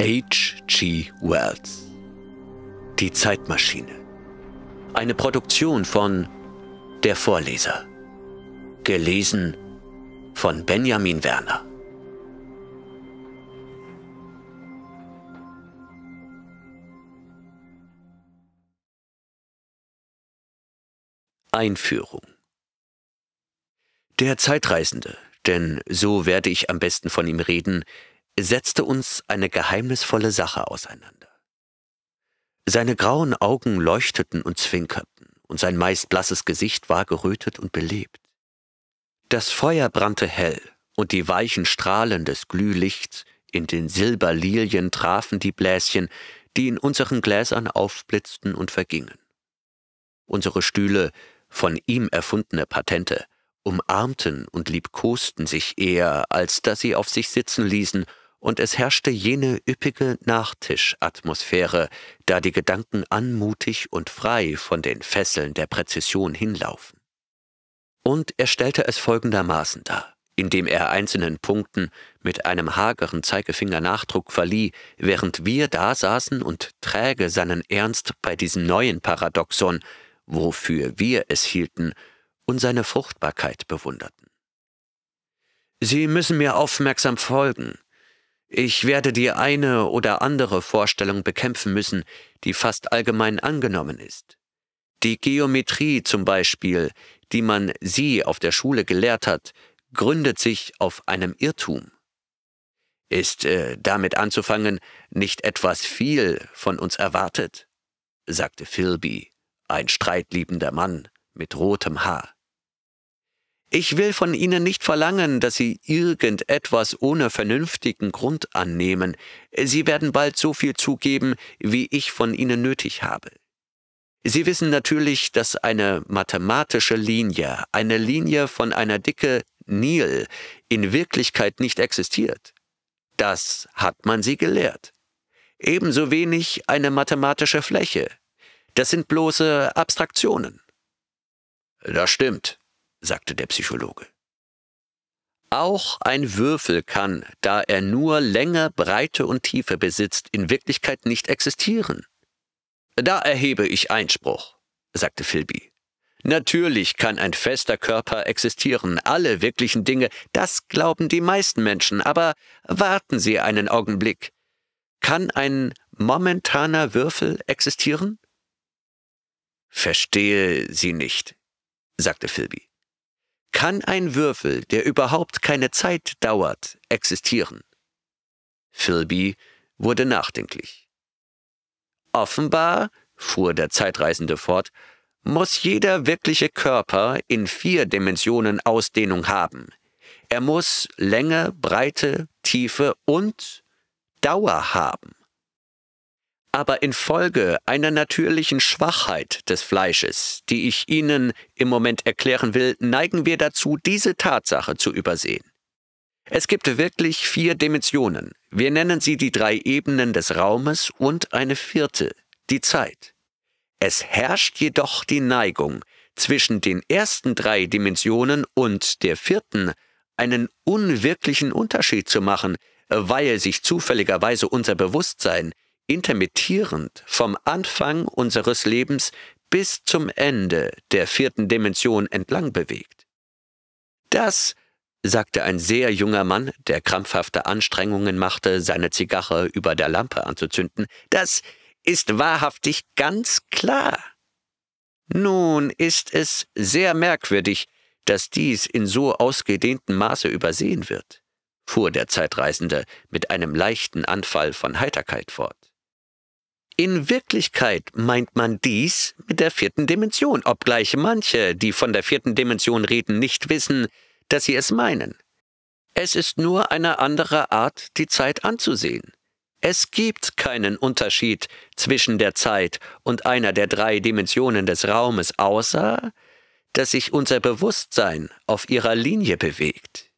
H.G. Wells. Die Zeitmaschine. Eine Produktion von Der Vorleser. Gelesen von Benjamin Werner. Einführung. Der Zeitreisende, denn so werde ich am besten von ihm reden, setzte uns eine geheimnisvolle Sache auseinander. Seine grauen Augen leuchteten und zwinkerten, und sein meist blasses Gesicht war gerötet und belebt. Das Feuer brannte hell, und die weichen Strahlen des Glühlichts in den Silberlilien trafen die Bläschen, die in unseren Gläsern aufblitzten und vergingen. Unsere Stühle, von ihm erfundene Patente, umarmten und liebkosten sich eher, als dass sie auf sich sitzen ließen und es herrschte jene üppige Nachtischatmosphäre, da die Gedanken anmutig und frei von den Fesseln der Präzision hinlaufen. Und er stellte es folgendermaßen dar, indem er einzelnen Punkten mit einem hageren Zeigefinger Nachdruck verlieh, während wir dasaßen und träge seinen Ernst bei diesem neuen Paradoxon, wofür wir es hielten, und seine Fruchtbarkeit bewunderten. Sie müssen mir aufmerksam folgen, ich werde die eine oder andere Vorstellung bekämpfen müssen, die fast allgemein angenommen ist. Die Geometrie zum Beispiel, die man sie auf der Schule gelehrt hat, gründet sich auf einem Irrtum. Ist äh, damit anzufangen nicht etwas viel von uns erwartet? sagte Philby, ein streitliebender Mann mit rotem Haar. Ich will von Ihnen nicht verlangen, dass Sie irgendetwas ohne vernünftigen Grund annehmen. Sie werden bald so viel zugeben, wie ich von Ihnen nötig habe. Sie wissen natürlich, dass eine mathematische Linie, eine Linie von einer Dicke Nil, in Wirklichkeit nicht existiert. Das hat man sie gelehrt. Ebenso wenig eine mathematische Fläche. Das sind bloße Abstraktionen. Das stimmt, sagte der Psychologe. Auch ein Würfel kann, da er nur Länge, Breite und Tiefe besitzt, in Wirklichkeit nicht existieren. Da erhebe ich Einspruch, sagte Philby. Natürlich kann ein fester Körper existieren, alle wirklichen Dinge, das glauben die meisten Menschen, aber warten Sie einen Augenblick. Kann ein momentaner Würfel existieren? Verstehe Sie nicht, sagte Philby. Kann ein Würfel, der überhaupt keine Zeit dauert, existieren? Philby wurde nachdenklich. Offenbar, fuhr der Zeitreisende fort, muss jeder wirkliche Körper in vier Dimensionen Ausdehnung haben. Er muss Länge, Breite, Tiefe und Dauer haben aber infolge einer natürlichen Schwachheit des Fleisches, die ich Ihnen im Moment erklären will, neigen wir dazu, diese Tatsache zu übersehen. Es gibt wirklich vier Dimensionen. Wir nennen sie die drei Ebenen des Raumes und eine vierte, die Zeit. Es herrscht jedoch die Neigung, zwischen den ersten drei Dimensionen und der vierten einen unwirklichen Unterschied zu machen, weil sich zufälligerweise unser Bewusstsein intermittierend vom Anfang unseres Lebens bis zum Ende der vierten Dimension entlang bewegt. Das, sagte ein sehr junger Mann, der krampfhafte Anstrengungen machte, seine Zigarre über der Lampe anzuzünden, das ist wahrhaftig ganz klar. Nun ist es sehr merkwürdig, dass dies in so ausgedehntem Maße übersehen wird, fuhr der Zeitreisende mit einem leichten Anfall von Heiterkeit fort. In Wirklichkeit meint man dies mit der vierten Dimension, obgleich manche, die von der vierten Dimension reden, nicht wissen, dass sie es meinen. Es ist nur eine andere Art, die Zeit anzusehen. Es gibt keinen Unterschied zwischen der Zeit und einer der drei Dimensionen des Raumes, außer dass sich unser Bewusstsein auf ihrer Linie bewegt.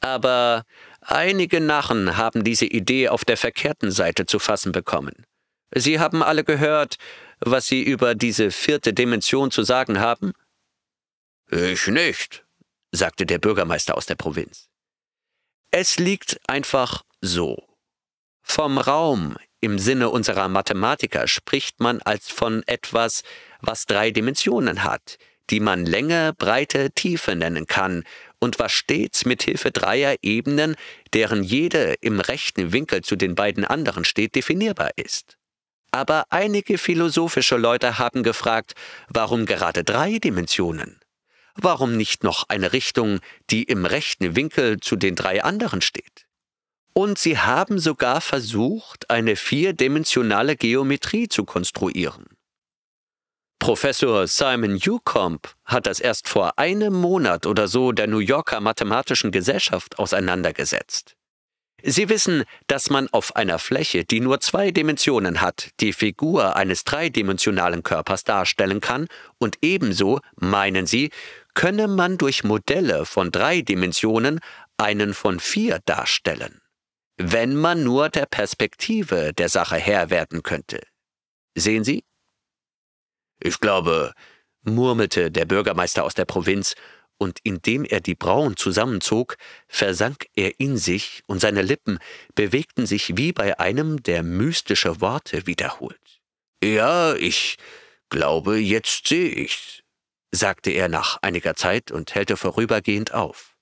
Aber einige Narren haben diese Idee auf der verkehrten Seite zu fassen bekommen. Sie haben alle gehört, was Sie über diese vierte Dimension zu sagen haben? Ich nicht, sagte der Bürgermeister aus der Provinz. Es liegt einfach so. Vom Raum im Sinne unserer Mathematiker spricht man als von etwas, was drei Dimensionen hat, die man Länge, Breite, Tiefe nennen kann und was stets mit Hilfe dreier Ebenen, deren jede im rechten Winkel zu den beiden anderen steht, definierbar ist. Aber einige philosophische Leute haben gefragt, warum gerade drei Dimensionen? Warum nicht noch eine Richtung, die im rechten Winkel zu den drei anderen steht? Und sie haben sogar versucht, eine vierdimensionale Geometrie zu konstruieren. Professor Simon Newcomb hat das erst vor einem Monat oder so der New Yorker Mathematischen Gesellschaft auseinandergesetzt. Sie wissen, dass man auf einer Fläche, die nur zwei Dimensionen hat, die Figur eines dreidimensionalen Körpers darstellen kann, und ebenso, meinen Sie, könne man durch Modelle von drei Dimensionen einen von vier darstellen, wenn man nur der Perspektive der Sache Herr werden könnte. Sehen Sie? Ich glaube, murmelte der Bürgermeister aus der Provinz und indem er die Brauen zusammenzog, versank er in sich, und seine Lippen bewegten sich wie bei einem, der mystische Worte wiederholt. Ja, ich glaube, jetzt sehe ich's, sagte er nach einiger Zeit und hellte vorübergehend auf.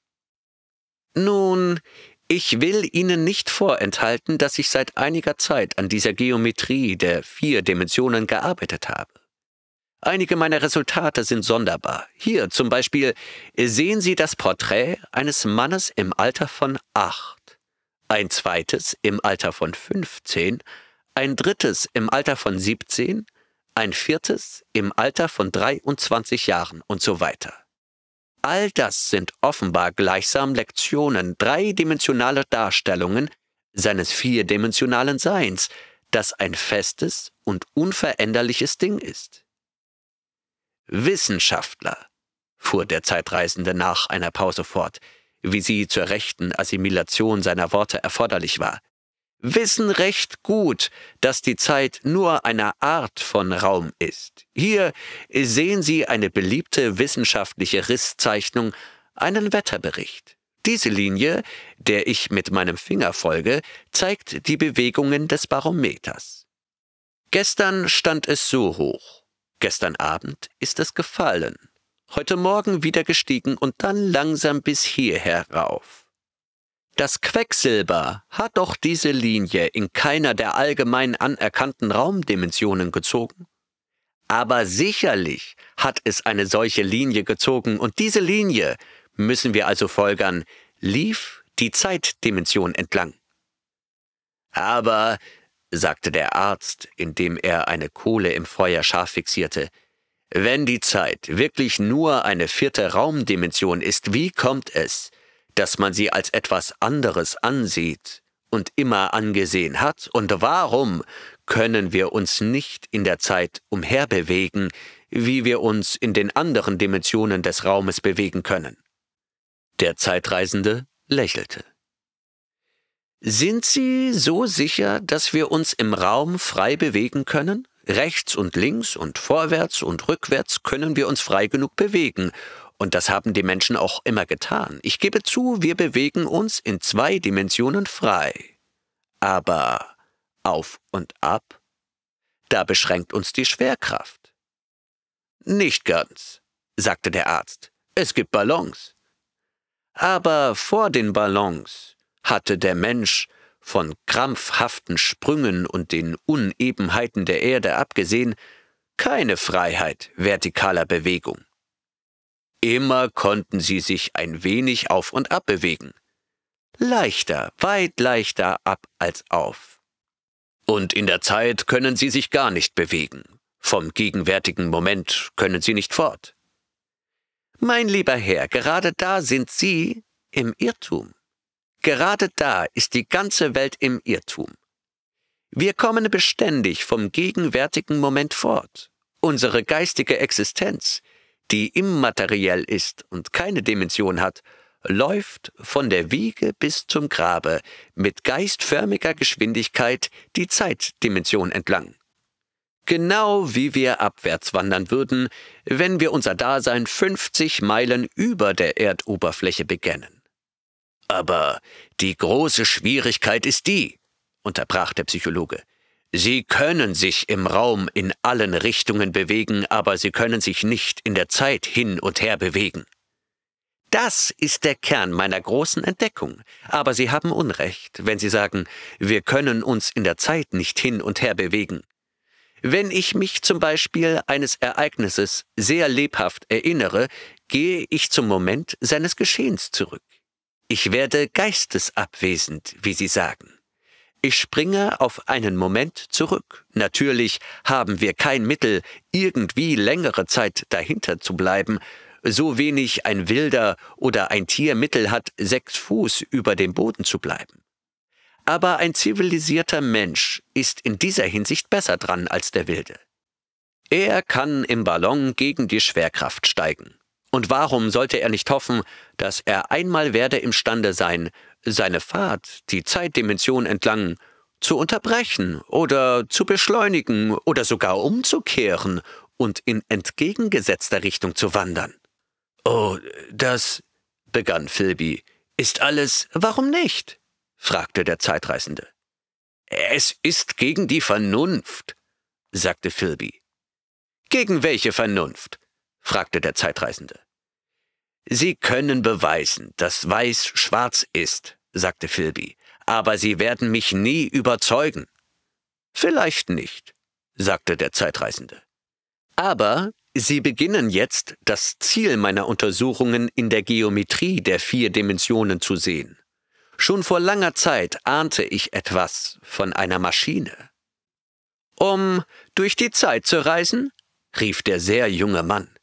Nun, ich will Ihnen nicht vorenthalten, dass ich seit einiger Zeit an dieser Geometrie der vier Dimensionen gearbeitet habe. Einige meiner Resultate sind sonderbar. Hier zum Beispiel sehen Sie das Porträt eines Mannes im Alter von acht, ein zweites im Alter von 15, ein drittes im Alter von 17, ein viertes im Alter von 23 Jahren und so weiter. All das sind offenbar gleichsam Lektionen, dreidimensionaler Darstellungen seines vierdimensionalen Seins, das ein festes und unveränderliches Ding ist. Wissenschaftler, fuhr der Zeitreisende nach einer Pause fort, wie sie zur rechten Assimilation seiner Worte erforderlich war, wissen recht gut, dass die Zeit nur eine Art von Raum ist. Hier sehen Sie eine beliebte wissenschaftliche Risszeichnung, einen Wetterbericht. Diese Linie, der ich mit meinem Finger folge, zeigt die Bewegungen des Barometers. Gestern stand es so hoch, Gestern Abend ist es gefallen, heute Morgen wieder gestiegen und dann langsam bis hierher rauf. Das Quecksilber hat doch diese Linie in keiner der allgemein anerkannten Raumdimensionen gezogen. Aber sicherlich hat es eine solche Linie gezogen und diese Linie, müssen wir also folgern, lief die Zeitdimension entlang. Aber sagte der Arzt, indem er eine Kohle im Feuer scharf fixierte, wenn die Zeit wirklich nur eine vierte Raumdimension ist, wie kommt es, dass man sie als etwas anderes ansieht und immer angesehen hat, und warum können wir uns nicht in der Zeit umherbewegen, wie wir uns in den anderen Dimensionen des Raumes bewegen können? Der Zeitreisende lächelte. Sind Sie so sicher, dass wir uns im Raum frei bewegen können? Rechts und links und vorwärts und rückwärts können wir uns frei genug bewegen. Und das haben die Menschen auch immer getan. Ich gebe zu, wir bewegen uns in zwei Dimensionen frei. Aber auf und ab? Da beschränkt uns die Schwerkraft. Nicht ganz, sagte der Arzt. Es gibt Ballons. Aber vor den Ballons hatte der Mensch, von krampfhaften Sprüngen und den Unebenheiten der Erde abgesehen, keine Freiheit vertikaler Bewegung. Immer konnten sie sich ein wenig auf und ab bewegen. Leichter, weit leichter ab als auf. Und in der Zeit können sie sich gar nicht bewegen. Vom gegenwärtigen Moment können sie nicht fort. Mein lieber Herr, gerade da sind Sie im Irrtum. Gerade da ist die ganze Welt im Irrtum. Wir kommen beständig vom gegenwärtigen Moment fort. Unsere geistige Existenz, die immateriell ist und keine Dimension hat, läuft von der Wiege bis zum Grabe mit geistförmiger Geschwindigkeit die Zeitdimension entlang. Genau wie wir abwärts wandern würden, wenn wir unser Dasein 50 Meilen über der Erdoberfläche begännen. Aber die große Schwierigkeit ist die, unterbrach der Psychologe. Sie können sich im Raum in allen Richtungen bewegen, aber Sie können sich nicht in der Zeit hin und her bewegen. Das ist der Kern meiner großen Entdeckung. Aber Sie haben Unrecht, wenn Sie sagen, wir können uns in der Zeit nicht hin und her bewegen. Wenn ich mich zum Beispiel eines Ereignisses sehr lebhaft erinnere, gehe ich zum Moment seines Geschehens zurück. Ich werde geistesabwesend, wie Sie sagen. Ich springe auf einen Moment zurück. Natürlich haben wir kein Mittel, irgendwie längere Zeit dahinter zu bleiben, so wenig ein Wilder oder ein Tier Mittel hat, sechs Fuß über dem Boden zu bleiben. Aber ein zivilisierter Mensch ist in dieser Hinsicht besser dran als der Wilde. Er kann im Ballon gegen die Schwerkraft steigen. Und warum sollte er nicht hoffen, dass er einmal werde imstande sein, seine Fahrt, die Zeitdimension entlang, zu unterbrechen oder zu beschleunigen oder sogar umzukehren und in entgegengesetzter Richtung zu wandern? Oh, das, begann Philby, ist alles, warum nicht? fragte der Zeitreisende. Es ist gegen die Vernunft, sagte Philby. Gegen welche Vernunft? fragte der Zeitreisende. Sie können beweisen, dass Weiß schwarz ist, sagte Philby, aber Sie werden mich nie überzeugen. Vielleicht nicht, sagte der Zeitreisende. Aber Sie beginnen jetzt, das Ziel meiner Untersuchungen in der Geometrie der vier Dimensionen zu sehen. Schon vor langer Zeit ahnte ich etwas von einer Maschine. Um durch die Zeit zu reisen? rief der sehr junge Mann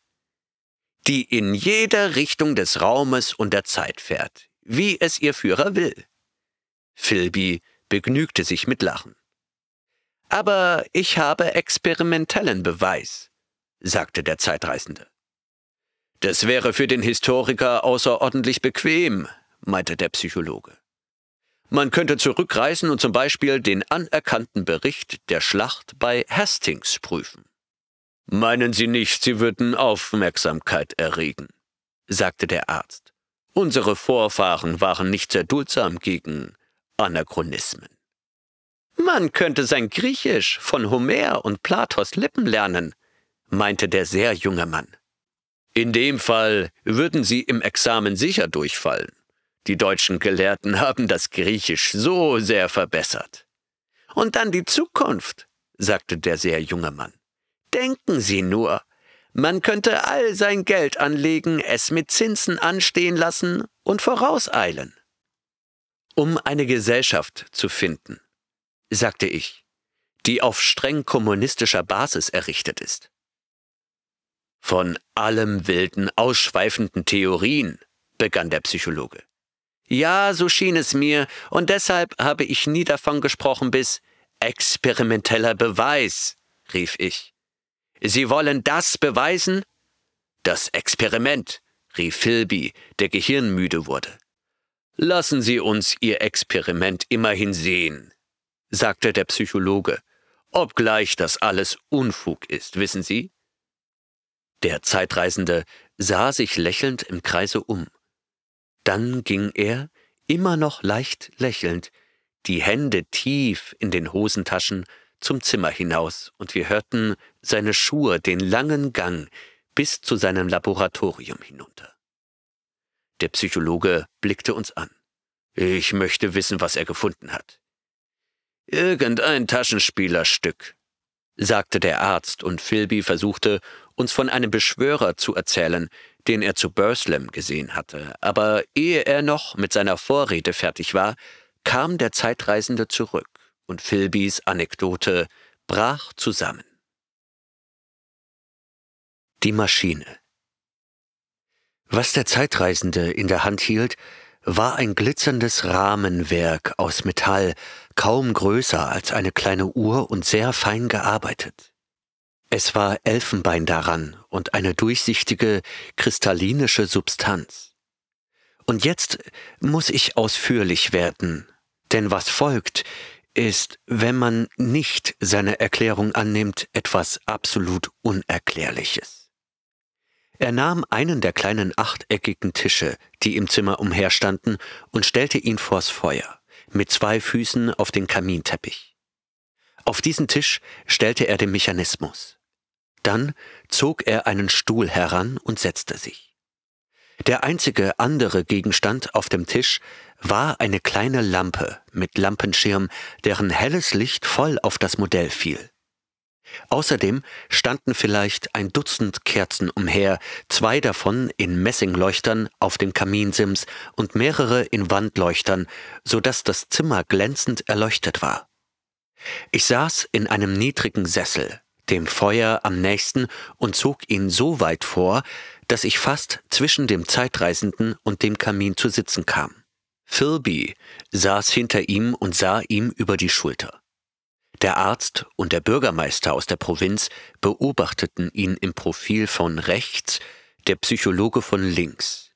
die in jeder Richtung des Raumes und der Zeit fährt, wie es ihr Führer will. Philby begnügte sich mit Lachen. Aber ich habe experimentellen Beweis, sagte der Zeitreisende. Das wäre für den Historiker außerordentlich bequem, meinte der Psychologe. Man könnte zurückreisen und zum Beispiel den anerkannten Bericht der Schlacht bei Hastings prüfen. Meinen Sie nicht, Sie würden Aufmerksamkeit erregen, sagte der Arzt. Unsere Vorfahren waren nicht sehr duldsam gegen Anachronismen. Man könnte sein Griechisch von Homer und Platos Lippen lernen, meinte der sehr junge Mann. In dem Fall würden Sie im Examen sicher durchfallen. Die deutschen Gelehrten haben das Griechisch so sehr verbessert. Und dann die Zukunft, sagte der sehr junge Mann. Denken Sie nur. Man könnte all sein Geld anlegen, es mit Zinsen anstehen lassen und vorauseilen. Um eine Gesellschaft zu finden, sagte ich, die auf streng kommunistischer Basis errichtet ist. Von allem wilden, ausschweifenden Theorien, begann der Psychologe. Ja, so schien es mir, und deshalb habe ich nie davon gesprochen bis experimenteller Beweis, rief ich. Sie wollen das beweisen? Das Experiment, rief Philby, der gehirnmüde wurde. Lassen Sie uns Ihr Experiment immerhin sehen, sagte der Psychologe, obgleich das alles Unfug ist, wissen Sie? Der Zeitreisende sah sich lächelnd im Kreise um. Dann ging er, immer noch leicht lächelnd, die Hände tief in den Hosentaschen zum Zimmer hinaus, und wir hörten seine Schuhe den langen Gang bis zu seinem Laboratorium hinunter. Der Psychologe blickte uns an. Ich möchte wissen, was er gefunden hat. Irgendein Taschenspielerstück, sagte der Arzt, und Philby versuchte, uns von einem Beschwörer zu erzählen, den er zu Burslem gesehen hatte, aber ehe er noch mit seiner Vorrede fertig war, kam der Zeitreisende zurück, und Philbys Anekdote brach zusammen. Die Maschine. Was der Zeitreisende in der Hand hielt, war ein glitzerndes Rahmenwerk aus Metall, kaum größer als eine kleine Uhr und sehr fein gearbeitet. Es war Elfenbein daran und eine durchsichtige, kristallinische Substanz. Und jetzt muss ich ausführlich werden, denn was folgt, ist, wenn man nicht seine Erklärung annimmt, etwas absolut Unerklärliches. Er nahm einen der kleinen achteckigen Tische, die im Zimmer umherstanden, und stellte ihn vors Feuer, mit zwei Füßen auf den Kaminteppich. Auf diesen Tisch stellte er den Mechanismus. Dann zog er einen Stuhl heran und setzte sich. Der einzige andere Gegenstand auf dem Tisch war eine kleine Lampe mit Lampenschirm, deren helles Licht voll auf das Modell fiel. Außerdem standen vielleicht ein Dutzend Kerzen umher, zwei davon in Messingleuchtern auf dem Kaminsims und mehrere in Wandleuchtern, so dass das Zimmer glänzend erleuchtet war. Ich saß in einem niedrigen Sessel, dem Feuer am nächsten, und zog ihn so weit vor, dass ich fast zwischen dem Zeitreisenden und dem Kamin zu sitzen kam. Philby saß hinter ihm und sah ihm über die Schulter. Der Arzt und der Bürgermeister aus der Provinz beobachteten ihn im Profil von rechts, der Psychologe von links.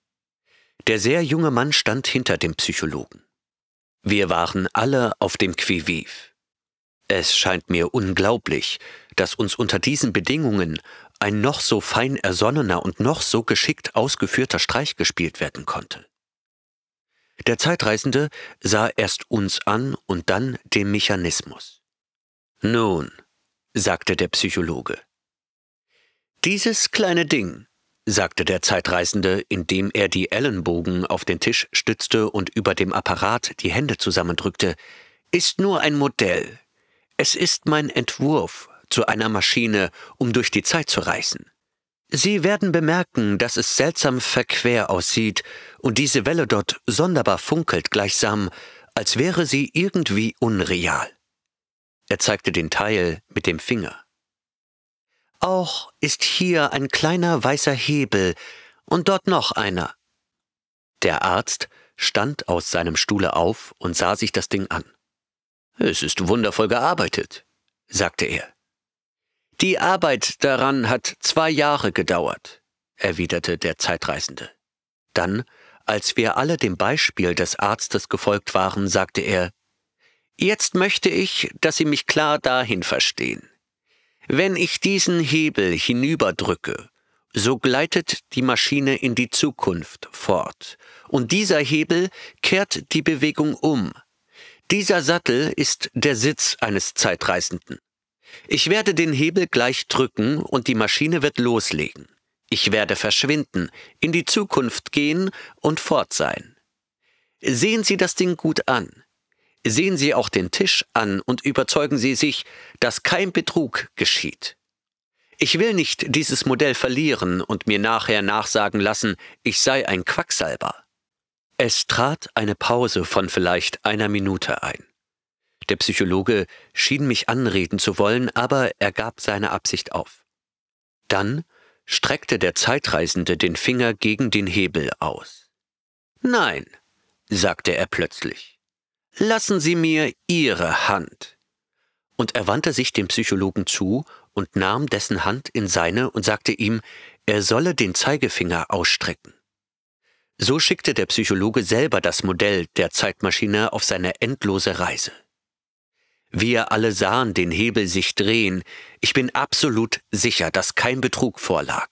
Der sehr junge Mann stand hinter dem Psychologen. Wir waren alle auf dem Quiviv. Es scheint mir unglaublich, dass uns unter diesen Bedingungen ein noch so fein ersonnener und noch so geschickt ausgeführter Streich gespielt werden konnte. Der Zeitreisende sah erst uns an und dann den Mechanismus. Nun, sagte der Psychologe. Dieses kleine Ding, sagte der Zeitreisende, indem er die Ellenbogen auf den Tisch stützte und über dem Apparat die Hände zusammendrückte, ist nur ein Modell. Es ist mein Entwurf zu einer Maschine, um durch die Zeit zu reisen. Sie werden bemerken, dass es seltsam verquer aussieht und diese Welle dort sonderbar funkelt gleichsam, als wäre sie irgendwie unreal. Er zeigte den Teil mit dem Finger. Auch ist hier ein kleiner weißer Hebel und dort noch einer. Der Arzt stand aus seinem Stuhle auf und sah sich das Ding an. Es ist wundervoll gearbeitet, sagte er. Die Arbeit daran hat zwei Jahre gedauert, erwiderte der Zeitreisende. Dann, als wir alle dem Beispiel des Arztes gefolgt waren, sagte er Jetzt möchte ich, dass Sie mich klar dahin verstehen. Wenn ich diesen Hebel hinüberdrücke, so gleitet die Maschine in die Zukunft fort, und dieser Hebel kehrt die Bewegung um. Dieser Sattel ist der Sitz eines Zeitreisenden. Ich werde den Hebel gleich drücken und die Maschine wird loslegen. Ich werde verschwinden, in die Zukunft gehen und fort sein. Sehen Sie das Ding gut an. Sehen Sie auch den Tisch an und überzeugen Sie sich, dass kein Betrug geschieht. Ich will nicht dieses Modell verlieren und mir nachher nachsagen lassen, ich sei ein Quacksalber. Es trat eine Pause von vielleicht einer Minute ein. Der Psychologe schien mich anreden zu wollen, aber er gab seine Absicht auf. Dann streckte der Zeitreisende den Finger gegen den Hebel aus. Nein, sagte er plötzlich. Lassen Sie mir Ihre Hand. Und er wandte sich dem Psychologen zu und nahm dessen Hand in seine und sagte ihm, er solle den Zeigefinger ausstrecken. So schickte der Psychologe selber das Modell der Zeitmaschine auf seine endlose Reise. Wir alle sahen den Hebel sich drehen. Ich bin absolut sicher, dass kein Betrug vorlag.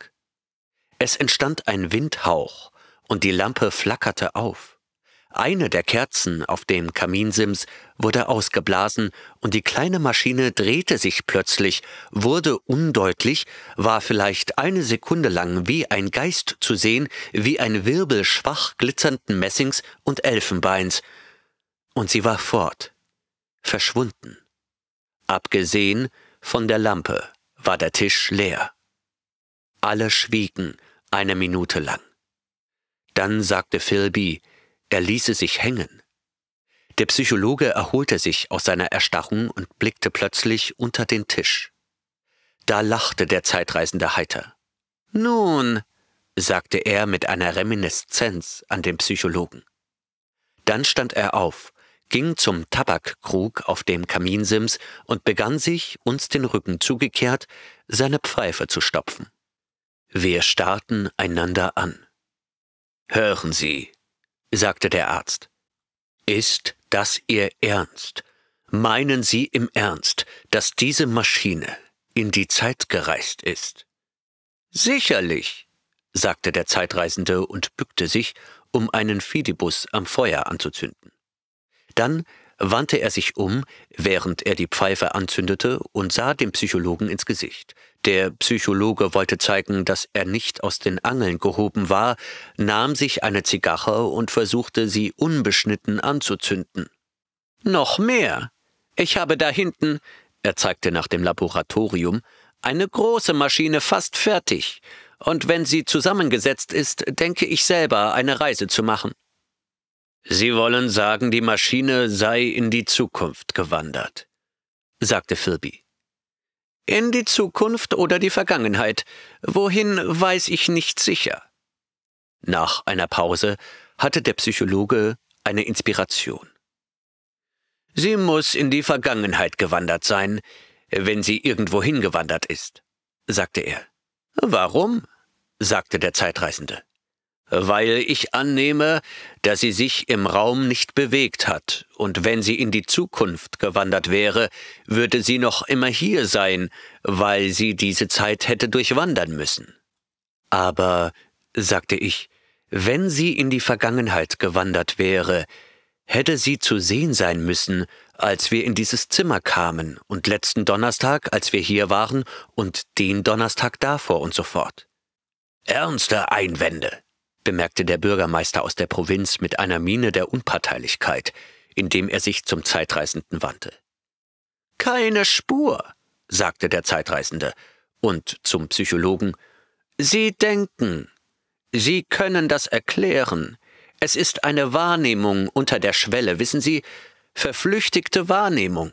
Es entstand ein Windhauch und die Lampe flackerte auf. Eine der Kerzen auf dem Kaminsims wurde ausgeblasen und die kleine Maschine drehte sich plötzlich, wurde undeutlich, war vielleicht eine Sekunde lang wie ein Geist zu sehen, wie ein Wirbel schwach glitzernden Messings und Elfenbeins. Und sie war fort, verschwunden. Abgesehen von der Lampe war der Tisch leer. Alle schwiegen eine Minute lang. Dann sagte Philby, er ließe sich hängen. Der Psychologe erholte sich aus seiner Erstarrung und blickte plötzlich unter den Tisch. Da lachte der Zeitreisende heiter. Nun, sagte er mit einer Reminiszenz an den Psychologen. Dann stand er auf, ging zum Tabakkrug auf dem Kaminsims und begann sich, uns den Rücken zugekehrt, seine Pfeife zu stopfen. Wir starrten einander an. Hören Sie, sagte der Arzt. Ist das Ihr Ernst? Meinen Sie im Ernst, dass diese Maschine in die Zeit gereist ist? Sicherlich, sagte der Zeitreisende und bückte sich, um einen Fidibus am Feuer anzuzünden. Dann wandte er sich um, während er die Pfeife anzündete, und sah dem Psychologen ins Gesicht, der Psychologe wollte zeigen, dass er nicht aus den Angeln gehoben war, nahm sich eine Zigarre und versuchte sie unbeschnitten anzuzünden. Noch mehr. Ich habe da hinten, er zeigte nach dem Laboratorium, eine große Maschine fast fertig, und wenn sie zusammengesetzt ist, denke ich selber, eine Reise zu machen. Sie wollen sagen, die Maschine sei in die Zukunft gewandert, sagte Philby. In die Zukunft oder die Vergangenheit. Wohin weiß ich nicht sicher. Nach einer Pause hatte der Psychologe eine Inspiration. Sie muss in die Vergangenheit gewandert sein, wenn sie irgendwo hingewandert ist, sagte er. Warum? sagte der Zeitreisende weil ich annehme, dass sie sich im Raum nicht bewegt hat, und wenn sie in die Zukunft gewandert wäre, würde sie noch immer hier sein, weil sie diese Zeit hätte durchwandern müssen. Aber, sagte ich, wenn sie in die Vergangenheit gewandert wäre, hätte sie zu sehen sein müssen, als wir in dieses Zimmer kamen und letzten Donnerstag, als wir hier waren, und den Donnerstag davor und so fort. Ernste Einwände, bemerkte der Bürgermeister aus der Provinz mit einer Miene der Unparteilichkeit, indem er sich zum Zeitreisenden wandte. Keine Spur, sagte der Zeitreisende, und zum Psychologen Sie denken. Sie können das erklären. Es ist eine Wahrnehmung unter der Schwelle, wissen Sie, verflüchtigte Wahrnehmung.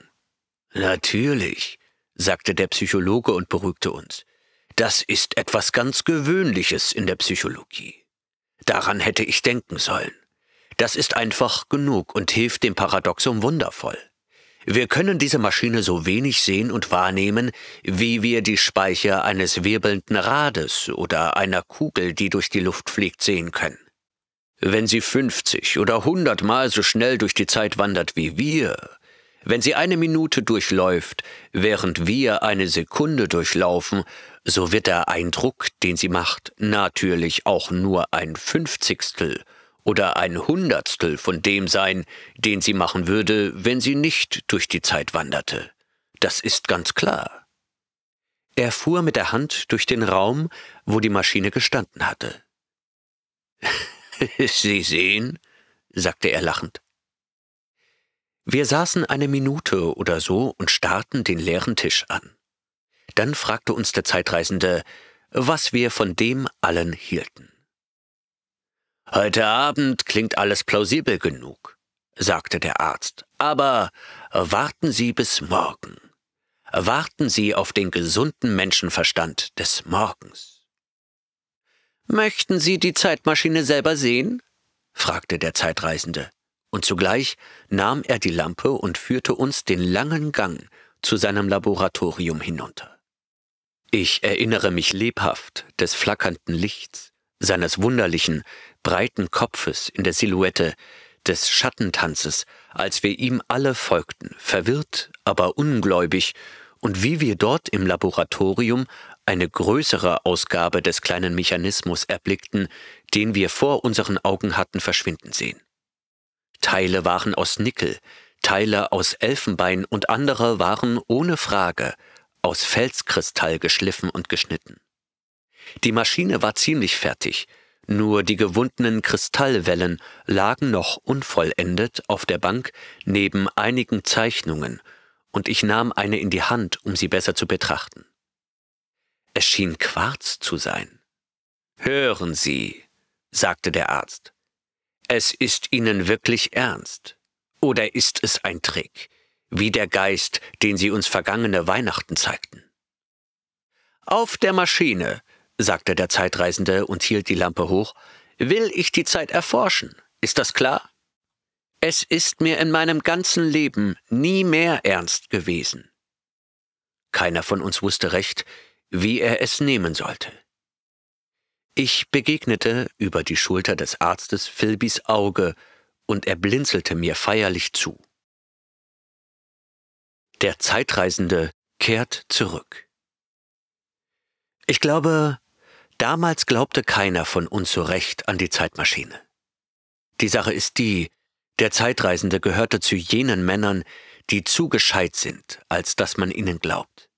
Natürlich, sagte der Psychologe und beruhigte uns. Das ist etwas ganz Gewöhnliches in der Psychologie. Daran hätte ich denken sollen. Das ist einfach genug und hilft dem Paradoxum wundervoll. Wir können diese Maschine so wenig sehen und wahrnehmen, wie wir die Speicher eines wirbelnden Rades oder einer Kugel, die durch die Luft fliegt, sehen können. Wenn sie 50 oder 100 Mal so schnell durch die Zeit wandert wie wir, wenn sie eine Minute durchläuft, während wir eine Sekunde durchlaufen, so wird der Eindruck, den sie macht, natürlich auch nur ein Fünfzigstel oder ein Hundertstel von dem sein, den sie machen würde, wenn sie nicht durch die Zeit wanderte. Das ist ganz klar. Er fuhr mit der Hand durch den Raum, wo die Maschine gestanden hatte. Sie sehen, sagte er lachend, wir saßen eine Minute oder so und starrten den leeren Tisch an. Dann fragte uns der Zeitreisende, was wir von dem allen hielten. Heute Abend klingt alles plausibel genug, sagte der Arzt, aber warten Sie bis morgen. Warten Sie auf den gesunden Menschenverstand des Morgens. Möchten Sie die Zeitmaschine selber sehen? fragte der Zeitreisende und zugleich nahm er die Lampe und führte uns den langen Gang zu seinem Laboratorium hinunter. Ich erinnere mich lebhaft des flackernden Lichts, seines wunderlichen, breiten Kopfes in der Silhouette, des Schattentanzes, als wir ihm alle folgten, verwirrt, aber ungläubig, und wie wir dort im Laboratorium eine größere Ausgabe des kleinen Mechanismus erblickten, den wir vor unseren Augen hatten verschwinden sehen. Teile waren aus Nickel, Teile aus Elfenbein und andere waren ohne Frage aus Felskristall geschliffen und geschnitten. Die Maschine war ziemlich fertig, nur die gewundenen Kristallwellen lagen noch unvollendet auf der Bank neben einigen Zeichnungen, und ich nahm eine in die Hand, um sie besser zu betrachten. Es schien Quarz zu sein. Hören Sie, sagte der Arzt, es ist ihnen wirklich ernst. Oder ist es ein Trick, wie der Geist, den sie uns vergangene Weihnachten zeigten? Auf der Maschine, sagte der Zeitreisende und hielt die Lampe hoch, will ich die Zeit erforschen. Ist das klar? Es ist mir in meinem ganzen Leben nie mehr ernst gewesen. Keiner von uns wusste recht, wie er es nehmen sollte. Ich begegnete über die Schulter des Arztes Philbys Auge, und er blinzelte mir feierlich zu. Der Zeitreisende kehrt zurück. Ich glaube, damals glaubte keiner von uns so recht an die Zeitmaschine. Die Sache ist die, der Zeitreisende gehörte zu jenen Männern, die zu gescheit sind, als dass man ihnen glaubt.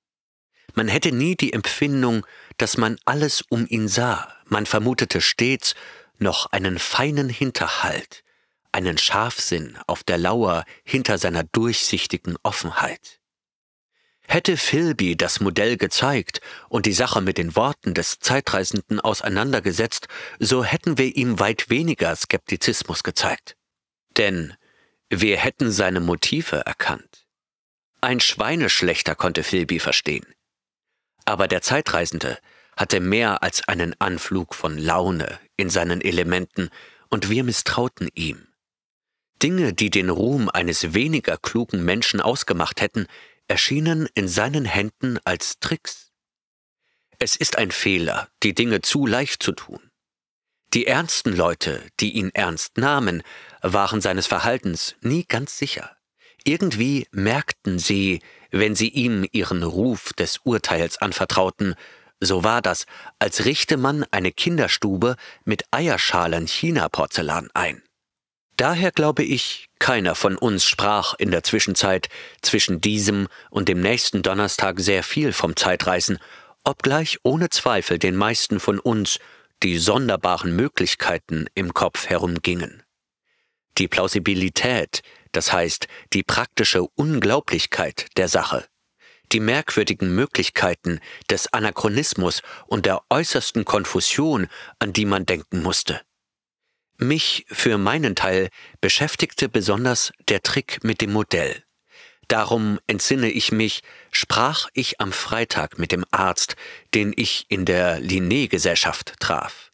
Man hätte nie die Empfindung, dass man alles um ihn sah, man vermutete stets noch einen feinen Hinterhalt, einen Scharfsinn auf der Lauer hinter seiner durchsichtigen Offenheit. Hätte Philby das Modell gezeigt und die Sache mit den Worten des Zeitreisenden auseinandergesetzt, so hätten wir ihm weit weniger Skeptizismus gezeigt. Denn wir hätten seine Motive erkannt. Ein Schweineschlechter konnte Philby verstehen. Aber der Zeitreisende hatte mehr als einen Anflug von Laune in seinen Elementen, und wir misstrauten ihm. Dinge, die den Ruhm eines weniger klugen Menschen ausgemacht hätten, erschienen in seinen Händen als Tricks. Es ist ein Fehler, die Dinge zu leicht zu tun. Die ernsten Leute, die ihn ernst nahmen, waren seines Verhaltens nie ganz sicher. Irgendwie merkten sie, wenn sie ihm ihren Ruf des Urteils anvertrauten so war das, als richte man eine Kinderstube mit Eierschalen China-Porzellan ein. Daher glaube ich, keiner von uns sprach in der Zwischenzeit zwischen diesem und dem nächsten Donnerstag sehr viel vom Zeitreisen, obgleich ohne Zweifel den meisten von uns die sonderbaren Möglichkeiten im Kopf herumgingen. Die Plausibilität, das heißt die praktische Unglaublichkeit der Sache. Die merkwürdigen Möglichkeiten des Anachronismus und der äußersten Konfusion, an die man denken musste. Mich für meinen Teil beschäftigte besonders der Trick mit dem Modell. Darum entsinne ich mich, sprach ich am Freitag mit dem Arzt, den ich in der Linné-Gesellschaft traf.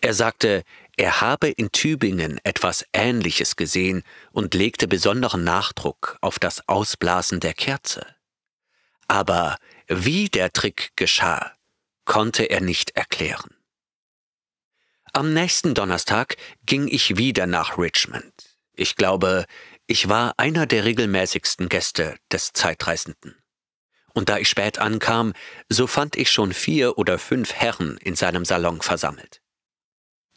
Er sagte, er habe in Tübingen etwas Ähnliches gesehen und legte besonderen Nachdruck auf das Ausblasen der Kerze aber wie der Trick geschah, konnte er nicht erklären. Am nächsten Donnerstag ging ich wieder nach Richmond. Ich glaube, ich war einer der regelmäßigsten Gäste des Zeitreisenden. Und da ich spät ankam, so fand ich schon vier oder fünf Herren in seinem Salon versammelt.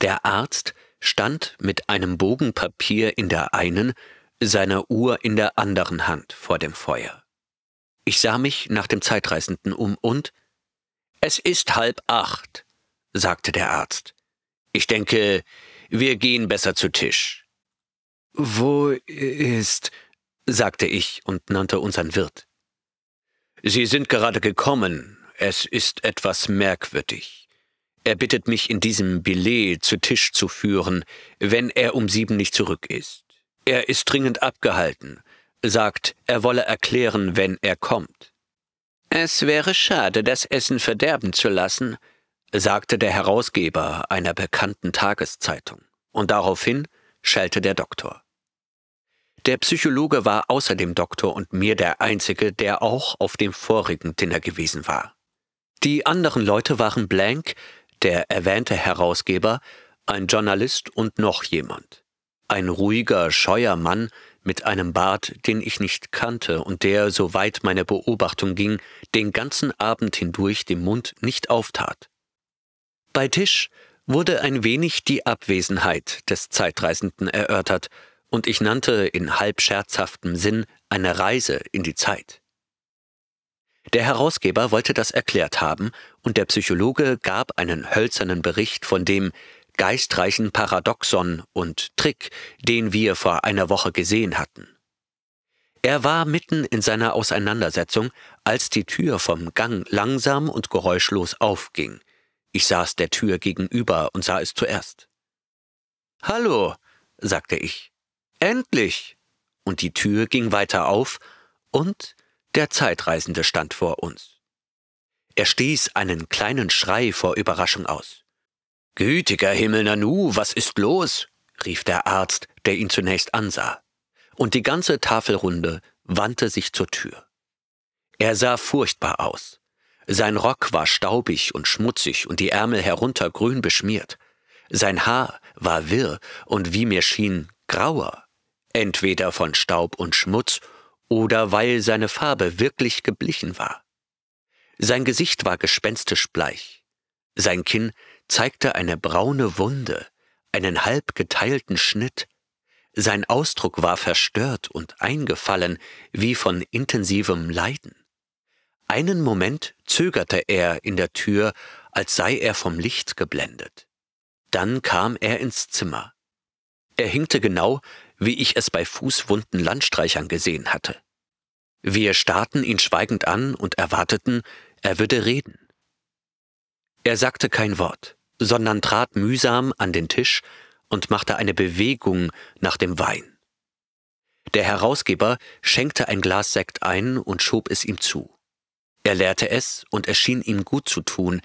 Der Arzt stand mit einem Bogen Papier in der einen, seiner Uhr in der anderen Hand vor dem Feuer. Ich sah mich nach dem Zeitreisenden um und Es ist halb acht, sagte der Arzt. Ich denke, wir gehen besser zu Tisch. Wo ist? sagte ich und nannte unseren Wirt. Sie sind gerade gekommen. Es ist etwas merkwürdig. Er bittet mich, in diesem Billet zu Tisch zu führen, wenn er um sieben nicht zurück ist. Er ist dringend abgehalten sagt, er wolle erklären, wenn er kommt. Es wäre schade, das Essen verderben zu lassen, sagte der Herausgeber einer bekannten Tageszeitung, und daraufhin schellte der Doktor. Der Psychologe war außer dem Doktor und mir der Einzige, der auch auf dem vorigen Dinner gewesen war. Die anderen Leute waren Blank, der erwähnte Herausgeber, ein Journalist und noch jemand. Ein ruhiger, scheuer Mann, mit einem Bart, den ich nicht kannte und der, soweit meine Beobachtung ging, den ganzen Abend hindurch den Mund nicht auftat. Bei Tisch wurde ein wenig die Abwesenheit des Zeitreisenden erörtert, und ich nannte in halb scherzhaftem Sinn eine Reise in die Zeit. Der Herausgeber wollte das erklärt haben, und der Psychologe gab einen hölzernen Bericht von dem, geistreichen Paradoxon und Trick, den wir vor einer Woche gesehen hatten. Er war mitten in seiner Auseinandersetzung, als die Tür vom Gang langsam und geräuschlos aufging. Ich saß der Tür gegenüber und sah es zuerst. Hallo, sagte ich. Endlich! Und die Tür ging weiter auf, und der Zeitreisende stand vor uns. Er stieß einen kleinen Schrei vor Überraschung aus. Gütiger Himmel, Nanu, was ist los? rief der Arzt, der ihn zunächst ansah. Und die ganze Tafelrunde wandte sich zur Tür. Er sah furchtbar aus. Sein Rock war staubig und schmutzig und die Ärmel herunter grün beschmiert. Sein Haar war wirr und wie mir schien grauer, entweder von Staub und Schmutz oder weil seine Farbe wirklich geblichen war. Sein Gesicht war gespenstisch bleich, sein Kinn zeigte eine braune Wunde, einen halb geteilten Schnitt. Sein Ausdruck war verstört und eingefallen, wie von intensivem Leiden. Einen Moment zögerte er in der Tür, als sei er vom Licht geblendet. Dann kam er ins Zimmer. Er hinkte genau, wie ich es bei fußwunden Landstreichern gesehen hatte. Wir starrten ihn schweigend an und erwarteten, er würde reden. Er sagte kein Wort sondern trat mühsam an den Tisch und machte eine Bewegung nach dem Wein. Der Herausgeber schenkte ein Glas Sekt ein und schob es ihm zu. Er leerte es und es schien ihm gut zu tun,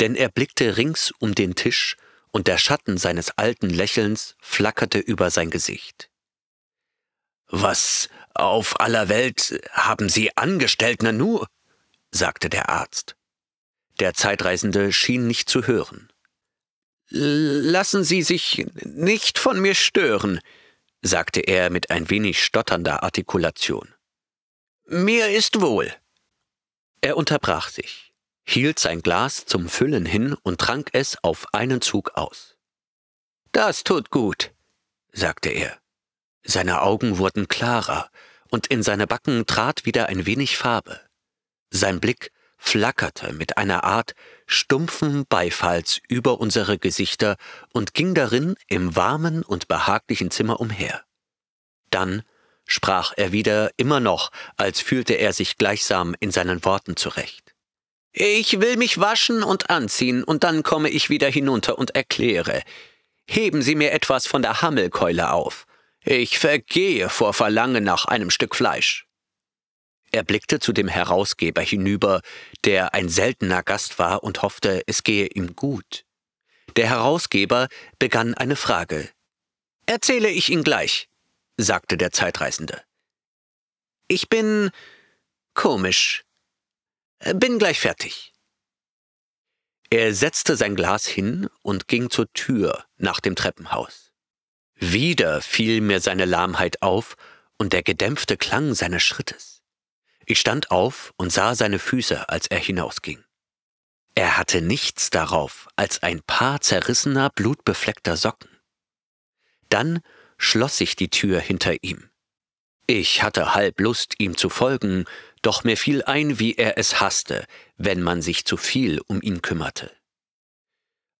denn er blickte rings um den Tisch und der Schatten seines alten Lächelns flackerte über sein Gesicht. Was auf aller Welt haben Sie angestellt, Nanu? sagte der Arzt. Der Zeitreisende schien nicht zu hören. Lassen Sie sich nicht von mir stören, sagte er mit ein wenig stotternder Artikulation. Mir ist wohl. Er unterbrach sich, hielt sein Glas zum Füllen hin und trank es auf einen Zug aus. Das tut gut, sagte er. Seine Augen wurden klarer, und in seine Backen trat wieder ein wenig Farbe. Sein Blick flackerte mit einer Art stumpfen Beifalls über unsere Gesichter und ging darin im warmen und behaglichen Zimmer umher. Dann sprach er wieder immer noch, als fühlte er sich gleichsam in seinen Worten zurecht. Ich will mich waschen und anziehen, und dann komme ich wieder hinunter und erkläre. Heben Sie mir etwas von der Hammelkeule auf. Ich vergehe vor Verlangen nach einem Stück Fleisch. Er blickte zu dem Herausgeber hinüber, der ein seltener Gast war und hoffte, es gehe ihm gut. Der Herausgeber begann eine Frage. Erzähle ich ihn gleich, sagte der Zeitreisende. Ich bin komisch. Bin gleich fertig. Er setzte sein Glas hin und ging zur Tür nach dem Treppenhaus. Wieder fiel mir seine Lahmheit auf und der gedämpfte Klang seines Schrittes. Ich stand auf und sah seine Füße, als er hinausging. Er hatte nichts darauf als ein paar zerrissener, blutbefleckter Socken. Dann schloss ich die Tür hinter ihm. Ich hatte halb Lust, ihm zu folgen, doch mir fiel ein, wie er es hasste, wenn man sich zu viel um ihn kümmerte.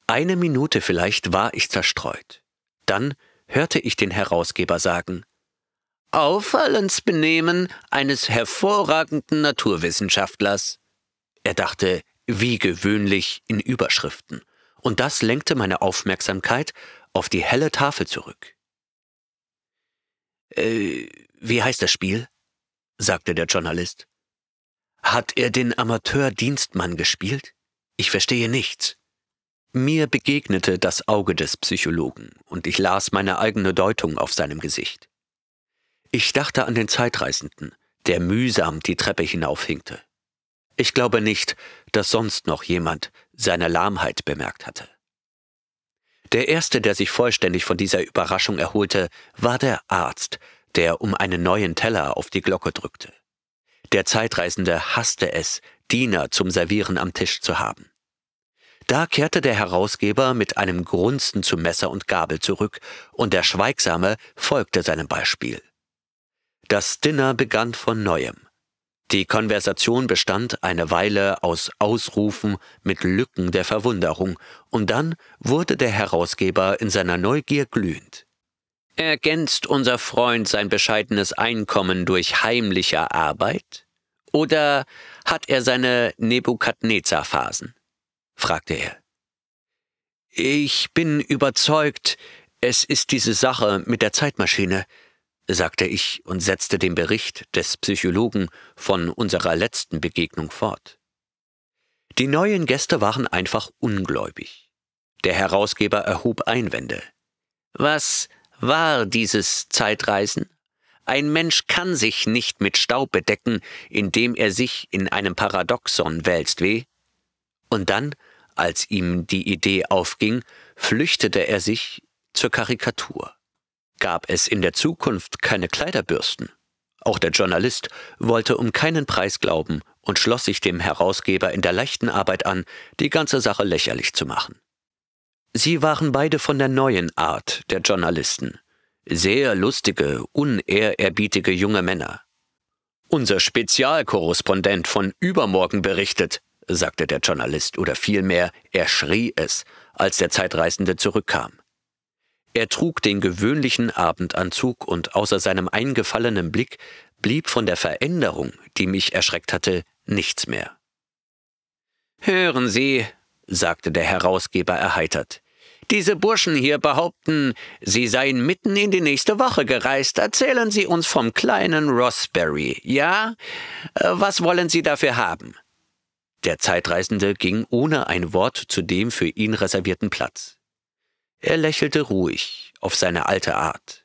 Eine Minute vielleicht war ich zerstreut. Dann hörte ich den Herausgeber sagen, auffallendes Benehmen eines hervorragenden Naturwissenschaftlers. Er dachte, wie gewöhnlich, in Überschriften, und das lenkte meine Aufmerksamkeit auf die helle Tafel zurück. Äh, wie heißt das Spiel? sagte der Journalist. Hat er den Amateur Dienstmann gespielt? Ich verstehe nichts. Mir begegnete das Auge des Psychologen, und ich las meine eigene Deutung auf seinem Gesicht. Ich dachte an den Zeitreisenden, der mühsam die Treppe hinaufhinkte. Ich glaube nicht, dass sonst noch jemand seine Lahmheit bemerkt hatte. Der erste, der sich vollständig von dieser Überraschung erholte, war der Arzt, der um einen neuen Teller auf die Glocke drückte. Der Zeitreisende hasste es, Diener zum Servieren am Tisch zu haben. Da kehrte der Herausgeber mit einem Grunzen zu Messer und Gabel zurück, und der Schweigsame folgte seinem Beispiel. Das Dinner begann von neuem. Die Konversation bestand eine Weile aus Ausrufen mit Lücken der Verwunderung, und dann wurde der Herausgeber in seiner Neugier glühend. Ergänzt unser Freund sein bescheidenes Einkommen durch heimliche Arbeit? Oder hat er seine Nebukadnezar-Phasen? fragte er. Ich bin überzeugt, es ist diese Sache mit der Zeitmaschine, sagte ich und setzte den Bericht des Psychologen von unserer letzten Begegnung fort. Die neuen Gäste waren einfach ungläubig. Der Herausgeber erhob Einwände. Was war dieses Zeitreisen? Ein Mensch kann sich nicht mit Staub bedecken, indem er sich in einem Paradoxon wälzt, weh? Und dann, als ihm die Idee aufging, flüchtete er sich zur Karikatur gab es in der Zukunft keine Kleiderbürsten. Auch der Journalist wollte um keinen Preis glauben und schloss sich dem Herausgeber in der leichten Arbeit an, die ganze Sache lächerlich zu machen. Sie waren beide von der neuen Art der Journalisten. Sehr lustige, unehrerbietige junge Männer. Unser Spezialkorrespondent von übermorgen berichtet, sagte der Journalist, oder vielmehr, er schrie es, als der Zeitreisende zurückkam. Er trug den gewöhnlichen Abendanzug und außer seinem eingefallenen Blick blieb von der Veränderung, die mich erschreckt hatte, nichts mehr. Hören Sie, sagte der Herausgeber erheitert, diese Burschen hier behaupten, sie seien mitten in die nächste Woche gereist. Erzählen Sie uns vom kleinen Rossberry, ja? Äh, was wollen Sie dafür haben? Der Zeitreisende ging ohne ein Wort zu dem für ihn reservierten Platz. Er lächelte ruhig, auf seine alte Art.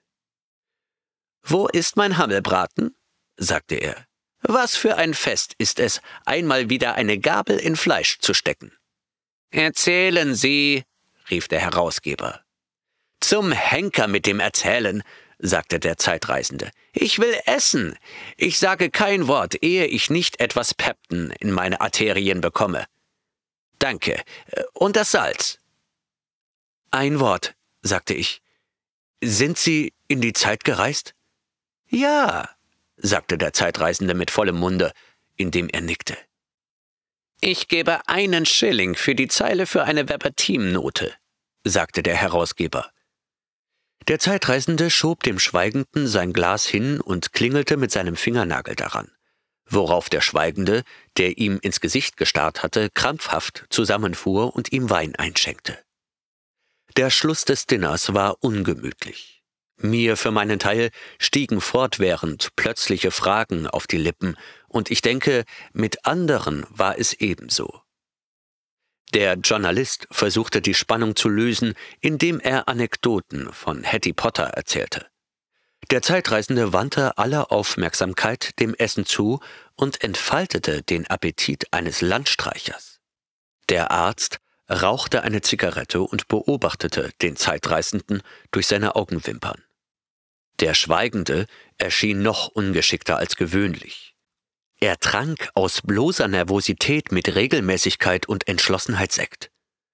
Wo ist mein Hammelbraten? sagte er. Was für ein Fest ist es, einmal wieder eine Gabel in Fleisch zu stecken. Erzählen Sie, rief der Herausgeber. Zum Henker mit dem Erzählen, sagte der Zeitreisende. Ich will essen. Ich sage kein Wort, ehe ich nicht etwas Pepten in meine Arterien bekomme. Danke. Und das Salz. Ein Wort, sagte ich. Sind Sie in die Zeit gereist? Ja, sagte der Zeitreisende mit vollem Munde, indem er nickte. Ich gebe einen Schilling für die Zeile für eine Verbatim-Note, sagte der Herausgeber. Der Zeitreisende schob dem Schweigenden sein Glas hin und klingelte mit seinem Fingernagel daran, worauf der Schweigende, der ihm ins Gesicht gestarrt hatte, krampfhaft zusammenfuhr und ihm Wein einschenkte. Der Schluss des Dinners war ungemütlich. Mir für meinen Teil stiegen fortwährend plötzliche Fragen auf die Lippen, und ich denke, mit anderen war es ebenso. Der Journalist versuchte die Spannung zu lösen, indem er Anekdoten von Hattie Potter erzählte. Der Zeitreisende wandte aller Aufmerksamkeit dem Essen zu und entfaltete den Appetit eines Landstreichers. Der Arzt rauchte eine Zigarette und beobachtete den Zeitreisenden durch seine Augenwimpern. Der Schweigende erschien noch ungeschickter als gewöhnlich. Er trank aus bloßer Nervosität mit Regelmäßigkeit und Entschlossenheit Sekt.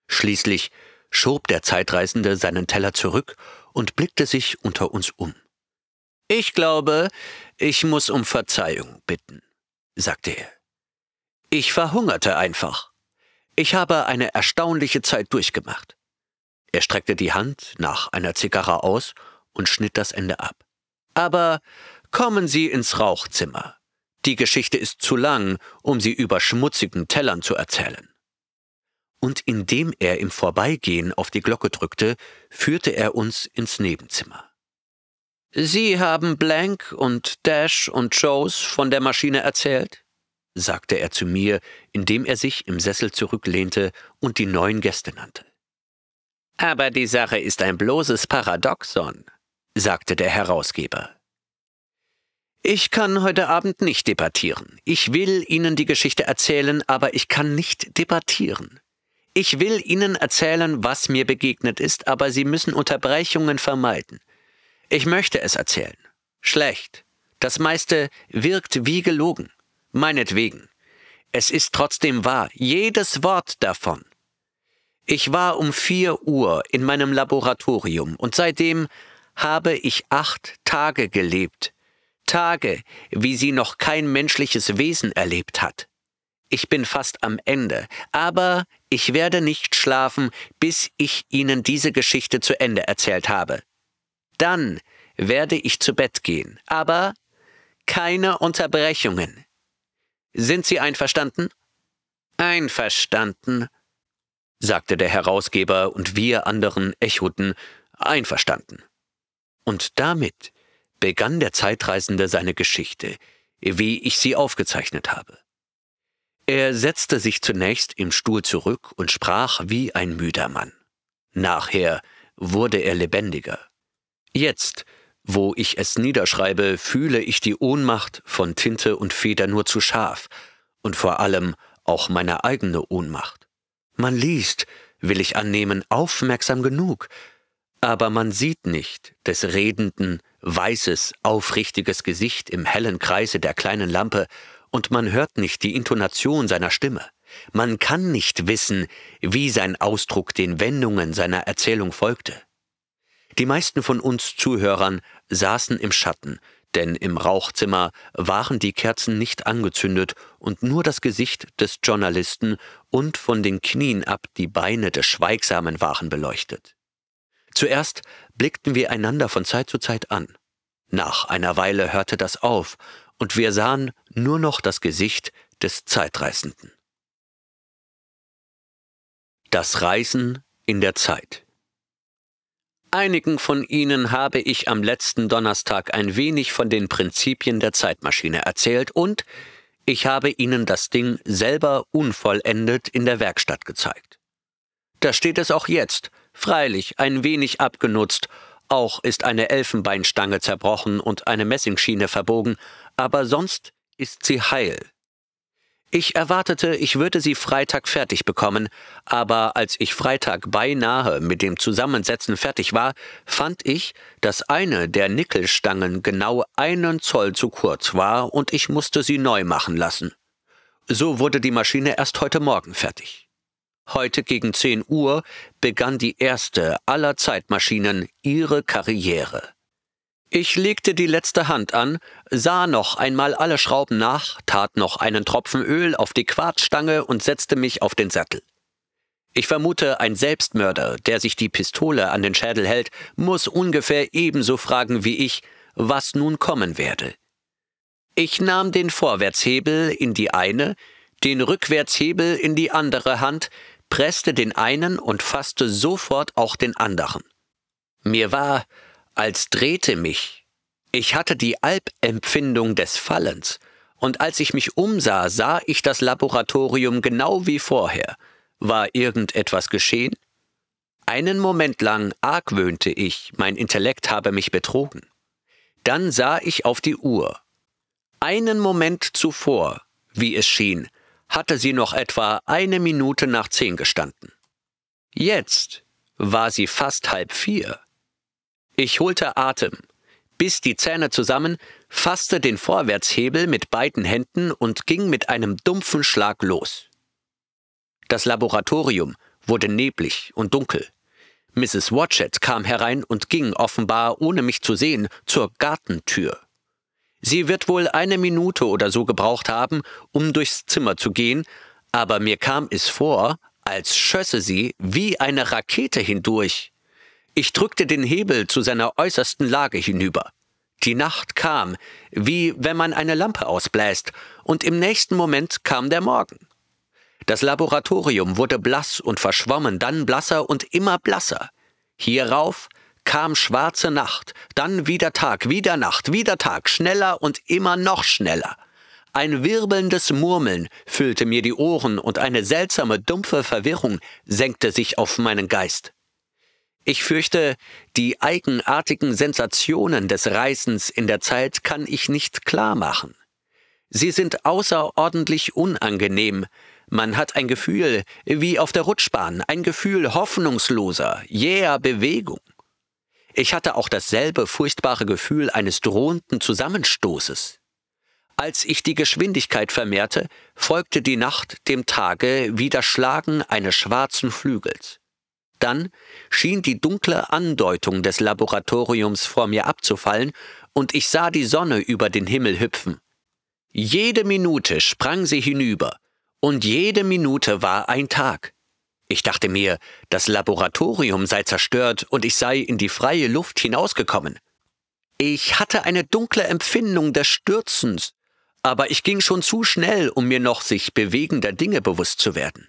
Schließlich schob der Zeitreisende seinen Teller zurück und blickte sich unter uns um. Ich glaube, ich muss um Verzeihung bitten, sagte er. Ich verhungerte einfach. Ich habe eine erstaunliche Zeit durchgemacht. Er streckte die Hand nach einer Zigarre aus und schnitt das Ende ab. Aber kommen Sie ins Rauchzimmer. Die Geschichte ist zu lang, um sie über schmutzigen Tellern zu erzählen. Und indem er im Vorbeigehen auf die Glocke drückte, führte er uns ins Nebenzimmer. Sie haben Blank und Dash und Joes von der Maschine erzählt? sagte er zu mir, indem er sich im Sessel zurücklehnte und die neuen Gäste nannte. Aber die Sache ist ein bloßes Paradoxon, sagte der Herausgeber. Ich kann heute Abend nicht debattieren. Ich will Ihnen die Geschichte erzählen, aber ich kann nicht debattieren. Ich will Ihnen erzählen, was mir begegnet ist, aber Sie müssen Unterbrechungen vermeiden. Ich möchte es erzählen. Schlecht. Das meiste wirkt wie gelogen. Meinetwegen. Es ist trotzdem wahr, jedes Wort davon. Ich war um vier Uhr in meinem Laboratorium und seitdem habe ich acht Tage gelebt. Tage, wie sie noch kein menschliches Wesen erlebt hat. Ich bin fast am Ende, aber ich werde nicht schlafen, bis ich Ihnen diese Geschichte zu Ende erzählt habe. Dann werde ich zu Bett gehen, aber keine Unterbrechungen. Sind Sie einverstanden? Einverstanden, sagte der Herausgeber und wir anderen echoten einverstanden. Und damit begann der Zeitreisende seine Geschichte, wie ich sie aufgezeichnet habe. Er setzte sich zunächst im Stuhl zurück und sprach wie ein müder Mann. Nachher wurde er lebendiger. Jetzt wo ich es niederschreibe, fühle ich die Ohnmacht, von Tinte und Feder nur zu scharf, und vor allem auch meine eigene Ohnmacht. Man liest, will ich annehmen, aufmerksam genug, aber man sieht nicht des redenden, weißes, aufrichtiges Gesicht im hellen Kreise der kleinen Lampe, und man hört nicht die Intonation seiner Stimme. Man kann nicht wissen, wie sein Ausdruck den Wendungen seiner Erzählung folgte. Die meisten von uns Zuhörern saßen im Schatten, denn im Rauchzimmer waren die Kerzen nicht angezündet und nur das Gesicht des Journalisten und von den Knien ab die Beine des Schweigsamen waren beleuchtet. Zuerst blickten wir einander von Zeit zu Zeit an. Nach einer Weile hörte das auf, und wir sahen nur noch das Gesicht des Zeitreisenden. Das Reisen in der Zeit Einigen von Ihnen habe ich am letzten Donnerstag ein wenig von den Prinzipien der Zeitmaschine erzählt und ich habe Ihnen das Ding selber unvollendet in der Werkstatt gezeigt. Da steht es auch jetzt, freilich ein wenig abgenutzt, auch ist eine Elfenbeinstange zerbrochen und eine Messingschiene verbogen, aber sonst ist sie heil. Ich erwartete, ich würde sie Freitag fertig bekommen, aber als ich Freitag beinahe mit dem Zusammensetzen fertig war, fand ich, dass eine der Nickelstangen genau einen Zoll zu kurz war und ich musste sie neu machen lassen. So wurde die Maschine erst heute Morgen fertig. Heute gegen 10 Uhr begann die erste aller Zeitmaschinen ihre Karriere. Ich legte die letzte Hand an, sah noch einmal alle Schrauben nach, tat noch einen Tropfen Öl auf die Quarzstange und setzte mich auf den Sattel. Ich vermute, ein Selbstmörder, der sich die Pistole an den Schädel hält, muss ungefähr ebenso fragen wie ich, was nun kommen werde. Ich nahm den Vorwärtshebel in die eine, den Rückwärtshebel in die andere Hand, presste den einen und fasste sofort auch den anderen. Mir war, als drehte mich. Ich hatte die Albempfindung des Fallens, und als ich mich umsah, sah ich das Laboratorium genau wie vorher. War irgendetwas geschehen? Einen Moment lang argwöhnte ich, mein Intellekt habe mich betrogen. Dann sah ich auf die Uhr. Einen Moment zuvor, wie es schien, hatte sie noch etwa eine Minute nach zehn gestanden. Jetzt war sie fast halb vier. Ich holte Atem, biss die Zähne zusammen, fasste den Vorwärtshebel mit beiden Händen und ging mit einem dumpfen Schlag los. Das Laboratorium wurde neblig und dunkel. Mrs. Watchett kam herein und ging offenbar, ohne mich zu sehen, zur Gartentür. Sie wird wohl eine Minute oder so gebraucht haben, um durchs Zimmer zu gehen, aber mir kam es vor, als schösse sie wie eine Rakete hindurch. Ich drückte den Hebel zu seiner äußersten Lage hinüber. Die Nacht kam, wie wenn man eine Lampe ausbläst, und im nächsten Moment kam der Morgen. Das Laboratorium wurde blass und verschwommen, dann blasser und immer blasser. Hierauf kam schwarze Nacht, dann wieder Tag, wieder Nacht, wieder Tag, schneller und immer noch schneller. Ein wirbelndes Murmeln füllte mir die Ohren und eine seltsame, dumpfe Verwirrung senkte sich auf meinen Geist. Ich fürchte, die eigenartigen Sensationen des Reißens in der Zeit kann ich nicht klar machen. Sie sind außerordentlich unangenehm. Man hat ein Gefühl, wie auf der Rutschbahn, ein Gefühl hoffnungsloser, jäher Bewegung. Ich hatte auch dasselbe furchtbare Gefühl eines drohenden Zusammenstoßes. Als ich die Geschwindigkeit vermehrte, folgte die Nacht dem Tage wie das Schlagen eines schwarzen Flügels. Dann schien die dunkle Andeutung des Laboratoriums vor mir abzufallen, und ich sah die Sonne über den Himmel hüpfen. Jede Minute sprang sie hinüber, und jede Minute war ein Tag. Ich dachte mir, das Laboratorium sei zerstört und ich sei in die freie Luft hinausgekommen. Ich hatte eine dunkle Empfindung des Stürzens, aber ich ging schon zu schnell, um mir noch sich bewegender Dinge bewusst zu werden.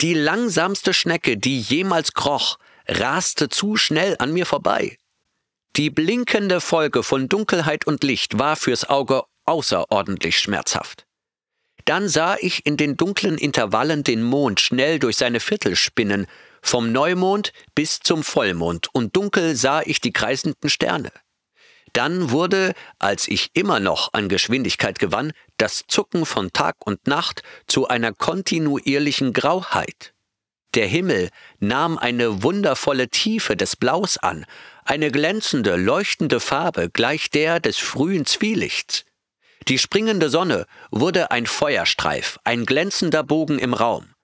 Die langsamste Schnecke, die jemals kroch, raste zu schnell an mir vorbei. Die blinkende Folge von Dunkelheit und Licht war fürs Auge außerordentlich schmerzhaft. Dann sah ich in den dunklen Intervallen den Mond schnell durch seine Viertel spinnen, vom Neumond bis zum Vollmond, und dunkel sah ich die kreisenden Sterne. Dann wurde, als ich immer noch an Geschwindigkeit gewann, das Zucken von Tag und Nacht zu einer kontinuierlichen Grauheit. Der Himmel nahm eine wundervolle Tiefe des Blaus an, eine glänzende, leuchtende Farbe gleich der des frühen Zwielichts. Die springende Sonne wurde ein Feuerstreif, ein glänzender Bogen im Raum.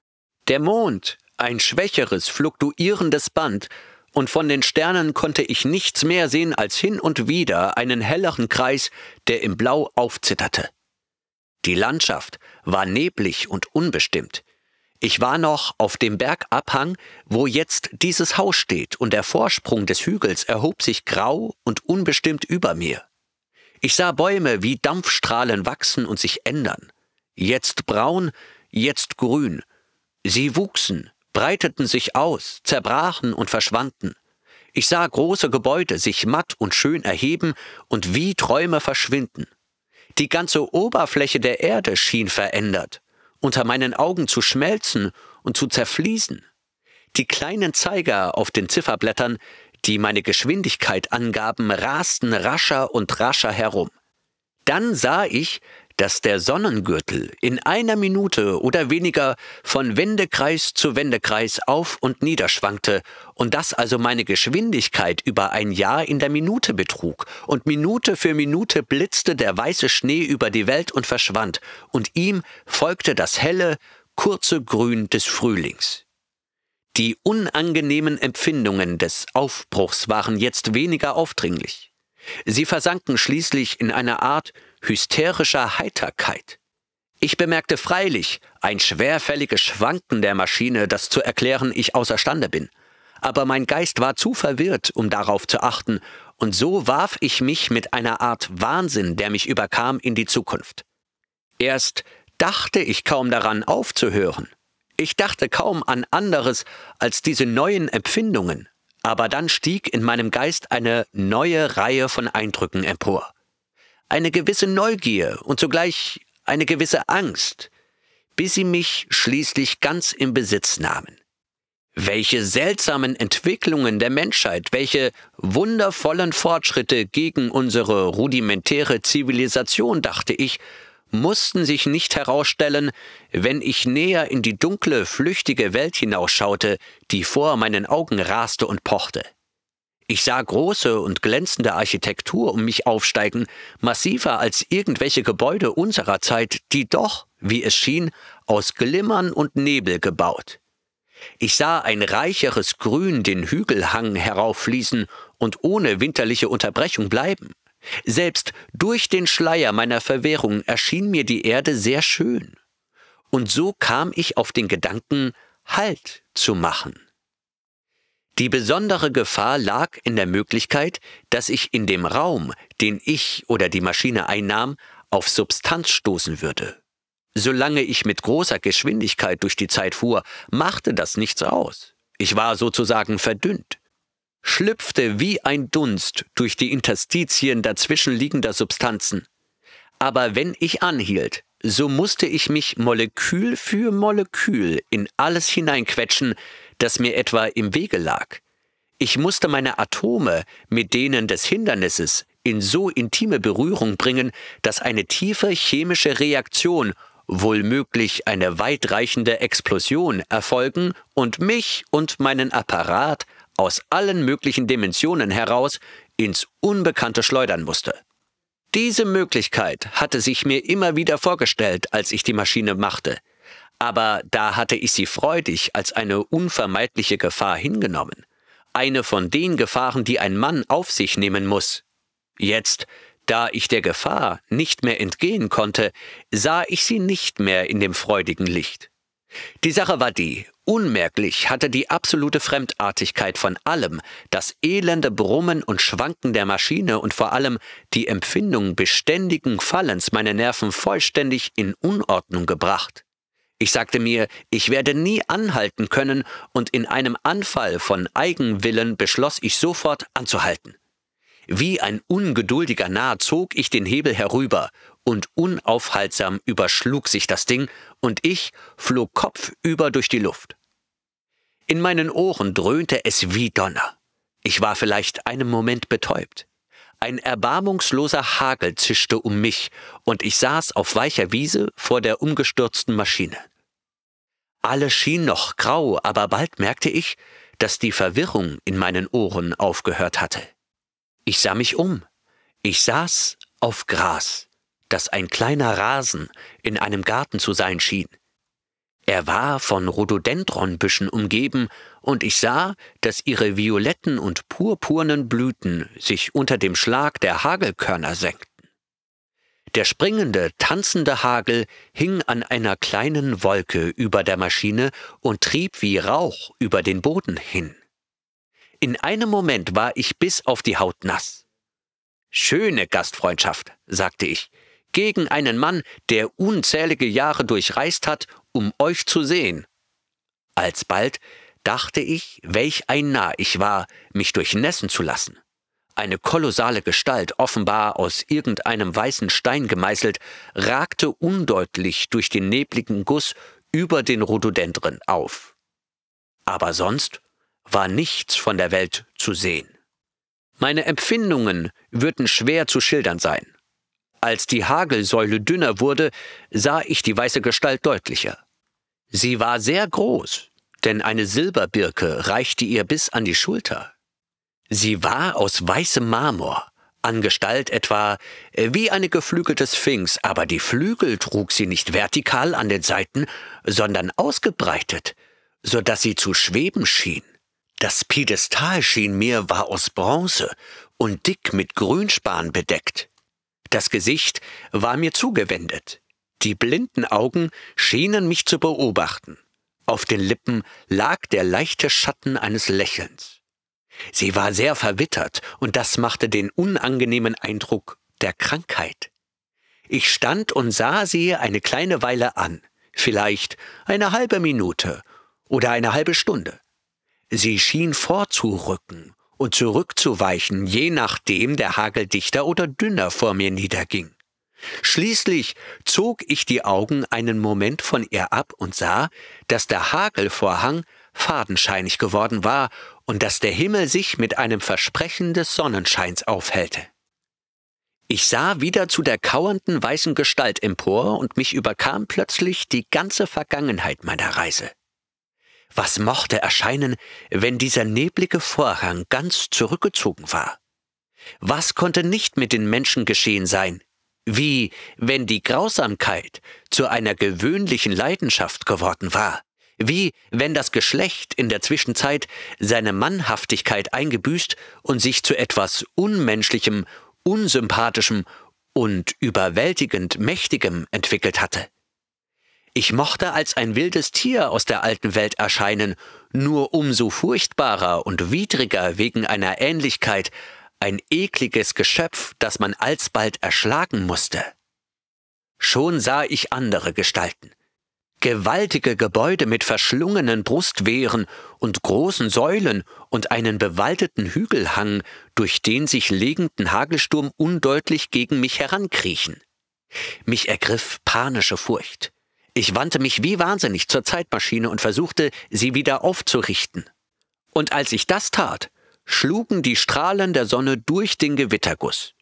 Der Mond, ein schwächeres, fluktuierendes Band, und von den Sternen konnte ich nichts mehr sehen als hin und wieder einen helleren Kreis, der im Blau aufzitterte. Die Landschaft war neblig und unbestimmt. Ich war noch auf dem Bergabhang, wo jetzt dieses Haus steht, und der Vorsprung des Hügels erhob sich grau und unbestimmt über mir. Ich sah Bäume wie Dampfstrahlen wachsen und sich ändern. Jetzt braun, jetzt grün. Sie wuchsen, breiteten sich aus, zerbrachen und verschwanden. Ich sah große Gebäude sich matt und schön erheben und wie Träume verschwinden. Die ganze Oberfläche der Erde schien verändert, unter meinen Augen zu schmelzen und zu zerfließen. Die kleinen Zeiger auf den Zifferblättern, die meine Geschwindigkeit angaben, rasten rascher und rascher herum. Dann sah ich, dass der Sonnengürtel in einer Minute oder weniger von Wendekreis zu Wendekreis auf und niederschwankte und dass also meine Geschwindigkeit über ein Jahr in der Minute betrug und Minute für Minute blitzte der weiße Schnee über die Welt und verschwand und ihm folgte das helle, kurze Grün des Frühlings. Die unangenehmen Empfindungen des Aufbruchs waren jetzt weniger aufdringlich. Sie versanken schließlich in einer Art hysterischer Heiterkeit. Ich bemerkte freilich ein schwerfälliges Schwanken der Maschine, das zu erklären ich außerstande bin. Aber mein Geist war zu verwirrt, um darauf zu achten, und so warf ich mich mit einer Art Wahnsinn, der mich überkam, in die Zukunft. Erst dachte ich kaum daran, aufzuhören. Ich dachte kaum an anderes als diese neuen Empfindungen, aber dann stieg in meinem Geist eine neue Reihe von Eindrücken empor. Eine gewisse Neugier und zugleich eine gewisse Angst, bis sie mich schließlich ganz im Besitz nahmen. Welche seltsamen Entwicklungen der Menschheit, welche wundervollen Fortschritte gegen unsere rudimentäre Zivilisation, dachte ich, mussten sich nicht herausstellen, wenn ich näher in die dunkle, flüchtige Welt hinausschaute, die vor meinen Augen raste und pochte. Ich sah große und glänzende Architektur um mich aufsteigen, massiver als irgendwelche Gebäude unserer Zeit, die doch, wie es schien, aus Glimmern und Nebel gebaut. Ich sah ein reicheres Grün den Hügelhang herauffließen und ohne winterliche Unterbrechung bleiben. Selbst durch den Schleier meiner Verwährung erschien mir die Erde sehr schön. Und so kam ich auf den Gedanken, Halt zu machen. Die besondere Gefahr lag in der Möglichkeit, dass ich in dem Raum, den ich oder die Maschine einnahm, auf Substanz stoßen würde. Solange ich mit großer Geschwindigkeit durch die Zeit fuhr, machte das nichts aus. Ich war sozusagen verdünnt schlüpfte wie ein Dunst durch die Interstitien dazwischenliegender Substanzen. Aber wenn ich anhielt, so musste ich mich Molekül für Molekül in alles hineinquetschen, das mir etwa im Wege lag. Ich musste meine Atome mit denen des Hindernisses in so intime Berührung bringen, dass eine tiefe chemische Reaktion, wohl möglich eine weitreichende Explosion, erfolgen und mich und meinen Apparat aus allen möglichen Dimensionen heraus ins Unbekannte schleudern musste. Diese Möglichkeit hatte sich mir immer wieder vorgestellt, als ich die Maschine machte, aber da hatte ich sie freudig als eine unvermeidliche Gefahr hingenommen, eine von den Gefahren, die ein Mann auf sich nehmen muss. Jetzt, da ich der Gefahr nicht mehr entgehen konnte, sah ich sie nicht mehr in dem freudigen Licht. Die Sache war die, unmerklich hatte die absolute Fremdartigkeit von allem, das elende Brummen und Schwanken der Maschine und vor allem die Empfindung beständigen Fallens meine Nerven vollständig in Unordnung gebracht. Ich sagte mir, ich werde nie anhalten können, und in einem Anfall von Eigenwillen beschloss ich sofort anzuhalten. Wie ein Ungeduldiger Narr zog ich den Hebel herüber, und unaufhaltsam überschlug sich das Ding, und ich flog kopfüber durch die Luft. In meinen Ohren dröhnte es wie Donner. Ich war vielleicht einen Moment betäubt. Ein erbarmungsloser Hagel zischte um mich, und ich saß auf weicher Wiese vor der umgestürzten Maschine. Alles schien noch grau, aber bald merkte ich, dass die Verwirrung in meinen Ohren aufgehört hatte. Ich sah mich um. Ich saß auf Gras das ein kleiner Rasen in einem Garten zu sein schien. Er war von Rhododendronbüschen umgeben, und ich sah, dass ihre violetten und purpurnen Blüten sich unter dem Schlag der Hagelkörner senkten. Der springende, tanzende Hagel hing an einer kleinen Wolke über der Maschine und trieb wie Rauch über den Boden hin. In einem Moment war ich bis auf die Haut nass. Schöne Gastfreundschaft, sagte ich, gegen einen Mann, der unzählige Jahre durchreist hat, um euch zu sehen. Alsbald dachte ich, welch ein Narr ich war, mich durchnässen zu lassen. Eine kolossale Gestalt, offenbar aus irgendeinem weißen Stein gemeißelt, ragte undeutlich durch den nebligen Guss über den Rhododendren auf. Aber sonst war nichts von der Welt zu sehen. Meine Empfindungen würden schwer zu schildern sein. Als die Hagelsäule dünner wurde, sah ich die weiße Gestalt deutlicher. Sie war sehr groß, denn eine Silberbirke reichte ihr bis an die Schulter. Sie war aus weißem Marmor, an Gestalt etwa äh, wie eine geflügelte Sphinx, aber die Flügel trug sie nicht vertikal an den Seiten, sondern ausgebreitet, so dass sie zu schweben schien. Das Piedestal schien mir war aus Bronze und dick mit Grünspan bedeckt. Das Gesicht war mir zugewendet. Die blinden Augen schienen mich zu beobachten. Auf den Lippen lag der leichte Schatten eines Lächelns. Sie war sehr verwittert, und das machte den unangenehmen Eindruck der Krankheit. Ich stand und sah sie eine kleine Weile an, vielleicht eine halbe Minute oder eine halbe Stunde. Sie schien vorzurücken, und zurückzuweichen, je nachdem der Hagel dichter oder dünner vor mir niederging. Schließlich zog ich die Augen einen Moment von ihr ab und sah, dass der Hagelvorhang fadenscheinig geworden war und dass der Himmel sich mit einem Versprechen des Sonnenscheins aufhellte. Ich sah wieder zu der kauernden weißen Gestalt empor und mich überkam plötzlich die ganze Vergangenheit meiner Reise was mochte erscheinen, wenn dieser neblige Vorhang ganz zurückgezogen war? Was konnte nicht mit den Menschen geschehen sein? Wie, wenn die Grausamkeit zu einer gewöhnlichen Leidenschaft geworden war? Wie, wenn das Geschlecht in der Zwischenzeit seine Mannhaftigkeit eingebüßt und sich zu etwas Unmenschlichem, Unsympathischem und überwältigend Mächtigem entwickelt hatte? Ich mochte als ein wildes Tier aus der alten Welt erscheinen, nur umso furchtbarer und widriger wegen einer Ähnlichkeit, ein ekliges Geschöpf, das man alsbald erschlagen musste. Schon sah ich andere Gestalten. Gewaltige Gebäude mit verschlungenen Brustwehren und großen Säulen und einen bewaldeten Hügelhang, durch den sich legenden Hagelsturm undeutlich gegen mich herankriechen. Mich ergriff panische Furcht. Ich wandte mich wie wahnsinnig zur Zeitmaschine und versuchte, sie wieder aufzurichten. Und als ich das tat, schlugen die Strahlen der Sonne durch den Gewitterguss.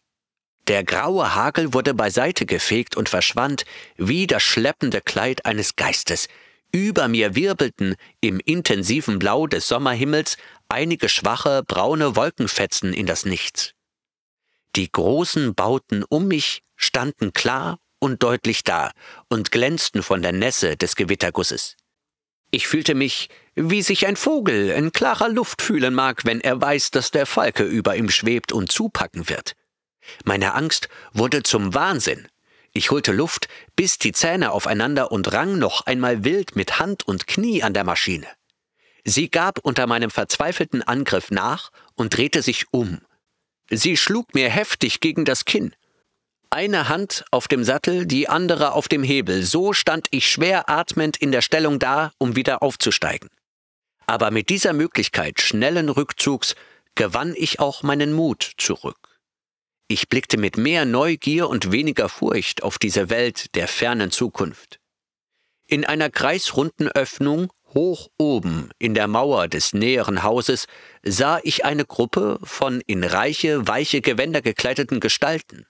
Der graue Hagel wurde beiseite gefegt und verschwand wie das schleppende Kleid eines Geistes. Über mir wirbelten im intensiven Blau des Sommerhimmels einige schwache braune Wolkenfetzen in das Nichts. Die großen Bauten um mich standen klar und deutlich da und glänzten von der Nässe des Gewittergusses. Ich fühlte mich, wie sich ein Vogel in klarer Luft fühlen mag, wenn er weiß, dass der Falke über ihm schwebt und zupacken wird. Meine Angst wurde zum Wahnsinn. Ich holte Luft, biss die Zähne aufeinander und rang noch einmal wild mit Hand und Knie an der Maschine. Sie gab unter meinem verzweifelten Angriff nach und drehte sich um. Sie schlug mir heftig gegen das Kinn. Eine Hand auf dem Sattel, die andere auf dem Hebel. So stand ich schwer atmend in der Stellung da, um wieder aufzusteigen. Aber mit dieser Möglichkeit schnellen Rückzugs gewann ich auch meinen Mut zurück. Ich blickte mit mehr Neugier und weniger Furcht auf diese Welt der fernen Zukunft. In einer kreisrunden Öffnung hoch oben in der Mauer des näheren Hauses sah ich eine Gruppe von in reiche, weiche Gewänder gekleideten Gestalten.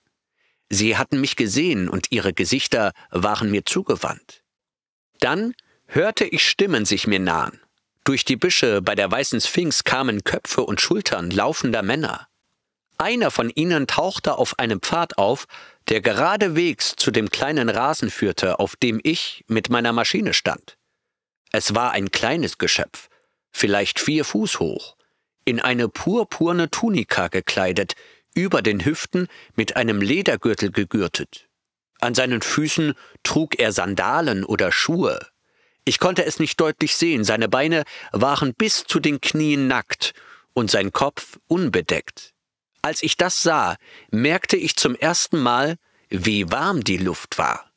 Sie hatten mich gesehen und ihre Gesichter waren mir zugewandt. Dann hörte ich Stimmen sich mir nahen. Durch die Büsche bei der weißen Sphinx kamen Köpfe und Schultern laufender Männer. Einer von ihnen tauchte auf einem Pfad auf, der geradewegs zu dem kleinen Rasen führte, auf dem ich mit meiner Maschine stand. Es war ein kleines Geschöpf, vielleicht vier Fuß hoch, in eine purpurne Tunika gekleidet, über den Hüften mit einem Ledergürtel gegürtet. An seinen Füßen trug er Sandalen oder Schuhe. Ich konnte es nicht deutlich sehen, seine Beine waren bis zu den Knien nackt und sein Kopf unbedeckt. Als ich das sah, merkte ich zum ersten Mal, wie warm die Luft war.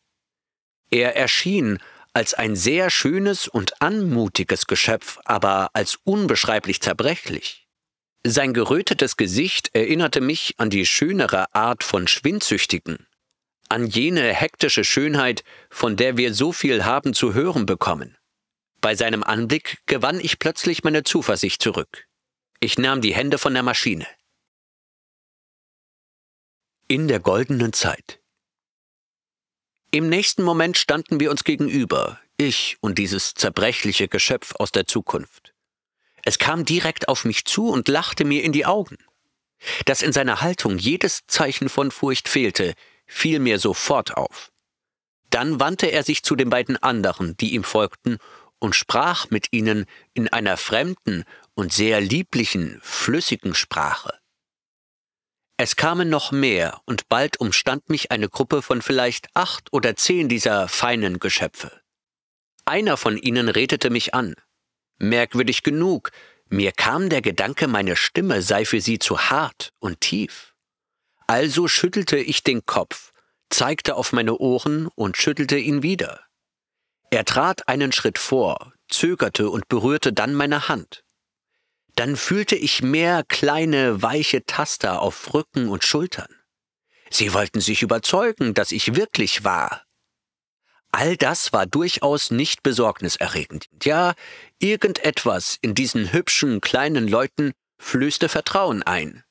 Er erschien als ein sehr schönes und anmutiges Geschöpf, aber als unbeschreiblich zerbrechlich. Sein gerötetes Gesicht erinnerte mich an die schönere Art von Schwindsüchtigen, an jene hektische Schönheit, von der wir so viel haben zu hören bekommen. Bei seinem Anblick gewann ich plötzlich meine Zuversicht zurück. Ich nahm die Hände von der Maschine. In der goldenen Zeit. Im nächsten Moment standen wir uns gegenüber, ich und dieses zerbrechliche Geschöpf aus der Zukunft. Es kam direkt auf mich zu und lachte mir in die Augen. Dass in seiner Haltung jedes Zeichen von Furcht fehlte, fiel mir sofort auf. Dann wandte er sich zu den beiden anderen, die ihm folgten, und sprach mit ihnen in einer fremden und sehr lieblichen, flüssigen Sprache. Es kamen noch mehr, und bald umstand mich eine Gruppe von vielleicht acht oder zehn dieser feinen Geschöpfe. Einer von ihnen redete mich an. Merkwürdig genug, mir kam der Gedanke, meine Stimme sei für sie zu hart und tief. Also schüttelte ich den Kopf, zeigte auf meine Ohren und schüttelte ihn wieder. Er trat einen Schritt vor, zögerte und berührte dann meine Hand. Dann fühlte ich mehr kleine, weiche Taster auf Rücken und Schultern. Sie wollten sich überzeugen, dass ich wirklich war. All das war durchaus nicht besorgniserregend. Ja, irgendetwas in diesen hübschen kleinen Leuten flößte Vertrauen ein.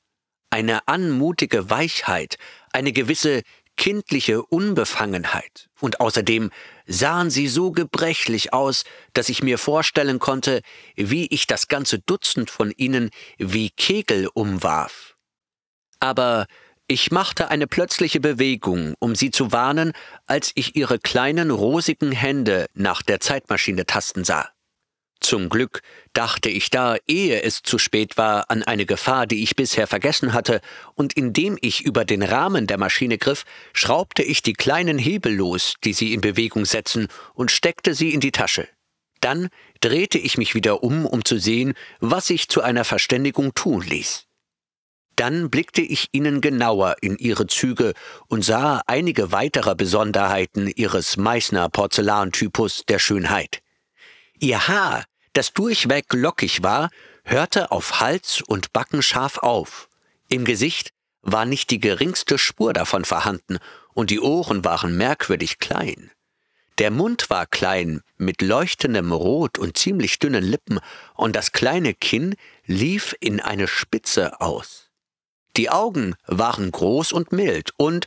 Eine anmutige Weichheit, eine gewisse kindliche Unbefangenheit. Und außerdem sahen sie so gebrechlich aus, dass ich mir vorstellen konnte, wie ich das ganze Dutzend von ihnen wie Kegel umwarf. Aber ich machte eine plötzliche Bewegung, um sie zu warnen, als ich ihre kleinen rosigen Hände nach der Zeitmaschine tasten sah. Zum Glück dachte ich da, ehe es zu spät war, an eine Gefahr, die ich bisher vergessen hatte, und indem ich über den Rahmen der Maschine griff, schraubte ich die kleinen Hebel los, die sie in Bewegung setzen, und steckte sie in die Tasche. Dann drehte ich mich wieder um, um zu sehen, was sich zu einer Verständigung tun ließ. Dann blickte ich ihnen genauer in ihre Züge und sah einige weitere Besonderheiten ihres Meißner Porzellantypus der Schönheit. Ihr Haar, das durchweg lockig war, hörte auf Hals und Backen scharf auf. Im Gesicht war nicht die geringste Spur davon vorhanden, und die Ohren waren merkwürdig klein. Der Mund war klein, mit leuchtendem Rot und ziemlich dünnen Lippen, und das kleine Kinn lief in eine Spitze aus. Die Augen waren groß und mild und,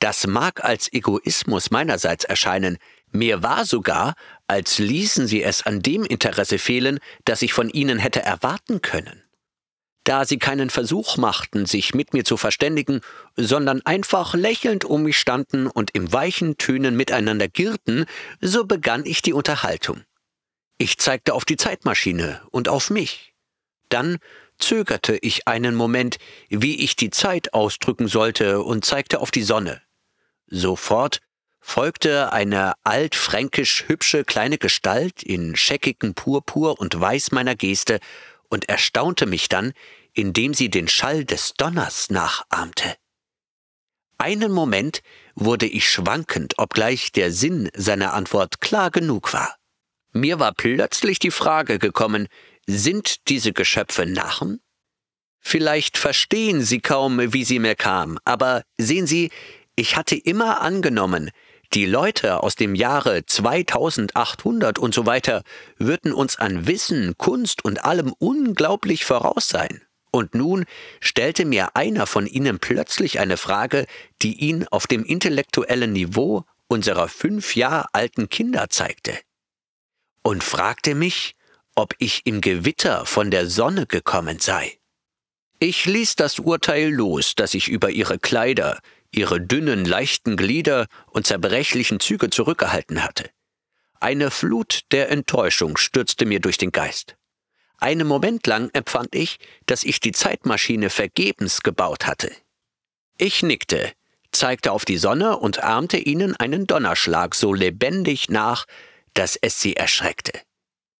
das mag als Egoismus meinerseits erscheinen, mir war sogar, als ließen sie es an dem Interesse fehlen, das ich von ihnen hätte erwarten können. Da sie keinen Versuch machten, sich mit mir zu verständigen, sondern einfach lächelnd um mich standen und im weichen Tönen miteinander girrten, so begann ich die Unterhaltung. Ich zeigte auf die Zeitmaschine und auf mich. Dann zögerte ich einen Moment, wie ich die Zeit ausdrücken sollte, und zeigte auf die Sonne. Sofort folgte eine altfränkisch hübsche kleine Gestalt in scheckigem Purpur und Weiß meiner Geste und erstaunte mich dann, indem sie den Schall des Donners nachahmte. Einen Moment wurde ich schwankend, obgleich der Sinn seiner Antwort klar genug war. Mir war plötzlich die Frage gekommen, sind diese Geschöpfe Narren? Vielleicht verstehen Sie kaum, wie sie mir kam, aber sehen Sie, ich hatte immer angenommen, die Leute aus dem Jahre 2800 und so weiter würden uns an Wissen, Kunst und allem unglaublich voraus sein. Und nun stellte mir einer von ihnen plötzlich eine Frage, die ihn auf dem intellektuellen Niveau unserer fünf Jahre alten Kinder zeigte. Und fragte mich, ob ich im Gewitter von der Sonne gekommen sei. Ich ließ das Urteil los, das ich über ihre Kleider, ihre dünnen, leichten Glieder und zerbrechlichen Züge zurückgehalten hatte. Eine Flut der Enttäuschung stürzte mir durch den Geist. Einen Moment lang empfand ich, dass ich die Zeitmaschine vergebens gebaut hatte. Ich nickte, zeigte auf die Sonne und ahmte ihnen einen Donnerschlag so lebendig nach, dass es sie erschreckte.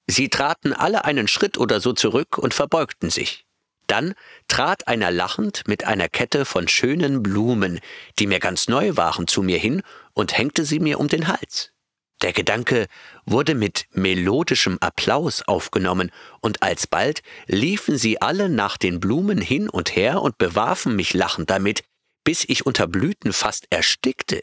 Sie traten alle einen Schritt oder so zurück und verbeugten sich. Dann trat einer lachend mit einer Kette von schönen Blumen, die mir ganz neu waren, zu mir hin und hängte sie mir um den Hals. Der Gedanke wurde mit melodischem Applaus aufgenommen, und alsbald liefen sie alle nach den Blumen hin und her und bewarfen mich lachend damit, bis ich unter Blüten fast erstickte.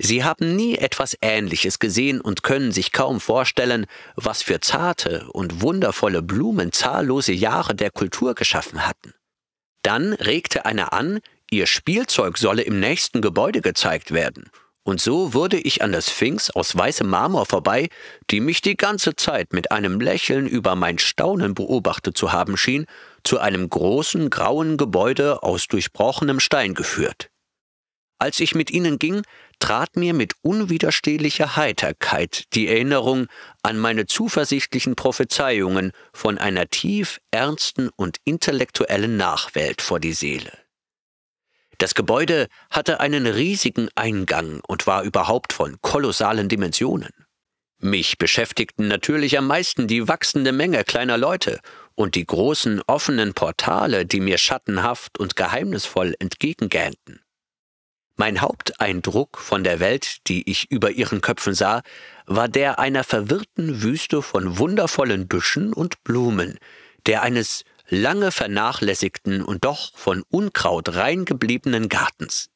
Sie haben nie etwas Ähnliches gesehen und können sich kaum vorstellen, was für zarte und wundervolle Blumen zahllose Jahre der Kultur geschaffen hatten. Dann regte einer an, ihr Spielzeug solle im nächsten Gebäude gezeigt werden, und so wurde ich an der Sphinx aus weißem Marmor vorbei, die mich die ganze Zeit mit einem Lächeln über mein Staunen beobachtet zu haben schien, zu einem großen grauen Gebäude aus durchbrochenem Stein geführt. Als ich mit ihnen ging, trat mir mit unwiderstehlicher Heiterkeit die Erinnerung an meine zuversichtlichen Prophezeiungen von einer tief ernsten und intellektuellen Nachwelt vor die Seele. Das Gebäude hatte einen riesigen Eingang und war überhaupt von kolossalen Dimensionen. Mich beschäftigten natürlich am meisten die wachsende Menge kleiner Leute und die großen offenen Portale, die mir schattenhaft und geheimnisvoll entgegengähnten. Mein Haupteindruck von der Welt, die ich über ihren Köpfen sah, war der einer verwirrten Wüste von wundervollen Büschen und Blumen, der eines lange vernachlässigten und doch von Unkraut rein gebliebenen Gartens.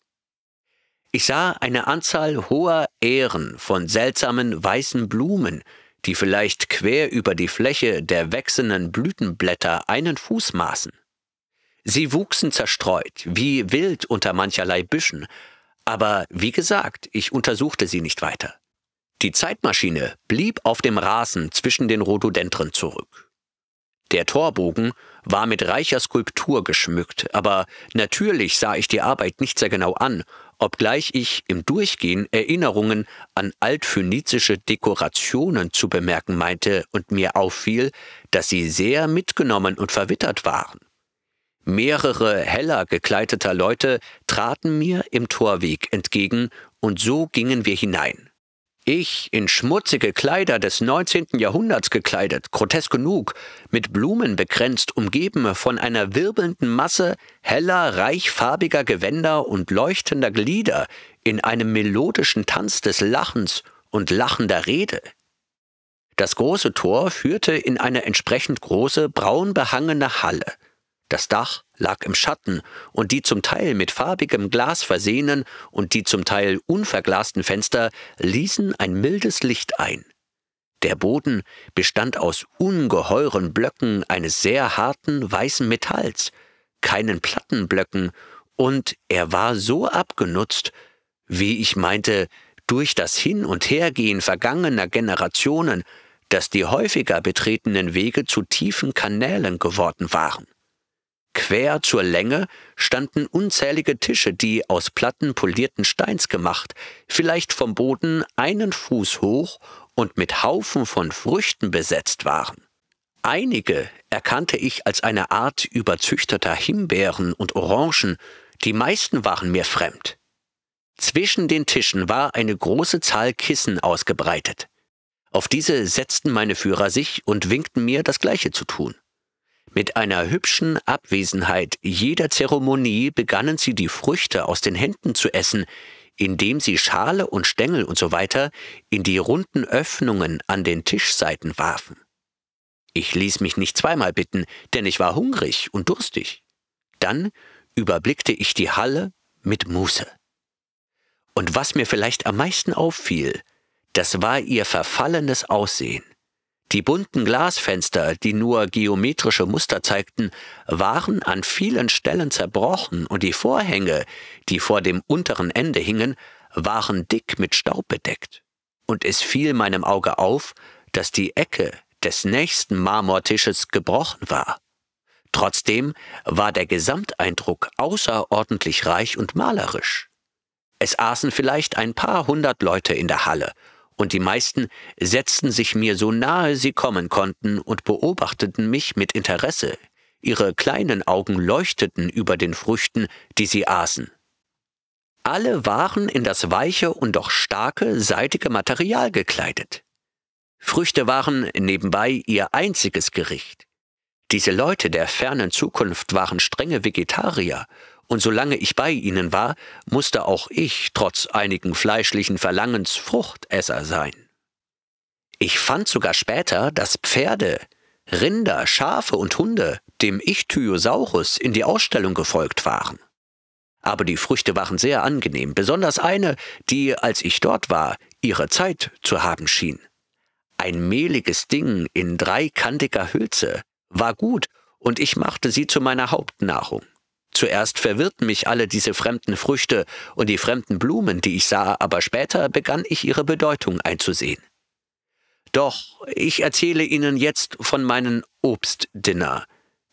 Ich sah eine Anzahl hoher Ähren von seltsamen weißen Blumen, die vielleicht quer über die Fläche der wechselnden Blütenblätter einen Fuß maßen. Sie wuchsen zerstreut, wie wild unter mancherlei Büschen, aber wie gesagt, ich untersuchte sie nicht weiter. Die Zeitmaschine blieb auf dem Rasen zwischen den Rhododendren zurück. Der Torbogen war mit reicher Skulptur geschmückt, aber natürlich sah ich die Arbeit nicht sehr genau an, obgleich ich im Durchgehen Erinnerungen an altphönizische Dekorationen zu bemerken meinte und mir auffiel, dass sie sehr mitgenommen und verwittert waren. Mehrere heller gekleideter Leute traten mir im Torweg entgegen, und so gingen wir hinein. Ich, in schmutzige Kleider des 19. Jahrhunderts gekleidet, grotesk genug, mit Blumen bekränzt, umgeben von einer wirbelnden Masse heller, reichfarbiger Gewänder und leuchtender Glieder, in einem melodischen Tanz des Lachens und lachender Rede. Das große Tor führte in eine entsprechend große, braun behangene Halle. Das Dach lag im Schatten, und die zum Teil mit farbigem Glas versehenen und die zum Teil unverglasten Fenster ließen ein mildes Licht ein. Der Boden bestand aus ungeheuren Blöcken eines sehr harten, weißen Metalls, keinen Plattenblöcken, und er war so abgenutzt, wie ich meinte, durch das Hin und Hergehen vergangener Generationen, dass die häufiger betretenen Wege zu tiefen Kanälen geworden waren. Quer zur Länge standen unzählige Tische, die aus platten polierten Steins gemacht, vielleicht vom Boden einen Fuß hoch und mit Haufen von Früchten besetzt waren. Einige erkannte ich als eine Art überzüchterter Himbeeren und Orangen, die meisten waren mir fremd. Zwischen den Tischen war eine große Zahl Kissen ausgebreitet. Auf diese setzten meine Führer sich und winkten mir, das gleiche zu tun. Mit einer hübschen Abwesenheit jeder Zeremonie begannen sie die Früchte aus den Händen zu essen, indem sie Schale und Stängel usw. So weiter in die runden Öffnungen an den Tischseiten warfen. Ich ließ mich nicht zweimal bitten, denn ich war hungrig und durstig. Dann überblickte ich die Halle mit Muße. Und was mir vielleicht am meisten auffiel, das war ihr verfallenes Aussehen. Die bunten Glasfenster, die nur geometrische Muster zeigten, waren an vielen Stellen zerbrochen und die Vorhänge, die vor dem unteren Ende hingen, waren dick mit Staub bedeckt. Und es fiel meinem Auge auf, dass die Ecke des nächsten Marmortisches gebrochen war. Trotzdem war der Gesamteindruck außerordentlich reich und malerisch. Es aßen vielleicht ein paar hundert Leute in der Halle, und die meisten setzten sich mir so nahe sie kommen konnten und beobachteten mich mit Interesse. Ihre kleinen Augen leuchteten über den Früchten, die sie aßen. Alle waren in das weiche und doch starke, seitige Material gekleidet. Früchte waren nebenbei ihr einziges Gericht. Diese Leute der fernen Zukunft waren strenge Vegetarier und solange ich bei ihnen war, musste auch ich trotz einigen fleischlichen Verlangens Fruchtesser sein. Ich fand sogar später, dass Pferde, Rinder, Schafe und Hunde dem Ichthyosaurus in die Ausstellung gefolgt waren. Aber die Früchte waren sehr angenehm, besonders eine, die, als ich dort war, ihre Zeit zu haben schien. Ein mehliges Ding in dreikantiger Hülse war gut, und ich machte sie zu meiner Hauptnahrung. Zuerst verwirrten mich alle diese fremden Früchte und die fremden Blumen, die ich sah, aber später begann ich ihre Bedeutung einzusehen. Doch ich erzähle Ihnen jetzt von meinem Obstdinner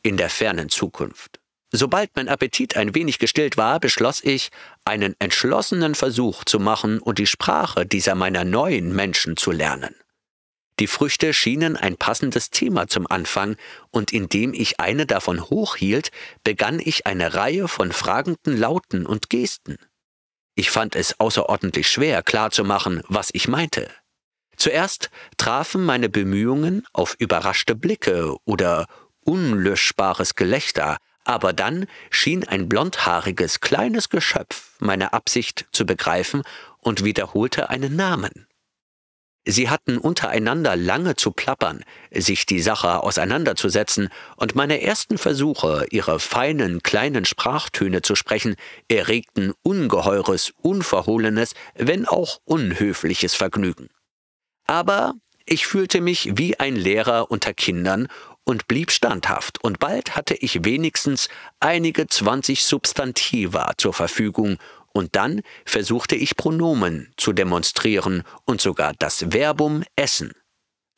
in der fernen Zukunft. Sobald mein Appetit ein wenig gestillt war, beschloss ich, einen entschlossenen Versuch zu machen und die Sprache dieser meiner neuen Menschen zu lernen. Die Früchte schienen ein passendes Thema zum Anfang, und indem ich eine davon hochhielt, begann ich eine Reihe von fragenden Lauten und Gesten. Ich fand es außerordentlich schwer, klarzumachen, was ich meinte. Zuerst trafen meine Bemühungen auf überraschte Blicke oder unlöschbares Gelächter, aber dann schien ein blondhaariges kleines Geschöpf meine Absicht zu begreifen und wiederholte einen Namen. Sie hatten untereinander lange zu plappern, sich die Sache auseinanderzusetzen, und meine ersten Versuche, ihre feinen kleinen Sprachtöne zu sprechen, erregten ungeheures, unverhohlenes, wenn auch unhöfliches Vergnügen. Aber ich fühlte mich wie ein Lehrer unter Kindern und blieb standhaft, und bald hatte ich wenigstens einige zwanzig Substantiva zur Verfügung und dann versuchte ich Pronomen zu demonstrieren und sogar das Verbum essen.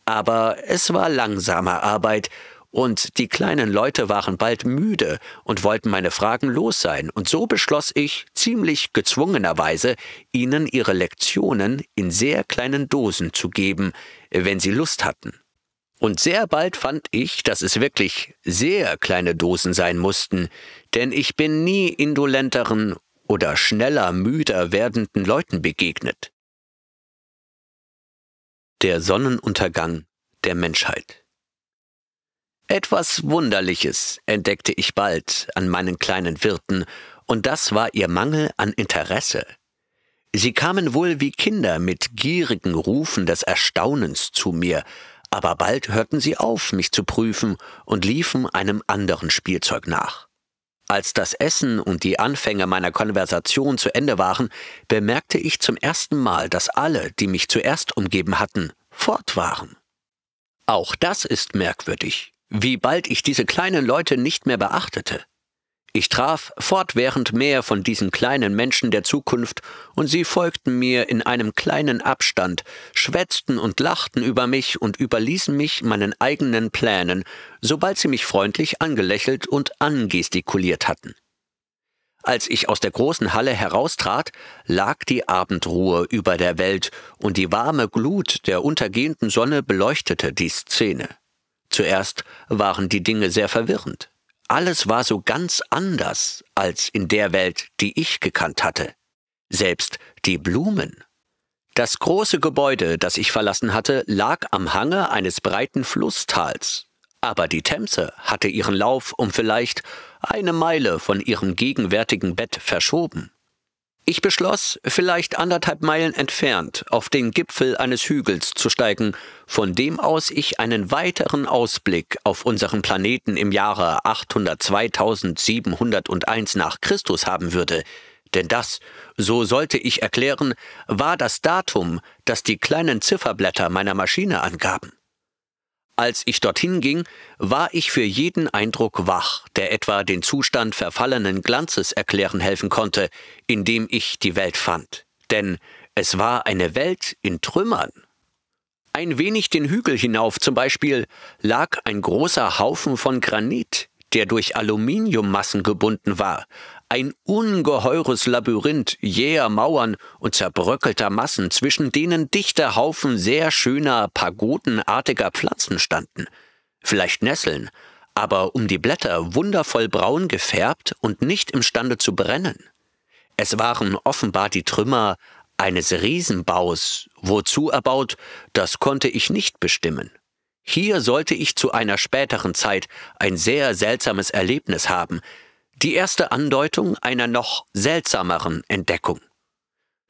Aber es war langsame Arbeit, und die kleinen Leute waren bald müde und wollten meine Fragen los sein, und so beschloss ich, ziemlich gezwungenerweise, ihnen ihre Lektionen in sehr kleinen Dosen zu geben, wenn sie Lust hatten. Und sehr bald fand ich, dass es wirklich sehr kleine Dosen sein mussten, denn ich bin nie indolenteren oder schneller müder werdenden Leuten begegnet. Der Sonnenuntergang der Menschheit. Etwas Wunderliches entdeckte ich bald an meinen kleinen Wirten, und das war ihr Mangel an Interesse. Sie kamen wohl wie Kinder mit gierigen Rufen des Erstaunens zu mir, aber bald hörten sie auf, mich zu prüfen und liefen einem anderen Spielzeug nach. Als das Essen und die Anfänge meiner Konversation zu Ende waren, bemerkte ich zum ersten Mal, dass alle, die mich zuerst umgeben hatten, fort waren. Auch das ist merkwürdig, wie bald ich diese kleinen Leute nicht mehr beachtete. Ich traf fortwährend mehr von diesen kleinen Menschen der Zukunft, und sie folgten mir in einem kleinen Abstand, schwätzten und lachten über mich und überließen mich meinen eigenen Plänen, sobald sie mich freundlich angelächelt und angestikuliert hatten. Als ich aus der großen Halle heraustrat, lag die Abendruhe über der Welt, und die warme Glut der untergehenden Sonne beleuchtete die Szene. Zuerst waren die Dinge sehr verwirrend. Alles war so ganz anders als in der Welt, die ich gekannt hatte. Selbst die Blumen. Das große Gebäude, das ich verlassen hatte, lag am Hange eines breiten Flusstals, aber die Themse hatte ihren Lauf um vielleicht eine Meile von ihrem gegenwärtigen Bett verschoben. Ich beschloss, vielleicht anderthalb Meilen entfernt auf den Gipfel eines Hügels zu steigen, von dem aus ich einen weiteren Ausblick auf unseren Planeten im Jahre 802.701 nach Christus haben würde, denn das, so sollte ich erklären, war das Datum, das die kleinen Zifferblätter meiner Maschine angaben. Als ich dorthin ging, war ich für jeden Eindruck wach, der etwa den Zustand verfallenen Glanzes erklären helfen konnte, in dem ich die Welt fand. Denn es war eine Welt in Trümmern. Ein wenig den Hügel hinauf zum Beispiel lag ein großer Haufen von Granit, der durch Aluminiummassen gebunden war, ein ungeheures Labyrinth jäher Mauern und zerbröckelter Massen, zwischen denen dichte Haufen sehr schöner, pagodenartiger Pflanzen standen, vielleicht Nesseln, aber um die Blätter wundervoll braun gefärbt und nicht imstande zu brennen. Es waren offenbar die Trümmer eines Riesenbaus, wozu erbaut, das konnte ich nicht bestimmen. Hier sollte ich zu einer späteren Zeit ein sehr seltsames Erlebnis haben, die erste Andeutung einer noch seltsameren Entdeckung.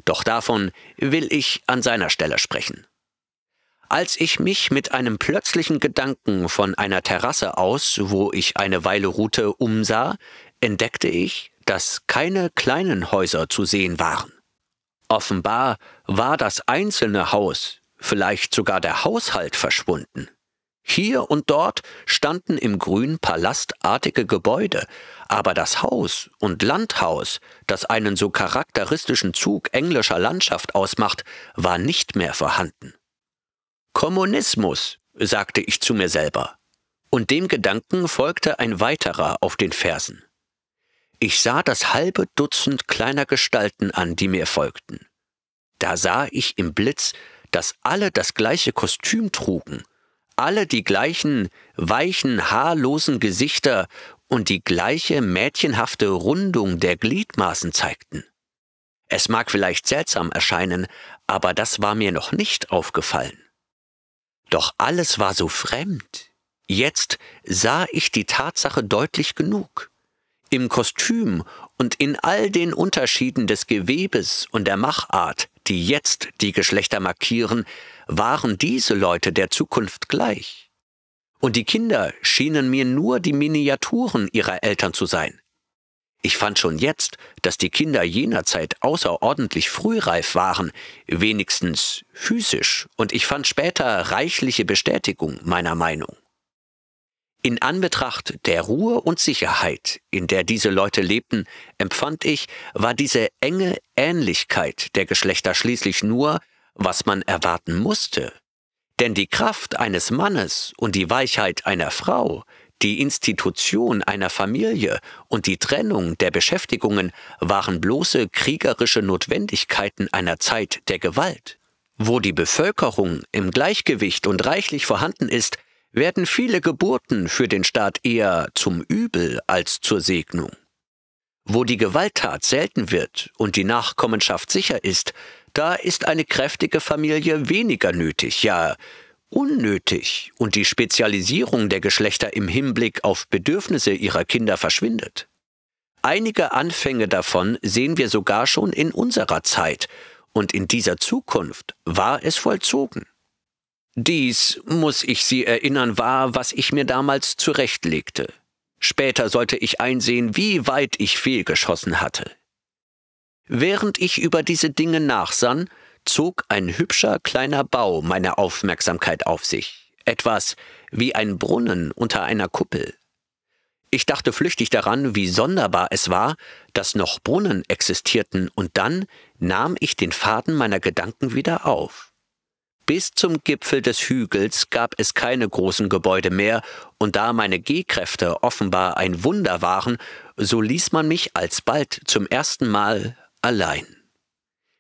Doch davon will ich an seiner Stelle sprechen. Als ich mich mit einem plötzlichen Gedanken von einer Terrasse aus, wo ich eine Weile ruhte, umsah, entdeckte ich, dass keine kleinen Häuser zu sehen waren. Offenbar war das einzelne Haus, vielleicht sogar der Haushalt verschwunden. Hier und dort standen im Grün palastartige Gebäude, aber das Haus und Landhaus, das einen so charakteristischen Zug englischer Landschaft ausmacht, war nicht mehr vorhanden. Kommunismus, sagte ich zu mir selber, und dem Gedanken folgte ein weiterer auf den Fersen. Ich sah das halbe Dutzend kleiner Gestalten an, die mir folgten. Da sah ich im Blitz, dass alle das gleiche Kostüm trugen, alle die gleichen, weichen, haarlosen Gesichter und die gleiche mädchenhafte Rundung der Gliedmaßen zeigten. Es mag vielleicht seltsam erscheinen, aber das war mir noch nicht aufgefallen. Doch alles war so fremd. Jetzt sah ich die Tatsache deutlich genug. Im Kostüm und in all den Unterschieden des Gewebes und der Machart, die jetzt die Geschlechter markieren, waren diese Leute der Zukunft gleich. Und die Kinder schienen mir nur die Miniaturen ihrer Eltern zu sein. Ich fand schon jetzt, dass die Kinder jener Zeit außerordentlich frühreif waren, wenigstens physisch, und ich fand später reichliche Bestätigung meiner Meinung. In Anbetracht der Ruhe und Sicherheit, in der diese Leute lebten, empfand ich, war diese enge Ähnlichkeit der Geschlechter schließlich nur was man erwarten musste. Denn die Kraft eines Mannes und die Weichheit einer Frau, die Institution einer Familie und die Trennung der Beschäftigungen waren bloße kriegerische Notwendigkeiten einer Zeit der Gewalt. Wo die Bevölkerung im Gleichgewicht und reichlich vorhanden ist, werden viele Geburten für den Staat eher zum Übel als zur Segnung. Wo die Gewalttat selten wird und die Nachkommenschaft sicher ist, da ist eine kräftige Familie weniger nötig, ja unnötig, und die Spezialisierung der Geschlechter im Hinblick auf Bedürfnisse ihrer Kinder verschwindet. Einige Anfänge davon sehen wir sogar schon in unserer Zeit, und in dieser Zukunft war es vollzogen. Dies, muss ich Sie erinnern, war, was ich mir damals zurechtlegte. Später sollte ich einsehen, wie weit ich fehlgeschossen hatte. Während ich über diese Dinge nachsann, zog ein hübscher kleiner Bau meine Aufmerksamkeit auf sich, etwas wie ein Brunnen unter einer Kuppel. Ich dachte flüchtig daran, wie sonderbar es war, dass noch Brunnen existierten, und dann nahm ich den Faden meiner Gedanken wieder auf. Bis zum Gipfel des Hügels gab es keine großen Gebäude mehr, und da meine Gehkräfte offenbar ein Wunder waren, so ließ man mich alsbald zum ersten Mal allein.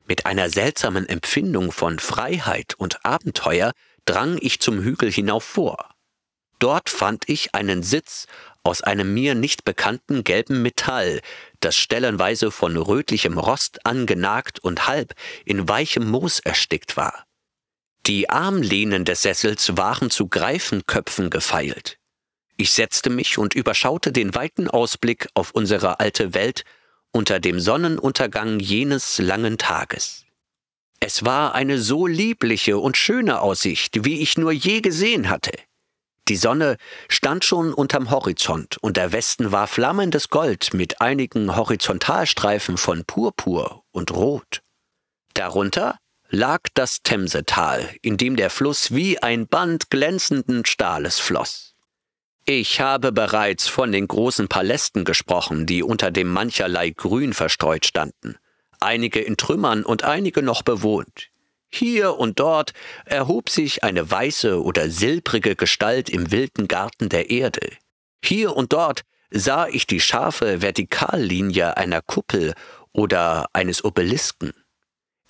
Mit einer seltsamen Empfindung von Freiheit und Abenteuer drang ich zum Hügel hinauf vor. Dort fand ich einen Sitz aus einem mir nicht bekannten gelben Metall, das stellenweise von rötlichem Rost angenagt und halb in weichem Moos erstickt war. Die Armlehnen des Sessels waren zu Greifenköpfen gefeilt. Ich setzte mich und überschaute den weiten Ausblick auf unsere alte Welt unter dem Sonnenuntergang jenes langen Tages. Es war eine so liebliche und schöne Aussicht, wie ich nur je gesehen hatte. Die Sonne stand schon unterm Horizont und der Westen war flammendes Gold mit einigen Horizontalstreifen von Purpur und Rot. Darunter lag das Themsetal, in dem der Fluss wie ein Band glänzenden Stahles floss. Ich habe bereits von den großen Palästen gesprochen, die unter dem mancherlei Grün verstreut standen, einige in Trümmern und einige noch bewohnt. Hier und dort erhob sich eine weiße oder silbrige Gestalt im wilden Garten der Erde. Hier und dort sah ich die scharfe Vertikallinie einer Kuppel oder eines Obelisken.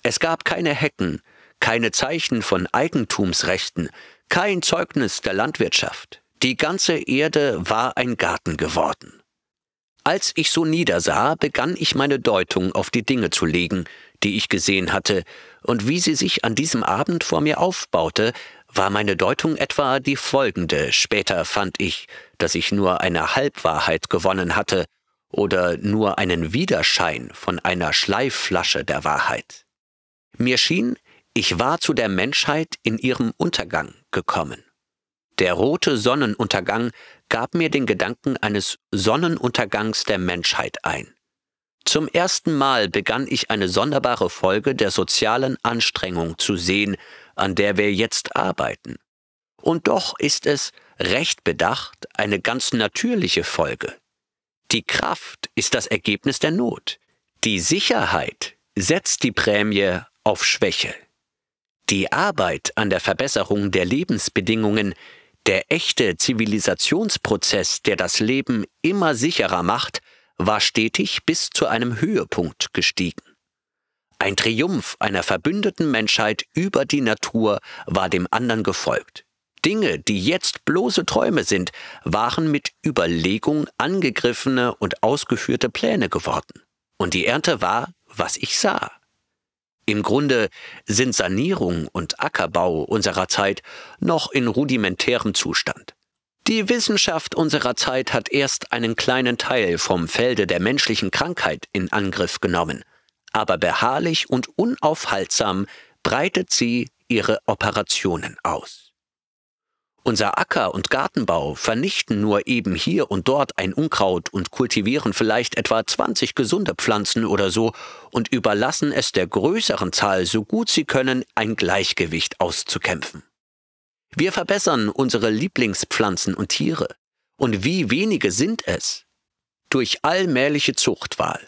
Es gab keine Hecken, keine Zeichen von Eigentumsrechten, kein Zeugnis der Landwirtschaft. Die ganze Erde war ein Garten geworden. Als ich so niedersah, begann ich meine Deutung auf die Dinge zu legen, die ich gesehen hatte, und wie sie sich an diesem Abend vor mir aufbaute, war meine Deutung etwa die folgende. Später fand ich, dass ich nur eine Halbwahrheit gewonnen hatte oder nur einen Widerschein von einer Schleifflasche der Wahrheit. Mir schien, ich war zu der Menschheit in ihrem Untergang gekommen. Der rote Sonnenuntergang gab mir den Gedanken eines Sonnenuntergangs der Menschheit ein. Zum ersten Mal begann ich eine sonderbare Folge der sozialen Anstrengung zu sehen, an der wir jetzt arbeiten. Und doch ist es, recht bedacht, eine ganz natürliche Folge. Die Kraft ist das Ergebnis der Not. Die Sicherheit setzt die Prämie auf Schwäche. Die Arbeit an der Verbesserung der Lebensbedingungen der echte Zivilisationsprozess, der das Leben immer sicherer macht, war stetig bis zu einem Höhepunkt gestiegen. Ein Triumph einer verbündeten Menschheit über die Natur war dem anderen gefolgt. Dinge, die jetzt bloße Träume sind, waren mit Überlegung angegriffene und ausgeführte Pläne geworden. Und die Ernte war, was ich sah. Im Grunde sind Sanierung und Ackerbau unserer Zeit noch in rudimentärem Zustand. Die Wissenschaft unserer Zeit hat erst einen kleinen Teil vom Felde der menschlichen Krankheit in Angriff genommen, aber beharrlich und unaufhaltsam breitet sie ihre Operationen aus. Unser Acker- und Gartenbau vernichten nur eben hier und dort ein Unkraut und kultivieren vielleicht etwa 20 gesunde Pflanzen oder so und überlassen es der größeren Zahl, so gut sie können, ein Gleichgewicht auszukämpfen. Wir verbessern unsere Lieblingspflanzen und Tiere. Und wie wenige sind es? Durch allmähliche Zuchtwahl.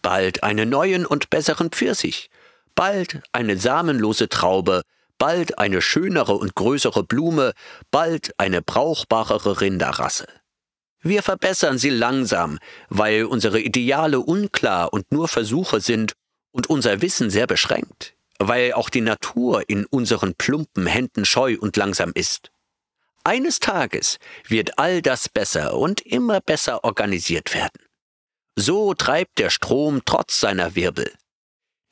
Bald einen neuen und besseren Pfirsich, bald eine samenlose Traube, bald eine schönere und größere Blume, bald eine brauchbarere Rinderrasse. Wir verbessern sie langsam, weil unsere Ideale unklar und nur Versuche sind und unser Wissen sehr beschränkt, weil auch die Natur in unseren plumpen Händen scheu und langsam ist. Eines Tages wird all das besser und immer besser organisiert werden. So treibt der Strom trotz seiner Wirbel,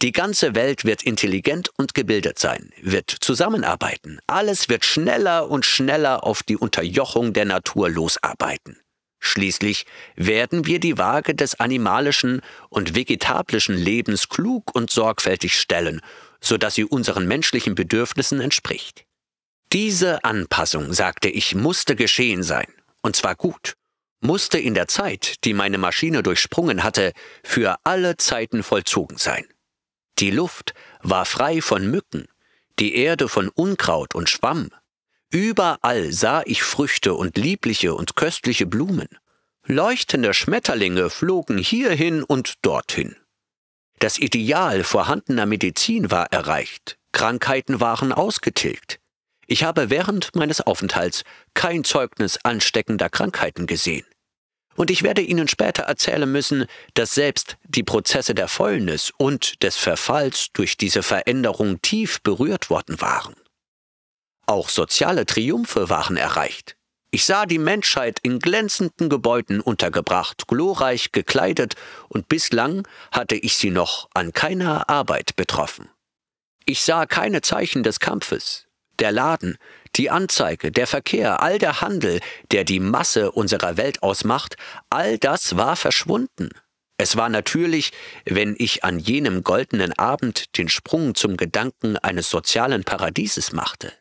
die ganze Welt wird intelligent und gebildet sein, wird zusammenarbeiten. Alles wird schneller und schneller auf die Unterjochung der Natur losarbeiten. Schließlich werden wir die Waage des animalischen und vegetablischen Lebens klug und sorgfältig stellen, sodass sie unseren menschlichen Bedürfnissen entspricht. Diese Anpassung, sagte ich, musste geschehen sein, und zwar gut, musste in der Zeit, die meine Maschine durchsprungen hatte, für alle Zeiten vollzogen sein. Die Luft war frei von Mücken, die Erde von Unkraut und Schwamm. Überall sah ich Früchte und liebliche und köstliche Blumen. Leuchtende Schmetterlinge flogen hierhin und dorthin. Das Ideal vorhandener Medizin war erreicht, Krankheiten waren ausgetilgt. Ich habe während meines Aufenthalts kein Zeugnis ansteckender Krankheiten gesehen. Und ich werde Ihnen später erzählen müssen, dass selbst die Prozesse der Fäulnis und des Verfalls durch diese Veränderung tief berührt worden waren. Auch soziale Triumphe waren erreicht. Ich sah die Menschheit in glänzenden Gebäuden untergebracht, glorreich gekleidet, und bislang hatte ich sie noch an keiner Arbeit betroffen. Ich sah keine Zeichen des Kampfes. Der Laden, die Anzeige, der Verkehr, all der Handel, der die Masse unserer Welt ausmacht, all das war verschwunden. Es war natürlich, wenn ich an jenem goldenen Abend den Sprung zum Gedanken eines sozialen Paradieses machte.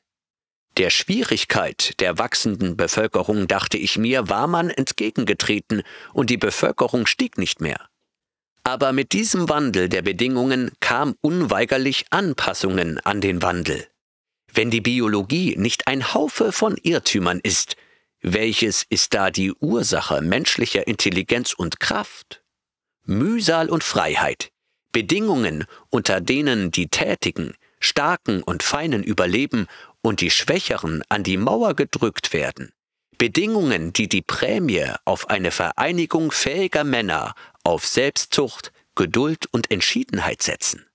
Der Schwierigkeit der wachsenden Bevölkerung, dachte ich mir, war man entgegengetreten und die Bevölkerung stieg nicht mehr. Aber mit diesem Wandel der Bedingungen kam unweigerlich Anpassungen an den Wandel wenn die Biologie nicht ein Haufe von Irrtümern ist, welches ist da die Ursache menschlicher Intelligenz und Kraft? Mühsal und Freiheit, Bedingungen, unter denen die Tätigen, Starken und Feinen überleben und die Schwächeren an die Mauer gedrückt werden, Bedingungen, die die Prämie auf eine Vereinigung fähiger Männer auf Selbstzucht, Geduld und Entschiedenheit setzen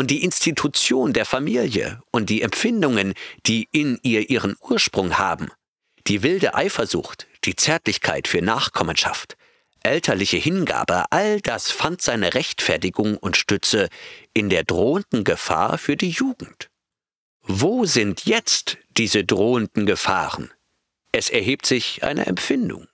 und die Institution der Familie und die Empfindungen, die in ihr ihren Ursprung haben, die wilde Eifersucht, die Zärtlichkeit für Nachkommenschaft, elterliche Hingabe, all das fand seine Rechtfertigung und Stütze in der drohenden Gefahr für die Jugend. Wo sind jetzt diese drohenden Gefahren? Es erhebt sich eine Empfindung,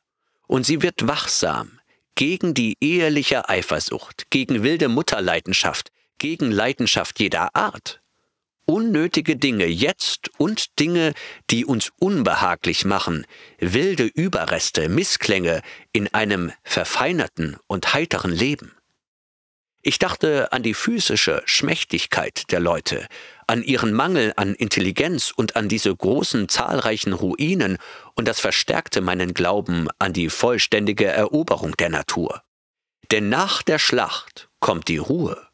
und sie wird wachsam gegen die eheliche Eifersucht, gegen wilde Mutterleidenschaft, gegen Leidenschaft jeder Art, unnötige Dinge jetzt und Dinge, die uns unbehaglich machen, wilde Überreste, Missklänge in einem verfeinerten und heiteren Leben. Ich dachte an die physische Schmächtigkeit der Leute, an ihren Mangel an Intelligenz und an diese großen zahlreichen Ruinen, und das verstärkte meinen Glauben an die vollständige Eroberung der Natur. Denn nach der Schlacht kommt die Ruhe.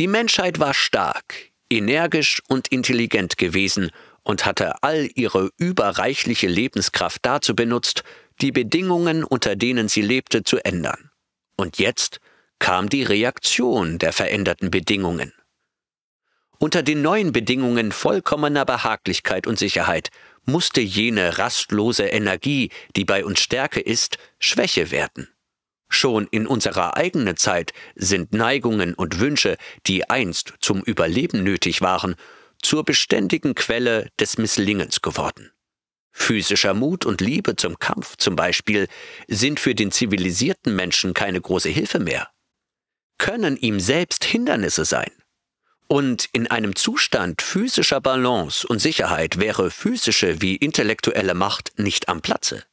Die Menschheit war stark, energisch und intelligent gewesen und hatte all ihre überreichliche Lebenskraft dazu benutzt, die Bedingungen, unter denen sie lebte, zu ändern. Und jetzt kam die Reaktion der veränderten Bedingungen. Unter den neuen Bedingungen vollkommener Behaglichkeit und Sicherheit musste jene rastlose Energie, die bei uns Stärke ist, Schwäche werden. Schon in unserer eigenen Zeit sind Neigungen und Wünsche, die einst zum Überleben nötig waren, zur beständigen Quelle des Misslingens geworden. Physischer Mut und Liebe zum Kampf zum Beispiel sind für den zivilisierten Menschen keine große Hilfe mehr, können ihm selbst Hindernisse sein. Und in einem Zustand physischer Balance und Sicherheit wäre physische wie intellektuelle Macht nicht am Platze.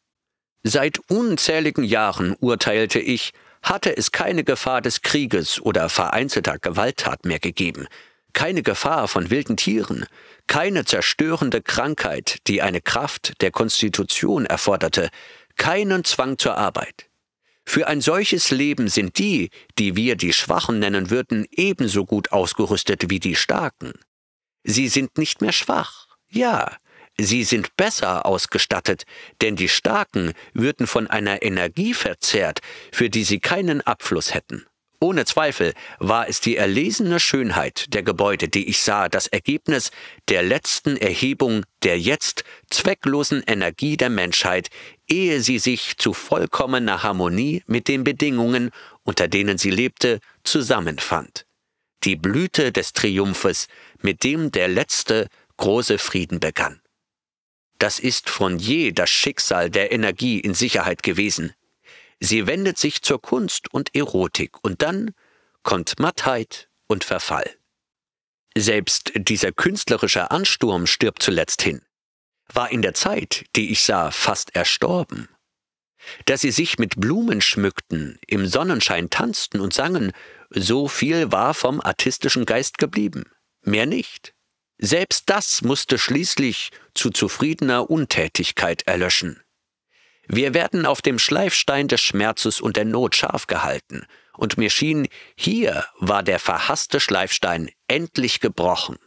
Seit unzähligen Jahren, urteilte ich, hatte es keine Gefahr des Krieges oder vereinzelter Gewalttat mehr gegeben, keine Gefahr von wilden Tieren, keine zerstörende Krankheit, die eine Kraft der Konstitution erforderte, keinen Zwang zur Arbeit. Für ein solches Leben sind die, die wir die Schwachen nennen würden, ebenso gut ausgerüstet wie die Starken. Sie sind nicht mehr schwach. Ja, Sie sind besser ausgestattet, denn die Starken würden von einer Energie verzehrt, für die sie keinen Abfluss hätten. Ohne Zweifel war es die erlesene Schönheit der Gebäude, die ich sah, das Ergebnis der letzten Erhebung der jetzt zwecklosen Energie der Menschheit, ehe sie sich zu vollkommener Harmonie mit den Bedingungen, unter denen sie lebte, zusammenfand. Die Blüte des Triumphes, mit dem der letzte große Frieden begann. Das ist von je das Schicksal der Energie in Sicherheit gewesen. Sie wendet sich zur Kunst und Erotik und dann kommt Mattheit und Verfall. Selbst dieser künstlerische Ansturm stirbt zuletzt hin. War in der Zeit, die ich sah, fast erstorben. Dass sie sich mit Blumen schmückten, im Sonnenschein tanzten und sangen, so viel war vom artistischen Geist geblieben, mehr nicht. Selbst das musste schließlich zu zufriedener Untätigkeit erlöschen. Wir werden auf dem Schleifstein des Schmerzes und der Not scharf gehalten, und mir schien, hier war der verhasste Schleifstein endlich gebrochen.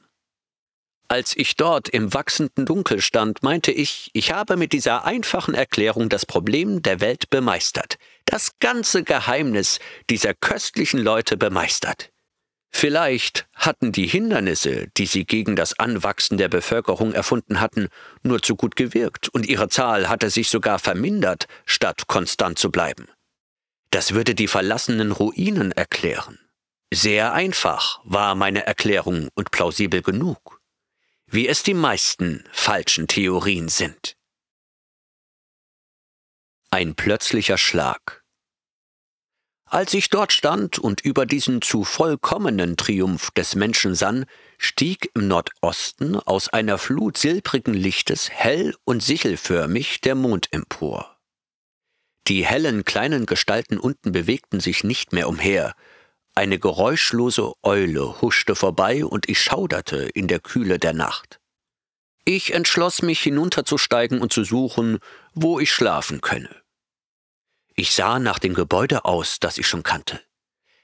Als ich dort im wachsenden Dunkel stand, meinte ich, ich habe mit dieser einfachen Erklärung das Problem der Welt bemeistert, das ganze Geheimnis dieser köstlichen Leute bemeistert. Vielleicht hatten die Hindernisse, die sie gegen das Anwachsen der Bevölkerung erfunden hatten, nur zu gut gewirkt und ihre Zahl hatte sich sogar vermindert, statt konstant zu bleiben. Das würde die verlassenen Ruinen erklären. Sehr einfach war meine Erklärung und plausibel genug, wie es die meisten falschen Theorien sind. Ein plötzlicher Schlag. Als ich dort stand und über diesen zu vollkommenen Triumph des Menschen sann, stieg im Nordosten aus einer Flut silbrigen Lichtes hell und sichelförmig der Mond empor. Die hellen kleinen Gestalten unten bewegten sich nicht mehr umher, eine geräuschlose Eule huschte vorbei und ich schauderte in der Kühle der Nacht. Ich entschloss mich hinunterzusteigen und zu suchen, wo ich schlafen könne. Ich sah nach dem Gebäude aus, das ich schon kannte.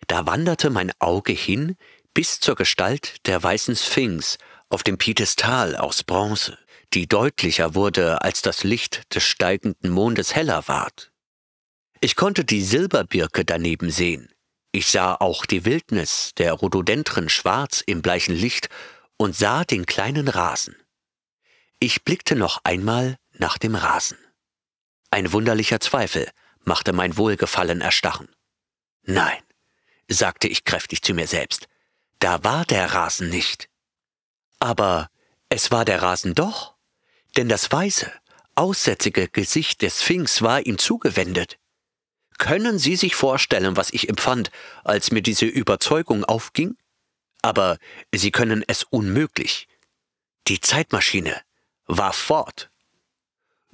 Da wanderte mein Auge hin bis zur Gestalt der weißen Sphinx auf dem Piedestal aus Bronze, die deutlicher wurde, als das Licht des steigenden Mondes heller ward. Ich konnte die Silberbirke daneben sehen. Ich sah auch die Wildnis der Rhododendren schwarz im bleichen Licht und sah den kleinen Rasen. Ich blickte noch einmal nach dem Rasen. Ein wunderlicher Zweifel machte mein Wohlgefallen erstarren. Nein, sagte ich kräftig zu mir selbst, da war der Rasen nicht. Aber es war der Rasen doch, denn das weiße, aussätzige Gesicht des Sphinx war ihm zugewendet. Können Sie sich vorstellen, was ich empfand, als mir diese Überzeugung aufging? Aber Sie können es unmöglich. Die Zeitmaschine war fort.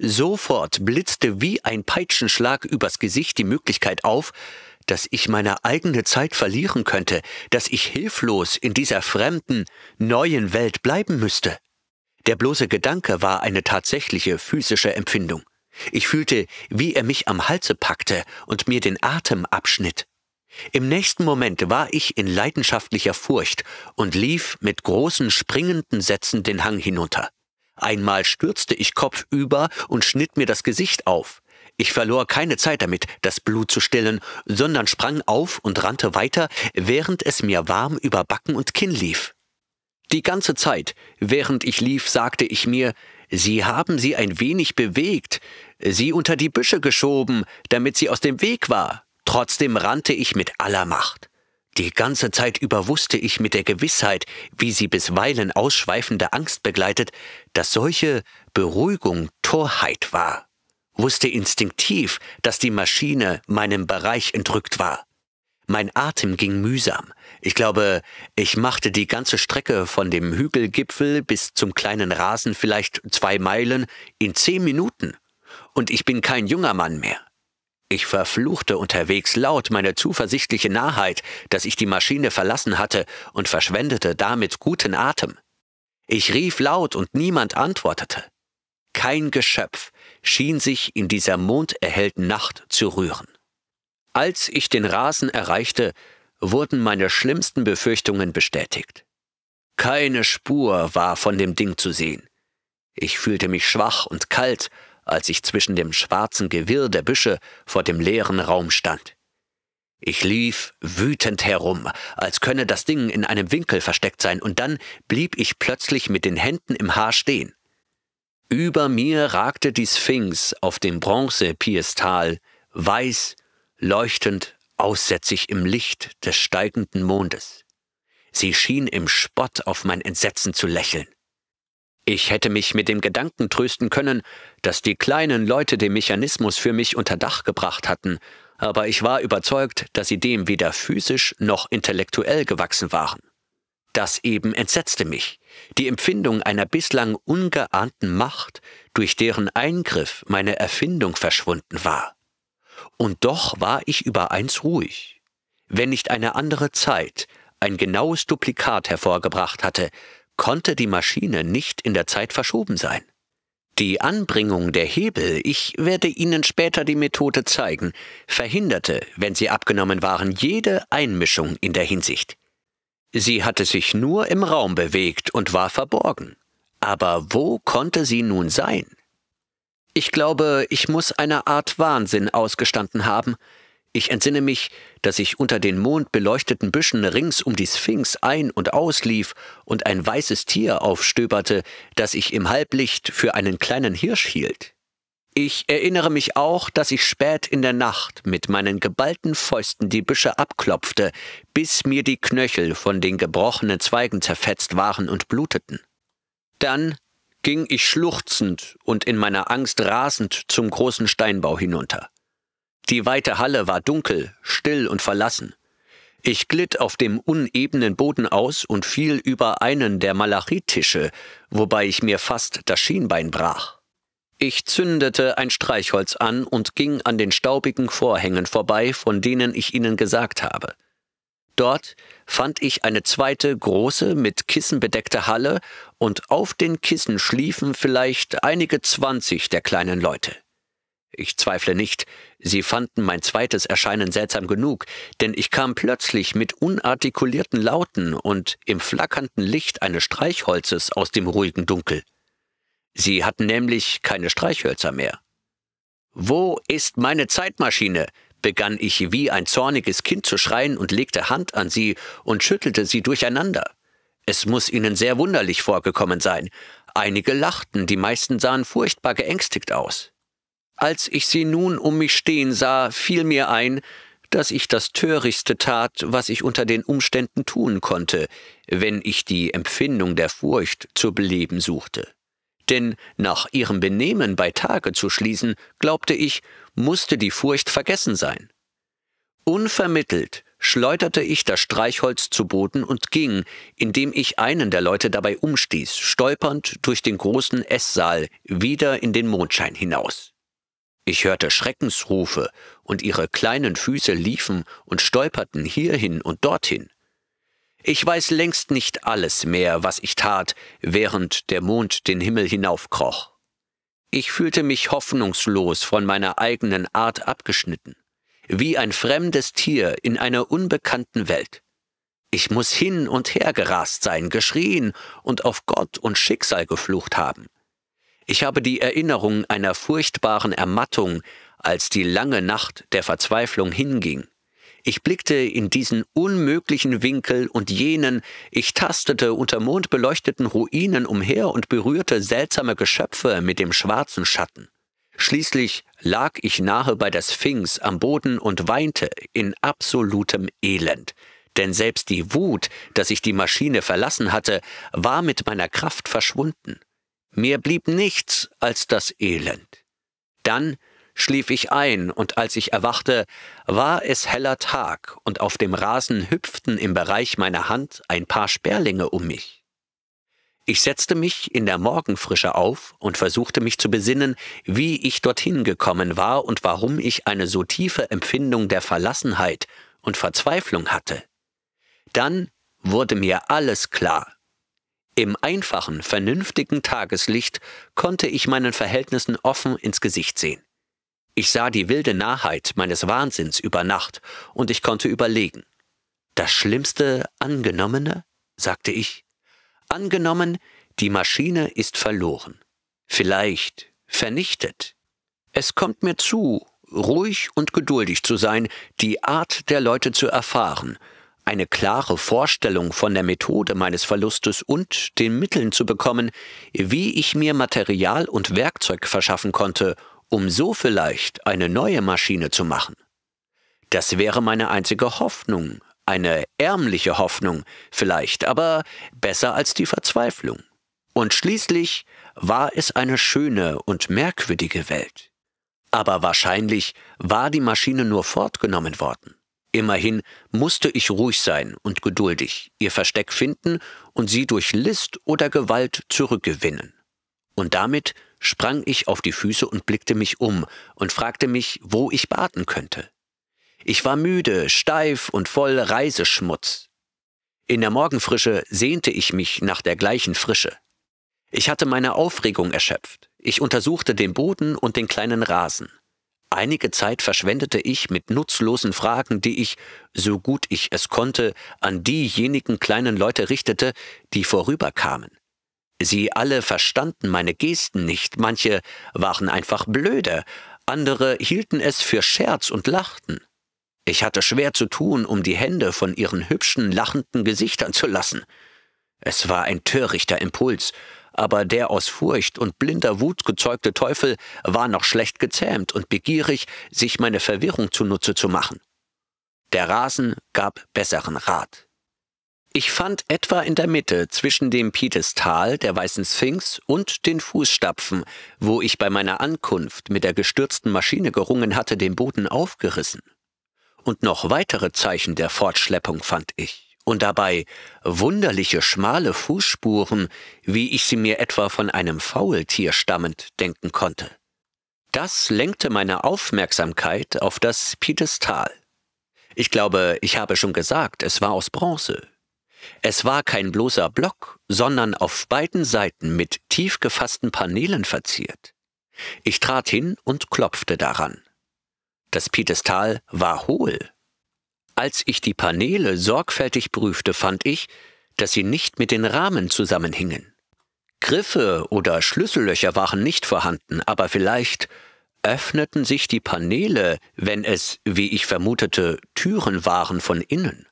Sofort blitzte wie ein Peitschenschlag übers Gesicht die Möglichkeit auf, dass ich meine eigene Zeit verlieren könnte, dass ich hilflos in dieser fremden, neuen Welt bleiben müsste. Der bloße Gedanke war eine tatsächliche physische Empfindung. Ich fühlte, wie er mich am Halse packte und mir den Atem abschnitt. Im nächsten Moment war ich in leidenschaftlicher Furcht und lief mit großen springenden Sätzen den Hang hinunter. Einmal stürzte ich kopfüber und schnitt mir das Gesicht auf. Ich verlor keine Zeit damit, das Blut zu stillen, sondern sprang auf und rannte weiter, während es mir warm über Backen und Kinn lief. Die ganze Zeit, während ich lief, sagte ich mir, Sie haben sie ein wenig bewegt, sie unter die Büsche geschoben, damit sie aus dem Weg war. Trotzdem rannte ich mit aller Macht. Die ganze Zeit über wusste ich mit der Gewissheit, wie sie bisweilen ausschweifende Angst begleitet, dass solche Beruhigung Torheit war, wusste instinktiv, dass die Maschine meinem Bereich entrückt war. Mein Atem ging mühsam. Ich glaube, ich machte die ganze Strecke von dem Hügelgipfel bis zum kleinen Rasen vielleicht zwei Meilen in zehn Minuten. Und ich bin kein junger Mann mehr. Ich verfluchte unterwegs laut meine zuversichtliche Nahheit, dass ich die Maschine verlassen hatte und verschwendete damit guten Atem. Ich rief laut und niemand antwortete. Kein Geschöpf schien sich in dieser monderhellten Nacht zu rühren. Als ich den Rasen erreichte, wurden meine schlimmsten Befürchtungen bestätigt. Keine Spur war von dem Ding zu sehen. Ich fühlte mich schwach und kalt, als ich zwischen dem schwarzen Gewirr der Büsche vor dem leeren Raum stand. Ich lief wütend herum, als könne das Ding in einem Winkel versteckt sein, und dann blieb ich plötzlich mit den Händen im Haar stehen. Über mir ragte die Sphinx auf dem Bronzepiestal, weiß, leuchtend, aussätzig im Licht des steigenden Mondes. Sie schien im Spott auf mein Entsetzen zu lächeln. Ich hätte mich mit dem Gedanken trösten können, dass die kleinen Leute den Mechanismus für mich unter Dach gebracht hatten aber ich war überzeugt, dass sie dem weder physisch noch intellektuell gewachsen waren. Das eben entsetzte mich, die Empfindung einer bislang ungeahnten Macht, durch deren Eingriff meine Erfindung verschwunden war. Und doch war ich über eins ruhig. Wenn nicht eine andere Zeit ein genaues Duplikat hervorgebracht hatte, konnte die Maschine nicht in der Zeit verschoben sein. Die Anbringung der Hebel, ich werde Ihnen später die Methode zeigen, verhinderte, wenn sie abgenommen waren, jede Einmischung in der Hinsicht. Sie hatte sich nur im Raum bewegt und war verborgen. Aber wo konnte sie nun sein? Ich glaube, ich muss eine Art Wahnsinn ausgestanden haben. Ich entsinne mich, dass ich unter den mondbeleuchteten Büschen rings um die Sphinx ein- und auslief und ein weißes Tier aufstöberte, das ich im Halblicht für einen kleinen Hirsch hielt. Ich erinnere mich auch, dass ich spät in der Nacht mit meinen geballten Fäusten die Büsche abklopfte, bis mir die Knöchel von den gebrochenen Zweigen zerfetzt waren und bluteten. Dann ging ich schluchzend und in meiner Angst rasend zum großen Steinbau hinunter. Die weite Halle war dunkel, still und verlassen. Ich glitt auf dem unebenen Boden aus und fiel über einen der Malachitische, wobei ich mir fast das Schienbein brach. Ich zündete ein Streichholz an und ging an den staubigen Vorhängen vorbei, von denen ich Ihnen gesagt habe. Dort fand ich eine zweite große, mit Kissen bedeckte Halle, und auf den Kissen schliefen vielleicht einige zwanzig der kleinen Leute. Ich zweifle nicht, sie fanden mein zweites Erscheinen seltsam genug, denn ich kam plötzlich mit unartikulierten Lauten und im flackernden Licht eines Streichholzes aus dem ruhigen Dunkel. Sie hatten nämlich keine Streichhölzer mehr. Wo ist meine Zeitmaschine? begann ich wie ein zorniges Kind zu schreien und legte Hand an sie und schüttelte sie durcheinander. Es muss ihnen sehr wunderlich vorgekommen sein. Einige lachten, die meisten sahen furchtbar geängstigt aus. Als ich sie nun um mich stehen sah, fiel mir ein, dass ich das Törichtste tat, was ich unter den Umständen tun konnte, wenn ich die Empfindung der Furcht zu beleben suchte. Denn nach ihrem Benehmen bei Tage zu schließen, glaubte ich, musste die Furcht vergessen sein. Unvermittelt schleuderte ich das Streichholz zu Boden und ging, indem ich einen der Leute dabei umstieß, stolpernd durch den großen Esssaal wieder in den Mondschein hinaus. Ich hörte Schreckensrufe, und ihre kleinen Füße liefen und stolperten hierhin und dorthin. Ich weiß längst nicht alles mehr, was ich tat, während der Mond den Himmel hinaufkroch. Ich fühlte mich hoffnungslos von meiner eigenen Art abgeschnitten, wie ein fremdes Tier in einer unbekannten Welt. Ich muss hin und her gerast sein, geschrien und auf Gott und Schicksal geflucht haben. Ich habe die Erinnerung einer furchtbaren Ermattung, als die lange Nacht der Verzweiflung hinging. Ich blickte in diesen unmöglichen Winkel und jenen, ich tastete unter mondbeleuchteten Ruinen umher und berührte seltsame Geschöpfe mit dem schwarzen Schatten. Schließlich lag ich nahe bei der Sphinx am Boden und weinte in absolutem Elend, denn selbst die Wut, dass ich die Maschine verlassen hatte, war mit meiner Kraft verschwunden. Mir blieb nichts als das Elend. Dann schlief ich ein, und als ich erwachte, war es heller Tag, und auf dem Rasen hüpften im Bereich meiner Hand ein paar Sperlinge um mich. Ich setzte mich in der Morgenfrische auf und versuchte mich zu besinnen, wie ich dorthin gekommen war und warum ich eine so tiefe Empfindung der Verlassenheit und Verzweiflung hatte. Dann wurde mir alles klar. Im einfachen, vernünftigen Tageslicht konnte ich meinen Verhältnissen offen ins Gesicht sehen. Ich sah die wilde Narrheit meines Wahnsinns über Nacht und ich konnte überlegen. Das Schlimmste Angenommene? sagte ich. Angenommen, die Maschine ist verloren. Vielleicht vernichtet. Es kommt mir zu, ruhig und geduldig zu sein, die Art der Leute zu erfahren eine klare Vorstellung von der Methode meines Verlustes und den Mitteln zu bekommen, wie ich mir Material und Werkzeug verschaffen konnte, um so vielleicht eine neue Maschine zu machen. Das wäre meine einzige Hoffnung, eine ärmliche Hoffnung vielleicht, aber besser als die Verzweiflung. Und schließlich war es eine schöne und merkwürdige Welt. Aber wahrscheinlich war die Maschine nur fortgenommen worden. Immerhin musste ich ruhig sein und geduldig, ihr Versteck finden und sie durch List oder Gewalt zurückgewinnen. Und damit sprang ich auf die Füße und blickte mich um und fragte mich, wo ich baden könnte. Ich war müde, steif und voll Reiseschmutz. In der Morgenfrische sehnte ich mich nach der gleichen Frische. Ich hatte meine Aufregung erschöpft. Ich untersuchte den Boden und den kleinen Rasen. Einige Zeit verschwendete ich mit nutzlosen Fragen, die ich, so gut ich es konnte, an diejenigen kleinen Leute richtete, die vorüberkamen. Sie alle verstanden meine Gesten nicht, manche waren einfach blöde, andere hielten es für Scherz und lachten. Ich hatte schwer zu tun, um die Hände von ihren hübschen, lachenden Gesichtern zu lassen. Es war ein törichter Impuls, aber der aus Furcht und blinder Wut gezeugte Teufel war noch schlecht gezähmt und begierig, sich meine Verwirrung zunutze zu machen. Der Rasen gab besseren Rat. Ich fand etwa in der Mitte zwischen dem Pietestal der weißen Sphinx und den Fußstapfen, wo ich bei meiner Ankunft mit der gestürzten Maschine gerungen hatte, den Boden aufgerissen. Und noch weitere Zeichen der Fortschleppung fand ich und dabei wunderliche schmale Fußspuren, wie ich sie mir etwa von einem Faultier stammend denken konnte. Das lenkte meine Aufmerksamkeit auf das Piedestal. Ich glaube, ich habe schon gesagt, es war aus Bronze. Es war kein bloßer Block, sondern auf beiden Seiten mit tief gefassten Paneelen verziert. Ich trat hin und klopfte daran. Das Piedestal war hohl als ich die Paneele sorgfältig prüfte, fand ich, dass sie nicht mit den Rahmen zusammenhingen. Griffe oder Schlüssellöcher waren nicht vorhanden, aber vielleicht öffneten sich die Paneele, wenn es, wie ich vermutete, Türen waren von innen.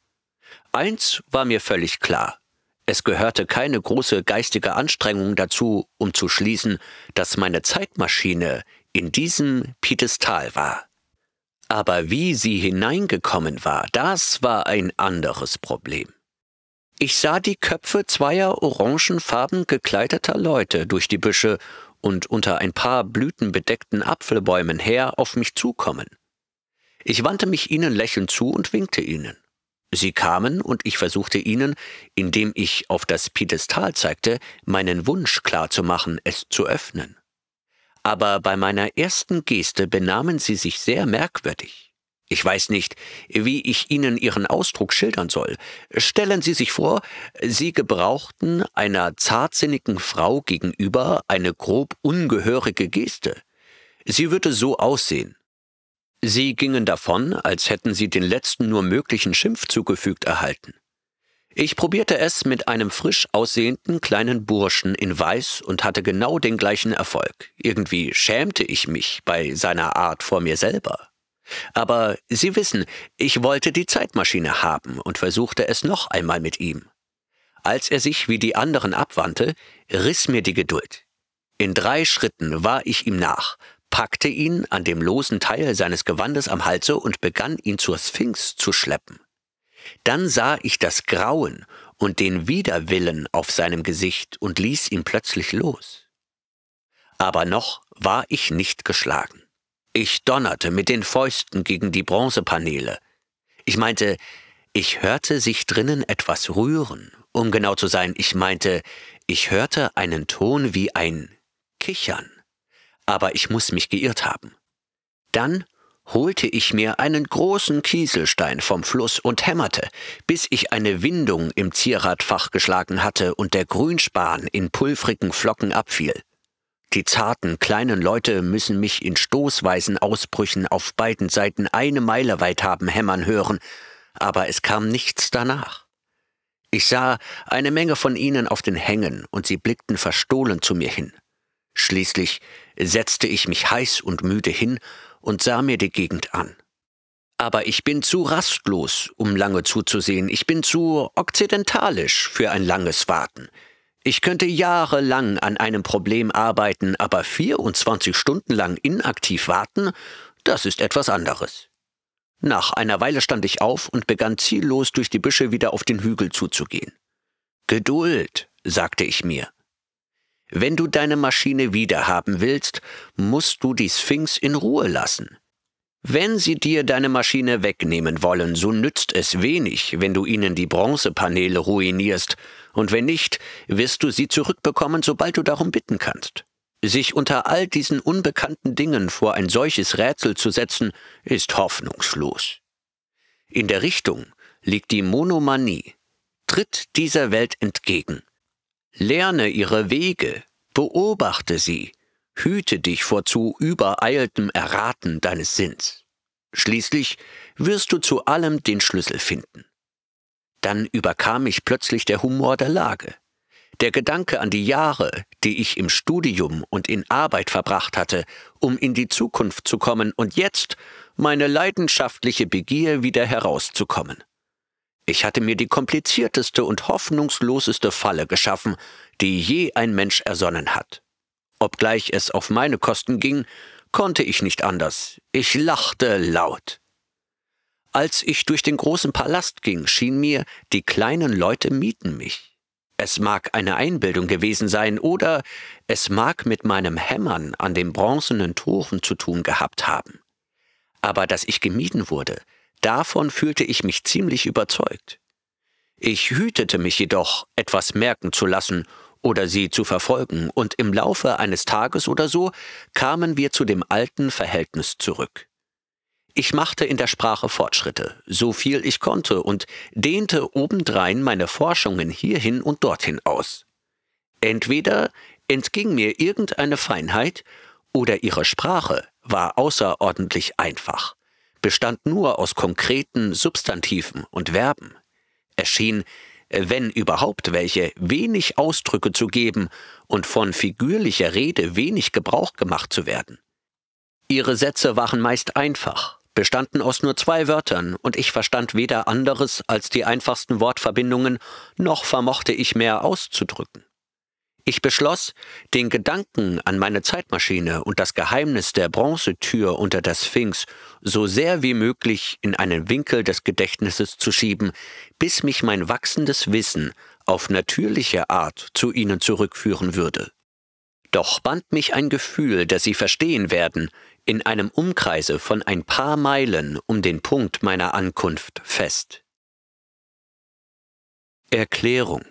Eins war mir völlig klar. Es gehörte keine große geistige Anstrengung dazu, um zu schließen, dass meine Zeitmaschine in diesem Piedestal war. Aber wie sie hineingekommen war, das war ein anderes Problem. Ich sah die Köpfe zweier orangenfarben gekleideter Leute durch die Büsche und unter ein paar blütenbedeckten Apfelbäumen her auf mich zukommen. Ich wandte mich ihnen lächelnd zu und winkte ihnen. Sie kamen und ich versuchte ihnen, indem ich auf das Piedestal zeigte, meinen Wunsch klarzumachen, es zu öffnen aber bei meiner ersten Geste benahmen sie sich sehr merkwürdig. Ich weiß nicht, wie ich Ihnen Ihren Ausdruck schildern soll. Stellen Sie sich vor, Sie gebrauchten einer zartsinnigen Frau gegenüber eine grob ungehörige Geste. Sie würde so aussehen. Sie gingen davon, als hätten sie den letzten nur möglichen Schimpf zugefügt erhalten. Ich probierte es mit einem frisch aussehenden kleinen Burschen in Weiß und hatte genau den gleichen Erfolg. Irgendwie schämte ich mich bei seiner Art vor mir selber. Aber Sie wissen, ich wollte die Zeitmaschine haben und versuchte es noch einmal mit ihm. Als er sich wie die anderen abwandte, riss mir die Geduld. In drei Schritten war ich ihm nach, packte ihn an dem losen Teil seines Gewandes am Halse und begann ihn zur Sphinx zu schleppen. Dann sah ich das Grauen und den Widerwillen auf seinem Gesicht und ließ ihn plötzlich los. Aber noch war ich nicht geschlagen. Ich donnerte mit den Fäusten gegen die Bronzepaneele. Ich meinte, ich hörte sich drinnen etwas rühren. Um genau zu sein, ich meinte, ich hörte einen Ton wie ein Kichern. Aber ich muss mich geirrt haben. Dann holte ich mir einen großen Kieselstein vom Fluss und hämmerte, bis ich eine Windung im Zierradfach geschlagen hatte und der Grünspan in pulvrigen Flocken abfiel. Die zarten, kleinen Leute müssen mich in stoßweisen Ausbrüchen auf beiden Seiten eine Meile weit haben hämmern hören, aber es kam nichts danach. Ich sah eine Menge von ihnen auf den Hängen, und sie blickten verstohlen zu mir hin. Schließlich setzte ich mich heiß und müde hin und sah mir die Gegend an. Aber ich bin zu rastlos, um lange zuzusehen. Ich bin zu okzidentalisch für ein langes Warten. Ich könnte jahrelang an einem Problem arbeiten, aber 24 Stunden lang inaktiv warten, das ist etwas anderes. Nach einer Weile stand ich auf und begann ziellos durch die Büsche wieder auf den Hügel zuzugehen. Geduld, sagte ich mir. Wenn du deine Maschine wiederhaben willst, musst du die Sphinx in Ruhe lassen. Wenn sie dir deine Maschine wegnehmen wollen, so nützt es wenig, wenn du ihnen die Bronzepaneele ruinierst, und wenn nicht, wirst du sie zurückbekommen, sobald du darum bitten kannst. Sich unter all diesen unbekannten Dingen vor ein solches Rätsel zu setzen, ist hoffnungslos. In der Richtung liegt die Monomanie. Tritt dieser Welt entgegen. Lerne ihre Wege, beobachte sie, hüte dich vor zu übereiltem Erraten deines Sinns. Schließlich wirst du zu allem den Schlüssel finden. Dann überkam mich plötzlich der Humor der Lage. Der Gedanke an die Jahre, die ich im Studium und in Arbeit verbracht hatte, um in die Zukunft zu kommen und jetzt meine leidenschaftliche Begier wieder herauszukommen. Ich hatte mir die komplizierteste und hoffnungsloseste Falle geschaffen, die je ein Mensch ersonnen hat. Obgleich es auf meine Kosten ging, konnte ich nicht anders. Ich lachte laut. Als ich durch den großen Palast ging, schien mir, die kleinen Leute mieten mich. Es mag eine Einbildung gewesen sein oder es mag mit meinem Hämmern an den bronzenen Toren zu tun gehabt haben. Aber dass ich gemieden wurde, Davon fühlte ich mich ziemlich überzeugt. Ich hütete mich jedoch, etwas merken zu lassen oder sie zu verfolgen, und im Laufe eines Tages oder so kamen wir zu dem alten Verhältnis zurück. Ich machte in der Sprache Fortschritte, so viel ich konnte, und dehnte obendrein meine Forschungen hierhin und dorthin aus. Entweder entging mir irgendeine Feinheit, oder ihre Sprache war außerordentlich einfach bestand nur aus konkreten Substantiven und Verben. Er schien, wenn überhaupt welche, wenig Ausdrücke zu geben und von figürlicher Rede wenig Gebrauch gemacht zu werden. Ihre Sätze waren meist einfach, bestanden aus nur zwei Wörtern, und ich verstand weder anderes als die einfachsten Wortverbindungen, noch vermochte ich mehr auszudrücken. Ich beschloss, den Gedanken an meine Zeitmaschine und das Geheimnis der Bronzetür unter der Sphinx so sehr wie möglich in einen Winkel des Gedächtnisses zu schieben, bis mich mein wachsendes Wissen auf natürliche Art zu ihnen zurückführen würde. Doch band mich ein Gefühl, dass sie verstehen werden, in einem Umkreise von ein paar Meilen um den Punkt meiner Ankunft fest. Erklärung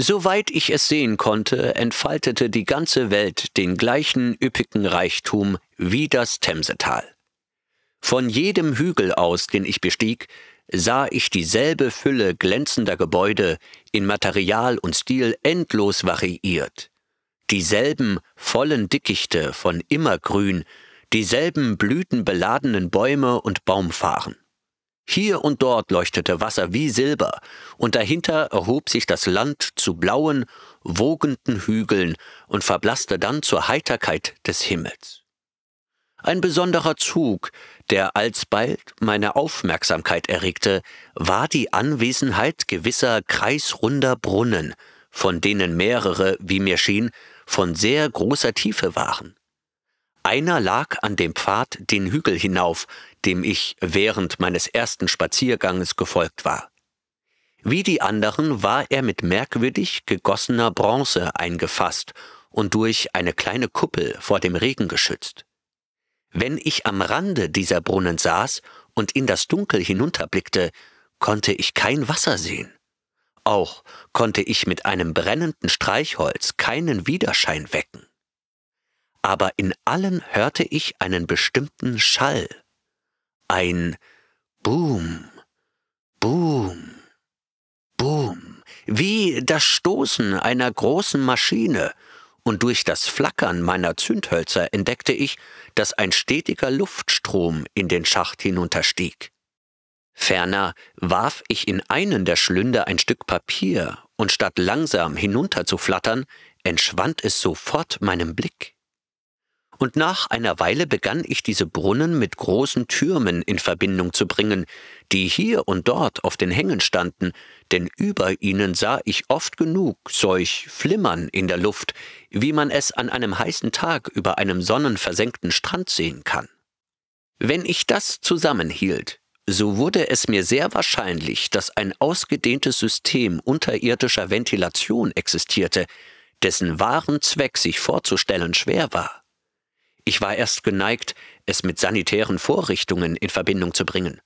Soweit ich es sehen konnte, entfaltete die ganze Welt den gleichen üppigen Reichtum wie das Themsetal. Von jedem Hügel aus, den ich bestieg, sah ich dieselbe Fülle glänzender Gebäude, in Material und Stil endlos variiert, dieselben vollen Dickichte von immergrün, dieselben blütenbeladenen Bäume und Baumfahren. Hier und dort leuchtete Wasser wie Silber, und dahinter erhob sich das Land zu blauen, wogenden Hügeln und verblasste dann zur Heiterkeit des Himmels. Ein besonderer Zug, der alsbald meine Aufmerksamkeit erregte, war die Anwesenheit gewisser kreisrunder Brunnen, von denen mehrere, wie mir schien, von sehr großer Tiefe waren. Einer lag an dem Pfad den Hügel hinauf, dem ich während meines ersten Spazierganges gefolgt war. Wie die anderen war er mit merkwürdig gegossener Bronze eingefasst und durch eine kleine Kuppel vor dem Regen geschützt. Wenn ich am Rande dieser Brunnen saß und in das Dunkel hinunterblickte, konnte ich kein Wasser sehen. Auch konnte ich mit einem brennenden Streichholz keinen Widerschein wecken. Aber in allen hörte ich einen bestimmten Schall, ein Boom, Boom, Boom, wie das Stoßen einer großen Maschine, und durch das Flackern meiner Zündhölzer entdeckte ich, dass ein stetiger Luftstrom in den Schacht hinunterstieg. Ferner warf ich in einen der Schlünde ein Stück Papier, und statt langsam hinunterzuflattern, entschwand es sofort meinem Blick und nach einer Weile begann ich diese Brunnen mit großen Türmen in Verbindung zu bringen, die hier und dort auf den Hängen standen, denn über ihnen sah ich oft genug solch Flimmern in der Luft, wie man es an einem heißen Tag über einem sonnenversenkten Strand sehen kann. Wenn ich das zusammenhielt, so wurde es mir sehr wahrscheinlich, dass ein ausgedehntes System unterirdischer Ventilation existierte, dessen wahren Zweck sich vorzustellen schwer war. Ich war erst geneigt, es mit sanitären Vorrichtungen in Verbindung zu bringen.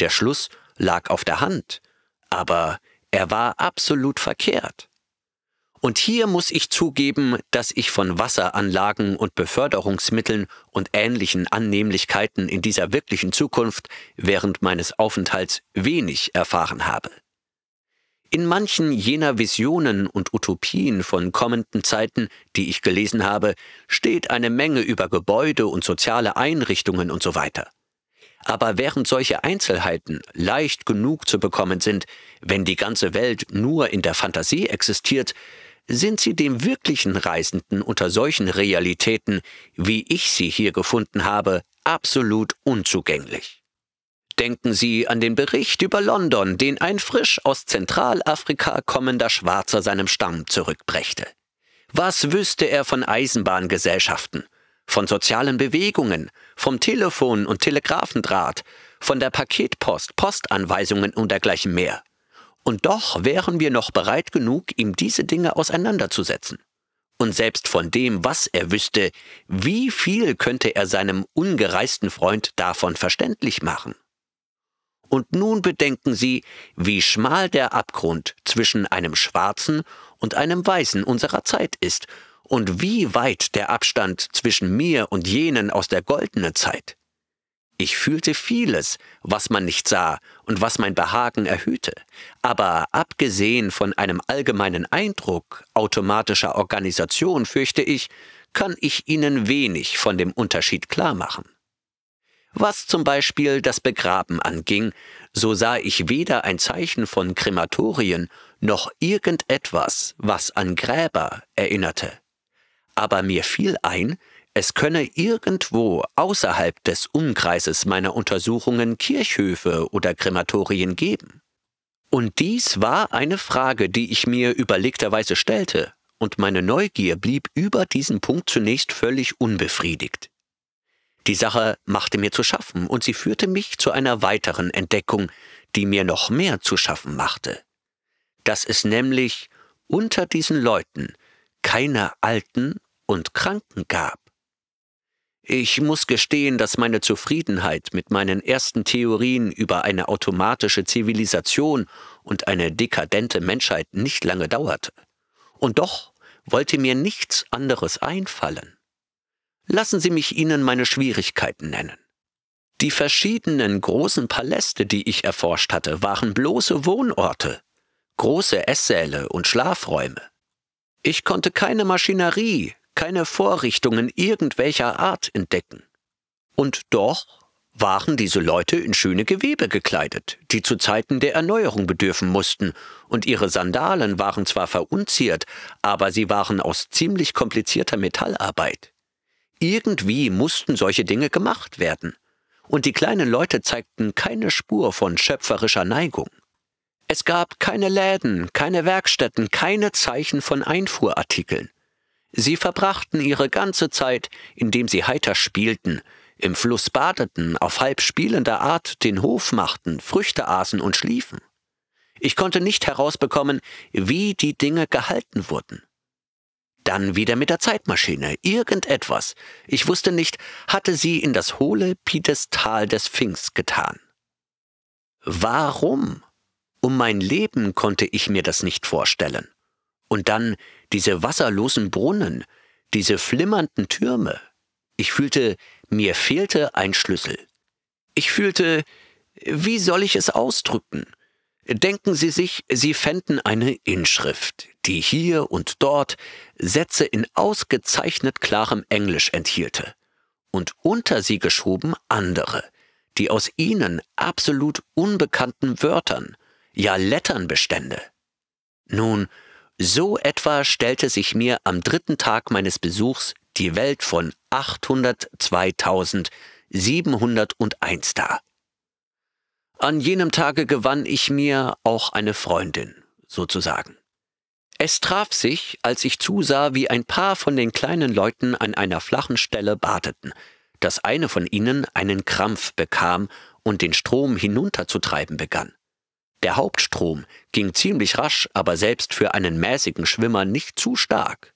Der Schluss lag auf der Hand, aber er war absolut verkehrt. Und hier muss ich zugeben, dass ich von Wasseranlagen und Beförderungsmitteln und ähnlichen Annehmlichkeiten in dieser wirklichen Zukunft während meines Aufenthalts wenig erfahren habe. In manchen jener Visionen und Utopien von kommenden Zeiten, die ich gelesen habe, steht eine Menge über Gebäude und soziale Einrichtungen und so weiter. Aber während solche Einzelheiten leicht genug zu bekommen sind, wenn die ganze Welt nur in der Fantasie existiert, sind sie dem wirklichen Reisenden unter solchen Realitäten, wie ich sie hier gefunden habe, absolut unzugänglich. Denken Sie an den Bericht über London, den ein frisch aus Zentralafrika kommender Schwarzer seinem Stamm zurückbrächte. Was wüsste er von Eisenbahngesellschaften, von sozialen Bewegungen, vom Telefon- und Telegraphendraht, von der Paketpost, Postanweisungen und dergleichen mehr? Und doch wären wir noch bereit genug, ihm diese Dinge auseinanderzusetzen. Und selbst von dem, was er wüsste, wie viel könnte er seinem ungereisten Freund davon verständlich machen? Und nun bedenken Sie, wie schmal der Abgrund zwischen einem Schwarzen und einem Weißen unserer Zeit ist und wie weit der Abstand zwischen mir und jenen aus der goldenen Zeit. Ich fühlte vieles, was man nicht sah und was mein Behagen erhöhte, aber abgesehen von einem allgemeinen Eindruck automatischer Organisation fürchte ich, kann ich Ihnen wenig von dem Unterschied klar machen. Was zum Beispiel das Begraben anging, so sah ich weder ein Zeichen von Krematorien noch irgendetwas, was an Gräber erinnerte. Aber mir fiel ein, es könne irgendwo außerhalb des Umkreises meiner Untersuchungen Kirchhöfe oder Krematorien geben. Und dies war eine Frage, die ich mir überlegterweise stellte, und meine Neugier blieb über diesen Punkt zunächst völlig unbefriedigt. Die Sache machte mir zu schaffen und sie führte mich zu einer weiteren Entdeckung, die mir noch mehr zu schaffen machte. Dass es nämlich unter diesen Leuten keine Alten und Kranken gab. Ich muss gestehen, dass meine Zufriedenheit mit meinen ersten Theorien über eine automatische Zivilisation und eine dekadente Menschheit nicht lange dauerte. Und doch wollte mir nichts anderes einfallen. Lassen Sie mich Ihnen meine Schwierigkeiten nennen. Die verschiedenen großen Paläste, die ich erforscht hatte, waren bloße Wohnorte, große Esssäle und Schlafräume. Ich konnte keine Maschinerie, keine Vorrichtungen irgendwelcher Art entdecken. Und doch waren diese Leute in schöne Gewebe gekleidet, die zu Zeiten der Erneuerung bedürfen mussten, und ihre Sandalen waren zwar verunziert, aber sie waren aus ziemlich komplizierter Metallarbeit. Irgendwie mussten solche Dinge gemacht werden. Und die kleinen Leute zeigten keine Spur von schöpferischer Neigung. Es gab keine Läden, keine Werkstätten, keine Zeichen von Einfuhrartikeln. Sie verbrachten ihre ganze Zeit, indem sie heiter spielten, im Fluss badeten, auf halb spielender Art den Hof machten, Früchte aßen und schliefen. Ich konnte nicht herausbekommen, wie die Dinge gehalten wurden dann wieder mit der Zeitmaschine, irgendetwas. Ich wusste nicht, hatte sie in das hohle Piedestal des Sphinx getan. Warum? Um mein Leben konnte ich mir das nicht vorstellen. Und dann diese wasserlosen Brunnen, diese flimmernden Türme. Ich fühlte, mir fehlte ein Schlüssel. Ich fühlte, wie soll ich es ausdrücken? Denken Sie sich, Sie fänden eine Inschrift, die hier und dort Sätze in ausgezeichnet klarem Englisch enthielte, und unter sie geschoben andere, die aus ihnen absolut unbekannten Wörtern, ja Lettern bestände. Nun, so etwa stellte sich mir am dritten Tag meines Besuchs die Welt von 802.701 dar. An jenem Tage gewann ich mir auch eine Freundin, sozusagen. Es traf sich, als ich zusah, wie ein paar von den kleinen Leuten an einer flachen Stelle badeten, dass eine von ihnen einen Krampf bekam und den Strom hinunterzutreiben begann. Der Hauptstrom ging ziemlich rasch, aber selbst für einen mäßigen Schwimmer nicht zu stark.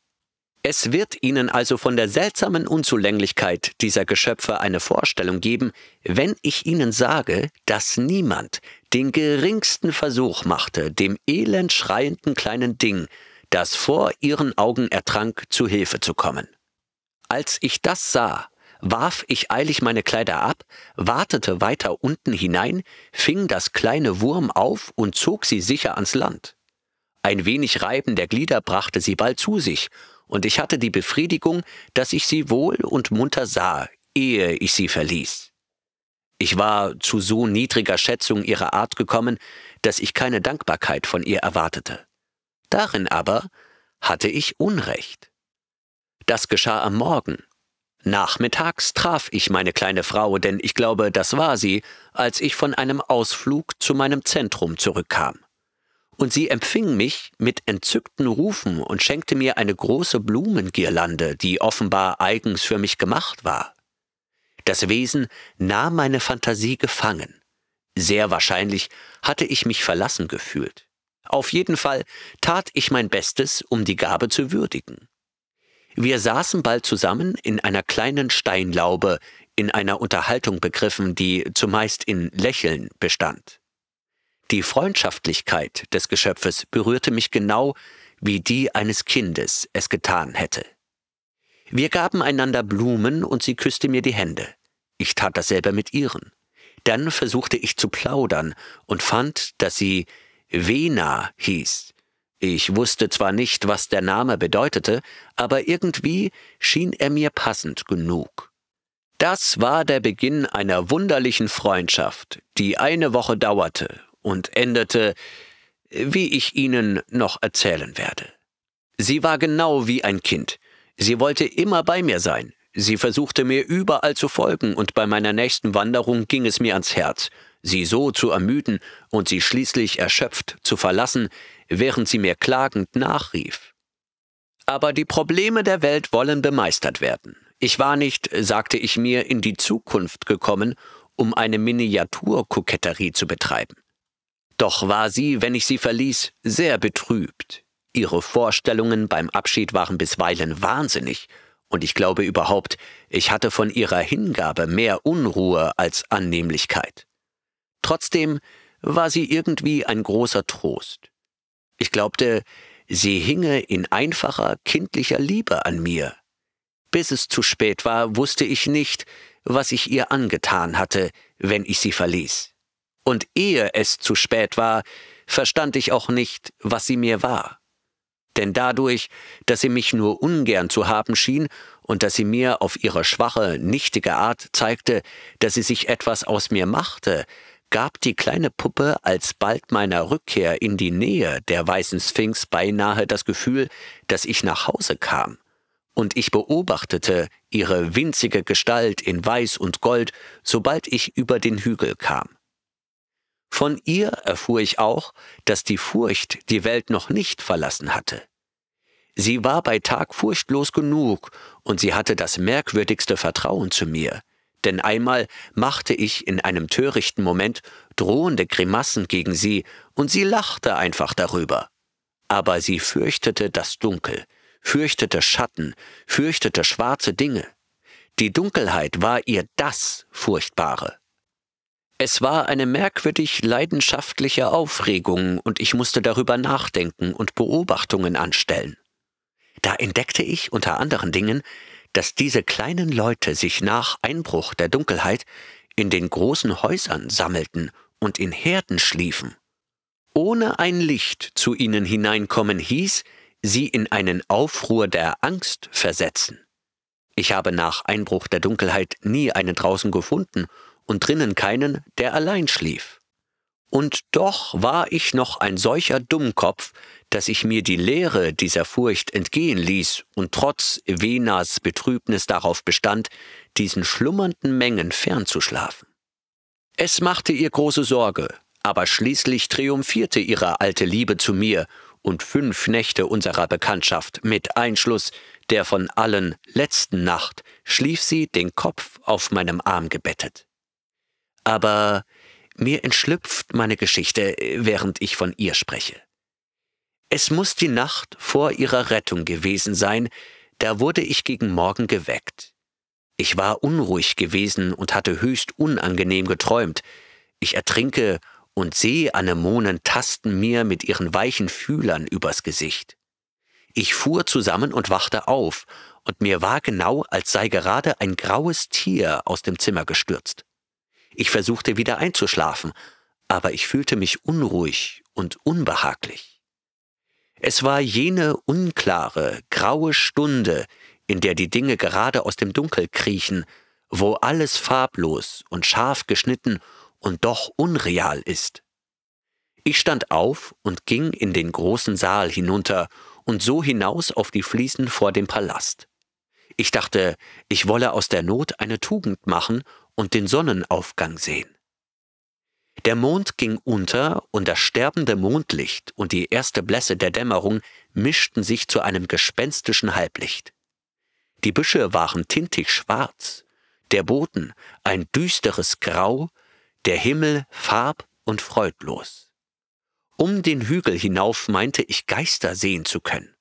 Es wird Ihnen also von der seltsamen Unzulänglichkeit dieser Geschöpfe eine Vorstellung geben, wenn ich Ihnen sage, dass niemand den geringsten Versuch machte, dem elend schreienden kleinen Ding, das vor Ihren Augen ertrank, zu Hilfe zu kommen. Als ich das sah, warf ich eilig meine Kleider ab, wartete weiter unten hinein, fing das kleine Wurm auf und zog sie sicher ans Land. Ein wenig Reiben der Glieder brachte sie bald zu sich, und ich hatte die Befriedigung, dass ich sie wohl und munter sah, ehe ich sie verließ. Ich war zu so niedriger Schätzung ihrer Art gekommen, dass ich keine Dankbarkeit von ihr erwartete. Darin aber hatte ich Unrecht. Das geschah am Morgen. Nachmittags traf ich meine kleine Frau, denn ich glaube, das war sie, als ich von einem Ausflug zu meinem Zentrum zurückkam und sie empfing mich mit entzückten Rufen und schenkte mir eine große Blumengirlande, die offenbar eigens für mich gemacht war. Das Wesen nahm meine Fantasie gefangen. Sehr wahrscheinlich hatte ich mich verlassen gefühlt. Auf jeden Fall tat ich mein Bestes, um die Gabe zu würdigen. Wir saßen bald zusammen in einer kleinen Steinlaube, in einer Unterhaltung begriffen, die zumeist in Lächeln bestand. Die Freundschaftlichkeit des Geschöpfes berührte mich genau, wie die eines Kindes es getan hätte. Wir gaben einander Blumen und sie küsste mir die Hände. Ich tat dasselbe mit ihren. Dann versuchte ich zu plaudern und fand, dass sie Vena hieß. Ich wusste zwar nicht, was der Name bedeutete, aber irgendwie schien er mir passend genug. Das war der Beginn einer wunderlichen Freundschaft, die eine Woche dauerte und änderte, wie ich Ihnen noch erzählen werde. Sie war genau wie ein Kind. Sie wollte immer bei mir sein. Sie versuchte mir überall zu folgen, und bei meiner nächsten Wanderung ging es mir ans Herz, sie so zu ermüden und sie schließlich erschöpft zu verlassen, während sie mir klagend nachrief. Aber die Probleme der Welt wollen bemeistert werden. Ich war nicht, sagte ich mir, in die Zukunft gekommen, um eine Miniaturkoketterie zu betreiben. Doch war sie, wenn ich sie verließ, sehr betrübt. Ihre Vorstellungen beim Abschied waren bisweilen wahnsinnig, und ich glaube überhaupt, ich hatte von ihrer Hingabe mehr Unruhe als Annehmlichkeit. Trotzdem war sie irgendwie ein großer Trost. Ich glaubte, sie hinge in einfacher, kindlicher Liebe an mir. Bis es zu spät war, wusste ich nicht, was ich ihr angetan hatte, wenn ich sie verließ. Und ehe es zu spät war, verstand ich auch nicht, was sie mir war. Denn dadurch, dass sie mich nur ungern zu haben schien und dass sie mir auf ihre schwache, nichtige Art zeigte, dass sie sich etwas aus mir machte, gab die kleine Puppe alsbald meiner Rückkehr in die Nähe der weißen Sphinx beinahe das Gefühl, dass ich nach Hause kam. Und ich beobachtete ihre winzige Gestalt in Weiß und Gold, sobald ich über den Hügel kam. Von ihr erfuhr ich auch, dass die Furcht die Welt noch nicht verlassen hatte. Sie war bei Tag furchtlos genug, und sie hatte das merkwürdigste Vertrauen zu mir, denn einmal machte ich in einem törichten Moment drohende Grimassen gegen sie, und sie lachte einfach darüber. Aber sie fürchtete das Dunkel, fürchtete Schatten, fürchtete schwarze Dinge. Die Dunkelheit war ihr das Furchtbare. Es war eine merkwürdig leidenschaftliche Aufregung und ich musste darüber nachdenken und Beobachtungen anstellen. Da entdeckte ich unter anderen Dingen, dass diese kleinen Leute sich nach Einbruch der Dunkelheit in den großen Häusern sammelten und in Herden schliefen. Ohne ein Licht zu ihnen hineinkommen hieß, sie in einen Aufruhr der Angst versetzen. Ich habe nach Einbruch der Dunkelheit nie einen draußen gefunden und drinnen keinen, der allein schlief. Und doch war ich noch ein solcher Dummkopf, dass ich mir die Lehre dieser Furcht entgehen ließ und trotz Venas Betrübnis darauf bestand, diesen schlummernden Mengen fernzuschlafen. Es machte ihr große Sorge, aber schließlich triumphierte ihre alte Liebe zu mir und fünf Nächte unserer Bekanntschaft mit Einschluss der von allen letzten Nacht schlief sie den Kopf auf meinem Arm gebettet aber mir entschlüpft meine Geschichte, äh, während ich von ihr spreche. Es muss die Nacht vor ihrer Rettung gewesen sein, da wurde ich gegen Morgen geweckt. Ich war unruhig gewesen und hatte höchst unangenehm geträumt. Ich ertrinke und Seeanemonen tasten mir mit ihren weichen Fühlern übers Gesicht. Ich fuhr zusammen und wachte auf, und mir war genau, als sei gerade ein graues Tier aus dem Zimmer gestürzt. Ich versuchte wieder einzuschlafen, aber ich fühlte mich unruhig und unbehaglich. Es war jene unklare, graue Stunde, in der die Dinge gerade aus dem Dunkel kriechen, wo alles farblos und scharf geschnitten und doch unreal ist. Ich stand auf und ging in den großen Saal hinunter und so hinaus auf die Fliesen vor dem Palast. Ich dachte, ich wolle aus der Not eine Tugend machen und den Sonnenaufgang sehen. Der Mond ging unter und das sterbende Mondlicht und die erste Blässe der Dämmerung mischten sich zu einem gespenstischen Halblicht. Die Büsche waren tintig schwarz, der Boden ein düsteres Grau, der Himmel farb und freudlos. Um den Hügel hinauf meinte ich Geister sehen zu können.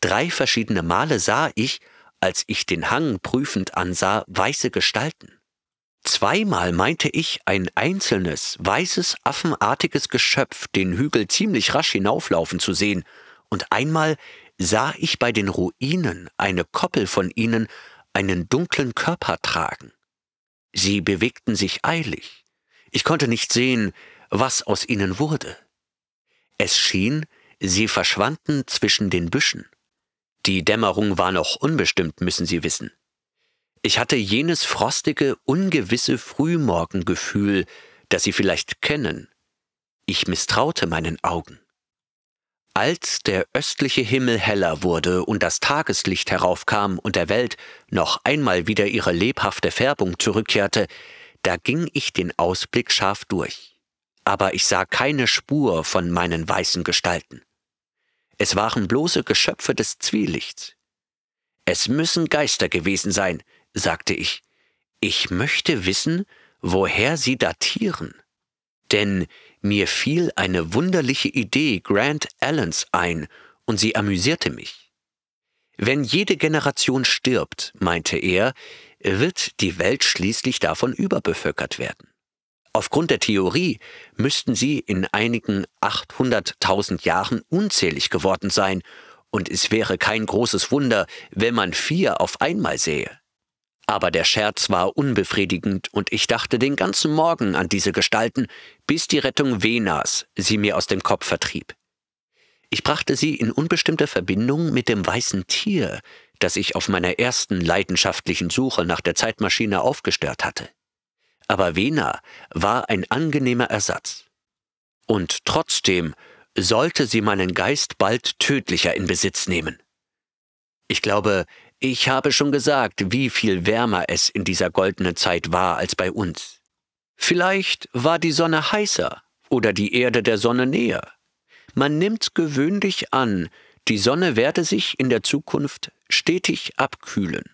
Drei verschiedene Male sah ich, als ich den Hang prüfend ansah, weiße Gestalten. Zweimal meinte ich, ein einzelnes, weißes, affenartiges Geschöpf den Hügel ziemlich rasch hinauflaufen zu sehen, und einmal sah ich bei den Ruinen eine Koppel von ihnen einen dunklen Körper tragen. Sie bewegten sich eilig. Ich konnte nicht sehen, was aus ihnen wurde. Es schien, sie verschwanden zwischen den Büschen. Die Dämmerung war noch unbestimmt, müssen Sie wissen. Ich hatte jenes frostige, ungewisse Frühmorgengefühl, das Sie vielleicht kennen. Ich misstraute meinen Augen. Als der östliche Himmel heller wurde und das Tageslicht heraufkam und der Welt noch einmal wieder ihre lebhafte Färbung zurückkehrte, da ging ich den Ausblick scharf durch. Aber ich sah keine Spur von meinen weißen Gestalten. Es waren bloße Geschöpfe des Zwielichts. Es müssen Geister gewesen sein, sagte ich, ich möchte wissen, woher sie datieren. Denn mir fiel eine wunderliche Idee Grant Allens ein und sie amüsierte mich. Wenn jede Generation stirbt, meinte er, wird die Welt schließlich davon überbevölkert werden. Aufgrund der Theorie müssten sie in einigen 800.000 Jahren unzählig geworden sein, und es wäre kein großes Wunder, wenn man vier auf einmal sähe. Aber der Scherz war unbefriedigend und ich dachte den ganzen Morgen an diese Gestalten, bis die Rettung Venas sie mir aus dem Kopf vertrieb. Ich brachte sie in unbestimmter Verbindung mit dem weißen Tier, das ich auf meiner ersten leidenschaftlichen Suche nach der Zeitmaschine aufgestört hatte. Aber Vena war ein angenehmer Ersatz. Und trotzdem sollte sie meinen Geist bald tödlicher in Besitz nehmen. Ich glaube, ich habe schon gesagt, wie viel wärmer es in dieser goldenen Zeit war als bei uns. Vielleicht war die Sonne heißer oder die Erde der Sonne näher. Man nimmt gewöhnlich an, die Sonne werde sich in der Zukunft stetig abkühlen.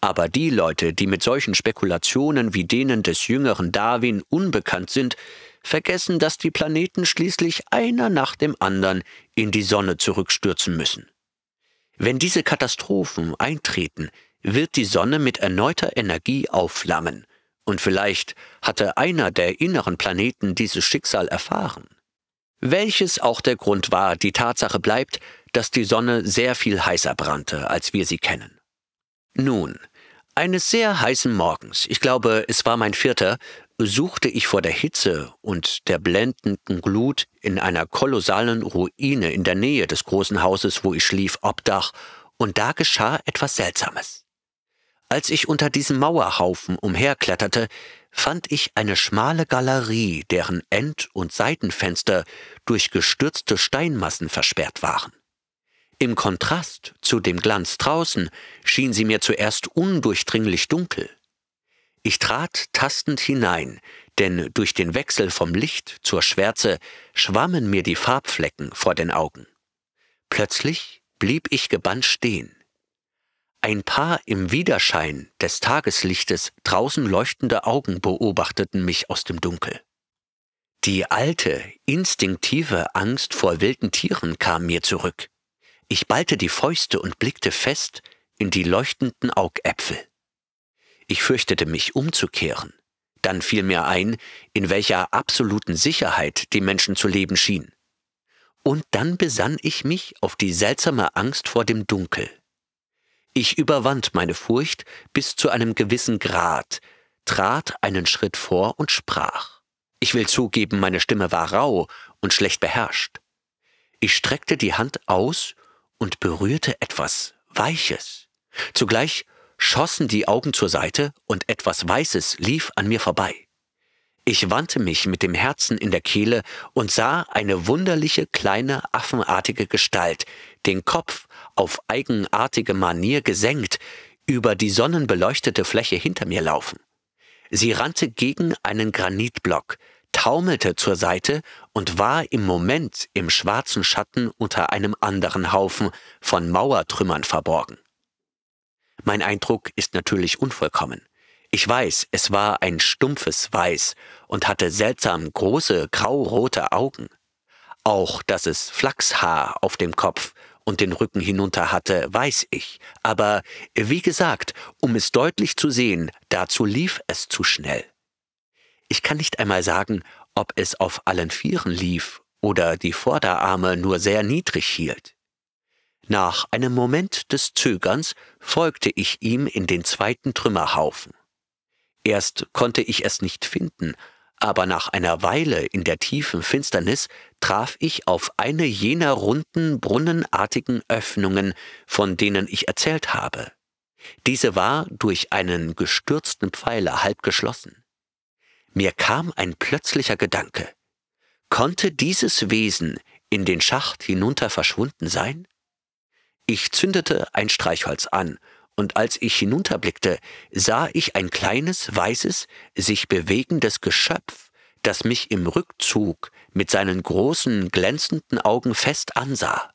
Aber die Leute, die mit solchen Spekulationen wie denen des jüngeren Darwin unbekannt sind, vergessen, dass die Planeten schließlich einer nach dem anderen in die Sonne zurückstürzen müssen. Wenn diese Katastrophen eintreten, wird die Sonne mit erneuter Energie aufflammen, und vielleicht hatte einer der inneren Planeten dieses Schicksal erfahren. Welches auch der Grund war, die Tatsache bleibt, dass die Sonne sehr viel heißer brannte, als wir sie kennen. Nun, eines sehr heißen Morgens, ich glaube, es war mein vierter, suchte ich vor der Hitze und der blendenden Glut in einer kolossalen Ruine in der Nähe des großen Hauses, wo ich schlief, Obdach, und da geschah etwas Seltsames. Als ich unter diesem Mauerhaufen umherkletterte, fand ich eine schmale Galerie, deren End- und Seitenfenster durch gestürzte Steinmassen versperrt waren. Im Kontrast zu dem Glanz draußen schien sie mir zuerst undurchdringlich dunkel. Ich trat tastend hinein, denn durch den Wechsel vom Licht zur Schwärze schwammen mir die Farbflecken vor den Augen. Plötzlich blieb ich gebannt stehen. Ein paar im Widerschein des Tageslichtes draußen leuchtende Augen beobachteten mich aus dem Dunkel. Die alte, instinktive Angst vor wilden Tieren kam mir zurück. Ich ballte die Fäuste und blickte fest in die leuchtenden Augäpfel. Ich fürchtete mich umzukehren. Dann fiel mir ein, in welcher absoluten Sicherheit die Menschen zu leben schienen. Und dann besann ich mich auf die seltsame Angst vor dem Dunkel. Ich überwand meine Furcht bis zu einem gewissen Grad, trat einen Schritt vor und sprach. Ich will zugeben, meine Stimme war rau und schlecht beherrscht. Ich streckte die Hand aus und berührte etwas Weiches. Zugleich schossen die Augen zur Seite und etwas Weißes lief an mir vorbei. Ich wandte mich mit dem Herzen in der Kehle und sah eine wunderliche kleine affenartige Gestalt, den Kopf auf eigenartige Manier gesenkt, über die sonnenbeleuchtete Fläche hinter mir laufen. Sie rannte gegen einen Granitblock, taumelte zur Seite und war im Moment im schwarzen Schatten unter einem anderen Haufen von Mauertrümmern verborgen. Mein Eindruck ist natürlich unvollkommen. Ich weiß, es war ein stumpfes Weiß und hatte seltsam große graurote Augen. Auch, dass es Flachshaar auf dem Kopf und den Rücken hinunter hatte, weiß ich. Aber wie gesagt, um es deutlich zu sehen, dazu lief es zu schnell. Ich kann nicht einmal sagen, ob es auf allen Vieren lief oder die Vorderarme nur sehr niedrig hielt. Nach einem Moment des Zögerns folgte ich ihm in den zweiten Trümmerhaufen. Erst konnte ich es nicht finden, aber nach einer Weile in der tiefen Finsternis traf ich auf eine jener runden, brunnenartigen Öffnungen, von denen ich erzählt habe. Diese war durch einen gestürzten Pfeiler halb geschlossen. Mir kam ein plötzlicher Gedanke. Konnte dieses Wesen in den Schacht hinunter verschwunden sein? Ich zündete ein Streichholz an, und als ich hinunterblickte, sah ich ein kleines, weißes, sich bewegendes Geschöpf, das mich im Rückzug mit seinen großen, glänzenden Augen fest ansah.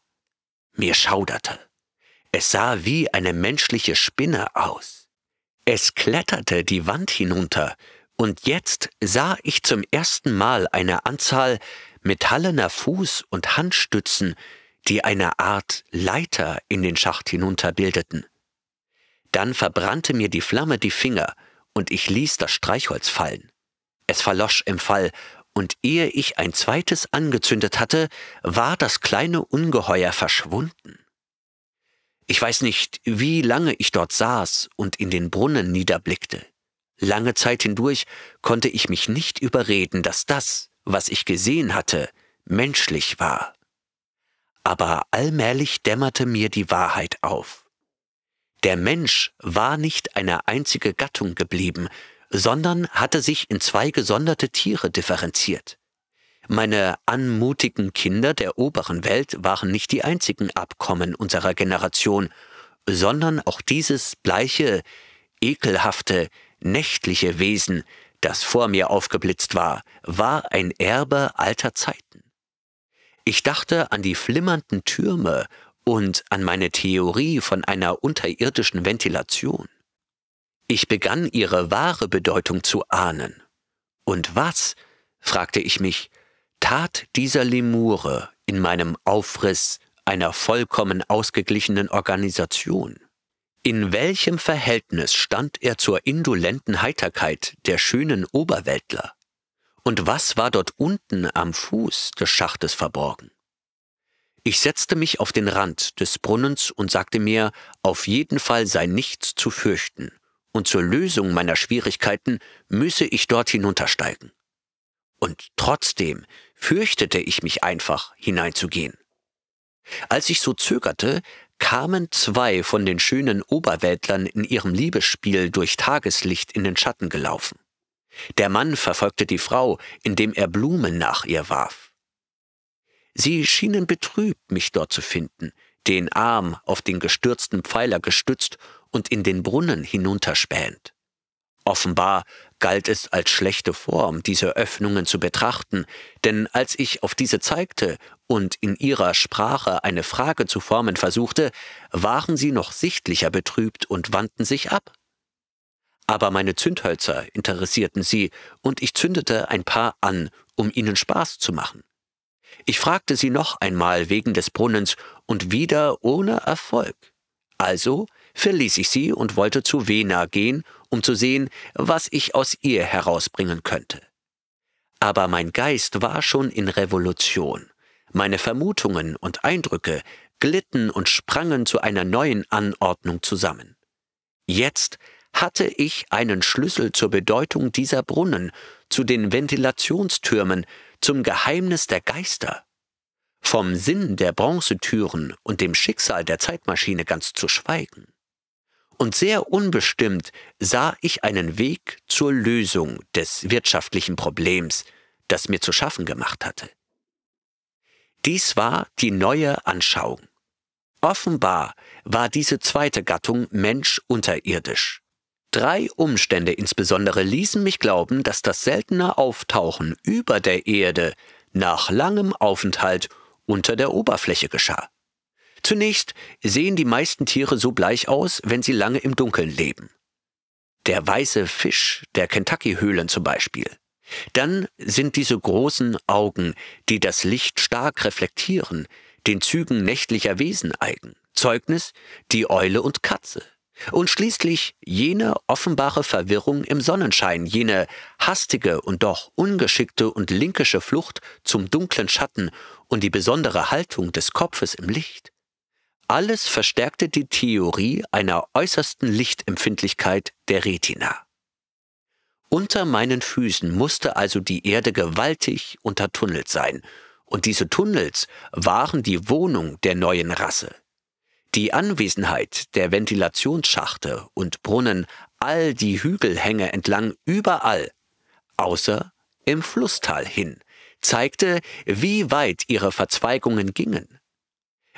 Mir schauderte. Es sah wie eine menschliche Spinne aus. Es kletterte die Wand hinunter, und jetzt sah ich zum ersten Mal eine Anzahl metallener Fuß- und Handstützen, die eine Art Leiter in den Schacht hinunter bildeten. Dann verbrannte mir die Flamme die Finger und ich ließ das Streichholz fallen. Es verlosch im Fall, und ehe ich ein zweites angezündet hatte, war das kleine Ungeheuer verschwunden. Ich weiß nicht, wie lange ich dort saß und in den Brunnen niederblickte. Lange Zeit hindurch konnte ich mich nicht überreden, dass das, was ich gesehen hatte, menschlich war aber allmählich dämmerte mir die Wahrheit auf. Der Mensch war nicht eine einzige Gattung geblieben, sondern hatte sich in zwei gesonderte Tiere differenziert. Meine anmutigen Kinder der oberen Welt waren nicht die einzigen Abkommen unserer Generation, sondern auch dieses bleiche, ekelhafte, nächtliche Wesen, das vor mir aufgeblitzt war, war ein Erbe alter Zeiten. Ich dachte an die flimmernden Türme und an meine Theorie von einer unterirdischen Ventilation. Ich begann ihre wahre Bedeutung zu ahnen. Und was, fragte ich mich, tat dieser Lemure in meinem Aufriss einer vollkommen ausgeglichenen Organisation? In welchem Verhältnis stand er zur indolenten Heiterkeit der schönen Oberweltler? Und was war dort unten am Fuß des Schachtes verborgen? Ich setzte mich auf den Rand des Brunnens und sagte mir, auf jeden Fall sei nichts zu fürchten, und zur Lösung meiner Schwierigkeiten müsse ich dort hinuntersteigen. Und trotzdem fürchtete ich mich einfach, hineinzugehen. Als ich so zögerte, kamen zwei von den schönen Oberwäldlern in ihrem Liebesspiel durch Tageslicht in den Schatten gelaufen. Der Mann verfolgte die Frau, indem er Blumen nach ihr warf. Sie schienen betrübt, mich dort zu finden, den Arm auf den gestürzten Pfeiler gestützt und in den Brunnen hinunterspähend. Offenbar galt es als schlechte Form, diese Öffnungen zu betrachten, denn als ich auf diese zeigte und in ihrer Sprache eine Frage zu formen versuchte, waren sie noch sichtlicher betrübt und wandten sich ab aber meine Zündhölzer interessierten sie und ich zündete ein paar an, um ihnen Spaß zu machen. Ich fragte sie noch einmal wegen des Brunnens und wieder ohne Erfolg. Also verließ ich sie und wollte zu Vena gehen, um zu sehen, was ich aus ihr herausbringen könnte. Aber mein Geist war schon in Revolution. Meine Vermutungen und Eindrücke glitten und sprangen zu einer neuen Anordnung zusammen. Jetzt hatte ich einen Schlüssel zur Bedeutung dieser Brunnen, zu den Ventilationstürmen, zum Geheimnis der Geister. Vom Sinn der Bronzetüren und dem Schicksal der Zeitmaschine ganz zu schweigen. Und sehr unbestimmt sah ich einen Weg zur Lösung des wirtschaftlichen Problems, das mir zu schaffen gemacht hatte. Dies war die neue Anschauung. Offenbar war diese zweite Gattung Mensch unterirdisch. Drei Umstände insbesondere ließen mich glauben, dass das seltene Auftauchen über der Erde nach langem Aufenthalt unter der Oberfläche geschah. Zunächst sehen die meisten Tiere so bleich aus, wenn sie lange im Dunkeln leben. Der weiße Fisch der Kentucky-Höhlen zum Beispiel. Dann sind diese großen Augen, die das Licht stark reflektieren, den Zügen nächtlicher Wesen eigen. Zeugnis die Eule und Katze. Und schließlich jene offenbare Verwirrung im Sonnenschein, jene hastige und doch ungeschickte und linkische Flucht zum dunklen Schatten und die besondere Haltung des Kopfes im Licht. Alles verstärkte die Theorie einer äußersten Lichtempfindlichkeit der Retina. Unter meinen Füßen musste also die Erde gewaltig untertunnelt sein, und diese Tunnels waren die Wohnung der neuen Rasse. Die Anwesenheit der Ventilationsschachte und Brunnen all die Hügelhänge entlang überall, außer im Flusstal hin, zeigte, wie weit ihre Verzweigungen gingen.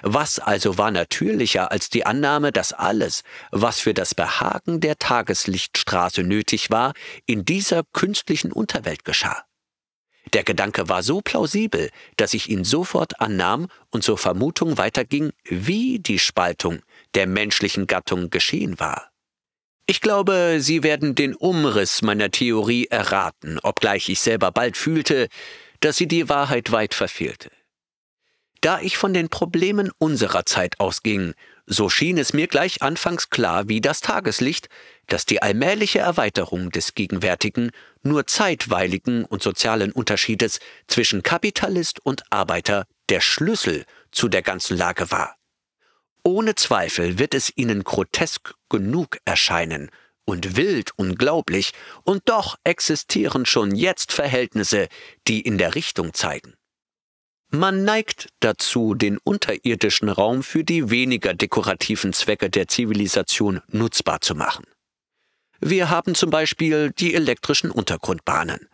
Was also war natürlicher als die Annahme, dass alles, was für das Behagen der Tageslichtstraße nötig war, in dieser künstlichen Unterwelt geschah? Der Gedanke war so plausibel, dass ich ihn sofort annahm und zur Vermutung weiterging, wie die Spaltung der menschlichen Gattung geschehen war. Ich glaube, Sie werden den Umriss meiner Theorie erraten, obgleich ich selber bald fühlte, dass sie die Wahrheit weit verfehlte. Da ich von den Problemen unserer Zeit ausging, so schien es mir gleich anfangs klar wie das Tageslicht, dass die allmähliche Erweiterung des gegenwärtigen, nur zeitweiligen und sozialen Unterschiedes zwischen Kapitalist und Arbeiter der Schlüssel zu der ganzen Lage war. Ohne Zweifel wird es ihnen grotesk genug erscheinen und wild unglaublich, und doch existieren schon jetzt Verhältnisse, die in der Richtung zeigen. Man neigt dazu, den unterirdischen Raum für die weniger dekorativen Zwecke der Zivilisation nutzbar zu machen. Wir haben zum Beispiel die elektrischen Untergrundbahnen.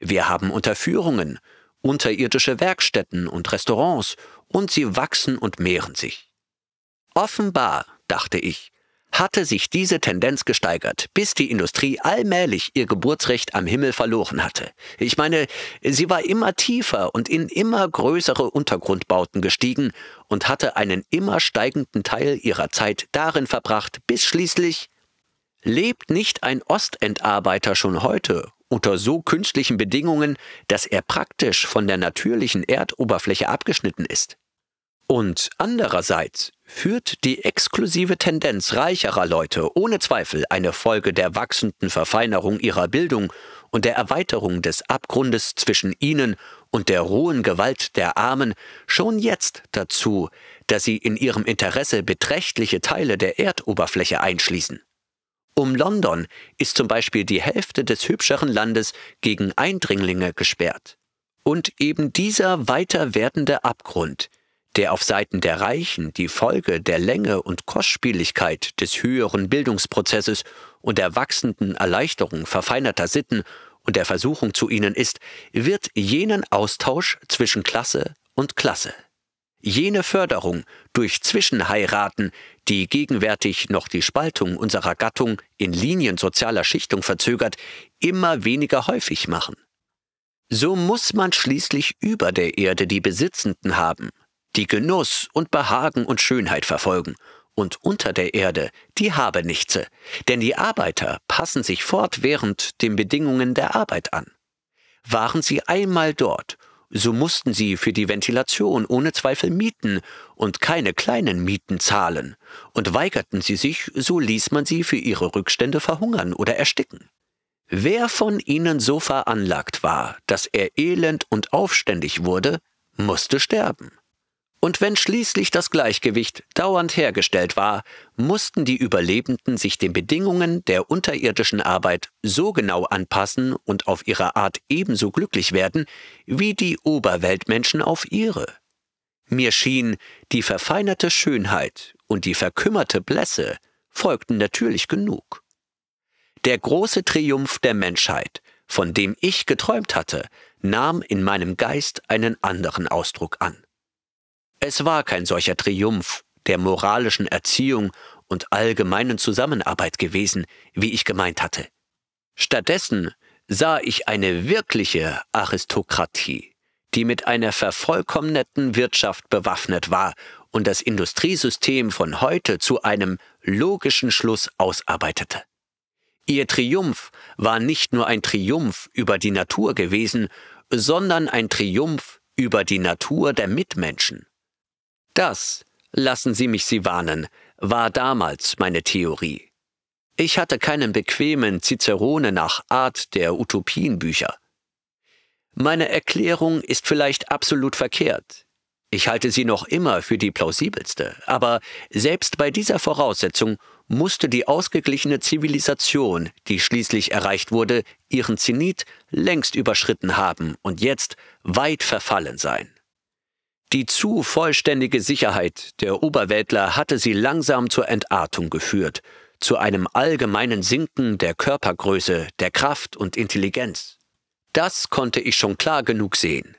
Wir haben Unterführungen, unterirdische Werkstätten und Restaurants, und sie wachsen und mehren sich. Offenbar, dachte ich, hatte sich diese Tendenz gesteigert, bis die Industrie allmählich ihr Geburtsrecht am Himmel verloren hatte. Ich meine, sie war immer tiefer und in immer größere Untergrundbauten gestiegen und hatte einen immer steigenden Teil ihrer Zeit darin verbracht, bis schließlich Lebt nicht ein Ostendarbeiter schon heute unter so künstlichen Bedingungen, dass er praktisch von der natürlichen Erdoberfläche abgeschnitten ist? Und andererseits führt die exklusive Tendenz reicherer Leute ohne Zweifel eine Folge der wachsenden Verfeinerung ihrer Bildung und der Erweiterung des Abgrundes zwischen ihnen und der rohen Gewalt der Armen schon jetzt dazu, dass sie in ihrem Interesse beträchtliche Teile der Erdoberfläche einschließen. Um London ist zum Beispiel die Hälfte des hübscheren Landes gegen Eindringlinge gesperrt. Und eben dieser weiter werdende Abgrund, der auf Seiten der Reichen die Folge der Länge und Kostspieligkeit des höheren Bildungsprozesses und der wachsenden Erleichterung verfeinerter Sitten und der Versuchung zu ihnen ist, wird jenen Austausch zwischen Klasse und Klasse Jene Förderung durch Zwischenheiraten, die gegenwärtig noch die Spaltung unserer Gattung in Linien sozialer Schichtung verzögert, immer weniger häufig machen. So muss man schließlich über der Erde die Besitzenden haben, die Genuss und Behagen und Schönheit verfolgen, und unter der Erde die Habenichtse, denn die Arbeiter passen sich fortwährend den Bedingungen der Arbeit an. Waren sie einmal dort so mussten sie für die Ventilation ohne Zweifel Mieten und keine kleinen Mieten zahlen, und weigerten sie sich, so ließ man sie für ihre Rückstände verhungern oder ersticken. Wer von ihnen so veranlagt war, dass er elend und aufständig wurde, musste sterben. Und wenn schließlich das Gleichgewicht dauernd hergestellt war, mussten die Überlebenden sich den Bedingungen der unterirdischen Arbeit so genau anpassen und auf ihre Art ebenso glücklich werden wie die Oberweltmenschen auf ihre. Mir schien, die verfeinerte Schönheit und die verkümmerte Blässe folgten natürlich genug. Der große Triumph der Menschheit, von dem ich geträumt hatte, nahm in meinem Geist einen anderen Ausdruck an. Es war kein solcher Triumph der moralischen Erziehung und allgemeinen Zusammenarbeit gewesen, wie ich gemeint hatte. Stattdessen sah ich eine wirkliche Aristokratie, die mit einer vervollkommneten Wirtschaft bewaffnet war und das Industriesystem von heute zu einem logischen Schluss ausarbeitete. Ihr Triumph war nicht nur ein Triumph über die Natur gewesen, sondern ein Triumph über die Natur der Mitmenschen. Das, lassen Sie mich Sie warnen, war damals meine Theorie. Ich hatte keinen bequemen Cicerone nach Art der Utopienbücher. Meine Erklärung ist vielleicht absolut verkehrt. Ich halte sie noch immer für die plausibelste, aber selbst bei dieser Voraussetzung musste die ausgeglichene Zivilisation, die schließlich erreicht wurde, ihren Zenit längst überschritten haben und jetzt weit verfallen sein. Die zu vollständige Sicherheit der Oberwäldler hatte sie langsam zur Entartung geführt, zu einem allgemeinen Sinken der Körpergröße, der Kraft und Intelligenz. Das konnte ich schon klar genug sehen.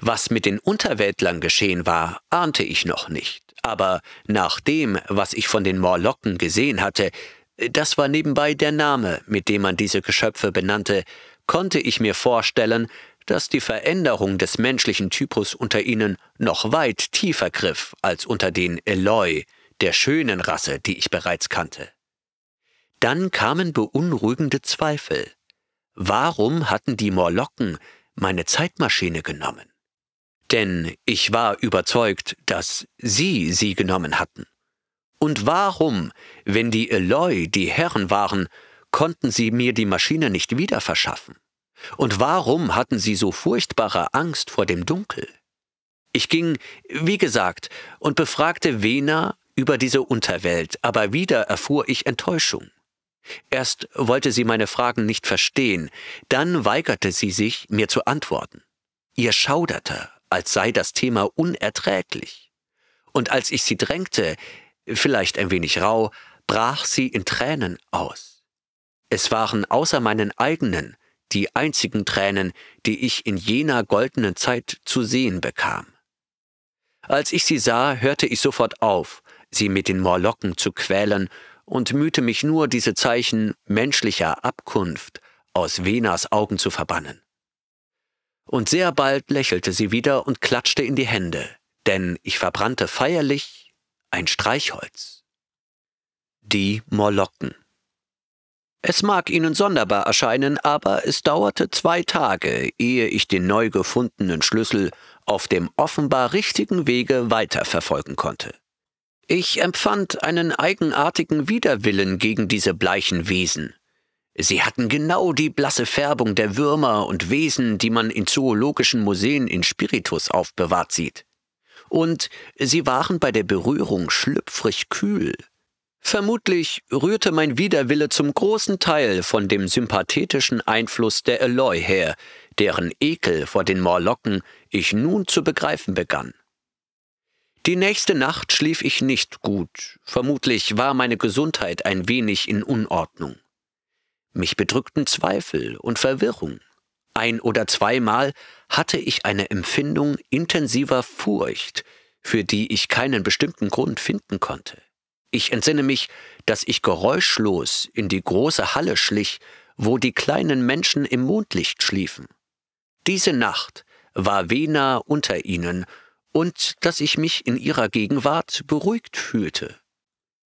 Was mit den Unterwäldlern geschehen war, ahnte ich noch nicht. Aber nach dem, was ich von den Morlocken gesehen hatte, das war nebenbei der Name, mit dem man diese Geschöpfe benannte, konnte ich mir vorstellen, dass die Veränderung des menschlichen Typus unter ihnen noch weit tiefer griff als unter den Eloi, der schönen Rasse, die ich bereits kannte. Dann kamen beunruhigende Zweifel. Warum hatten die Morlocken meine Zeitmaschine genommen? Denn ich war überzeugt, dass sie sie genommen hatten. Und warum, wenn die Eloi die Herren waren, konnten sie mir die Maschine nicht wieder verschaffen? Und warum hatten sie so furchtbare Angst vor dem Dunkel? Ich ging, wie gesagt, und befragte Vena über diese Unterwelt, aber wieder erfuhr ich Enttäuschung. Erst wollte sie meine Fragen nicht verstehen, dann weigerte sie sich, mir zu antworten. Ihr schauderte, als sei das Thema unerträglich. Und als ich sie drängte, vielleicht ein wenig rau, brach sie in Tränen aus. Es waren außer meinen eigenen die einzigen Tränen, die ich in jener goldenen Zeit zu sehen bekam. Als ich sie sah, hörte ich sofort auf, sie mit den Morlocken zu quälen und mühte mich nur, diese Zeichen menschlicher Abkunft aus Venas Augen zu verbannen. Und sehr bald lächelte sie wieder und klatschte in die Hände, denn ich verbrannte feierlich ein Streichholz. Die Morlocken. Es mag Ihnen sonderbar erscheinen, aber es dauerte zwei Tage, ehe ich den neu gefundenen Schlüssel auf dem offenbar richtigen Wege weiterverfolgen konnte. Ich empfand einen eigenartigen Widerwillen gegen diese bleichen Wesen. Sie hatten genau die blasse Färbung der Würmer und Wesen, die man in zoologischen Museen in Spiritus aufbewahrt sieht. Und sie waren bei der Berührung schlüpfrig kühl, Vermutlich rührte mein Widerwille zum großen Teil von dem sympathetischen Einfluss der Eloy her, deren Ekel vor den Morlocken ich nun zu begreifen begann. Die nächste Nacht schlief ich nicht gut, vermutlich war meine Gesundheit ein wenig in Unordnung. Mich bedrückten Zweifel und Verwirrung. Ein oder zweimal hatte ich eine Empfindung intensiver Furcht, für die ich keinen bestimmten Grund finden konnte. Ich entsinne mich, dass ich geräuschlos in die große Halle schlich, wo die kleinen Menschen im Mondlicht schliefen. Diese Nacht war Vena unter ihnen und dass ich mich in ihrer Gegenwart beruhigt fühlte.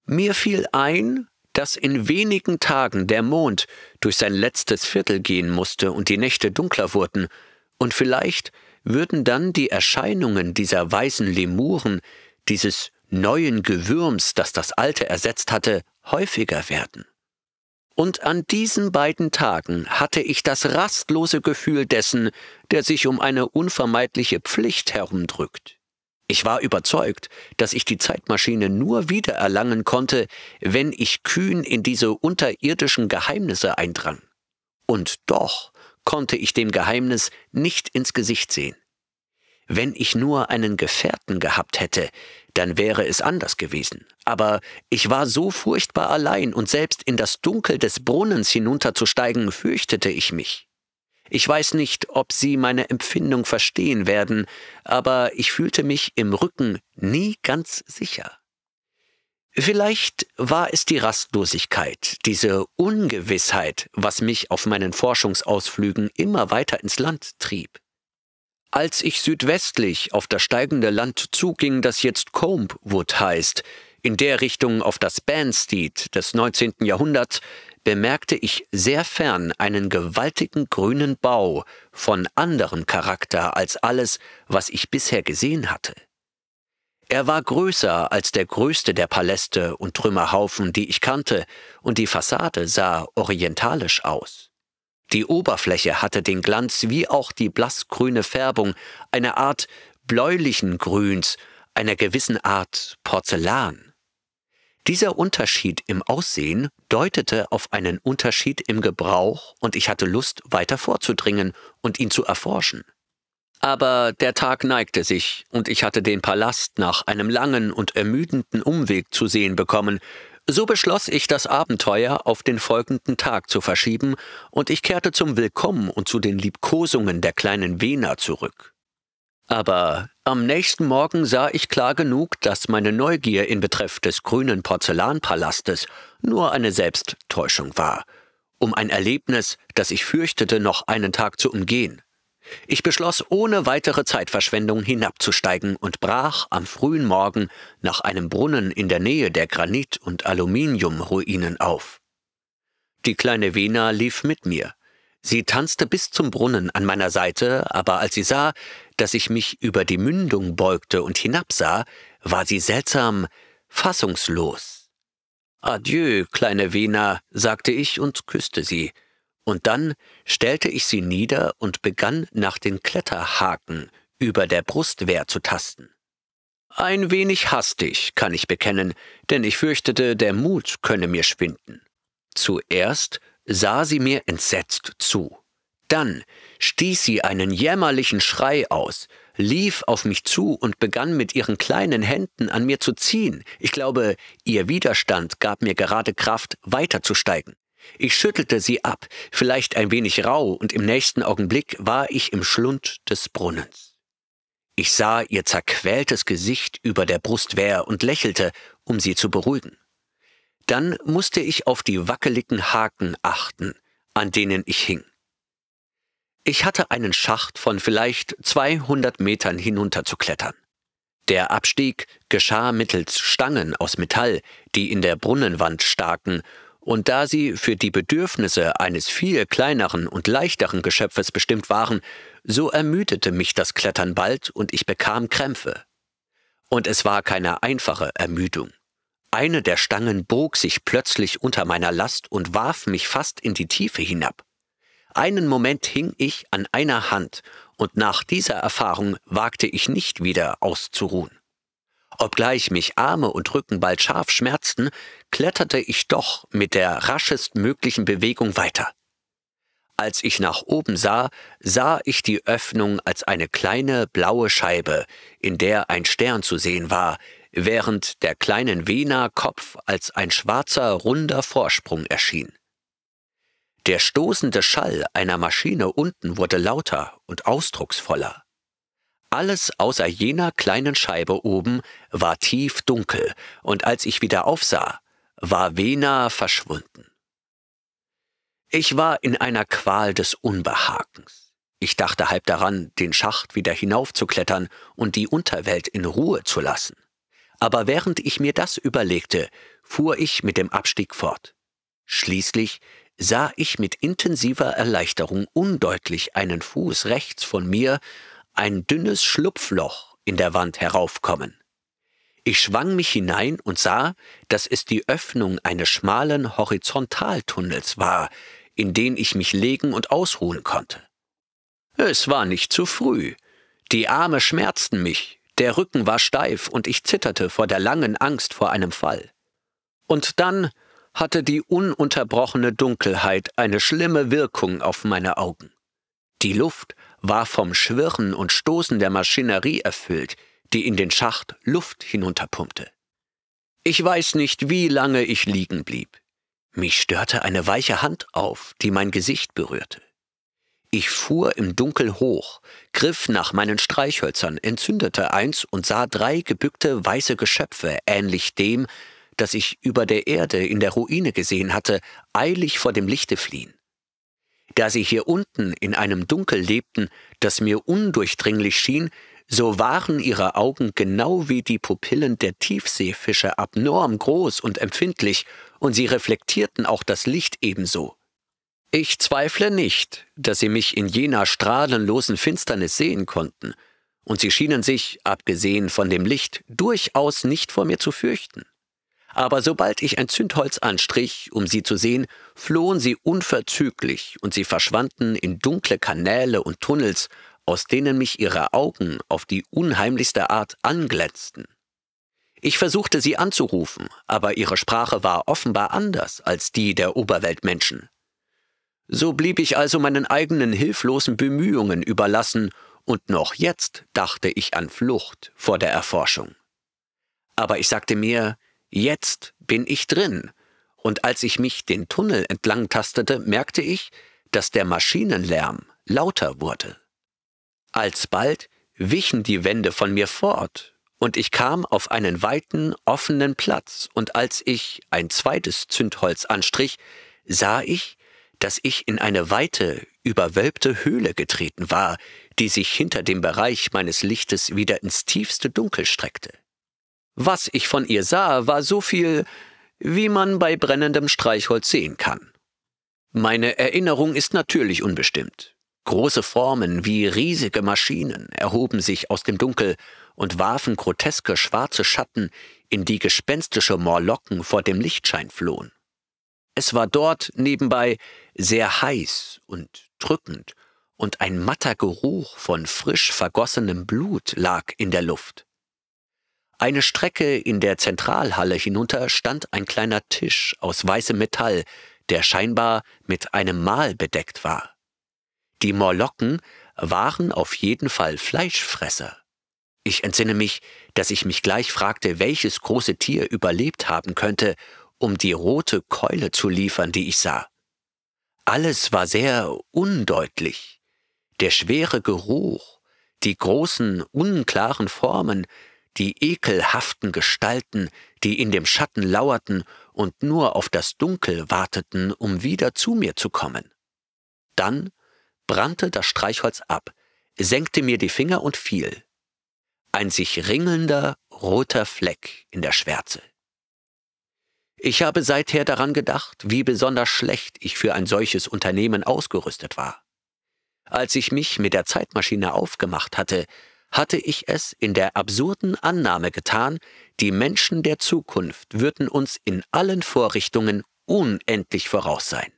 Mir fiel ein, dass in wenigen Tagen der Mond durch sein letztes Viertel gehen musste und die Nächte dunkler wurden, und vielleicht würden dann die Erscheinungen dieser weißen Lemuren, dieses neuen Gewürms, das das alte ersetzt hatte, häufiger werden. Und an diesen beiden Tagen hatte ich das rastlose Gefühl dessen, der sich um eine unvermeidliche Pflicht herumdrückt. Ich war überzeugt, dass ich die Zeitmaschine nur wiedererlangen konnte, wenn ich kühn in diese unterirdischen Geheimnisse eindrang. Und doch konnte ich dem Geheimnis nicht ins Gesicht sehen. Wenn ich nur einen Gefährten gehabt hätte, dann wäre es anders gewesen. Aber ich war so furchtbar allein und selbst in das Dunkel des Brunnens hinunterzusteigen fürchtete ich mich. Ich weiß nicht, ob Sie meine Empfindung verstehen werden, aber ich fühlte mich im Rücken nie ganz sicher. Vielleicht war es die Rastlosigkeit, diese Ungewissheit, was mich auf meinen Forschungsausflügen immer weiter ins Land trieb. Als ich südwestlich auf das steigende Land zuging, das jetzt Combe heißt, in der Richtung auf das Banstead des 19. Jahrhunderts, bemerkte ich sehr fern einen gewaltigen grünen Bau von anderem Charakter als alles, was ich bisher gesehen hatte. Er war größer als der größte der Paläste und Trümmerhaufen, die ich kannte, und die Fassade sah orientalisch aus. Die Oberfläche hatte den Glanz wie auch die blassgrüne Färbung, eine Art bläulichen Grüns, einer gewissen Art Porzellan. Dieser Unterschied im Aussehen deutete auf einen Unterschied im Gebrauch, und ich hatte Lust, weiter vorzudringen und ihn zu erforschen. Aber der Tag neigte sich, und ich hatte den Palast nach einem langen und ermüdenden Umweg zu sehen bekommen, so beschloss ich, das Abenteuer auf den folgenden Tag zu verschieben, und ich kehrte zum Willkommen und zu den Liebkosungen der kleinen Vena zurück. Aber am nächsten Morgen sah ich klar genug, dass meine Neugier in Betreff des grünen Porzellanpalastes nur eine Selbsttäuschung war, um ein Erlebnis, das ich fürchtete, noch einen Tag zu umgehen. Ich beschloss, ohne weitere Zeitverschwendung hinabzusteigen und brach am frühen Morgen nach einem Brunnen in der Nähe der Granit- und Aluminiumruinen auf. Die kleine Vena lief mit mir. Sie tanzte bis zum Brunnen an meiner Seite, aber als sie sah, dass ich mich über die Mündung beugte und hinabsah, war sie seltsam fassungslos. Adieu, kleine Vena, sagte ich und küsste sie und dann stellte ich sie nieder und begann nach den Kletterhaken über der Brustwehr zu tasten. Ein wenig hastig, kann ich bekennen, denn ich fürchtete, der Mut könne mir schwinden. Zuerst sah sie mir entsetzt zu. Dann stieß sie einen jämmerlichen Schrei aus, lief auf mich zu und begann mit ihren kleinen Händen an mir zu ziehen. Ich glaube, ihr Widerstand gab mir gerade Kraft, weiterzusteigen. Ich schüttelte sie ab, vielleicht ein wenig rau, und im nächsten Augenblick war ich im Schlund des Brunnens. Ich sah ihr zerquältes Gesicht über der Brustwehr und lächelte, um sie zu beruhigen. Dann musste ich auf die wackeligen Haken achten, an denen ich hing. Ich hatte einen Schacht von vielleicht 200 Metern hinunterzuklettern. Der Abstieg geschah mittels Stangen aus Metall, die in der Brunnenwand staken und da sie für die Bedürfnisse eines viel kleineren und leichteren Geschöpfes bestimmt waren, so ermüdete mich das Klettern bald und ich bekam Krämpfe. Und es war keine einfache Ermüdung. Eine der Stangen bog sich plötzlich unter meiner Last und warf mich fast in die Tiefe hinab. Einen Moment hing ich an einer Hand, und nach dieser Erfahrung wagte ich nicht wieder auszuruhen. Obgleich mich Arme und Rücken bald scharf schmerzten, kletterte ich doch mit der raschestmöglichen Bewegung weiter. Als ich nach oben sah, sah ich die Öffnung als eine kleine blaue Scheibe, in der ein Stern zu sehen war, während der kleinen Vena Kopf als ein schwarzer, runder Vorsprung erschien. Der stoßende Schall einer Maschine unten wurde lauter und ausdrucksvoller. Alles außer jener kleinen Scheibe oben war tief dunkel, und als ich wieder aufsah, war Vena verschwunden. Ich war in einer Qual des Unbehagens. Ich dachte halb daran, den Schacht wieder hinaufzuklettern und die Unterwelt in Ruhe zu lassen. Aber während ich mir das überlegte, fuhr ich mit dem Abstieg fort. Schließlich sah ich mit intensiver Erleichterung undeutlich einen Fuß rechts von mir ein dünnes Schlupfloch in der Wand heraufkommen. Ich schwang mich hinein und sah, dass es die Öffnung eines schmalen Horizontaltunnels war, in den ich mich legen und ausruhen konnte. Es war nicht zu früh. Die Arme schmerzten mich, der Rücken war steif und ich zitterte vor der langen Angst vor einem Fall. Und dann hatte die ununterbrochene Dunkelheit eine schlimme Wirkung auf meine Augen. Die Luft war vom Schwirren und Stoßen der Maschinerie erfüllt, die in den Schacht Luft hinunterpumpte. Ich weiß nicht, wie lange ich liegen blieb. Mich störte eine weiche Hand auf, die mein Gesicht berührte. Ich fuhr im Dunkel hoch, griff nach meinen Streichhölzern, entzündete eins und sah drei gebückte weiße Geschöpfe, ähnlich dem, das ich über der Erde in der Ruine gesehen hatte, eilig vor dem Lichte fliehen. Da sie hier unten in einem Dunkel lebten, das mir undurchdringlich schien, so waren ihre Augen genau wie die Pupillen der Tiefseefische abnorm groß und empfindlich, und sie reflektierten auch das Licht ebenso. Ich zweifle nicht, dass sie mich in jener strahlenlosen Finsternis sehen konnten, und sie schienen sich, abgesehen von dem Licht, durchaus nicht vor mir zu fürchten. Aber sobald ich ein Zündholz anstrich, um sie zu sehen, flohen sie unverzüglich und sie verschwanden in dunkle Kanäle und Tunnels, aus denen mich ihre Augen auf die unheimlichste Art anglänzten. Ich versuchte sie anzurufen, aber ihre Sprache war offenbar anders als die der Oberweltmenschen. So blieb ich also meinen eigenen hilflosen Bemühungen überlassen, und noch jetzt dachte ich an Flucht vor der Erforschung. Aber ich sagte mir, Jetzt bin ich drin. Und als ich mich den Tunnel entlang tastete, merkte ich, dass der Maschinenlärm lauter wurde. Alsbald wichen die Wände von mir fort, und ich kam auf einen weiten, offenen Platz, und als ich ein zweites Zündholz anstrich, sah ich, dass ich in eine weite, überwölbte Höhle getreten war, die sich hinter dem Bereich meines Lichtes wieder ins tiefste Dunkel streckte. Was ich von ihr sah, war so viel, wie man bei brennendem Streichholz sehen kann. Meine Erinnerung ist natürlich unbestimmt. Große Formen wie riesige Maschinen erhoben sich aus dem Dunkel und warfen groteske schwarze Schatten, in die gespenstische Morlocken vor dem Lichtschein flohen. Es war dort nebenbei sehr heiß und drückend, und ein matter Geruch von frisch vergossenem Blut lag in der Luft. Eine Strecke in der Zentralhalle hinunter stand ein kleiner Tisch aus weißem Metall, der scheinbar mit einem Mahl bedeckt war. Die Morlocken waren auf jeden Fall Fleischfresser. Ich entsinne mich, dass ich mich gleich fragte, welches große Tier überlebt haben könnte, um die rote Keule zu liefern, die ich sah. Alles war sehr undeutlich. Der schwere Geruch, die großen, unklaren Formen, die ekelhaften Gestalten, die in dem Schatten lauerten und nur auf das Dunkel warteten, um wieder zu mir zu kommen. Dann brannte das Streichholz ab, senkte mir die Finger und fiel. Ein sich ringelnder, roter Fleck in der Schwärze. Ich habe seither daran gedacht, wie besonders schlecht ich für ein solches Unternehmen ausgerüstet war. Als ich mich mit der Zeitmaschine aufgemacht hatte, hatte ich es in der absurden Annahme getan, die Menschen der Zukunft würden uns in allen Vorrichtungen unendlich voraus sein.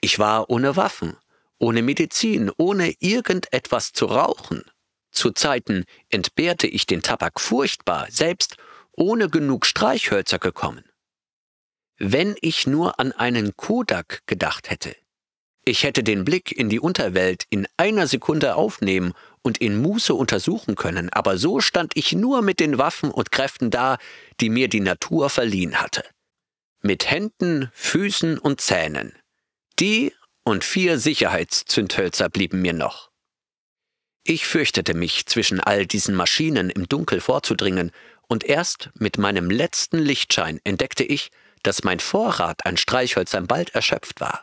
Ich war ohne Waffen, ohne Medizin, ohne irgendetwas zu rauchen. Zu Zeiten entbehrte ich den Tabak furchtbar, selbst ohne genug Streichhölzer gekommen. Wenn ich nur an einen Kodak gedacht hätte, ich hätte den Blick in die Unterwelt in einer Sekunde aufnehmen und in Muße untersuchen können, aber so stand ich nur mit den Waffen und Kräften da, die mir die Natur verliehen hatte. Mit Händen, Füßen und Zähnen. Die und vier Sicherheitszündhölzer blieben mir noch. Ich fürchtete mich, zwischen all diesen Maschinen im Dunkel vorzudringen, und erst mit meinem letzten Lichtschein entdeckte ich, dass mein Vorrat an Streichhölzern bald erschöpft war.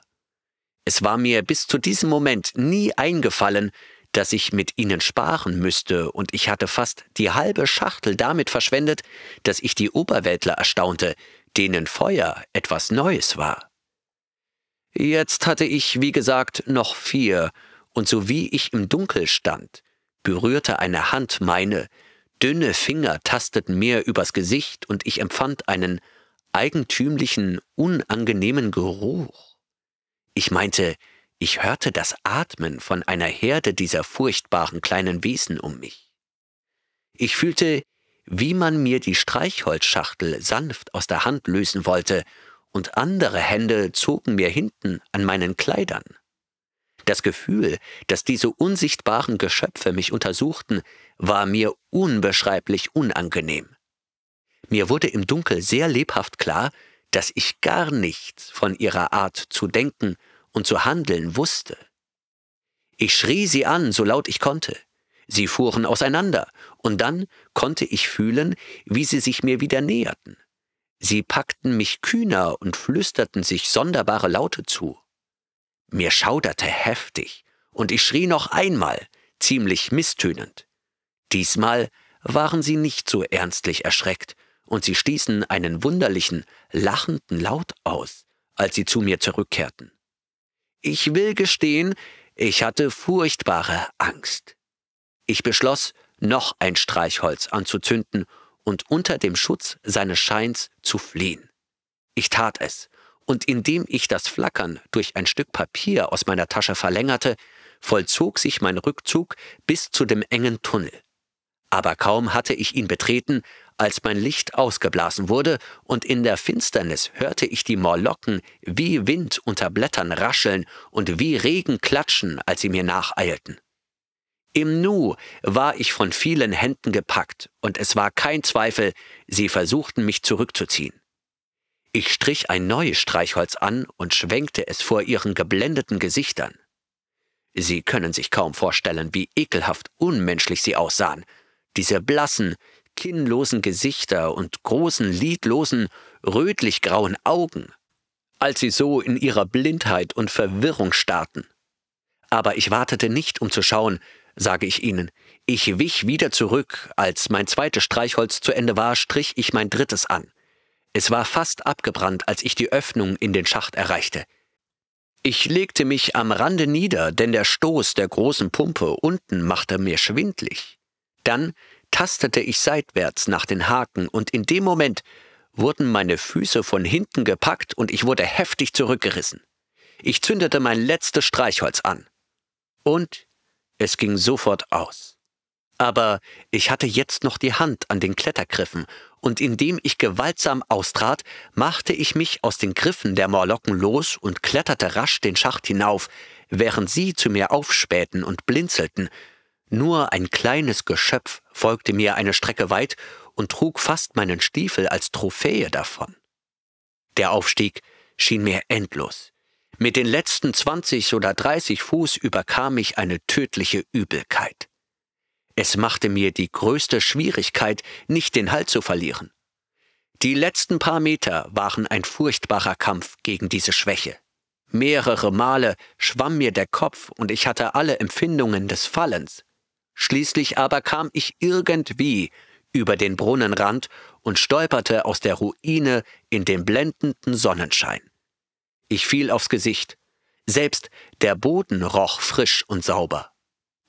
Es war mir bis zu diesem Moment nie eingefallen, dass ich mit ihnen sparen müsste, und ich hatte fast die halbe Schachtel damit verschwendet, dass ich die Oberwäldler erstaunte, denen Feuer etwas Neues war. Jetzt hatte ich, wie gesagt, noch vier, und sowie ich im Dunkel stand, berührte eine Hand meine, dünne Finger tasteten mir übers Gesicht, und ich empfand einen eigentümlichen, unangenehmen Geruch. Ich meinte, ich hörte das Atmen von einer Herde dieser furchtbaren kleinen Wesen um mich. Ich fühlte, wie man mir die Streichholzschachtel sanft aus der Hand lösen wollte, und andere Hände zogen mir hinten an meinen Kleidern. Das Gefühl, dass diese unsichtbaren Geschöpfe mich untersuchten, war mir unbeschreiblich unangenehm. Mir wurde im Dunkel sehr lebhaft klar, dass ich gar nichts von ihrer Art zu denken und zu handeln wusste. Ich schrie sie an, so laut ich konnte. Sie fuhren auseinander, und dann konnte ich fühlen, wie sie sich mir wieder näherten. Sie packten mich kühner und flüsterten sich sonderbare Laute zu. Mir schauderte heftig, und ich schrie noch einmal, ziemlich misstönend. Diesmal waren sie nicht so ernstlich erschreckt, und sie stießen einen wunderlichen, lachenden Laut aus, als sie zu mir zurückkehrten. Ich will gestehen, ich hatte furchtbare Angst. Ich beschloss, noch ein Streichholz anzuzünden und unter dem Schutz seines Scheins zu fliehen. Ich tat es, und indem ich das Flackern durch ein Stück Papier aus meiner Tasche verlängerte, vollzog sich mein Rückzug bis zu dem engen Tunnel. Aber kaum hatte ich ihn betreten, als mein Licht ausgeblasen wurde, und in der Finsternis hörte ich die Morlocken wie Wind unter Blättern rascheln und wie Regen klatschen, als sie mir nacheilten. Im Nu war ich von vielen Händen gepackt, und es war kein Zweifel, sie versuchten mich zurückzuziehen. Ich strich ein neues Streichholz an und schwenkte es vor ihren geblendeten Gesichtern. Sie können sich kaum vorstellen, wie ekelhaft unmenschlich sie aussahen, diese blassen, kinnlosen Gesichter und großen, lidlosen, rötlich-grauen Augen, als sie so in ihrer Blindheit und Verwirrung starrten. Aber ich wartete nicht, um zu schauen, sage ich ihnen. Ich wich wieder zurück. Als mein zweites Streichholz zu Ende war, strich ich mein drittes an. Es war fast abgebrannt, als ich die Öffnung in den Schacht erreichte. Ich legte mich am Rande nieder, denn der Stoß der großen Pumpe unten machte mir schwindlig. Dann tastete ich seitwärts nach den Haken, und in dem Moment wurden meine Füße von hinten gepackt und ich wurde heftig zurückgerissen. Ich zündete mein letztes Streichholz an. Und es ging sofort aus. Aber ich hatte jetzt noch die Hand an den Klettergriffen, und indem ich gewaltsam austrat, machte ich mich aus den Griffen der Morlocken los und kletterte rasch den Schacht hinauf, während sie zu mir aufspähten und blinzelten, nur ein kleines Geschöpf folgte mir eine Strecke weit und trug fast meinen Stiefel als Trophäe davon. Der Aufstieg schien mir endlos. Mit den letzten 20 oder 30 Fuß überkam mich eine tödliche Übelkeit. Es machte mir die größte Schwierigkeit, nicht den Halt zu verlieren. Die letzten paar Meter waren ein furchtbarer Kampf gegen diese Schwäche. Mehrere Male schwamm mir der Kopf und ich hatte alle Empfindungen des Fallens. Schließlich aber kam ich irgendwie über den Brunnenrand und stolperte aus der Ruine in den blendenden Sonnenschein. Ich fiel aufs Gesicht. Selbst der Boden roch frisch und sauber.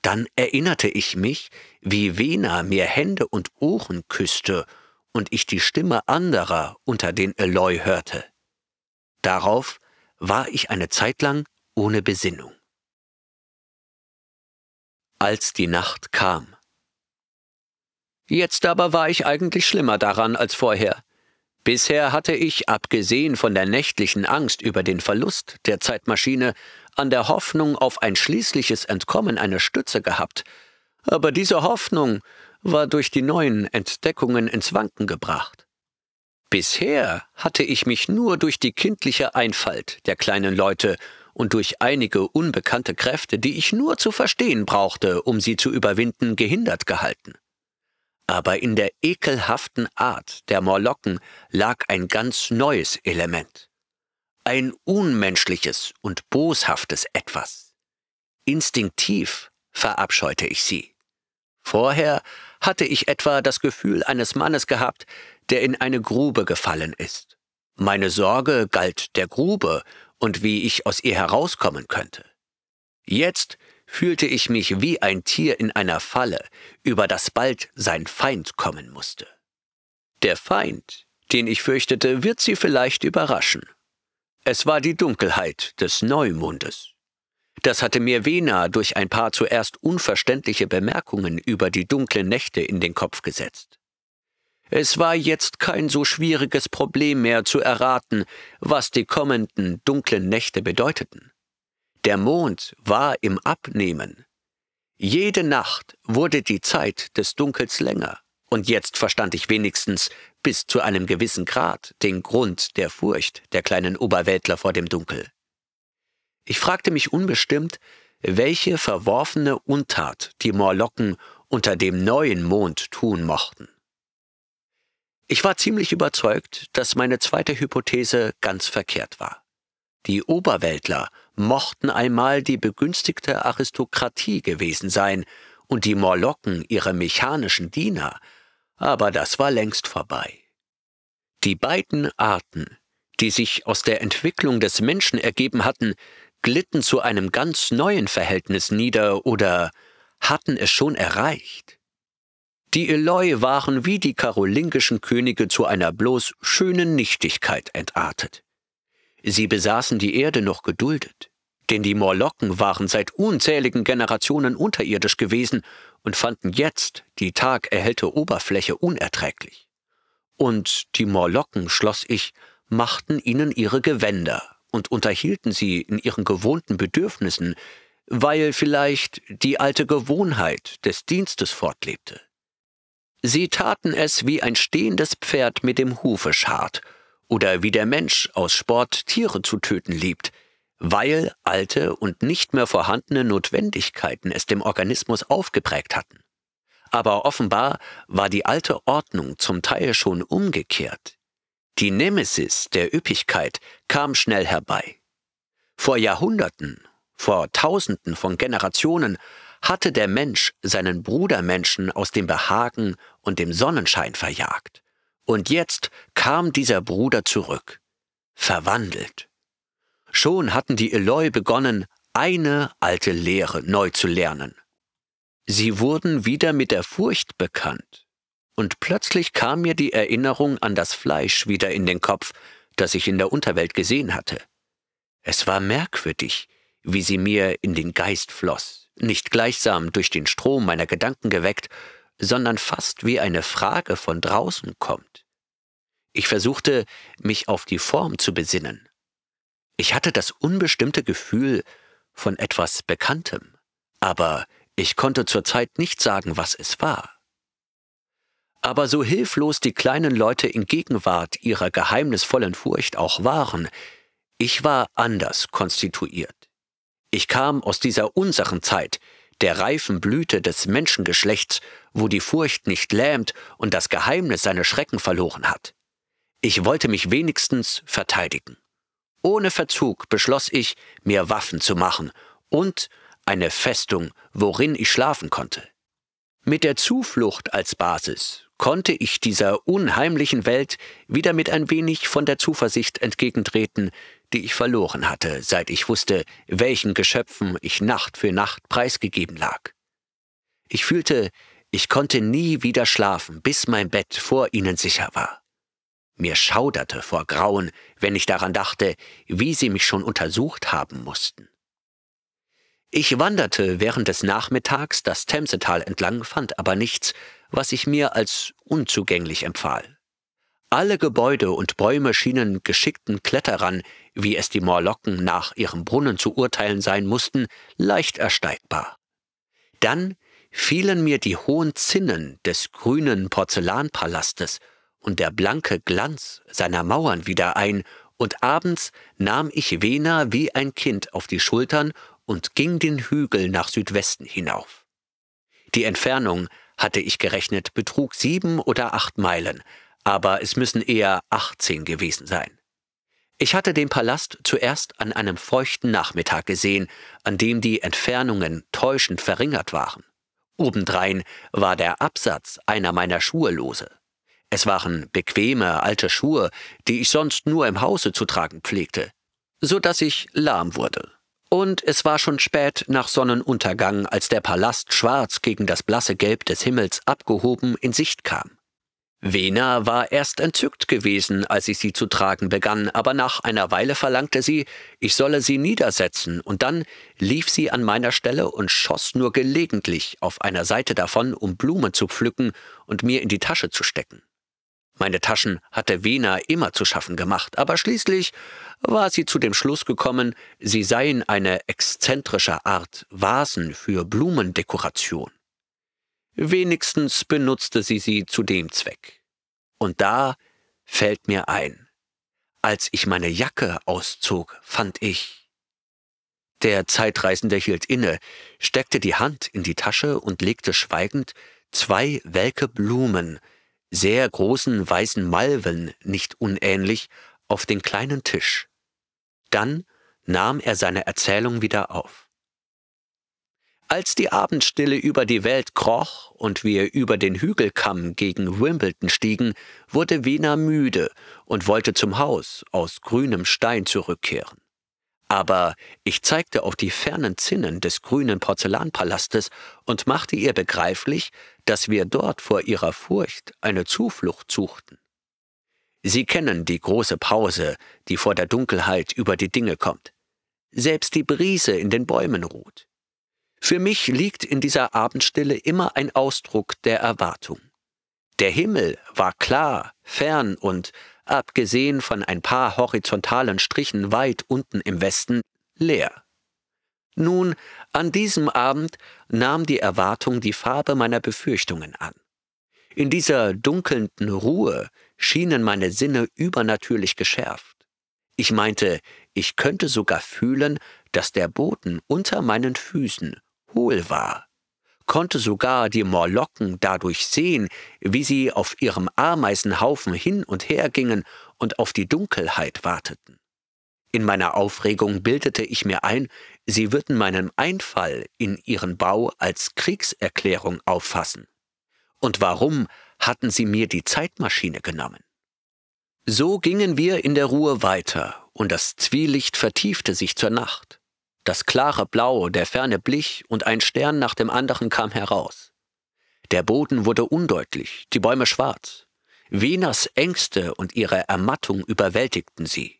Dann erinnerte ich mich, wie Vena mir Hände und Ohren küsste und ich die Stimme anderer unter den Eloi hörte. Darauf war ich eine Zeit lang ohne Besinnung als die Nacht kam. Jetzt aber war ich eigentlich schlimmer daran als vorher. Bisher hatte ich, abgesehen von der nächtlichen Angst über den Verlust der Zeitmaschine, an der Hoffnung auf ein schließliches Entkommen eine Stütze gehabt, aber diese Hoffnung war durch die neuen Entdeckungen ins Wanken gebracht. Bisher hatte ich mich nur durch die kindliche Einfalt der kleinen Leute und durch einige unbekannte Kräfte, die ich nur zu verstehen brauchte, um sie zu überwinden, gehindert gehalten. Aber in der ekelhaften Art der Morlocken lag ein ganz neues Element. Ein unmenschliches und boshaftes Etwas. Instinktiv verabscheute ich sie. Vorher hatte ich etwa das Gefühl eines Mannes gehabt, der in eine Grube gefallen ist. Meine Sorge galt der Grube und wie ich aus ihr herauskommen könnte. Jetzt fühlte ich mich wie ein Tier in einer Falle, über das bald sein Feind kommen musste. Der Feind, den ich fürchtete, wird sie vielleicht überraschen. Es war die Dunkelheit des Neumondes. Das hatte mir Vena durch ein paar zuerst unverständliche Bemerkungen über die dunklen Nächte in den Kopf gesetzt. Es war jetzt kein so schwieriges Problem mehr zu erraten, was die kommenden dunklen Nächte bedeuteten. Der Mond war im Abnehmen. Jede Nacht wurde die Zeit des Dunkels länger, und jetzt verstand ich wenigstens bis zu einem gewissen Grad den Grund der Furcht der kleinen Oberwäldler vor dem Dunkel. Ich fragte mich unbestimmt, welche verworfene Untat die Morlocken unter dem neuen Mond tun mochten. Ich war ziemlich überzeugt, dass meine zweite Hypothese ganz verkehrt war. Die Oberweltler mochten einmal die begünstigte Aristokratie gewesen sein und die Morlocken ihre mechanischen Diener, aber das war längst vorbei. Die beiden Arten, die sich aus der Entwicklung des Menschen ergeben hatten, glitten zu einem ganz neuen Verhältnis nieder oder hatten es schon erreicht. Die Eloi waren wie die karolingischen Könige zu einer bloß schönen Nichtigkeit entartet. Sie besaßen die Erde noch geduldet, denn die Morlocken waren seit unzähligen Generationen unterirdisch gewesen und fanden jetzt die tagerhellte Oberfläche unerträglich. Und die Morlocken, schloss ich, machten ihnen ihre Gewänder und unterhielten sie in ihren gewohnten Bedürfnissen, weil vielleicht die alte Gewohnheit des Dienstes fortlebte. Sie taten es wie ein stehendes Pferd mit dem Hufe schart oder wie der Mensch aus Sport Tiere zu töten liebt, weil alte und nicht mehr vorhandene Notwendigkeiten es dem Organismus aufgeprägt hatten. Aber offenbar war die alte Ordnung zum Teil schon umgekehrt. Die Nemesis der Üppigkeit kam schnell herbei. Vor Jahrhunderten, vor Tausenden von Generationen hatte der Mensch seinen Brudermenschen aus dem Behagen und dem Sonnenschein verjagt. Und jetzt kam dieser Bruder zurück, verwandelt. Schon hatten die Eloi begonnen, eine alte Lehre neu zu lernen. Sie wurden wieder mit der Furcht bekannt. Und plötzlich kam mir die Erinnerung an das Fleisch wieder in den Kopf, das ich in der Unterwelt gesehen hatte. Es war merkwürdig, wie sie mir in den Geist floss nicht gleichsam durch den Strom meiner Gedanken geweckt, sondern fast wie eine Frage von draußen kommt. Ich versuchte, mich auf die Form zu besinnen. Ich hatte das unbestimmte Gefühl von etwas Bekanntem, aber ich konnte zurzeit nicht sagen, was es war. Aber so hilflos die kleinen Leute in Gegenwart ihrer geheimnisvollen Furcht auch waren, ich war anders konstituiert. Ich kam aus dieser Zeit, der reifen Blüte des Menschengeschlechts, wo die Furcht nicht lähmt und das Geheimnis seine Schrecken verloren hat. Ich wollte mich wenigstens verteidigen. Ohne Verzug beschloss ich, mir Waffen zu machen und eine Festung, worin ich schlafen konnte. Mit der Zuflucht als Basis konnte ich dieser unheimlichen Welt wieder mit ein wenig von der Zuversicht entgegentreten, die ich verloren hatte, seit ich wusste, welchen Geschöpfen ich Nacht für Nacht preisgegeben lag. Ich fühlte, ich konnte nie wieder schlafen, bis mein Bett vor ihnen sicher war. Mir schauderte vor Grauen, wenn ich daran dachte, wie sie mich schon untersucht haben mussten. Ich wanderte während des Nachmittags das Themsetal entlang, fand aber nichts, was ich mir als unzugänglich empfahl. Alle Gebäude und Bäume schienen geschickten Kletterern, wie es die Morlocken nach ihrem Brunnen zu urteilen sein mussten, leicht ersteigbar. Dann fielen mir die hohen Zinnen des grünen Porzellanpalastes und der blanke Glanz seiner Mauern wieder ein, und abends nahm ich Vena wie ein Kind auf die Schultern und ging den Hügel nach Südwesten hinauf. Die Entfernung, hatte ich gerechnet, betrug sieben oder acht Meilen, aber es müssen eher 18 gewesen sein. Ich hatte den Palast zuerst an einem feuchten Nachmittag gesehen, an dem die Entfernungen täuschend verringert waren. Obendrein war der Absatz einer meiner Schuhe lose. Es waren bequeme alte Schuhe, die ich sonst nur im Hause zu tragen pflegte, so dass ich lahm wurde. Und es war schon spät nach Sonnenuntergang, als der Palast schwarz gegen das blasse Gelb des Himmels abgehoben in Sicht kam. Vena war erst entzückt gewesen, als ich sie zu tragen begann, aber nach einer Weile verlangte sie, ich solle sie niedersetzen, und dann lief sie an meiner Stelle und schoss nur gelegentlich auf einer Seite davon, um Blumen zu pflücken und mir in die Tasche zu stecken. Meine Taschen hatte Vena immer zu schaffen gemacht, aber schließlich war sie zu dem Schluss gekommen, sie seien eine exzentrische Art Vasen für Blumendekoration. Wenigstens benutzte sie sie zu dem Zweck. Und da fällt mir ein, als ich meine Jacke auszog, fand ich. Der Zeitreisende hielt inne, steckte die Hand in die Tasche und legte schweigend zwei welke Blumen, sehr großen weißen Malven nicht unähnlich, auf den kleinen Tisch. Dann nahm er seine Erzählung wieder auf. Als die Abendstille über die Welt kroch und wir über den Hügelkamm gegen Wimbledon stiegen, wurde Wiener müde und wollte zum Haus aus grünem Stein zurückkehren. Aber ich zeigte auf die fernen Zinnen des grünen Porzellanpalastes und machte ihr begreiflich, dass wir dort vor ihrer Furcht eine Zuflucht suchten. Sie kennen die große Pause, die vor der Dunkelheit über die Dinge kommt. Selbst die Brise in den Bäumen ruht. Für mich liegt in dieser Abendstille immer ein Ausdruck der Erwartung. Der Himmel war klar, fern und, abgesehen von ein paar horizontalen Strichen weit unten im Westen, leer. Nun, an diesem Abend nahm die Erwartung die Farbe meiner Befürchtungen an. In dieser dunkelnden Ruhe schienen meine Sinne übernatürlich geschärft. Ich meinte, ich könnte sogar fühlen, dass der Boden unter meinen Füßen hohl war, konnte sogar die Morlocken dadurch sehen, wie sie auf ihrem Ameisenhaufen hin und her gingen und auf die Dunkelheit warteten. In meiner Aufregung bildete ich mir ein, sie würden meinen Einfall in ihren Bau als Kriegserklärung auffassen. Und warum hatten sie mir die Zeitmaschine genommen? So gingen wir in der Ruhe weiter, und das Zwielicht vertiefte sich zur Nacht. Das klare Blau, der ferne Blich und ein Stern nach dem anderen kam heraus. Der Boden wurde undeutlich, die Bäume schwarz. Venas Ängste und ihre Ermattung überwältigten sie.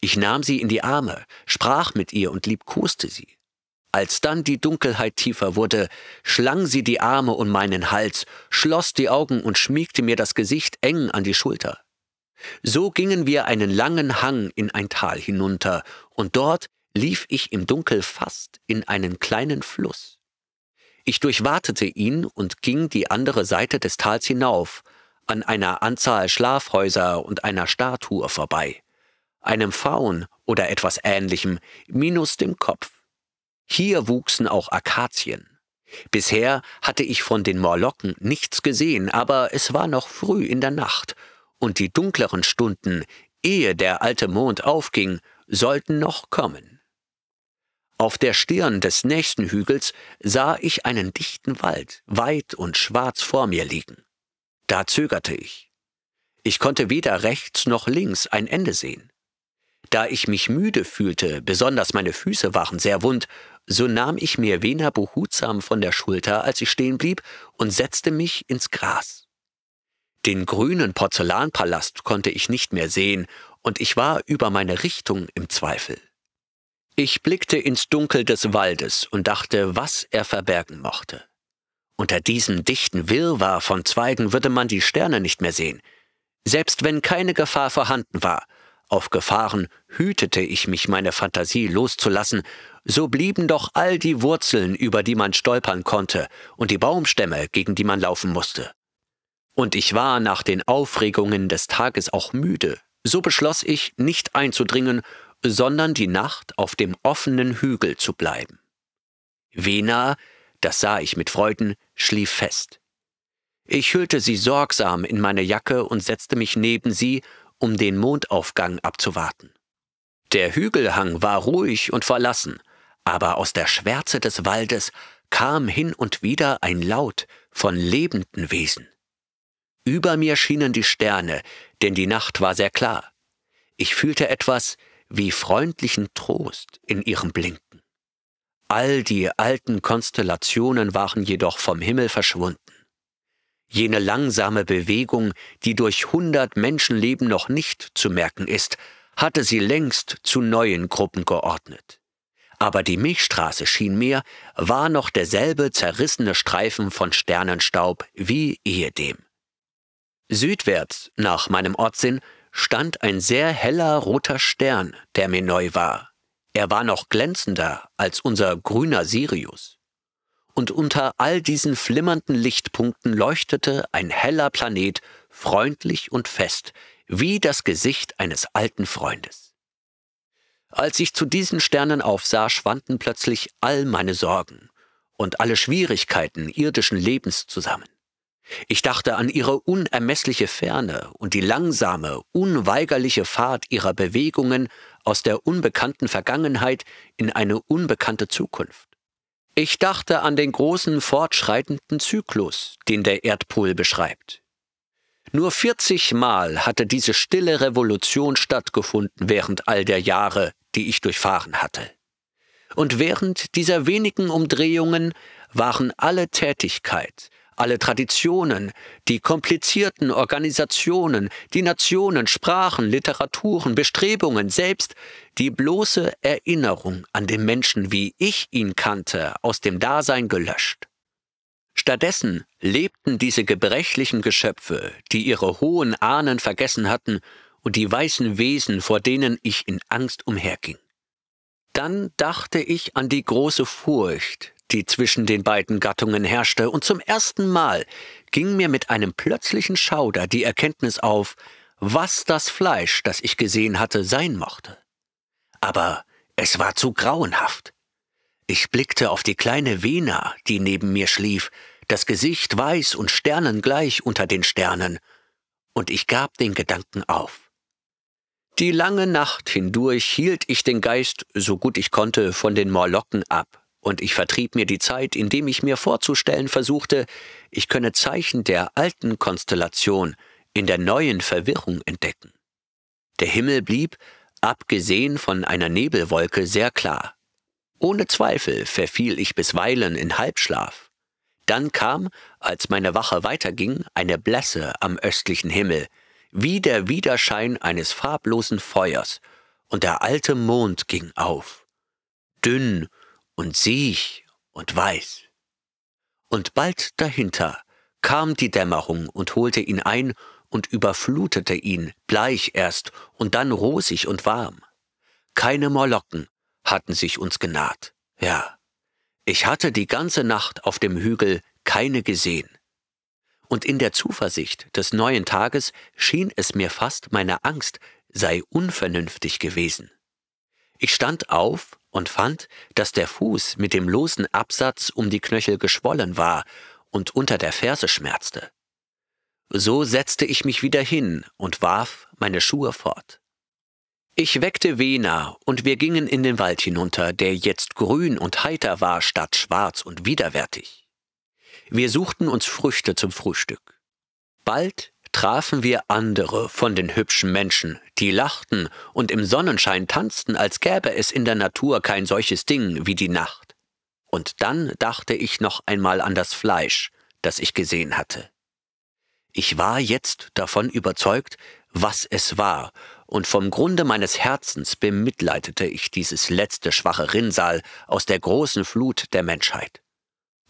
Ich nahm sie in die Arme, sprach mit ihr und liebkoste sie. Als dann die Dunkelheit tiefer wurde, schlang sie die Arme um meinen Hals, schloss die Augen und schmiegte mir das Gesicht eng an die Schulter. So gingen wir einen langen Hang in ein Tal hinunter, und dort lief ich im Dunkel fast in einen kleinen Fluss. Ich durchwatete ihn und ging die andere Seite des Tals hinauf, an einer Anzahl Schlafhäuser und einer Statue vorbei, einem Faun oder etwas ähnlichem, minus dem Kopf. Hier wuchsen auch Akazien. Bisher hatte ich von den Morlocken nichts gesehen, aber es war noch früh in der Nacht, und die dunkleren Stunden, ehe der alte Mond aufging, sollten noch kommen. Auf der Stirn des nächsten Hügels sah ich einen dichten Wald, weit und schwarz vor mir liegen. Da zögerte ich. Ich konnte weder rechts noch links ein Ende sehen. Da ich mich müde fühlte, besonders meine Füße waren sehr wund, so nahm ich mir Wena behutsam von der Schulter, als ich stehen blieb, und setzte mich ins Gras. Den grünen Porzellanpalast konnte ich nicht mehr sehen, und ich war über meine Richtung im Zweifel. Ich blickte ins Dunkel des Waldes und dachte, was er verbergen mochte. Unter diesem dichten Wirrwarr von Zweigen würde man die Sterne nicht mehr sehen. Selbst wenn keine Gefahr vorhanden war, auf Gefahren hütete ich mich, meine Fantasie loszulassen, so blieben doch all die Wurzeln, über die man stolpern konnte, und die Baumstämme, gegen die man laufen musste. Und ich war nach den Aufregungen des Tages auch müde, so beschloss ich, nicht einzudringen sondern die Nacht auf dem offenen Hügel zu bleiben. Wena, das sah ich mit Freuden, schlief fest. Ich hüllte sie sorgsam in meine Jacke und setzte mich neben sie, um den Mondaufgang abzuwarten. Der Hügelhang war ruhig und verlassen, aber aus der Schwärze des Waldes kam hin und wieder ein Laut von lebenden Wesen. Über mir schienen die Sterne, denn die Nacht war sehr klar. Ich fühlte etwas wie freundlichen Trost in ihrem Blinken. All die alten Konstellationen waren jedoch vom Himmel verschwunden. Jene langsame Bewegung, die durch hundert Menschenleben noch nicht zu merken ist, hatte sie längst zu neuen Gruppen geordnet. Aber die Milchstraße schien mir, war noch derselbe zerrissene Streifen von Sternenstaub wie ehedem. Südwärts, nach meinem Ortssinn, stand ein sehr heller roter Stern, der mir neu war. Er war noch glänzender als unser grüner Sirius. Und unter all diesen flimmernden Lichtpunkten leuchtete ein heller Planet freundlich und fest, wie das Gesicht eines alten Freundes. Als ich zu diesen Sternen aufsah, schwanden plötzlich all meine Sorgen und alle Schwierigkeiten irdischen Lebens zusammen. Ich dachte an ihre unermessliche Ferne und die langsame, unweigerliche Fahrt ihrer Bewegungen aus der unbekannten Vergangenheit in eine unbekannte Zukunft. Ich dachte an den großen fortschreitenden Zyklus, den der Erdpol beschreibt. Nur 40 Mal hatte diese stille Revolution stattgefunden während all der Jahre, die ich durchfahren hatte. Und während dieser wenigen Umdrehungen waren alle Tätigkeit, alle Traditionen, die komplizierten Organisationen, die Nationen, Sprachen, Literaturen, Bestrebungen, selbst die bloße Erinnerung an den Menschen, wie ich ihn kannte, aus dem Dasein gelöscht. Stattdessen lebten diese gebrechlichen Geschöpfe, die ihre hohen Ahnen vergessen hatten, und die weißen Wesen, vor denen ich in Angst umherging. Dann dachte ich an die große Furcht, die zwischen den beiden Gattungen herrschte, und zum ersten Mal ging mir mit einem plötzlichen Schauder die Erkenntnis auf, was das Fleisch, das ich gesehen hatte, sein mochte. Aber es war zu grauenhaft. Ich blickte auf die kleine Vena, die neben mir schlief, das Gesicht weiß und sternengleich unter den Sternen, und ich gab den Gedanken auf. Die lange Nacht hindurch hielt ich den Geist, so gut ich konnte, von den Morlocken ab und ich vertrieb mir die Zeit, indem ich mir vorzustellen versuchte, ich könne Zeichen der alten Konstellation in der neuen Verwirrung entdecken. Der Himmel blieb, abgesehen von einer Nebelwolke, sehr klar. Ohne Zweifel verfiel ich bisweilen in Halbschlaf. Dann kam, als meine Wache weiterging, eine Blässe am östlichen Himmel, wie der Widerschein eines farblosen Feuers, und der alte Mond ging auf. Dünn und sieh ich und weiß. Und bald dahinter kam die Dämmerung und holte ihn ein und überflutete ihn, bleich erst und dann rosig und warm. Keine Morlocken hatten sich uns genaht. Ja, ich hatte die ganze Nacht auf dem Hügel keine gesehen. Und in der Zuversicht des neuen Tages schien es mir fast, meine Angst sei unvernünftig gewesen. Ich stand auf und fand, dass der Fuß mit dem losen Absatz um die Knöchel geschwollen war und unter der Ferse schmerzte. So setzte ich mich wieder hin und warf meine Schuhe fort. Ich weckte Wena und wir gingen in den Wald hinunter, der jetzt grün und heiter war statt schwarz und widerwärtig. Wir suchten uns Früchte zum Frühstück. Bald trafen wir andere von den hübschen Menschen, die lachten und im Sonnenschein tanzten, als gäbe es in der Natur kein solches Ding wie die Nacht. Und dann dachte ich noch einmal an das Fleisch, das ich gesehen hatte. Ich war jetzt davon überzeugt, was es war, und vom Grunde meines Herzens bemitleidete ich dieses letzte schwache Rinnsal aus der großen Flut der Menschheit.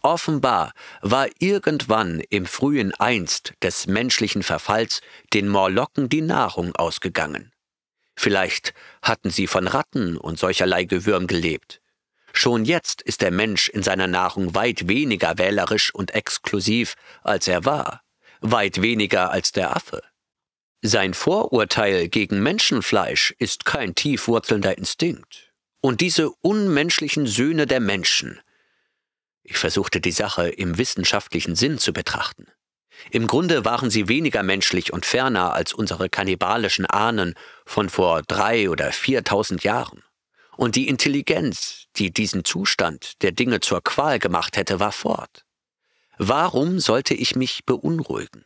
Offenbar war irgendwann im frühen Einst des menschlichen Verfalls den Morlocken die Nahrung ausgegangen. Vielleicht hatten sie von Ratten und solcherlei Gewürm gelebt. Schon jetzt ist der Mensch in seiner Nahrung weit weniger wählerisch und exklusiv, als er war, weit weniger als der Affe. Sein Vorurteil gegen Menschenfleisch ist kein tiefwurzelnder Instinkt. Und diese unmenschlichen Söhne der Menschen ich versuchte die Sache im wissenschaftlichen Sinn zu betrachten. Im Grunde waren sie weniger menschlich und ferner als unsere kannibalischen Ahnen von vor drei oder viertausend Jahren. Und die Intelligenz, die diesen Zustand der Dinge zur Qual gemacht hätte, war fort. Warum sollte ich mich beunruhigen?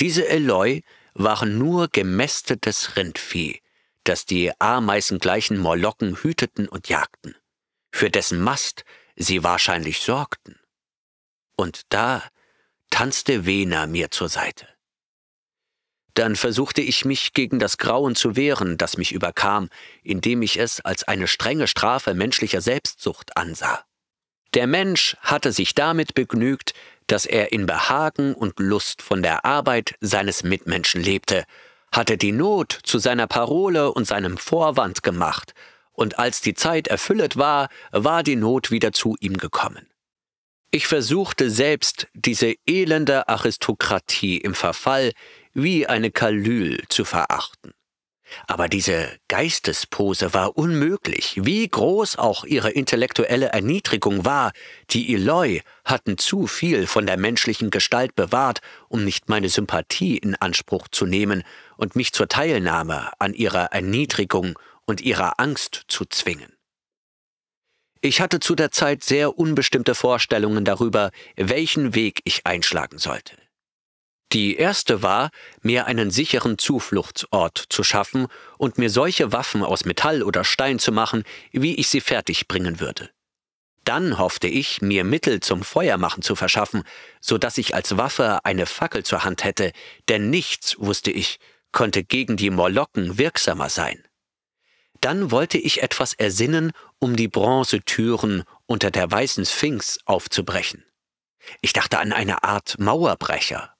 Diese Eloi waren nur gemästetes Rindvieh, das die ameisengleichen Molocken hüteten und jagten, für dessen Mast sie wahrscheinlich sorgten. Und da tanzte Wena mir zur Seite. Dann versuchte ich mich gegen das Grauen zu wehren, das mich überkam, indem ich es als eine strenge Strafe menschlicher Selbstsucht ansah. Der Mensch hatte sich damit begnügt, dass er in Behagen und Lust von der Arbeit seines Mitmenschen lebte, hatte die Not zu seiner Parole und seinem Vorwand gemacht und als die Zeit erfüllet war, war die Not wieder zu ihm gekommen. Ich versuchte selbst, diese elende Aristokratie im Verfall wie eine Kalül zu verachten. Aber diese Geistespose war unmöglich, wie groß auch ihre intellektuelle Erniedrigung war, die Eloi hatten zu viel von der menschlichen Gestalt bewahrt, um nicht meine Sympathie in Anspruch zu nehmen und mich zur Teilnahme an ihrer Erniedrigung und ihrer Angst zu zwingen. Ich hatte zu der Zeit sehr unbestimmte Vorstellungen darüber, welchen Weg ich einschlagen sollte. Die erste war, mir einen sicheren Zufluchtsort zu schaffen und mir solche Waffen aus Metall oder Stein zu machen, wie ich sie fertigbringen würde. Dann hoffte ich, mir Mittel zum Feuermachen zu verschaffen, so dass ich als Waffe eine Fackel zur Hand hätte, denn nichts, wusste ich, konnte gegen die Morlocken wirksamer sein dann wollte ich etwas ersinnen, um die Bronzetüren unter der weißen Sphinx aufzubrechen. Ich dachte an eine Art Mauerbrecher.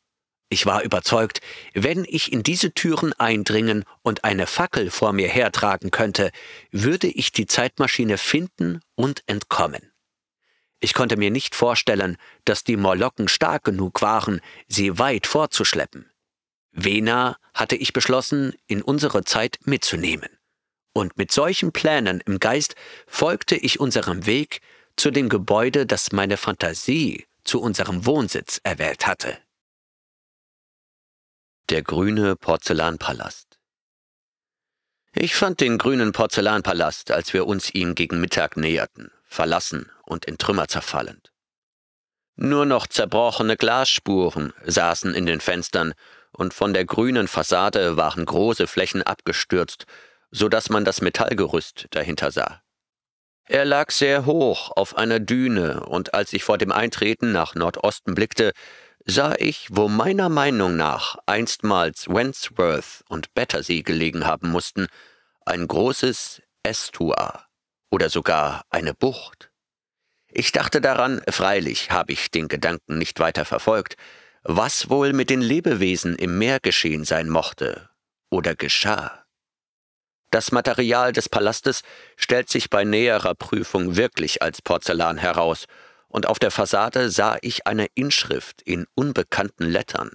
Ich war überzeugt, wenn ich in diese Türen eindringen und eine Fackel vor mir hertragen könnte, würde ich die Zeitmaschine finden und entkommen. Ich konnte mir nicht vorstellen, dass die Morlocken stark genug waren, sie weit vorzuschleppen. Wena hatte ich beschlossen, in unsere Zeit mitzunehmen. Und mit solchen Plänen im Geist folgte ich unserem Weg zu dem Gebäude, das meine Fantasie zu unserem Wohnsitz erwählt hatte. Der grüne Porzellanpalast. Ich fand den grünen Porzellanpalast, als wir uns ihm gegen Mittag näherten, verlassen und in Trümmer zerfallend. Nur noch zerbrochene Glasspuren saßen in den Fenstern, und von der grünen Fassade waren große Flächen abgestürzt, sodass man das Metallgerüst dahinter sah. Er lag sehr hoch auf einer Düne, und als ich vor dem Eintreten nach Nordosten blickte, sah ich, wo meiner Meinung nach einstmals Wentworth und Battersea gelegen haben mussten, ein großes Estuar oder sogar eine Bucht. Ich dachte daran, freilich habe ich den Gedanken nicht weiter verfolgt, was wohl mit den Lebewesen im Meer geschehen sein mochte oder geschah. Das Material des Palastes stellt sich bei näherer Prüfung wirklich als Porzellan heraus, und auf der Fassade sah ich eine Inschrift in unbekannten Lettern.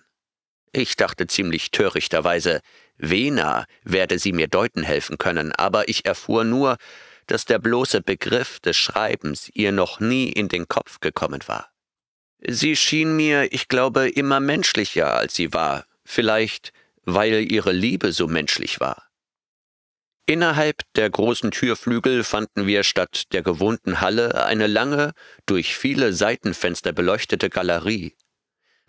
Ich dachte ziemlich törichterweise, Vena werde sie mir deuten helfen können, aber ich erfuhr nur, dass der bloße Begriff des Schreibens ihr noch nie in den Kopf gekommen war. Sie schien mir, ich glaube, immer menschlicher, als sie war, vielleicht weil ihre Liebe so menschlich war. Innerhalb der großen Türflügel fanden wir statt der gewohnten Halle eine lange, durch viele Seitenfenster beleuchtete Galerie.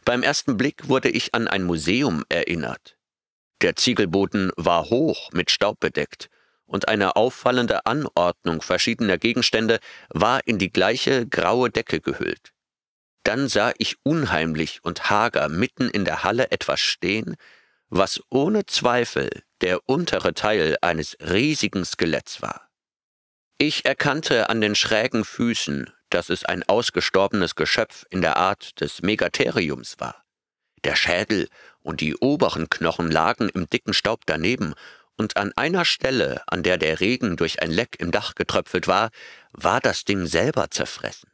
Beim ersten Blick wurde ich an ein Museum erinnert. Der Ziegelboden war hoch mit Staub bedeckt, und eine auffallende Anordnung verschiedener Gegenstände war in die gleiche graue Decke gehüllt. Dann sah ich unheimlich und hager mitten in der Halle etwas stehen, was ohne Zweifel der untere Teil eines riesigen Skeletts war. Ich erkannte an den schrägen Füßen, dass es ein ausgestorbenes Geschöpf in der Art des Megatheriums war. Der Schädel und die oberen Knochen lagen im dicken Staub daneben, und an einer Stelle, an der der Regen durch ein Leck im Dach getröpfelt war, war das Ding selber zerfressen.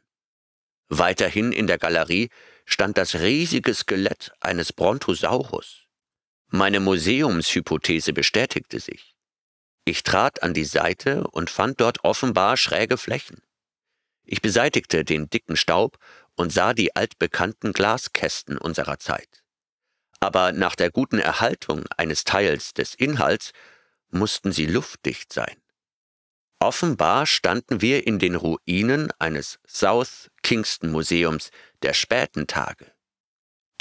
Weiterhin in der Galerie stand das riesige Skelett eines Brontosaurus. Meine Museumshypothese bestätigte sich. Ich trat an die Seite und fand dort offenbar schräge Flächen. Ich beseitigte den dicken Staub und sah die altbekannten Glaskästen unserer Zeit. Aber nach der guten Erhaltung eines Teils des Inhalts mussten sie luftdicht sein. Offenbar standen wir in den Ruinen eines South Kingston Museums der späten Tage.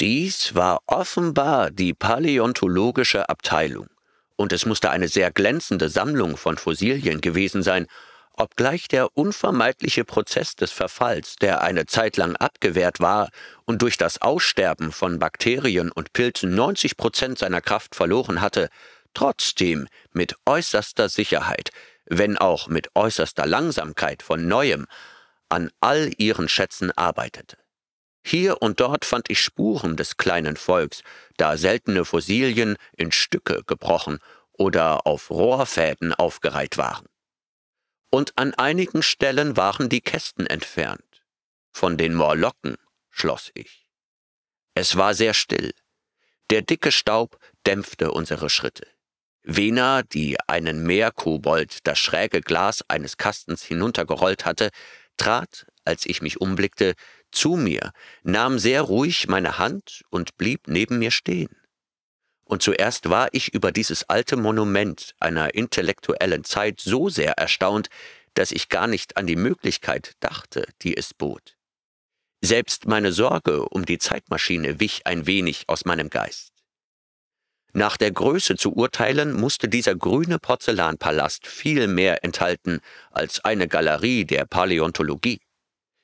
Dies war offenbar die paläontologische Abteilung, und es musste eine sehr glänzende Sammlung von Fossilien gewesen sein, obgleich der unvermeidliche Prozess des Verfalls, der eine Zeit lang abgewehrt war und durch das Aussterben von Bakterien und Pilzen 90 Prozent seiner Kraft verloren hatte, trotzdem mit äußerster Sicherheit, wenn auch mit äußerster Langsamkeit von neuem, an all ihren Schätzen arbeitete. Hier und dort fand ich Spuren des kleinen Volks, da seltene Fossilien in Stücke gebrochen oder auf Rohrfäden aufgereiht waren. Und an einigen Stellen waren die Kästen entfernt. Von den Morlocken, schloss ich. Es war sehr still. Der dicke Staub dämpfte unsere Schritte. Vena, die einen Meerkobold das schräge Glas eines Kastens hinuntergerollt hatte, trat, als ich mich umblickte, zu mir, nahm sehr ruhig meine Hand und blieb neben mir stehen. Und zuerst war ich über dieses alte Monument einer intellektuellen Zeit so sehr erstaunt, dass ich gar nicht an die Möglichkeit dachte, die es bot. Selbst meine Sorge um die Zeitmaschine wich ein wenig aus meinem Geist. Nach der Größe zu urteilen, musste dieser grüne Porzellanpalast viel mehr enthalten als eine Galerie der Paläontologie.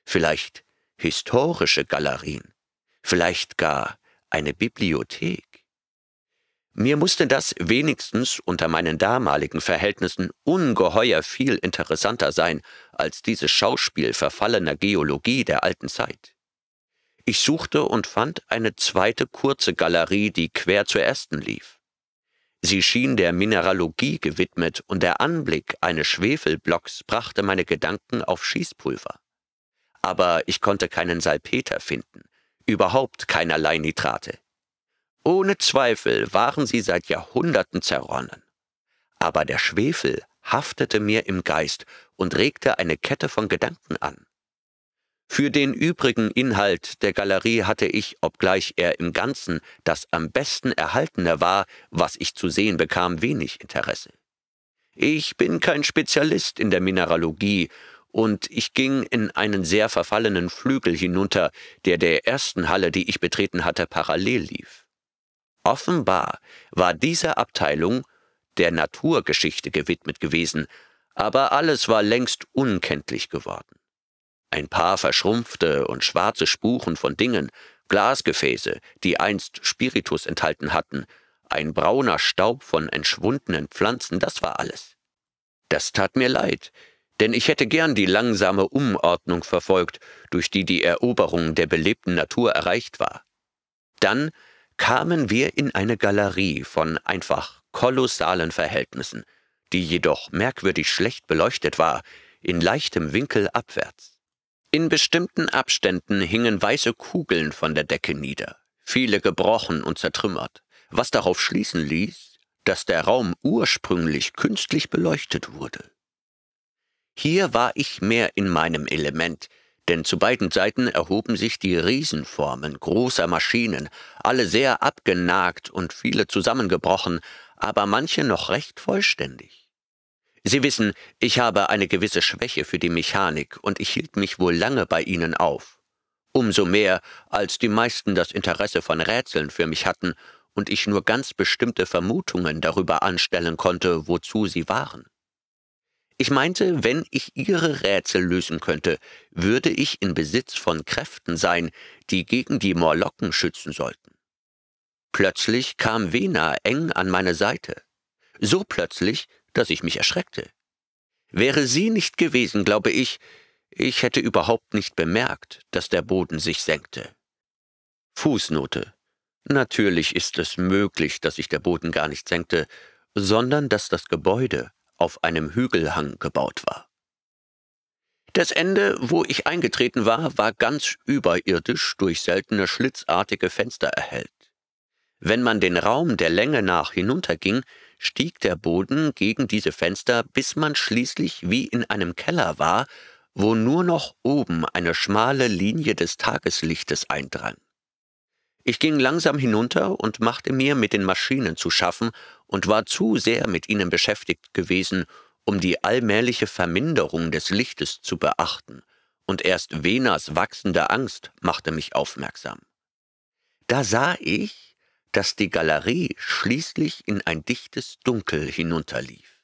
Vielleicht historische Galerien, vielleicht gar eine Bibliothek. Mir musste das wenigstens unter meinen damaligen Verhältnissen ungeheuer viel interessanter sein als dieses Schauspiel verfallener Geologie der alten Zeit. Ich suchte und fand eine zweite kurze Galerie, die quer zur ersten lief. Sie schien der Mineralogie gewidmet und der Anblick eines Schwefelblocks brachte meine Gedanken auf Schießpulver aber ich konnte keinen Salpeter finden, überhaupt keinerlei Nitrate. Ohne Zweifel waren sie seit Jahrhunderten zerronnen. Aber der Schwefel haftete mir im Geist und regte eine Kette von Gedanken an. Für den übrigen Inhalt der Galerie hatte ich, obgleich er im Ganzen das am besten erhaltene war, was ich zu sehen bekam, wenig Interesse. Ich bin kein Spezialist in der Mineralogie und ich ging in einen sehr verfallenen Flügel hinunter, der der ersten Halle, die ich betreten hatte, parallel lief. Offenbar war diese Abteilung der Naturgeschichte gewidmet gewesen, aber alles war längst unkenntlich geworden. Ein paar verschrumpfte und schwarze Spuren von Dingen, Glasgefäße, die einst Spiritus enthalten hatten, ein brauner Staub von entschwundenen Pflanzen, das war alles. Das tat mir leid, denn ich hätte gern die langsame Umordnung verfolgt, durch die die Eroberung der belebten Natur erreicht war. Dann kamen wir in eine Galerie von einfach kolossalen Verhältnissen, die jedoch merkwürdig schlecht beleuchtet war, in leichtem Winkel abwärts. In bestimmten Abständen hingen weiße Kugeln von der Decke nieder, viele gebrochen und zertrümmert, was darauf schließen ließ, dass der Raum ursprünglich künstlich beleuchtet wurde. Hier war ich mehr in meinem Element, denn zu beiden Seiten erhoben sich die Riesenformen großer Maschinen, alle sehr abgenagt und viele zusammengebrochen, aber manche noch recht vollständig. Sie wissen, ich habe eine gewisse Schwäche für die Mechanik, und ich hielt mich wohl lange bei ihnen auf. Umso mehr, als die meisten das Interesse von Rätseln für mich hatten und ich nur ganz bestimmte Vermutungen darüber anstellen konnte, wozu sie waren. Ich meinte, wenn ich ihre Rätsel lösen könnte, würde ich in Besitz von Kräften sein, die gegen die Morlocken schützen sollten. Plötzlich kam Vena eng an meine Seite. So plötzlich, dass ich mich erschreckte. Wäre sie nicht gewesen, glaube ich, ich hätte überhaupt nicht bemerkt, dass der Boden sich senkte. Fußnote. Natürlich ist es möglich, dass sich der Boden gar nicht senkte, sondern dass das Gebäude auf einem Hügelhang gebaut war. Das Ende, wo ich eingetreten war, war ganz überirdisch durch seltene schlitzartige Fenster erhellt. Wenn man den Raum der Länge nach hinunterging, stieg der Boden gegen diese Fenster, bis man schließlich wie in einem Keller war, wo nur noch oben eine schmale Linie des Tageslichtes eindrang. Ich ging langsam hinunter und machte mir mit den Maschinen zu schaffen und war zu sehr mit ihnen beschäftigt gewesen, um die allmähliche Verminderung des Lichtes zu beachten, und erst Venas wachsende Angst machte mich aufmerksam. Da sah ich, dass die Galerie schließlich in ein dichtes Dunkel hinunterlief.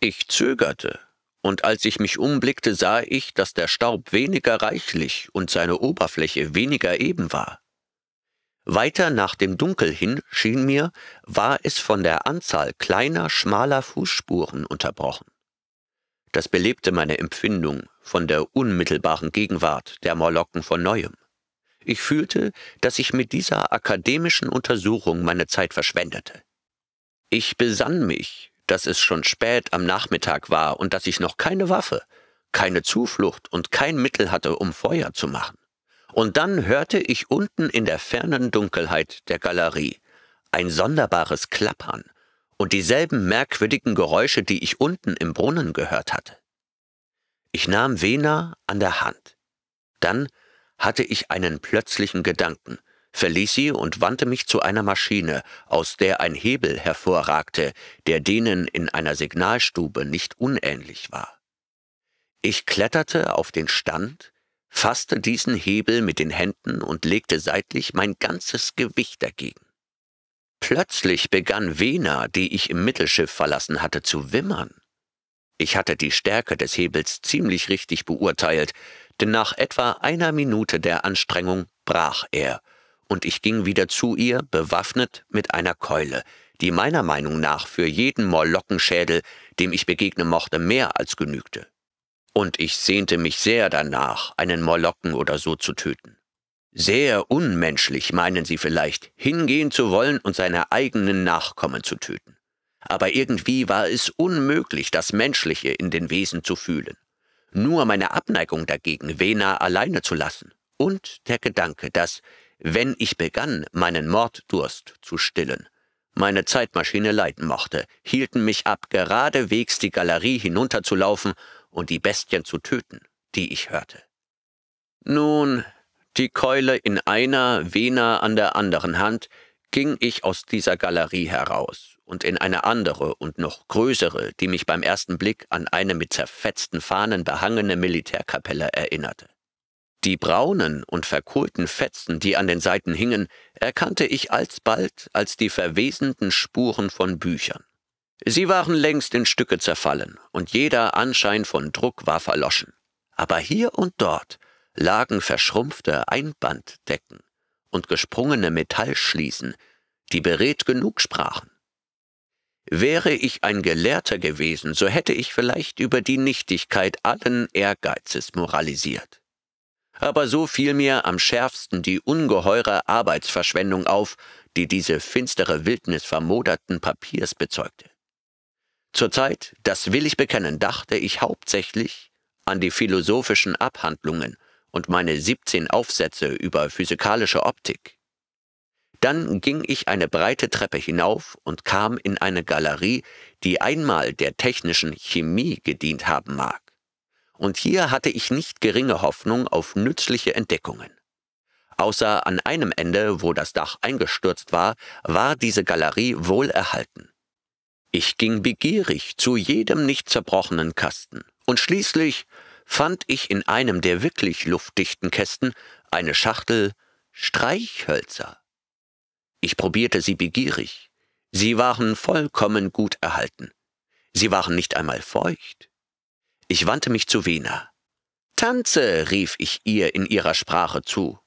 Ich zögerte, und als ich mich umblickte, sah ich, dass der Staub weniger reichlich und seine Oberfläche weniger eben war. Weiter nach dem Dunkel hin, schien mir, war es von der Anzahl kleiner, schmaler Fußspuren unterbrochen. Das belebte meine Empfindung von der unmittelbaren Gegenwart der Morlocken von neuem. Ich fühlte, dass ich mit dieser akademischen Untersuchung meine Zeit verschwendete. Ich besann mich, dass es schon spät am Nachmittag war und dass ich noch keine Waffe, keine Zuflucht und kein Mittel hatte, um Feuer zu machen und dann hörte ich unten in der fernen Dunkelheit der Galerie ein sonderbares Klappern und dieselben merkwürdigen Geräusche, die ich unten im Brunnen gehört hatte. Ich nahm Vena an der Hand. Dann hatte ich einen plötzlichen Gedanken, verließ sie und wandte mich zu einer Maschine, aus der ein Hebel hervorragte, der denen in einer Signalstube nicht unähnlich war. Ich kletterte auf den Stand, fasste diesen Hebel mit den Händen und legte seitlich mein ganzes Gewicht dagegen. Plötzlich begann Vena, die ich im Mittelschiff verlassen hatte, zu wimmern. Ich hatte die Stärke des Hebels ziemlich richtig beurteilt, denn nach etwa einer Minute der Anstrengung brach er, und ich ging wieder zu ihr, bewaffnet mit einer Keule, die meiner Meinung nach für jeden Molockenschädel, dem ich begegnen mochte, mehr als genügte und ich sehnte mich sehr danach, einen Molocken oder so zu töten. Sehr unmenschlich meinen sie vielleicht, hingehen zu wollen und seine eigenen Nachkommen zu töten. Aber irgendwie war es unmöglich, das Menschliche in den Wesen zu fühlen. Nur meine Abneigung dagegen, Vena alleine zu lassen. Und der Gedanke, dass, wenn ich begann, meinen Morddurst zu stillen, meine Zeitmaschine leiden mochte, hielten mich ab, geradewegs die Galerie hinunterzulaufen und die Bestien zu töten, die ich hörte. Nun, die Keule in einer, Vena an der anderen Hand, ging ich aus dieser Galerie heraus und in eine andere und noch größere, die mich beim ersten Blick an eine mit zerfetzten Fahnen behangene Militärkapelle erinnerte. Die braunen und verkohlten Fetzen, die an den Seiten hingen, erkannte ich alsbald als die verwesenden Spuren von Büchern. Sie waren längst in Stücke zerfallen, und jeder Anschein von Druck war verloschen. Aber hier und dort lagen verschrumpfte Einbanddecken und gesprungene Metallschließen, die beredt genug sprachen. Wäre ich ein Gelehrter gewesen, so hätte ich vielleicht über die Nichtigkeit allen Ehrgeizes moralisiert. Aber so fiel mir am schärfsten die ungeheure Arbeitsverschwendung auf, die diese finstere Wildnis vermoderten Papiers bezeugte. Zurzeit, das will ich bekennen, dachte ich hauptsächlich an die philosophischen Abhandlungen und meine 17 Aufsätze über physikalische Optik. Dann ging ich eine breite Treppe hinauf und kam in eine Galerie, die einmal der technischen Chemie gedient haben mag. Und hier hatte ich nicht geringe Hoffnung auf nützliche Entdeckungen. Außer an einem Ende, wo das Dach eingestürzt war, war diese Galerie wohl erhalten. Ich ging begierig zu jedem nicht zerbrochenen Kasten, und schließlich fand ich in einem der wirklich luftdichten Kästen eine Schachtel Streichhölzer. Ich probierte sie begierig. Sie waren vollkommen gut erhalten. Sie waren nicht einmal feucht. Ich wandte mich zu Wena. Tanze, rief ich ihr in ihrer Sprache zu.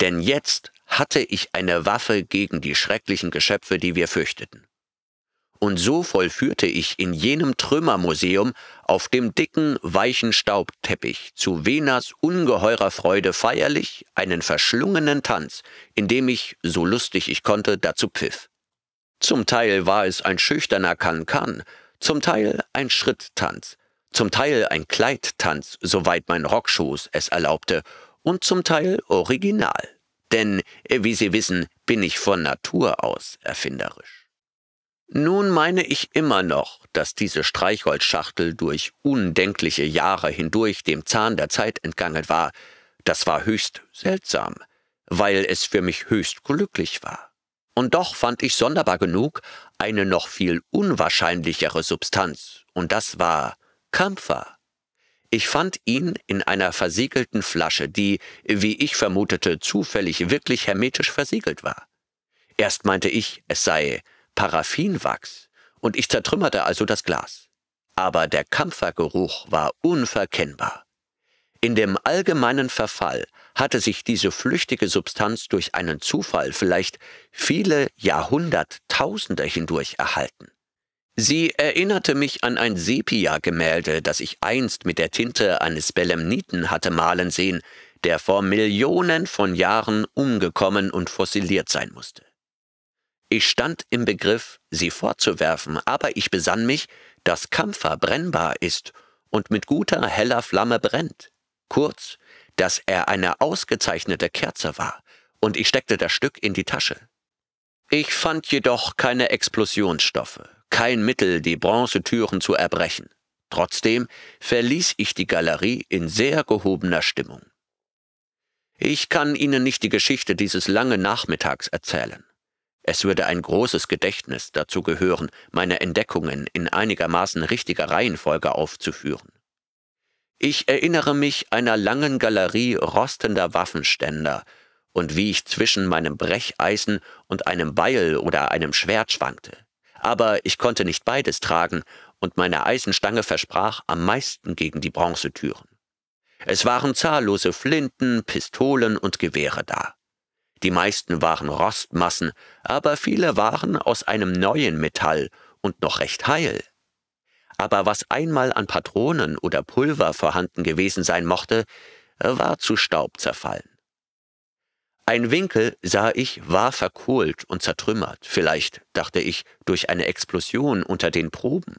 Denn jetzt hatte ich eine Waffe gegen die schrecklichen Geschöpfe, die wir fürchteten und so vollführte ich in jenem Trümmermuseum auf dem dicken, weichen Staubteppich zu Venas ungeheurer Freude feierlich einen verschlungenen Tanz, in dem ich, so lustig ich konnte, dazu pfiff. Zum Teil war es ein schüchterner Kankan, zum Teil ein Schritttanz, zum Teil ein Kleidtanz, soweit mein Rockschoß es erlaubte, und zum Teil original. Denn, wie Sie wissen, bin ich von Natur aus erfinderisch. Nun meine ich immer noch, dass diese Streichholzschachtel durch undenkliche Jahre hindurch dem Zahn der Zeit entgangen war. Das war höchst seltsam, weil es für mich höchst glücklich war. Und doch fand ich sonderbar genug eine noch viel unwahrscheinlichere Substanz, und das war Kampfer. Ich fand ihn in einer versiegelten Flasche, die, wie ich vermutete, zufällig wirklich hermetisch versiegelt war. Erst meinte ich, es sei Paraffinwachs, und ich zertrümmerte also das Glas. Aber der Kampfergeruch war unverkennbar. In dem allgemeinen Verfall hatte sich diese flüchtige Substanz durch einen Zufall vielleicht viele Jahrhunderttausende hindurch erhalten. Sie erinnerte mich an ein Sepia-Gemälde, das ich einst mit der Tinte eines Belemniten hatte malen sehen, der vor Millionen von Jahren umgekommen und fossiliert sein musste. Ich stand im Begriff, sie fortzuwerfen, aber ich besann mich, dass Kampfer brennbar ist und mit guter, heller Flamme brennt. Kurz, dass er eine ausgezeichnete Kerze war, und ich steckte das Stück in die Tasche. Ich fand jedoch keine Explosionsstoffe, kein Mittel, die Bronzetüren zu erbrechen. Trotzdem verließ ich die Galerie in sehr gehobener Stimmung. Ich kann Ihnen nicht die Geschichte dieses langen Nachmittags erzählen. Es würde ein großes Gedächtnis dazu gehören, meine Entdeckungen in einigermaßen richtiger Reihenfolge aufzuführen. Ich erinnere mich einer langen Galerie rostender Waffenständer und wie ich zwischen meinem Brecheisen und einem Beil oder einem Schwert schwankte. Aber ich konnte nicht beides tragen, und meine Eisenstange versprach am meisten gegen die Bronzetüren. Es waren zahllose Flinten, Pistolen und Gewehre da. Die meisten waren Rostmassen, aber viele waren aus einem neuen Metall und noch recht heil. Aber was einmal an Patronen oder Pulver vorhanden gewesen sein mochte, war zu Staub zerfallen. Ein Winkel, sah ich, war verkohlt und zertrümmert, vielleicht, dachte ich, durch eine Explosion unter den Proben.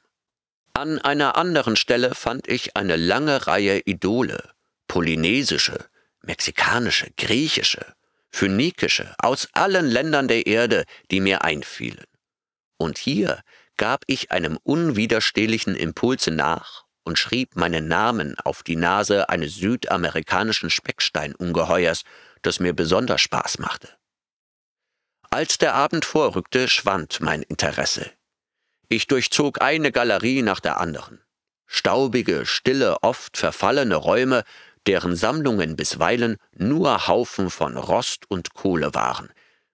An einer anderen Stelle fand ich eine lange Reihe Idole, polynesische, mexikanische, griechische, phönikische, aus allen Ländern der Erde, die mir einfielen. Und hier gab ich einem unwiderstehlichen Impulse nach und schrieb meinen Namen auf die Nase eines südamerikanischen Specksteinungeheuers, das mir besonders Spaß machte. Als der Abend vorrückte, schwand mein Interesse. Ich durchzog eine Galerie nach der anderen. Staubige, stille, oft verfallene Räume deren Sammlungen bisweilen nur Haufen von Rost und Kohle waren,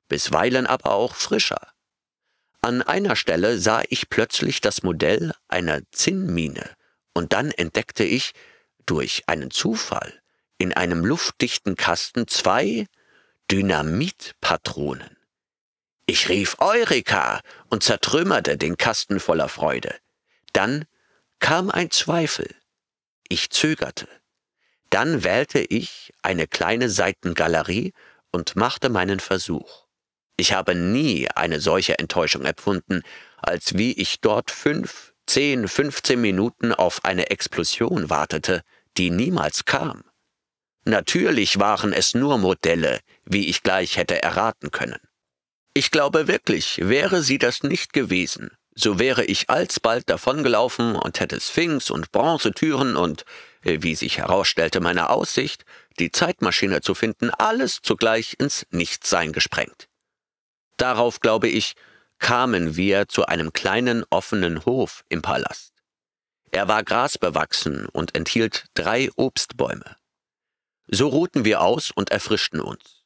bisweilen aber auch frischer. An einer Stelle sah ich plötzlich das Modell einer Zinnmine, und dann entdeckte ich, durch einen Zufall, in einem luftdichten Kasten zwei Dynamitpatronen. Ich rief Eureka und zertrümmerte den Kasten voller Freude. Dann kam ein Zweifel. Ich zögerte. Dann wählte ich eine kleine Seitengalerie und machte meinen Versuch. Ich habe nie eine solche Enttäuschung empfunden, als wie ich dort fünf, zehn, fünfzehn Minuten auf eine Explosion wartete, die niemals kam. Natürlich waren es nur Modelle, wie ich gleich hätte erraten können. Ich glaube wirklich, wäre sie das nicht gewesen, so wäre ich alsbald davongelaufen und hätte Sphinx und Bronzetüren und, äh, wie sich herausstellte, meine Aussicht, die Zeitmaschine zu finden, alles zugleich ins Nichtsein gesprengt. Darauf, glaube ich, kamen wir zu einem kleinen offenen Hof im Palast. Er war grasbewachsen und enthielt drei Obstbäume. So ruhten wir aus und erfrischten uns.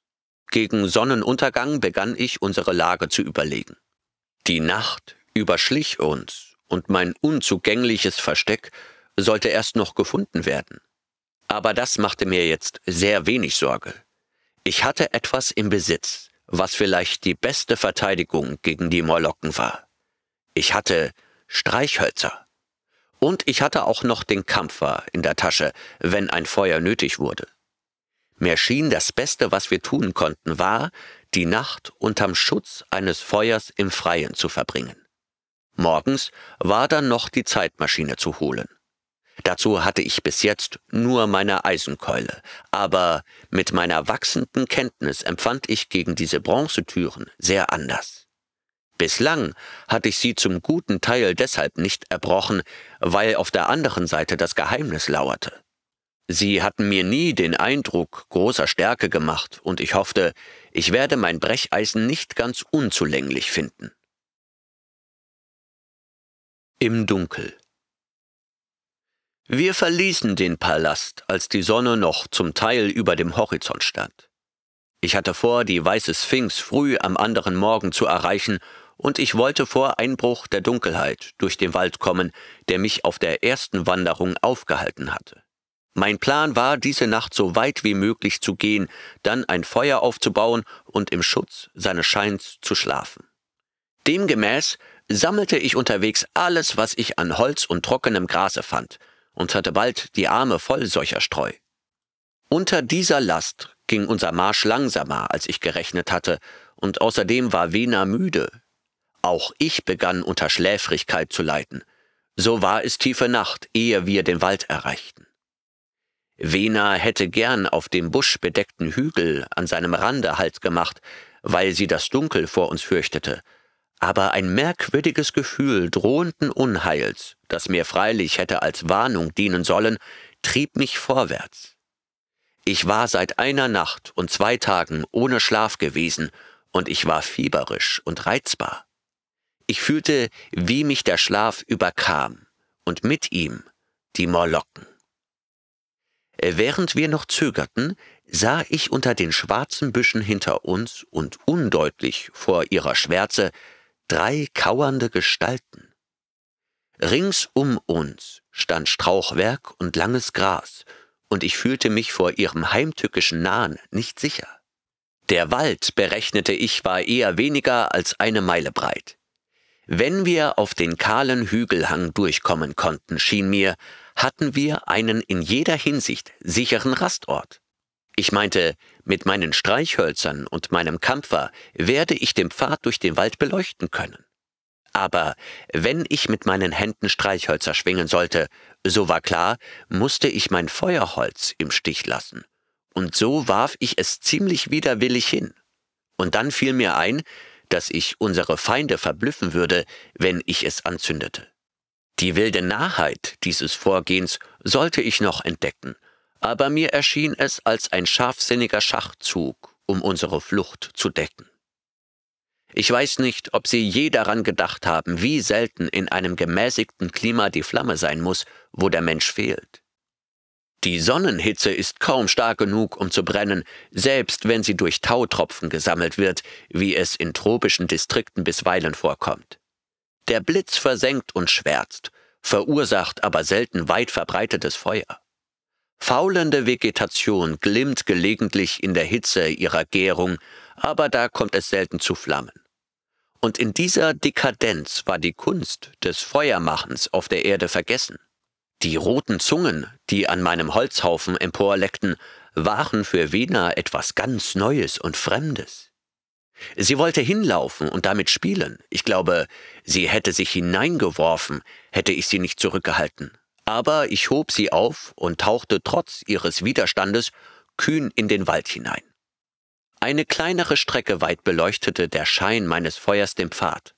Gegen Sonnenuntergang begann ich, unsere Lage zu überlegen. Die Nacht überschlich uns, und mein unzugängliches Versteck sollte erst noch gefunden werden. Aber das machte mir jetzt sehr wenig Sorge. Ich hatte etwas im Besitz, was vielleicht die beste Verteidigung gegen die Morlocken war. Ich hatte Streichhölzer. Und ich hatte auch noch den Kampfer in der Tasche, wenn ein Feuer nötig wurde. Mir schien, das Beste, was wir tun konnten, war, die Nacht unterm Schutz eines Feuers im Freien zu verbringen. Morgens war dann noch die Zeitmaschine zu holen. Dazu hatte ich bis jetzt nur meine Eisenkeule, aber mit meiner wachsenden Kenntnis empfand ich gegen diese Bronzetüren sehr anders. Bislang hatte ich sie zum guten Teil deshalb nicht erbrochen, weil auf der anderen Seite das Geheimnis lauerte. Sie hatten mir nie den Eindruck großer Stärke gemacht, und ich hoffte, ich werde mein Brecheisen nicht ganz unzulänglich finden im Dunkel. Wir verließen den Palast, als die Sonne noch zum Teil über dem Horizont stand. Ich hatte vor, die weiße Sphinx früh am anderen Morgen zu erreichen, und ich wollte vor Einbruch der Dunkelheit durch den Wald kommen, der mich auf der ersten Wanderung aufgehalten hatte. Mein Plan war, diese Nacht so weit wie möglich zu gehen, dann ein Feuer aufzubauen und im Schutz seines Scheins zu schlafen. Demgemäß sammelte ich unterwegs alles, was ich an Holz und trockenem Grase fand, und hatte bald die Arme voll solcher Streu. Unter dieser Last ging unser Marsch langsamer, als ich gerechnet hatte, und außerdem war Wena müde. Auch ich begann unter Schläfrigkeit zu leiden. So war es tiefe Nacht, ehe wir den Wald erreichten. Wena hätte gern auf dem buschbedeckten Hügel an seinem Rande Halt gemacht, weil sie das Dunkel vor uns fürchtete, aber ein merkwürdiges Gefühl drohenden Unheils, das mir freilich hätte als Warnung dienen sollen, trieb mich vorwärts. Ich war seit einer Nacht und zwei Tagen ohne Schlaf gewesen, und ich war fieberisch und reizbar. Ich fühlte, wie mich der Schlaf überkam, und mit ihm die Morlocken. Während wir noch zögerten, sah ich unter den schwarzen Büschen hinter uns und undeutlich vor ihrer Schwärze drei kauernde Gestalten. Rings um uns stand Strauchwerk und langes Gras, und ich fühlte mich vor ihrem heimtückischen Nahen nicht sicher. Der Wald, berechnete ich, war eher weniger als eine Meile breit. Wenn wir auf den kahlen Hügelhang durchkommen konnten, schien mir, hatten wir einen in jeder Hinsicht sicheren Rastort. Ich meinte, mit meinen Streichhölzern und meinem Kampfer werde ich den Pfad durch den Wald beleuchten können. Aber wenn ich mit meinen Händen Streichhölzer schwingen sollte, so war klar, musste ich mein Feuerholz im Stich lassen. Und so warf ich es ziemlich widerwillig hin. Und dann fiel mir ein, dass ich unsere Feinde verblüffen würde, wenn ich es anzündete. Die wilde Narrheit dieses Vorgehens sollte ich noch entdecken aber mir erschien es als ein scharfsinniger Schachzug, um unsere Flucht zu decken. Ich weiß nicht, ob Sie je daran gedacht haben, wie selten in einem gemäßigten Klima die Flamme sein muss, wo der Mensch fehlt. Die Sonnenhitze ist kaum stark genug, um zu brennen, selbst wenn sie durch Tautropfen gesammelt wird, wie es in tropischen Distrikten bisweilen vorkommt. Der Blitz versenkt und schwärzt, verursacht aber selten weit verbreitetes Feuer. Faulende Vegetation glimmt gelegentlich in der Hitze ihrer Gärung, aber da kommt es selten zu Flammen. Und in dieser Dekadenz war die Kunst des Feuermachens auf der Erde vergessen. Die roten Zungen, die an meinem Holzhaufen emporleckten, waren für Wena etwas ganz Neues und Fremdes. Sie wollte hinlaufen und damit spielen. Ich glaube, sie hätte sich hineingeworfen, hätte ich sie nicht zurückgehalten. Aber ich hob sie auf und tauchte trotz ihres Widerstandes kühn in den Wald hinein. Eine kleinere Strecke weit beleuchtete der Schein meines Feuers den Pfad.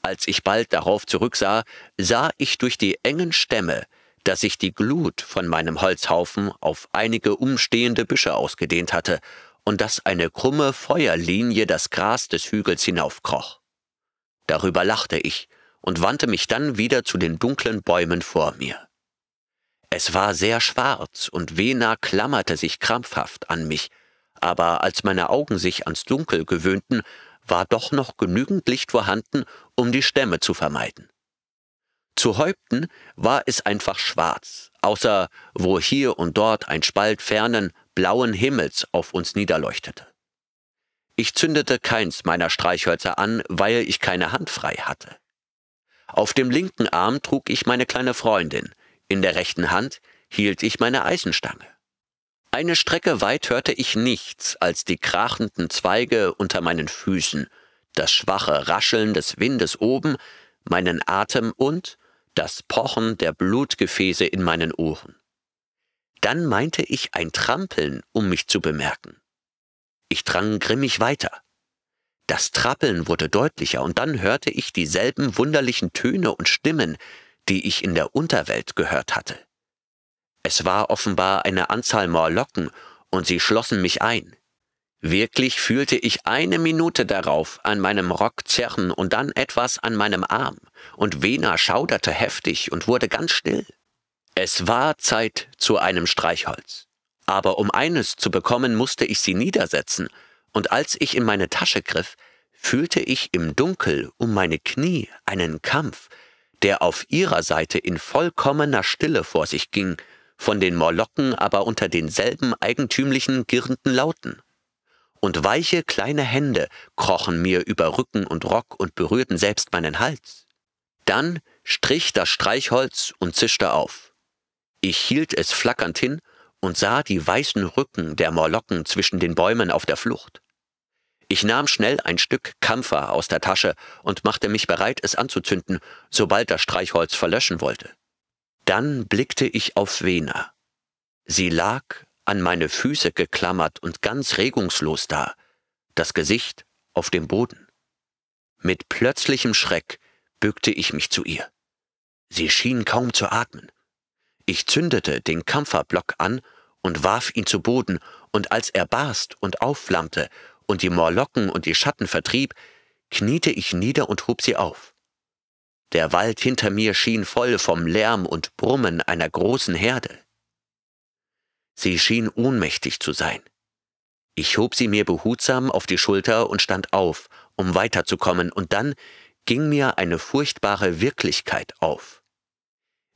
Als ich bald darauf zurücksah, sah ich durch die engen Stämme, dass sich die Glut von meinem Holzhaufen auf einige umstehende Büsche ausgedehnt hatte und dass eine krumme Feuerlinie das Gras des Hügels hinaufkroch. Darüber lachte ich und wandte mich dann wieder zu den dunklen Bäumen vor mir. Es war sehr schwarz und Vena klammerte sich krampfhaft an mich, aber als meine Augen sich ans Dunkel gewöhnten, war doch noch genügend Licht vorhanden, um die Stämme zu vermeiden. Zu Häupten war es einfach schwarz, außer wo hier und dort ein Spalt fernen, blauen Himmels auf uns niederleuchtete. Ich zündete keins meiner Streichhölzer an, weil ich keine Hand frei hatte. Auf dem linken Arm trug ich meine kleine Freundin, in der rechten Hand hielt ich meine Eisenstange. Eine Strecke weit hörte ich nichts als die krachenden Zweige unter meinen Füßen, das schwache Rascheln des Windes oben, meinen Atem und das Pochen der Blutgefäße in meinen Ohren. Dann meinte ich ein Trampeln, um mich zu bemerken. Ich drang grimmig weiter. Das Trappeln wurde deutlicher, und dann hörte ich dieselben wunderlichen Töne und Stimmen, die ich in der Unterwelt gehört hatte. Es war offenbar eine Anzahl Morlocken, und sie schlossen mich ein. Wirklich fühlte ich eine Minute darauf an meinem Rock zerren und dann etwas an meinem Arm, und Vena schauderte heftig und wurde ganz still. Es war Zeit zu einem Streichholz. Aber um eines zu bekommen, musste ich sie niedersetzen, und als ich in meine Tasche griff, fühlte ich im Dunkel um meine Knie einen Kampf, der auf ihrer Seite in vollkommener Stille vor sich ging, von den Morlocken aber unter denselben eigentümlichen girrenden Lauten. Und weiche kleine Hände krochen mir über Rücken und Rock und berührten selbst meinen Hals. Dann strich das Streichholz und zischte auf. Ich hielt es flackernd hin und sah die weißen Rücken der Morlocken zwischen den Bäumen auf der Flucht. Ich nahm schnell ein Stück Kampfer aus der Tasche und machte mich bereit, es anzuzünden, sobald das Streichholz verlöschen wollte. Dann blickte ich auf Wena. Sie lag an meine Füße geklammert und ganz regungslos da, das Gesicht auf dem Boden. Mit plötzlichem Schreck bückte ich mich zu ihr. Sie schien kaum zu atmen. Ich zündete den Kampferblock an und warf ihn zu Boden, und als er barst und aufflammte und die Morlocken und die Schatten vertrieb, kniete ich nieder und hob sie auf. Der Wald hinter mir schien voll vom Lärm und Brummen einer großen Herde. Sie schien ohnmächtig zu sein. Ich hob sie mir behutsam auf die Schulter und stand auf, um weiterzukommen, und dann ging mir eine furchtbare Wirklichkeit auf.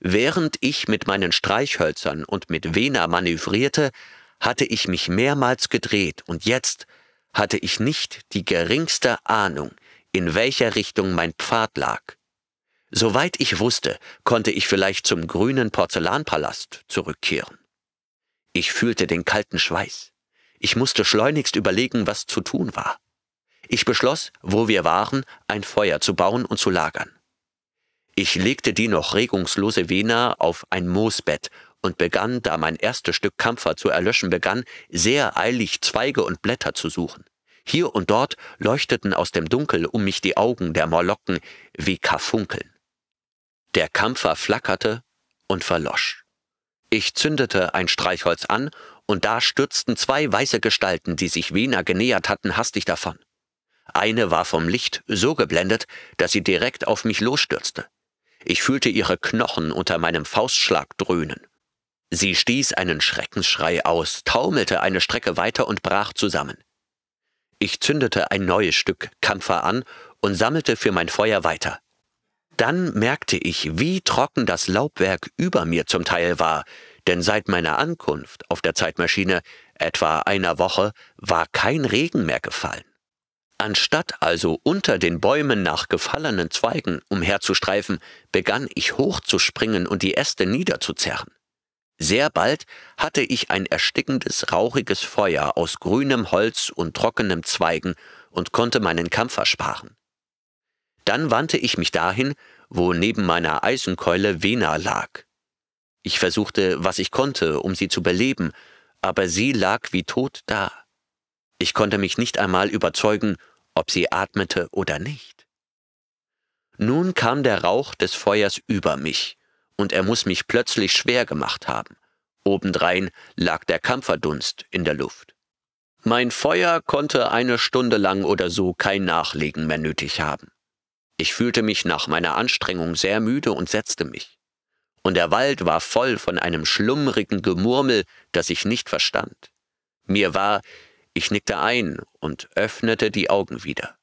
Während ich mit meinen Streichhölzern und mit Vena manövrierte, hatte ich mich mehrmals gedreht, und jetzt hatte ich nicht die geringste Ahnung, in welcher Richtung mein Pfad lag. Soweit ich wusste, konnte ich vielleicht zum grünen Porzellanpalast zurückkehren. Ich fühlte den kalten Schweiß. Ich musste schleunigst überlegen, was zu tun war. Ich beschloss, wo wir waren, ein Feuer zu bauen und zu lagern. Ich legte die noch regungslose Vena auf ein Moosbett und begann, da mein erstes Stück Kampfer zu erlöschen begann, sehr eilig Zweige und Blätter zu suchen. Hier und dort leuchteten aus dem Dunkel um mich die Augen der Morlocken wie Karfunkeln. Der Kampfer flackerte und verlosch. Ich zündete ein Streichholz an, und da stürzten zwei weiße Gestalten, die sich Wiener genähert hatten, hastig davon. Eine war vom Licht so geblendet, dass sie direkt auf mich losstürzte. Ich fühlte ihre Knochen unter meinem Faustschlag dröhnen. Sie stieß einen Schreckensschrei aus, taumelte eine Strecke weiter und brach zusammen. Ich zündete ein neues Stück Kampfer an und sammelte für mein Feuer weiter. Dann merkte ich, wie trocken das Laubwerk über mir zum Teil war, denn seit meiner Ankunft auf der Zeitmaschine, etwa einer Woche, war kein Regen mehr gefallen. Anstatt also unter den Bäumen nach gefallenen Zweigen umherzustreifen, begann ich hochzuspringen und die Äste niederzuzerren. Sehr bald hatte ich ein erstickendes, rauchiges Feuer aus grünem Holz und trockenem Zweigen und konnte meinen Kampf ersparen. Dann wandte ich mich dahin, wo neben meiner Eisenkeule Vena lag. Ich versuchte, was ich konnte, um sie zu beleben, aber sie lag wie tot da. Ich konnte mich nicht einmal überzeugen, ob sie atmete oder nicht. Nun kam der Rauch des Feuers über mich und er muss mich plötzlich schwer gemacht haben. Obendrein lag der Kampferdunst in der Luft. Mein Feuer konnte eine Stunde lang oder so kein Nachlegen mehr nötig haben. Ich fühlte mich nach meiner Anstrengung sehr müde und setzte mich. Und der Wald war voll von einem schlummrigen Gemurmel, das ich nicht verstand. Mir war, ich nickte ein und öffnete die Augen wieder.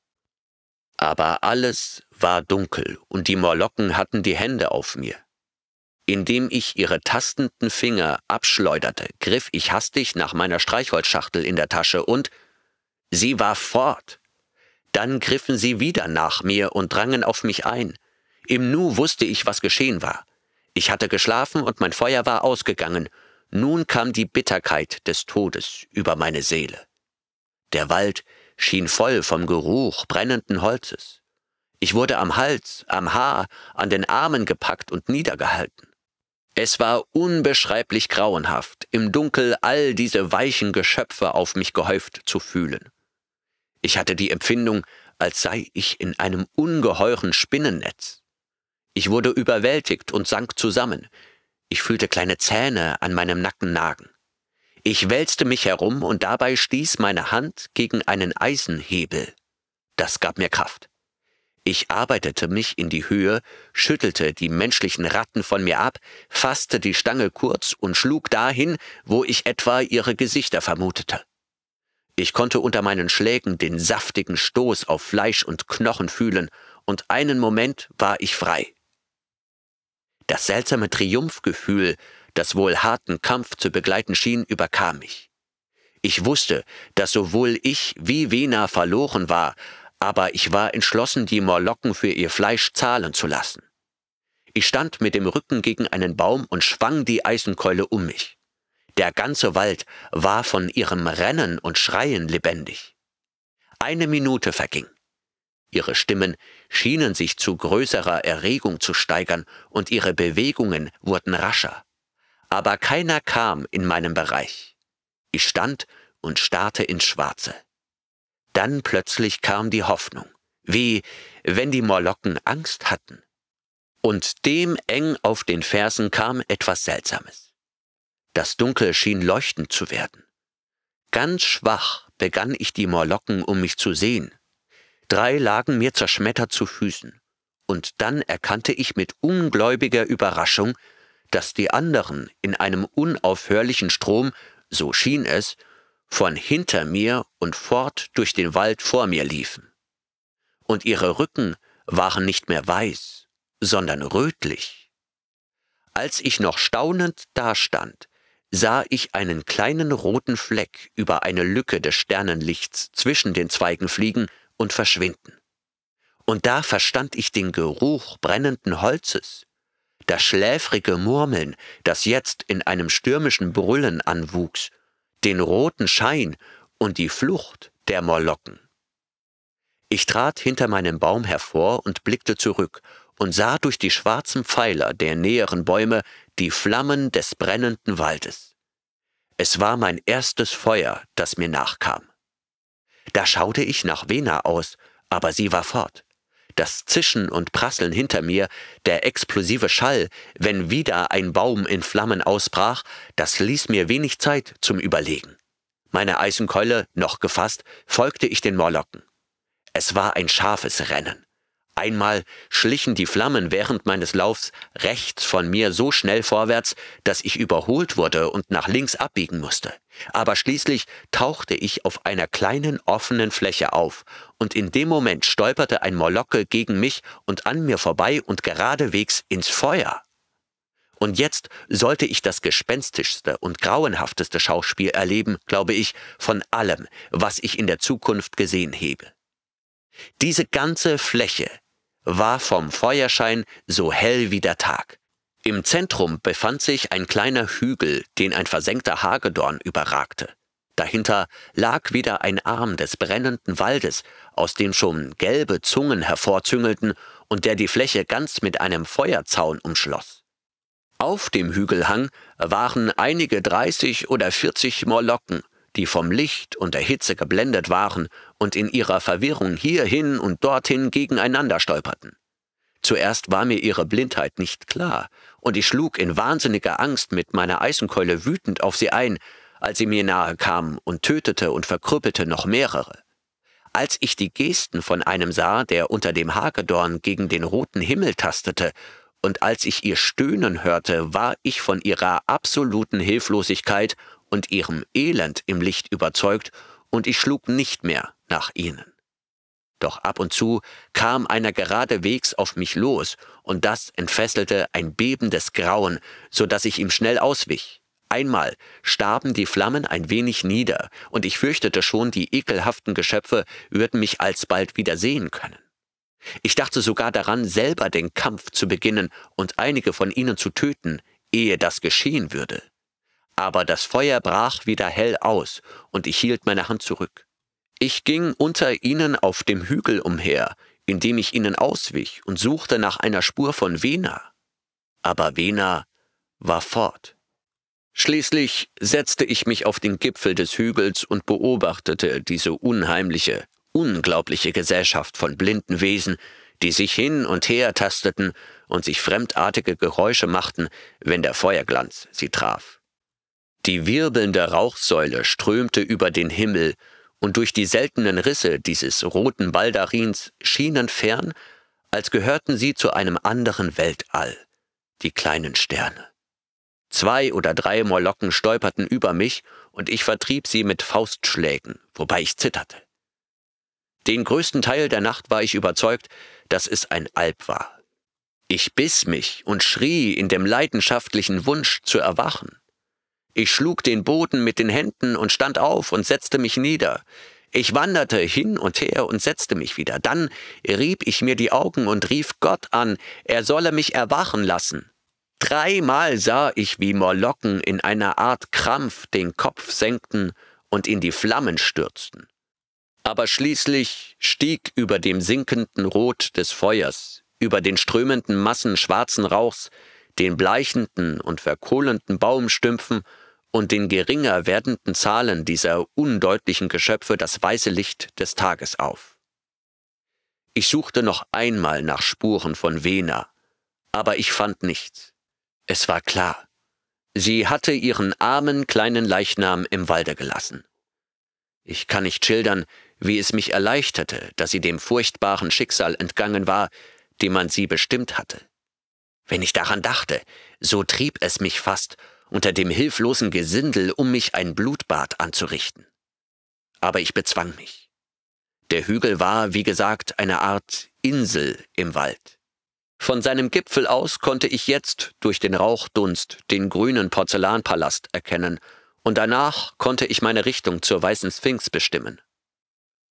Aber alles war dunkel und die Morlocken hatten die Hände auf mir. Indem ich ihre tastenden Finger abschleuderte, griff ich hastig nach meiner Streichholzschachtel in der Tasche und sie war fort. Dann griffen sie wieder nach mir und drangen auf mich ein. Im Nu wusste ich, was geschehen war. Ich hatte geschlafen und mein Feuer war ausgegangen. Nun kam die Bitterkeit des Todes über meine Seele. Der Wald schien voll vom Geruch brennenden Holzes. Ich wurde am Hals, am Haar, an den Armen gepackt und niedergehalten. Es war unbeschreiblich grauenhaft, im Dunkel all diese weichen Geschöpfe auf mich gehäuft zu fühlen. Ich hatte die Empfindung, als sei ich in einem ungeheuren Spinnennetz. Ich wurde überwältigt und sank zusammen. Ich fühlte kleine Zähne an meinem Nacken nagen. Ich wälzte mich herum und dabei stieß meine Hand gegen einen Eisenhebel. Das gab mir Kraft. Ich arbeitete mich in die Höhe, schüttelte die menschlichen Ratten von mir ab, fasste die Stange kurz und schlug dahin, wo ich etwa ihre Gesichter vermutete. Ich konnte unter meinen Schlägen den saftigen Stoß auf Fleisch und Knochen fühlen, und einen Moment war ich frei. Das seltsame Triumphgefühl, das wohl harten Kampf zu begleiten schien, überkam mich. Ich wusste, dass sowohl ich wie Wena verloren war, aber ich war entschlossen, die Morlocken für ihr Fleisch zahlen zu lassen. Ich stand mit dem Rücken gegen einen Baum und schwang die Eisenkeule um mich. Der ganze Wald war von ihrem Rennen und Schreien lebendig. Eine Minute verging. Ihre Stimmen schienen sich zu größerer Erregung zu steigern und ihre Bewegungen wurden rascher. Aber keiner kam in meinem Bereich. Ich stand und starrte ins Schwarze. Dann plötzlich kam die Hoffnung, wie wenn die Morlocken Angst hatten. Und dem eng auf den Fersen kam etwas Seltsames. Das Dunkel schien leuchtend zu werden. Ganz schwach begann ich die Morlocken um mich zu sehen. Drei lagen mir zerschmettert zu Füßen, und dann erkannte ich mit ungläubiger Überraschung, dass die anderen in einem unaufhörlichen Strom, so schien es, von hinter mir und fort durch den Wald vor mir liefen. Und ihre Rücken waren nicht mehr weiß, sondern rötlich. Als ich noch staunend dastand, sah ich einen kleinen roten Fleck über eine Lücke des Sternenlichts zwischen den Zweigen fliegen und verschwinden. Und da verstand ich den Geruch brennenden Holzes, das schläfrige Murmeln, das jetzt in einem stürmischen Brüllen anwuchs den roten Schein und die Flucht der Morlocken. Ich trat hinter meinem Baum hervor und blickte zurück und sah durch die schwarzen Pfeiler der näheren Bäume die Flammen des brennenden Waldes. Es war mein erstes Feuer, das mir nachkam. Da schaute ich nach Wena aus, aber sie war fort das Zischen und Prasseln hinter mir, der explosive Schall, wenn wieder ein Baum in Flammen ausbrach, das ließ mir wenig Zeit zum Überlegen. Meine Eisenkeule, noch gefasst, folgte ich den Morlocken. Es war ein scharfes Rennen. Einmal schlichen die Flammen während meines Laufs rechts von mir so schnell vorwärts, dass ich überholt wurde und nach links abbiegen musste. Aber schließlich tauchte ich auf einer kleinen offenen Fläche auf, und in dem Moment stolperte ein Molocke gegen mich und an mir vorbei und geradewegs ins Feuer. Und jetzt sollte ich das gespenstischste und grauenhafteste Schauspiel erleben, glaube ich, von allem, was ich in der Zukunft gesehen hebe. Diese ganze Fläche, war vom Feuerschein so hell wie der Tag. Im Zentrum befand sich ein kleiner Hügel, den ein versenkter Hagedorn überragte. Dahinter lag wieder ein Arm des brennenden Waldes, aus dem schon gelbe Zungen hervorzüngelten und der die Fläche ganz mit einem Feuerzaun umschloss. Auf dem Hügelhang waren einige dreißig oder vierzig Morlocken, die vom Licht und der Hitze geblendet waren und in ihrer Verwirrung hierhin und dorthin gegeneinander stolperten. Zuerst war mir ihre Blindheit nicht klar, und ich schlug in wahnsinniger Angst mit meiner Eisenkeule wütend auf sie ein, als sie mir nahe kam und tötete und verkrüppelte noch mehrere. Als ich die Gesten von einem sah, der unter dem Hagedorn gegen den roten Himmel tastete, und als ich ihr Stöhnen hörte, war ich von ihrer absoluten Hilflosigkeit und ihrem Elend im Licht überzeugt, und ich schlug nicht mehr nach ihnen. Doch ab und zu kam einer geradewegs auf mich los, und das entfesselte ein bebendes Grauen, so dass ich ihm schnell auswich. Einmal starben die Flammen ein wenig nieder, und ich fürchtete schon, die ekelhaften Geschöpfe würden mich alsbald wieder sehen können. Ich dachte sogar daran, selber den Kampf zu beginnen und einige von ihnen zu töten, ehe das geschehen würde. Aber das Feuer brach wieder hell aus, und ich hielt meine Hand zurück. Ich ging unter ihnen auf dem Hügel umher, indem ich ihnen auswich und suchte nach einer Spur von Vena. Aber Vena war fort. Schließlich setzte ich mich auf den Gipfel des Hügels und beobachtete diese unheimliche, unglaubliche Gesellschaft von blinden Wesen, die sich hin und her tasteten und sich fremdartige Geräusche machten, wenn der Feuerglanz sie traf. Die wirbelnde Rauchsäule strömte über den Himmel, und durch die seltenen Risse dieses roten Baldarins schienen fern, als gehörten sie zu einem anderen Weltall, die kleinen Sterne. Zwei oder drei Morlocken stolperten über mich, und ich vertrieb sie mit Faustschlägen, wobei ich zitterte. Den größten Teil der Nacht war ich überzeugt, dass es ein Alp war. Ich biss mich und schrie in dem leidenschaftlichen Wunsch zu erwachen. Ich schlug den Boden mit den Händen und stand auf und setzte mich nieder. Ich wanderte hin und her und setzte mich wieder. Dann rieb ich mir die Augen und rief Gott an, er solle mich erwachen lassen. Dreimal sah ich, wie Morlocken in einer Art Krampf den Kopf senkten und in die Flammen stürzten. Aber schließlich stieg über dem sinkenden Rot des Feuers, über den strömenden Massen schwarzen Rauchs, den bleichenden und verkohlenden Baumstümpfen und den geringer werdenden Zahlen dieser undeutlichen Geschöpfe das weiße Licht des Tages auf. Ich suchte noch einmal nach Spuren von Vena, aber ich fand nichts. Es war klar, sie hatte ihren armen kleinen Leichnam im Walde gelassen. Ich kann nicht schildern, wie es mich erleichterte, dass sie dem furchtbaren Schicksal entgangen war, dem man sie bestimmt hatte. Wenn ich daran dachte, so trieb es mich fast, unter dem hilflosen Gesindel, um mich ein Blutbad anzurichten. Aber ich bezwang mich. Der Hügel war, wie gesagt, eine Art Insel im Wald. Von seinem Gipfel aus konnte ich jetzt durch den Rauchdunst den grünen Porzellanpalast erkennen, und danach konnte ich meine Richtung zur weißen Sphinx bestimmen.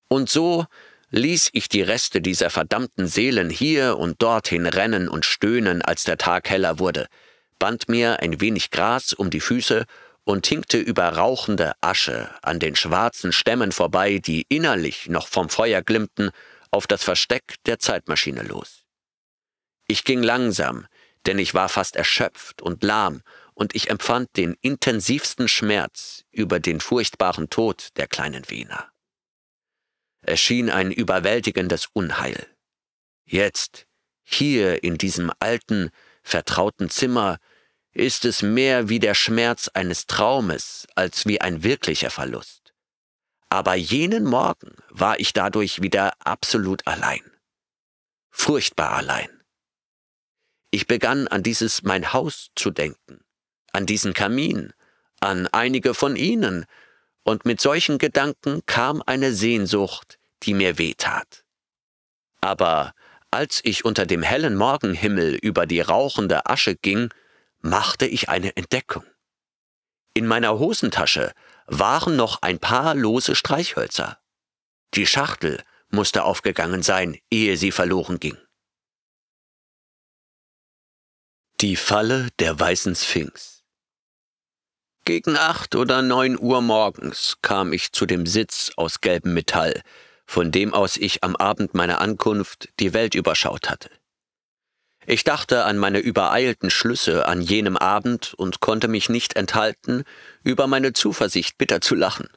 Und so ließ ich die Reste dieser verdammten Seelen hier und dorthin rennen und stöhnen, als der Tag heller wurde, band mir ein wenig Gras um die Füße und hinkte über rauchende Asche an den schwarzen Stämmen vorbei, die innerlich noch vom Feuer glimmten, auf das Versteck der Zeitmaschine los. Ich ging langsam, denn ich war fast erschöpft und lahm, und ich empfand den intensivsten Schmerz über den furchtbaren Tod der kleinen Wiener. Es schien ein überwältigendes Unheil. Jetzt, hier in diesem alten, vertrauten Zimmer, ist es mehr wie der Schmerz eines Traumes als wie ein wirklicher Verlust. Aber jenen Morgen war ich dadurch wieder absolut allein. Furchtbar allein. Ich begann an dieses mein Haus zu denken, an diesen Kamin, an einige von ihnen, und mit solchen Gedanken kam eine Sehnsucht, die mir wehtat. Aber als ich unter dem hellen Morgenhimmel über die rauchende Asche ging, machte ich eine Entdeckung. In meiner Hosentasche waren noch ein paar lose Streichhölzer. Die Schachtel musste aufgegangen sein, ehe sie verloren ging. Die Falle der weißen Sphinx Gegen acht oder neun Uhr morgens kam ich zu dem Sitz aus gelbem Metall, von dem aus ich am Abend meiner Ankunft die Welt überschaut hatte. Ich dachte an meine übereilten Schlüsse an jenem Abend und konnte mich nicht enthalten, über meine Zuversicht bitter zu lachen.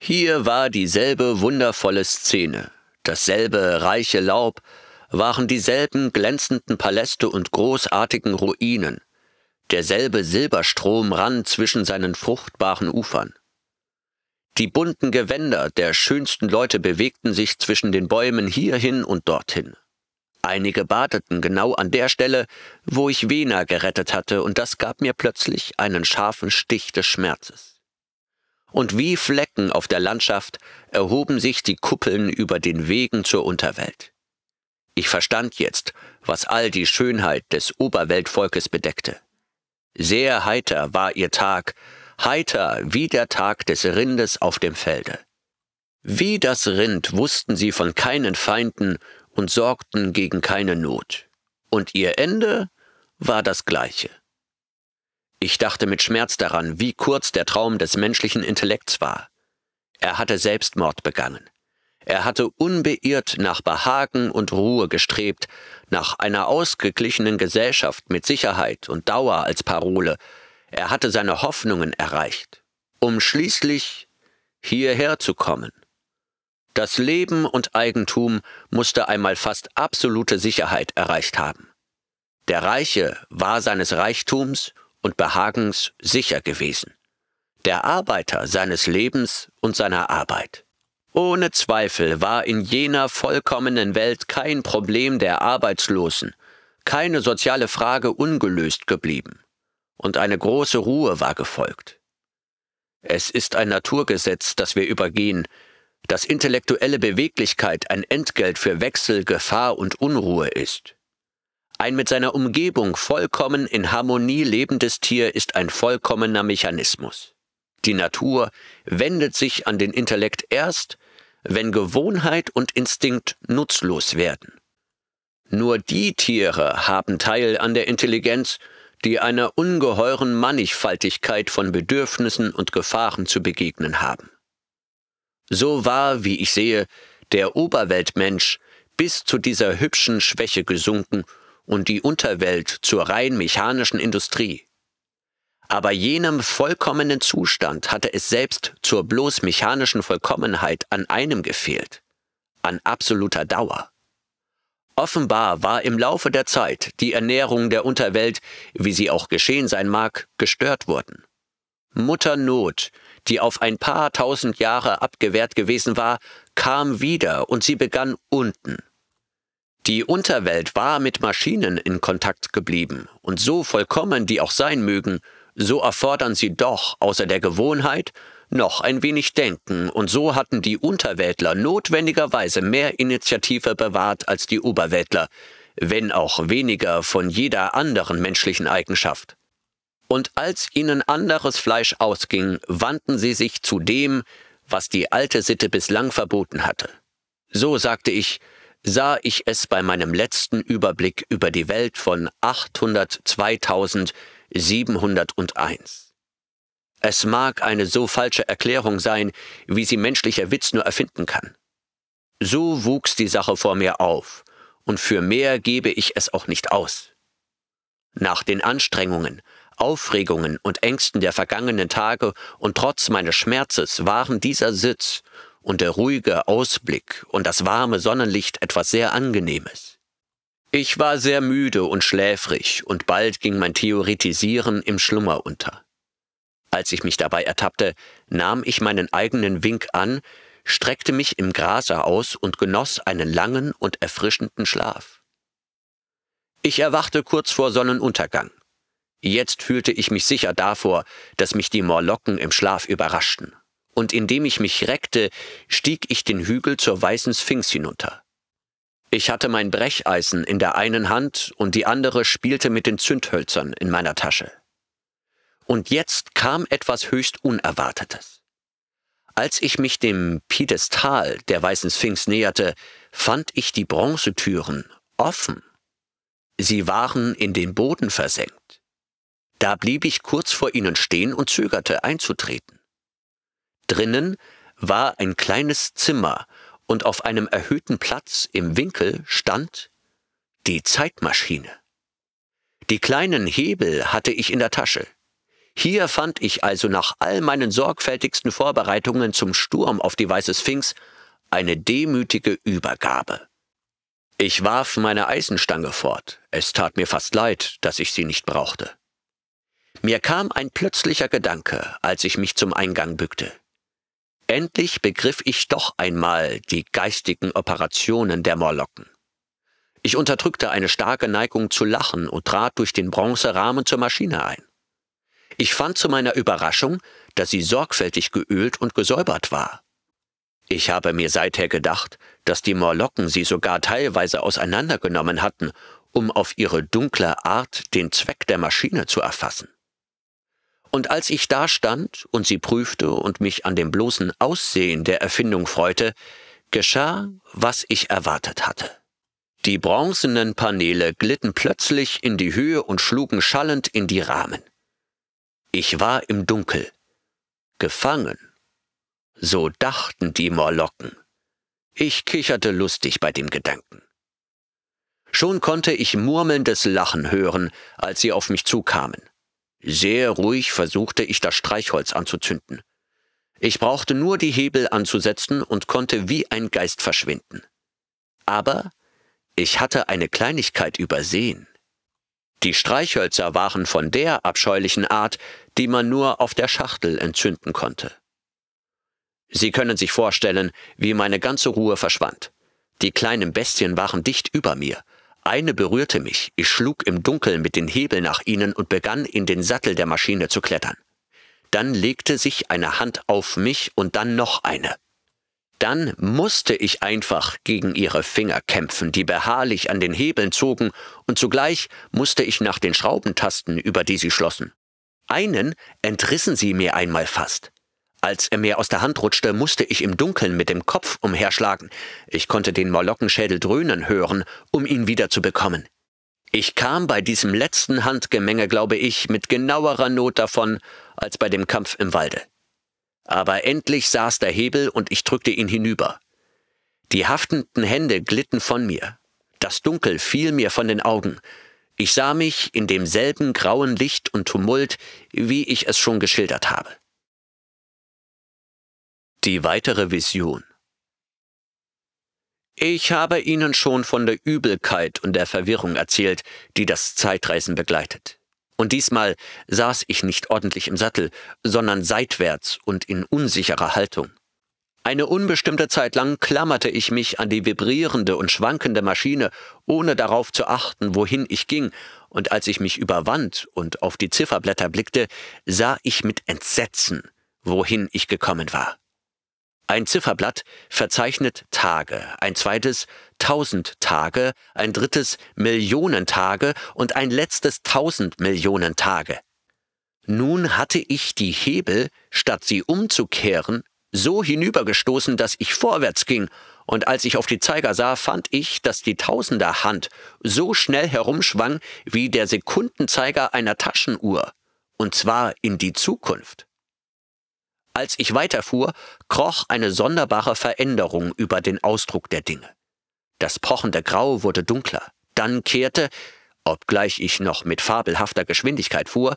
Hier war dieselbe wundervolle Szene, dasselbe reiche Laub, waren dieselben glänzenden Paläste und großartigen Ruinen, derselbe Silberstrom rann zwischen seinen fruchtbaren Ufern. Die bunten Gewänder der schönsten Leute bewegten sich zwischen den Bäumen hierhin und dorthin. Einige badeten genau an der Stelle, wo ich Wena gerettet hatte, und das gab mir plötzlich einen scharfen Stich des Schmerzes. Und wie Flecken auf der Landschaft erhoben sich die Kuppeln über den Wegen zur Unterwelt. Ich verstand jetzt, was all die Schönheit des Oberweltvolkes bedeckte. Sehr heiter war ihr Tag, heiter wie der Tag des Rindes auf dem Felde. Wie das Rind wussten sie von keinen Feinden und sorgten gegen keine Not. Und ihr Ende war das gleiche. Ich dachte mit Schmerz daran, wie kurz der Traum des menschlichen Intellekts war. Er hatte Selbstmord begangen. Er hatte unbeirrt nach Behagen und Ruhe gestrebt, nach einer ausgeglichenen Gesellschaft mit Sicherheit und Dauer als Parole. Er hatte seine Hoffnungen erreicht, um schließlich hierher zu kommen. Das Leben und Eigentum musste einmal fast absolute Sicherheit erreicht haben. Der Reiche war seines Reichtums und Behagens sicher gewesen. Der Arbeiter seines Lebens und seiner Arbeit. Ohne Zweifel war in jener vollkommenen Welt kein Problem der Arbeitslosen, keine soziale Frage ungelöst geblieben. Und eine große Ruhe war gefolgt. Es ist ein Naturgesetz, das wir übergehen, dass intellektuelle Beweglichkeit ein Entgelt für Wechsel, Gefahr und Unruhe ist. Ein mit seiner Umgebung vollkommen in Harmonie lebendes Tier ist ein vollkommener Mechanismus. Die Natur wendet sich an den Intellekt erst, wenn Gewohnheit und Instinkt nutzlos werden. Nur die Tiere haben Teil an der Intelligenz, die einer ungeheuren Mannigfaltigkeit von Bedürfnissen und Gefahren zu begegnen haben. So war, wie ich sehe, der Oberweltmensch bis zu dieser hübschen Schwäche gesunken und die Unterwelt zur rein mechanischen Industrie. Aber jenem vollkommenen Zustand hatte es selbst zur bloß mechanischen Vollkommenheit an einem gefehlt, an absoluter Dauer. Offenbar war im Laufe der Zeit die Ernährung der Unterwelt, wie sie auch geschehen sein mag, gestört worden. Mutter Not, die auf ein paar tausend Jahre abgewehrt gewesen war, kam wieder und sie begann unten. Die Unterwelt war mit Maschinen in Kontakt geblieben, und so vollkommen die auch sein mögen, so erfordern sie doch außer der Gewohnheit noch ein wenig Denken, und so hatten die Unterwäldler notwendigerweise mehr Initiative bewahrt als die Oberwäldler, wenn auch weniger von jeder anderen menschlichen Eigenschaft und als ihnen anderes Fleisch ausging, wandten sie sich zu dem, was die alte Sitte bislang verboten hatte. So sagte ich, sah ich es bei meinem letzten Überblick über die Welt von 802.701. Es mag eine so falsche Erklärung sein, wie sie menschlicher Witz nur erfinden kann. So wuchs die Sache vor mir auf, und für mehr gebe ich es auch nicht aus. Nach den Anstrengungen, Aufregungen und Ängsten der vergangenen Tage und trotz meines Schmerzes waren dieser Sitz und der ruhige Ausblick und das warme Sonnenlicht etwas sehr Angenehmes. Ich war sehr müde und schläfrig und bald ging mein Theoretisieren im Schlummer unter. Als ich mich dabei ertappte, nahm ich meinen eigenen Wink an, streckte mich im Grase aus und genoss einen langen und erfrischenden Schlaf. Ich erwachte kurz vor Sonnenuntergang. Jetzt fühlte ich mich sicher davor, dass mich die Morlocken im Schlaf überraschten. Und indem ich mich reckte, stieg ich den Hügel zur weißen Sphinx hinunter. Ich hatte mein Brecheisen in der einen Hand und die andere spielte mit den Zündhölzern in meiner Tasche. Und jetzt kam etwas höchst Unerwartetes. Als ich mich dem Piedestal der weißen Sphinx näherte, fand ich die Bronzetüren offen. Sie waren in den Boden versenkt. Da blieb ich kurz vor ihnen stehen und zögerte einzutreten. Drinnen war ein kleines Zimmer, und auf einem erhöhten Platz im Winkel stand die Zeitmaschine. Die kleinen Hebel hatte ich in der Tasche. Hier fand ich also nach all meinen sorgfältigsten Vorbereitungen zum Sturm auf die Weiße Sphinx eine demütige Übergabe. Ich warf meine Eisenstange fort. Es tat mir fast leid, dass ich sie nicht brauchte. Mir kam ein plötzlicher Gedanke, als ich mich zum Eingang bückte. Endlich begriff ich doch einmal die geistigen Operationen der Morlocken. Ich unterdrückte eine starke Neigung zu lachen und trat durch den Bronzerahmen zur Maschine ein. Ich fand zu meiner Überraschung, dass sie sorgfältig geölt und gesäubert war. Ich habe mir seither gedacht, dass die Morlocken sie sogar teilweise auseinandergenommen hatten, um auf ihre dunkle Art den Zweck der Maschine zu erfassen. Und als ich da stand und sie prüfte und mich an dem bloßen Aussehen der Erfindung freute, geschah, was ich erwartet hatte. Die bronzenen Paneele glitten plötzlich in die Höhe und schlugen schallend in die Rahmen. Ich war im Dunkel, gefangen. So dachten die Morlocken. Ich kicherte lustig bei dem Gedanken. Schon konnte ich murmelndes Lachen hören, als sie auf mich zukamen. Sehr ruhig versuchte ich das Streichholz anzuzünden. Ich brauchte nur die Hebel anzusetzen und konnte wie ein Geist verschwinden. Aber ich hatte eine Kleinigkeit übersehen. Die Streichhölzer waren von der abscheulichen Art, die man nur auf der Schachtel entzünden konnte. Sie können sich vorstellen, wie meine ganze Ruhe verschwand. Die kleinen Bestien waren dicht über mir, eine berührte mich, ich schlug im Dunkeln mit den Hebel nach ihnen und begann in den Sattel der Maschine zu klettern. Dann legte sich eine Hand auf mich und dann noch eine. Dann musste ich einfach gegen ihre Finger kämpfen, die beharrlich an den Hebeln zogen, und zugleich musste ich nach den Schrauben tasten, über die sie schlossen. Einen entrissen sie mir einmal fast. Als er mir aus der Hand rutschte, musste ich im Dunkeln mit dem Kopf umherschlagen. Ich konnte den Molockenschädel dröhnen hören, um ihn wiederzubekommen. Ich kam bei diesem letzten Handgemenge, glaube ich, mit genauerer Not davon als bei dem Kampf im Walde. Aber endlich saß der Hebel und ich drückte ihn hinüber. Die haftenden Hände glitten von mir. Das Dunkel fiel mir von den Augen. Ich sah mich in demselben grauen Licht und Tumult, wie ich es schon geschildert habe. Die weitere Vision Ich habe Ihnen schon von der Übelkeit und der Verwirrung erzählt, die das Zeitreisen begleitet. Und diesmal saß ich nicht ordentlich im Sattel, sondern seitwärts und in unsicherer Haltung. Eine unbestimmte Zeit lang klammerte ich mich an die vibrierende und schwankende Maschine, ohne darauf zu achten, wohin ich ging, und als ich mich überwand und auf die Zifferblätter blickte, sah ich mit Entsetzen, wohin ich gekommen war. Ein Zifferblatt verzeichnet Tage, ein zweites tausend Tage, ein drittes Millionen Tage und ein letztes tausend Millionen Tage. Nun hatte ich die Hebel, statt sie umzukehren, so hinübergestoßen, dass ich vorwärts ging, und als ich auf die Zeiger sah, fand ich, dass die Tausenderhand so schnell herumschwang wie der Sekundenzeiger einer Taschenuhr, und zwar in die Zukunft. Als ich weiterfuhr, kroch eine sonderbare Veränderung über den Ausdruck der Dinge. Das pochende Grau wurde dunkler, dann kehrte, obgleich ich noch mit fabelhafter Geschwindigkeit fuhr,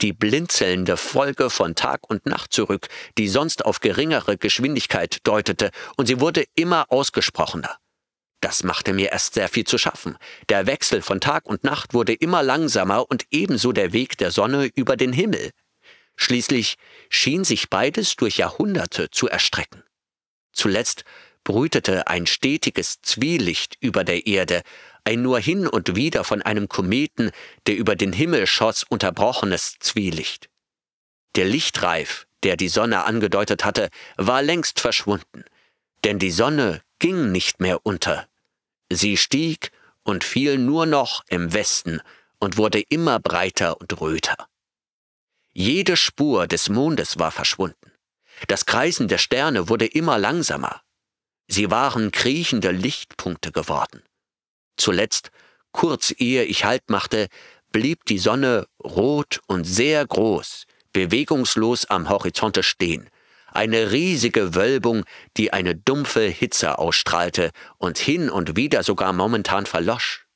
die blinzelnde Folge von Tag und Nacht zurück, die sonst auf geringere Geschwindigkeit deutete, und sie wurde immer ausgesprochener. Das machte mir erst sehr viel zu schaffen. Der Wechsel von Tag und Nacht wurde immer langsamer und ebenso der Weg der Sonne über den Himmel. Schließlich schien sich beides durch Jahrhunderte zu erstrecken. Zuletzt brütete ein stetiges Zwielicht über der Erde, ein nur hin und wieder von einem Kometen, der über den Himmel schoss, unterbrochenes Zwielicht. Der Lichtreif, der die Sonne angedeutet hatte, war längst verschwunden, denn die Sonne ging nicht mehr unter. Sie stieg und fiel nur noch im Westen und wurde immer breiter und röter. Jede Spur des Mondes war verschwunden. Das Kreisen der Sterne wurde immer langsamer. Sie waren kriechende Lichtpunkte geworden. Zuletzt, kurz ehe ich Halt machte, blieb die Sonne rot und sehr groß, bewegungslos am Horizonte stehen, eine riesige Wölbung, die eine dumpfe Hitze ausstrahlte und hin und wieder sogar momentan verlosch.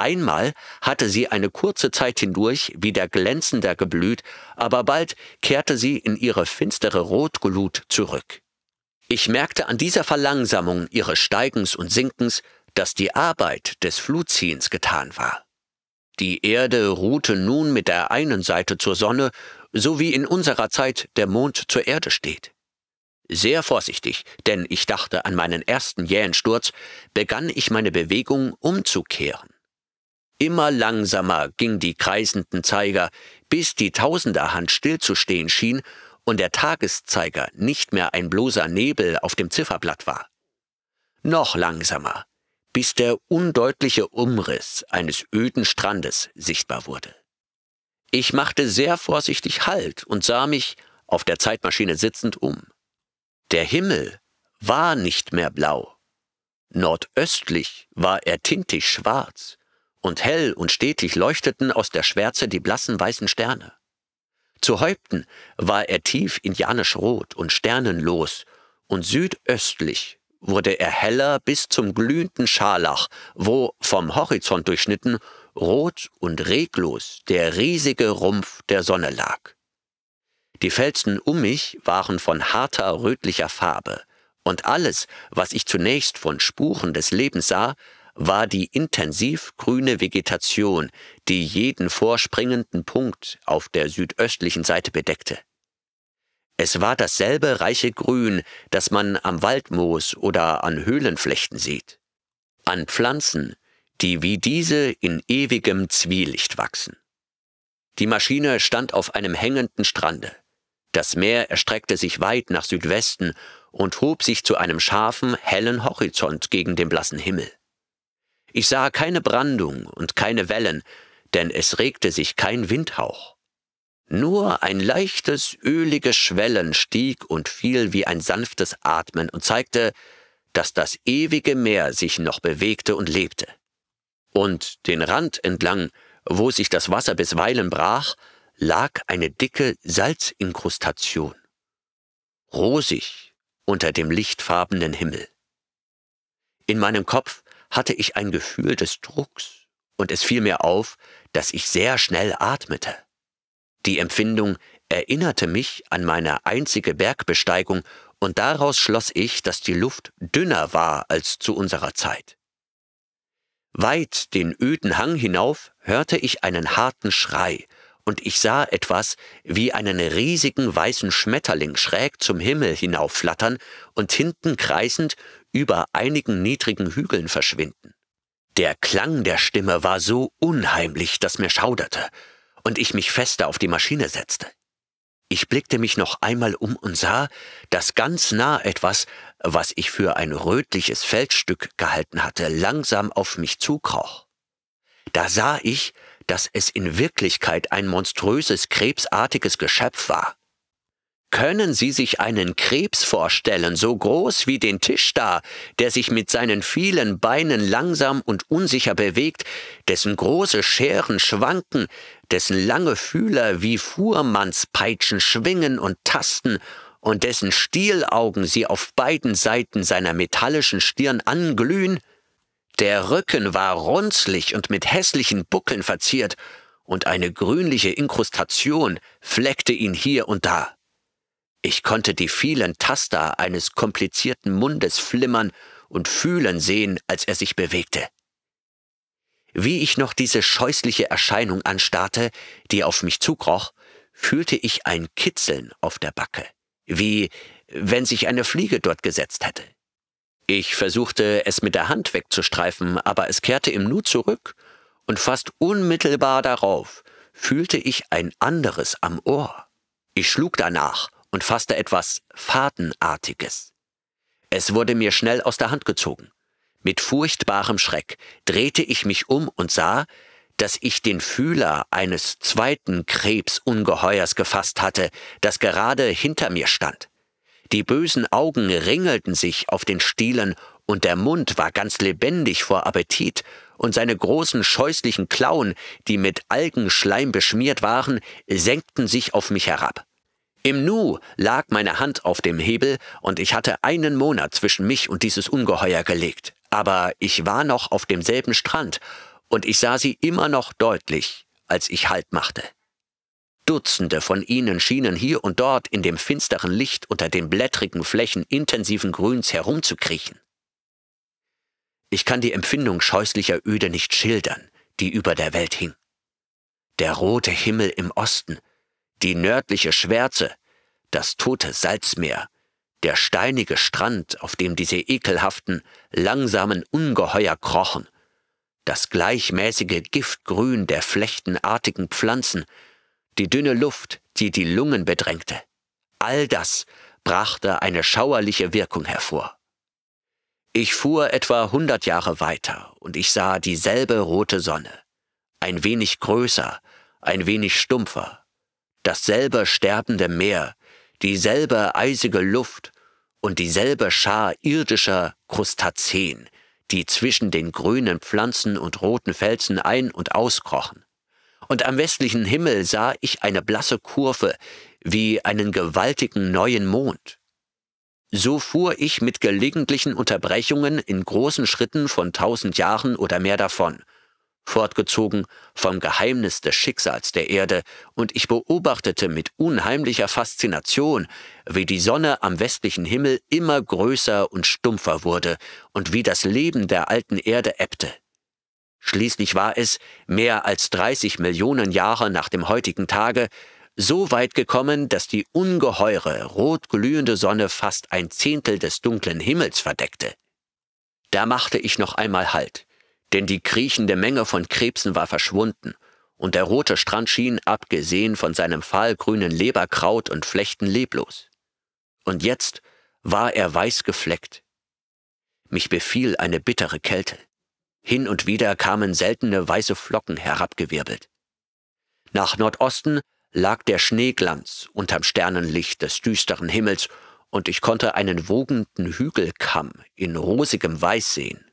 Einmal hatte sie eine kurze Zeit hindurch wieder glänzender geblüht, aber bald kehrte sie in ihre finstere Rotglut zurück. Ich merkte an dieser Verlangsamung ihres Steigens und Sinkens, dass die Arbeit des Flutziehens getan war. Die Erde ruhte nun mit der einen Seite zur Sonne, so wie in unserer Zeit der Mond zur Erde steht. Sehr vorsichtig, denn ich dachte an meinen ersten jähen Sturz, begann ich meine Bewegung umzukehren. Immer langsamer ging die kreisenden Zeiger, bis die Tausenderhand stillzustehen schien und der Tageszeiger nicht mehr ein bloßer Nebel auf dem Zifferblatt war. Noch langsamer, bis der undeutliche Umriss eines öden Strandes sichtbar wurde. Ich machte sehr vorsichtig Halt und sah mich, auf der Zeitmaschine sitzend, um. Der Himmel war nicht mehr blau. Nordöstlich war er tintig schwarz und hell und stetig leuchteten aus der Schwärze die blassen weißen Sterne. Zu Häupten war er tief indianisch rot und sternenlos, und südöstlich wurde er heller bis zum glühenden Scharlach, wo, vom Horizont durchschnitten, rot und reglos der riesige Rumpf der Sonne lag. Die Felsen um mich waren von harter rötlicher Farbe, und alles, was ich zunächst von Spuren des Lebens sah, war die intensiv grüne Vegetation, die jeden vorspringenden Punkt auf der südöstlichen Seite bedeckte. Es war dasselbe reiche Grün, das man am Waldmoos oder an Höhlenflechten sieht. An Pflanzen, die wie diese in ewigem Zwielicht wachsen. Die Maschine stand auf einem hängenden Strande. Das Meer erstreckte sich weit nach Südwesten und hob sich zu einem scharfen, hellen Horizont gegen den blassen Himmel. Ich sah keine Brandung und keine Wellen, denn es regte sich kein Windhauch. Nur ein leichtes, öliges Schwellen stieg und fiel wie ein sanftes Atmen und zeigte, dass das ewige Meer sich noch bewegte und lebte. Und den Rand entlang, wo sich das Wasser bisweilen brach, lag eine dicke Salzinkrustation. Rosig unter dem lichtfarbenen Himmel. In meinem Kopf hatte ich ein Gefühl des Drucks und es fiel mir auf, dass ich sehr schnell atmete. Die Empfindung erinnerte mich an meine einzige Bergbesteigung und daraus schloss ich, dass die Luft dünner war als zu unserer Zeit. Weit den öden Hang hinauf hörte ich einen harten Schrei, und ich sah etwas wie einen riesigen weißen Schmetterling schräg zum Himmel hinaufflattern und hinten kreisend über einigen niedrigen Hügeln verschwinden. Der Klang der Stimme war so unheimlich, dass mir schauderte und ich mich fester auf die Maschine setzte. Ich blickte mich noch einmal um und sah, dass ganz nah etwas, was ich für ein rötliches Feldstück gehalten hatte, langsam auf mich zukroch. Da sah ich, dass es in Wirklichkeit ein monströses, krebsartiges Geschöpf war. Können Sie sich einen Krebs vorstellen, so groß wie den Tisch da, der sich mit seinen vielen Beinen langsam und unsicher bewegt, dessen große Scheren schwanken, dessen lange Fühler wie Fuhrmannspeitschen schwingen und tasten und dessen Stielaugen sie auf beiden Seiten seiner metallischen Stirn anglühen? Der Rücken war runzlig und mit hässlichen Buckeln verziert, und eine grünliche Inkrustation fleckte ihn hier und da. Ich konnte die vielen Taster eines komplizierten Mundes flimmern und fühlen sehen, als er sich bewegte. Wie ich noch diese scheußliche Erscheinung anstarrte, die auf mich zukroch, fühlte ich ein Kitzeln auf der Backe, wie wenn sich eine Fliege dort gesetzt hätte. Ich versuchte, es mit der Hand wegzustreifen, aber es kehrte im Nu zurück, und fast unmittelbar darauf fühlte ich ein anderes am Ohr. Ich schlug danach und fasste etwas Fadenartiges. Es wurde mir schnell aus der Hand gezogen. Mit furchtbarem Schreck drehte ich mich um und sah, dass ich den Fühler eines zweiten Krebsungeheuers gefasst hatte, das gerade hinter mir stand. Die bösen Augen ringelten sich auf den Stielen und der Mund war ganz lebendig vor Appetit, und seine großen scheußlichen Klauen, die mit Algenschleim beschmiert waren, senkten sich auf mich herab. Im Nu lag meine Hand auf dem Hebel und ich hatte einen Monat zwischen mich und dieses Ungeheuer gelegt. Aber ich war noch auf demselben Strand und ich sah sie immer noch deutlich, als ich Halt machte. Dutzende von ihnen schienen hier und dort in dem finsteren Licht unter den blättrigen Flächen intensiven Grüns herumzukriechen. Ich kann die Empfindung scheußlicher Öde nicht schildern, die über der Welt hing. Der rote Himmel im Osten, die nördliche Schwärze, das tote Salzmeer, der steinige Strand, auf dem diese ekelhaften, langsamen Ungeheuer krochen, das gleichmäßige Giftgrün der flechtenartigen Pflanzen, die dünne Luft, die die Lungen bedrängte. All das brachte eine schauerliche Wirkung hervor. Ich fuhr etwa hundert Jahre weiter und ich sah dieselbe rote Sonne, ein wenig größer, ein wenig stumpfer, dasselbe sterbende Meer, dieselbe eisige Luft und dieselbe Schar irdischer Krustazeen, die zwischen den grünen Pflanzen und roten Felsen ein- und auskrochen. Und am westlichen Himmel sah ich eine blasse Kurve wie einen gewaltigen neuen Mond. So fuhr ich mit gelegentlichen Unterbrechungen in großen Schritten von tausend Jahren oder mehr davon, fortgezogen vom Geheimnis des Schicksals der Erde, und ich beobachtete mit unheimlicher Faszination, wie die Sonne am westlichen Himmel immer größer und stumpfer wurde und wie das Leben der alten Erde ebbte. Schließlich war es, mehr als 30 Millionen Jahre nach dem heutigen Tage, so weit gekommen, dass die ungeheure, rotglühende Sonne fast ein Zehntel des dunklen Himmels verdeckte. Da machte ich noch einmal Halt denn die kriechende Menge von Krebsen war verschwunden, und der rote Strand schien, abgesehen von seinem fahlgrünen Leberkraut und Flechten, leblos. Und jetzt war er weiß gefleckt. Mich befiel eine bittere Kälte. Hin und wieder kamen seltene weiße Flocken herabgewirbelt. Nach Nordosten lag der Schneeglanz unterm Sternenlicht des düsteren Himmels, und ich konnte einen wogenden Hügelkamm in rosigem Weiß sehen.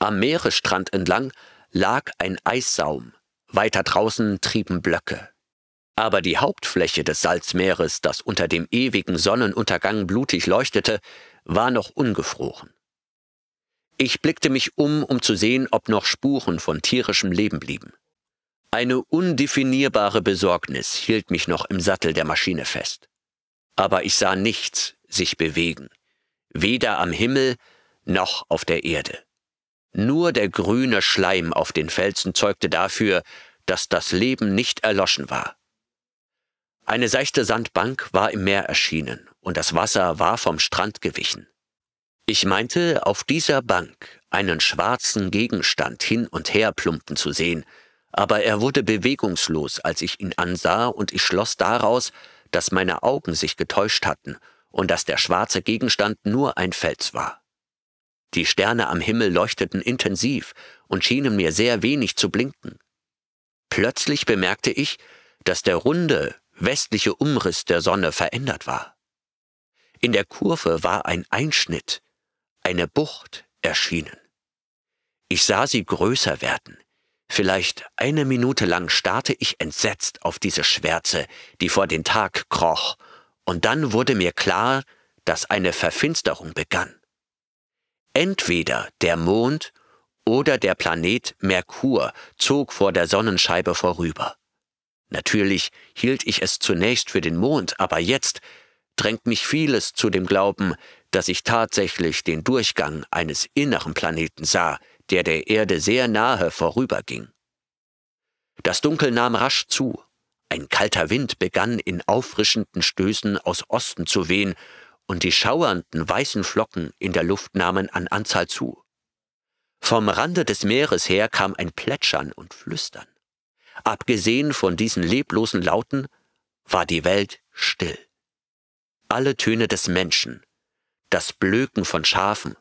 Am Meeresstrand entlang lag ein Eissaum, weiter draußen trieben Blöcke. Aber die Hauptfläche des Salzmeeres, das unter dem ewigen Sonnenuntergang blutig leuchtete, war noch ungefroren. Ich blickte mich um, um zu sehen, ob noch Spuren von tierischem Leben blieben. Eine undefinierbare Besorgnis hielt mich noch im Sattel der Maschine fest. Aber ich sah nichts sich bewegen, weder am Himmel noch auf der Erde. Nur der grüne Schleim auf den Felsen zeugte dafür, dass das Leben nicht erloschen war. Eine seichte Sandbank war im Meer erschienen und das Wasser war vom Strand gewichen. Ich meinte, auf dieser Bank einen schwarzen Gegenstand hin und her plumpen zu sehen, aber er wurde bewegungslos, als ich ihn ansah, und ich schloss daraus, dass meine Augen sich getäuscht hatten und dass der schwarze Gegenstand nur ein Fels war. Die Sterne am Himmel leuchteten intensiv und schienen mir sehr wenig zu blinken. Plötzlich bemerkte ich, dass der runde, westliche Umriss der Sonne verändert war. In der Kurve war ein Einschnitt, eine Bucht erschienen. Ich sah sie größer werden. Vielleicht eine Minute lang starrte ich entsetzt auf diese Schwärze, die vor den Tag kroch, und dann wurde mir klar, dass eine Verfinsterung begann. Entweder der Mond oder der Planet Merkur zog vor der Sonnenscheibe vorüber. Natürlich hielt ich es zunächst für den Mond, aber jetzt drängt mich vieles zu dem Glauben, dass ich tatsächlich den Durchgang eines inneren Planeten sah, der der Erde sehr nahe vorüberging. Das Dunkel nahm rasch zu, ein kalter Wind begann in auffrischenden Stößen aus Osten zu wehen und die schauernden weißen Flocken in der Luft nahmen an Anzahl zu. Vom Rande des Meeres her kam ein Plätschern und Flüstern. Abgesehen von diesen leblosen Lauten war die Welt still. Alle Töne des Menschen, das Blöken von Schafen,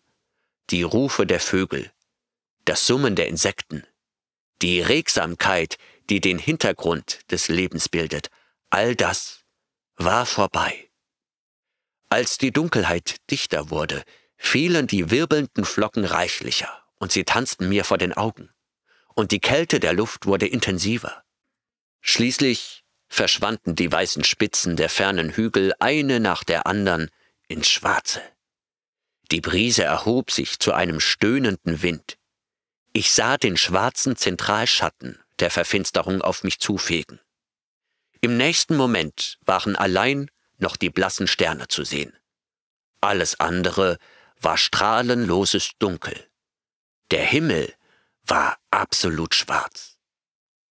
die Rufe der Vögel, das Summen der Insekten, die Regsamkeit, die den Hintergrund des Lebens bildet, all das war vorbei. Als die Dunkelheit dichter wurde, fielen die wirbelnden Flocken reichlicher, und sie tanzten mir vor den Augen, und die Kälte der Luft wurde intensiver. Schließlich verschwanden die weißen Spitzen der fernen Hügel eine nach der anderen ins Schwarze. Die Brise erhob sich zu einem stöhnenden Wind. Ich sah den schwarzen Zentralschatten der Verfinsterung auf mich zufegen. Im nächsten Moment waren allein noch die blassen Sterne zu sehen. Alles andere war strahlenloses Dunkel. Der Himmel war absolut schwarz.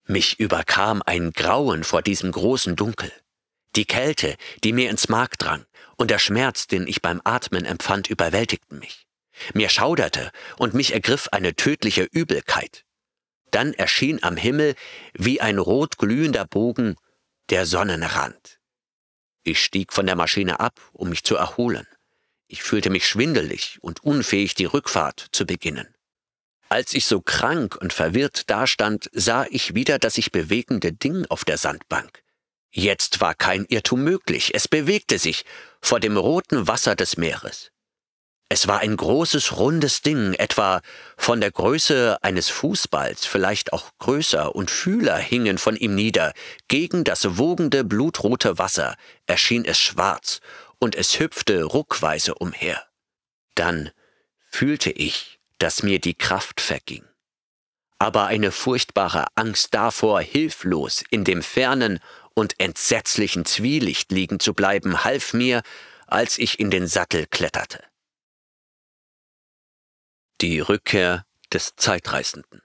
Mich überkam ein Grauen vor diesem großen Dunkel. Die Kälte, die mir ins Mark drang, und der Schmerz, den ich beim Atmen empfand, überwältigten mich. Mir schauderte und mich ergriff eine tödliche Übelkeit. Dann erschien am Himmel wie ein rot glühender Bogen der Sonnenrand. Ich stieg von der Maschine ab, um mich zu erholen. Ich fühlte mich schwindelig und unfähig, die Rückfahrt zu beginnen. Als ich so krank und verwirrt dastand, sah ich wieder das sich bewegende Ding auf der Sandbank. Jetzt war kein Irrtum möglich, es bewegte sich vor dem roten Wasser des Meeres. Es war ein großes, rundes Ding, etwa von der Größe eines Fußballs, vielleicht auch größer, und Fühler hingen von ihm nieder, gegen das wogende, blutrote Wasser, erschien es schwarz und es hüpfte ruckweise umher. Dann fühlte ich, dass mir die Kraft verging. Aber eine furchtbare Angst davor, hilflos in dem fernen und entsetzlichen Zwielicht liegen zu bleiben, half mir, als ich in den Sattel kletterte. Die Rückkehr des Zeitreisenden.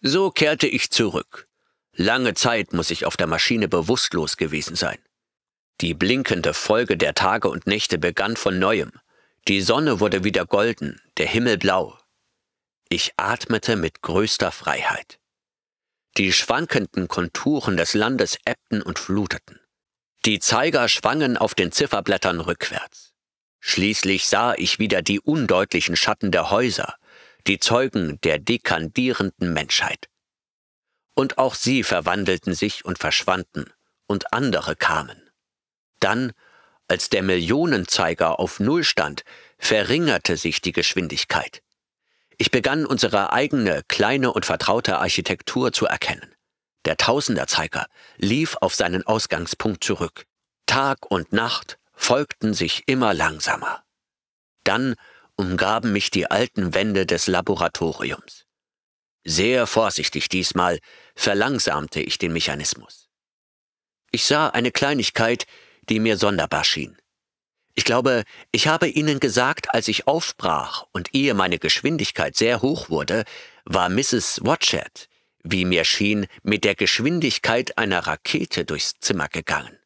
So kehrte ich zurück. Lange Zeit muss ich auf der Maschine bewusstlos gewesen sein. Die blinkende Folge der Tage und Nächte begann von neuem. Die Sonne wurde wieder golden, der Himmel blau. Ich atmete mit größter Freiheit. Die schwankenden Konturen des Landes ebbten und fluteten. Die Zeiger schwangen auf den Zifferblättern rückwärts. Schließlich sah ich wieder die undeutlichen Schatten der Häuser, die Zeugen der dekandierenden Menschheit. Und auch sie verwandelten sich und verschwanden, und andere kamen. Dann, als der Millionenzeiger auf Null stand, verringerte sich die Geschwindigkeit. Ich begann unsere eigene, kleine und vertraute Architektur zu erkennen. Der Tausenderzeiger lief auf seinen Ausgangspunkt zurück. Tag und Nacht folgten sich immer langsamer. Dann umgaben mich die alten Wände des Laboratoriums. Sehr vorsichtig diesmal verlangsamte ich den Mechanismus. Ich sah eine Kleinigkeit, die mir sonderbar schien. Ich glaube, ich habe Ihnen gesagt, als ich aufbrach und ehe meine Geschwindigkeit sehr hoch wurde, war Mrs. Watchett, wie mir schien, mit der Geschwindigkeit einer Rakete durchs Zimmer gegangen.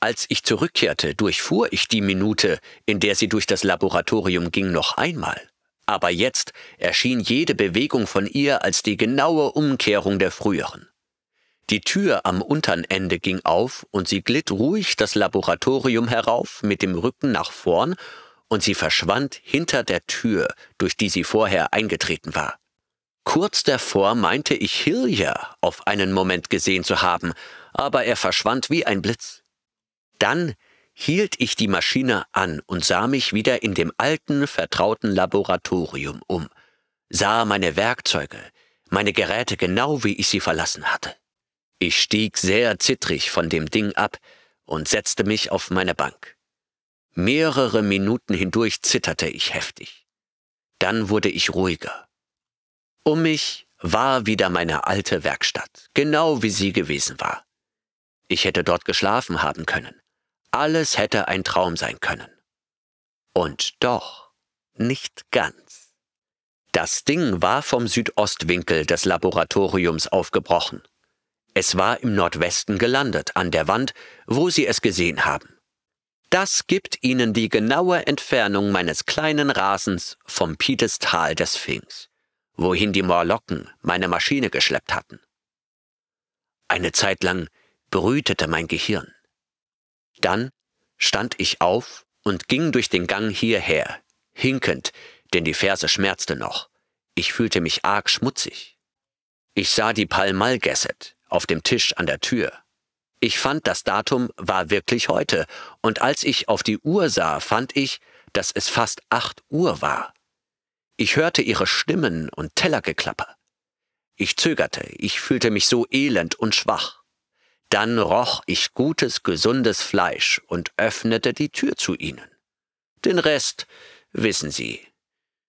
Als ich zurückkehrte, durchfuhr ich die Minute, in der sie durch das Laboratorium ging, noch einmal. Aber jetzt erschien jede Bewegung von ihr als die genaue Umkehrung der früheren. Die Tür am unteren Ende ging auf und sie glitt ruhig das Laboratorium herauf mit dem Rücken nach vorn und sie verschwand hinter der Tür, durch die sie vorher eingetreten war. Kurz davor meinte ich Hilja auf einen Moment gesehen zu haben, aber er verschwand wie ein Blitz. Dann hielt ich die Maschine an und sah mich wieder in dem alten, vertrauten Laboratorium um, sah meine Werkzeuge, meine Geräte genau wie ich sie verlassen hatte. Ich stieg sehr zittrig von dem Ding ab und setzte mich auf meine Bank. Mehrere Minuten hindurch zitterte ich heftig. Dann wurde ich ruhiger. Um mich war wieder meine alte Werkstatt, genau wie sie gewesen war. Ich hätte dort geschlafen haben können. Alles hätte ein Traum sein können. Und doch nicht ganz. Das Ding war vom Südostwinkel des Laboratoriums aufgebrochen es war im Nordwesten gelandet, an der Wand, wo Sie es gesehen haben. Das gibt Ihnen die genaue Entfernung meines kleinen Rasens vom Piedestal des Sphinx, wohin die Morlocken meine Maschine geschleppt hatten. Eine Zeit lang brütete mein Gehirn. Dann stand ich auf und ging durch den Gang hierher, hinkend, denn die Ferse schmerzte noch. Ich fühlte mich arg schmutzig. Ich sah die Palmal auf dem Tisch an der Tür. Ich fand, das Datum war wirklich heute, und als ich auf die Uhr sah, fand ich, dass es fast acht Uhr war. Ich hörte ihre Stimmen und Tellergeklapper. Ich zögerte, ich fühlte mich so elend und schwach. Dann roch ich gutes, gesundes Fleisch und öffnete die Tür zu ihnen. Den Rest wissen Sie.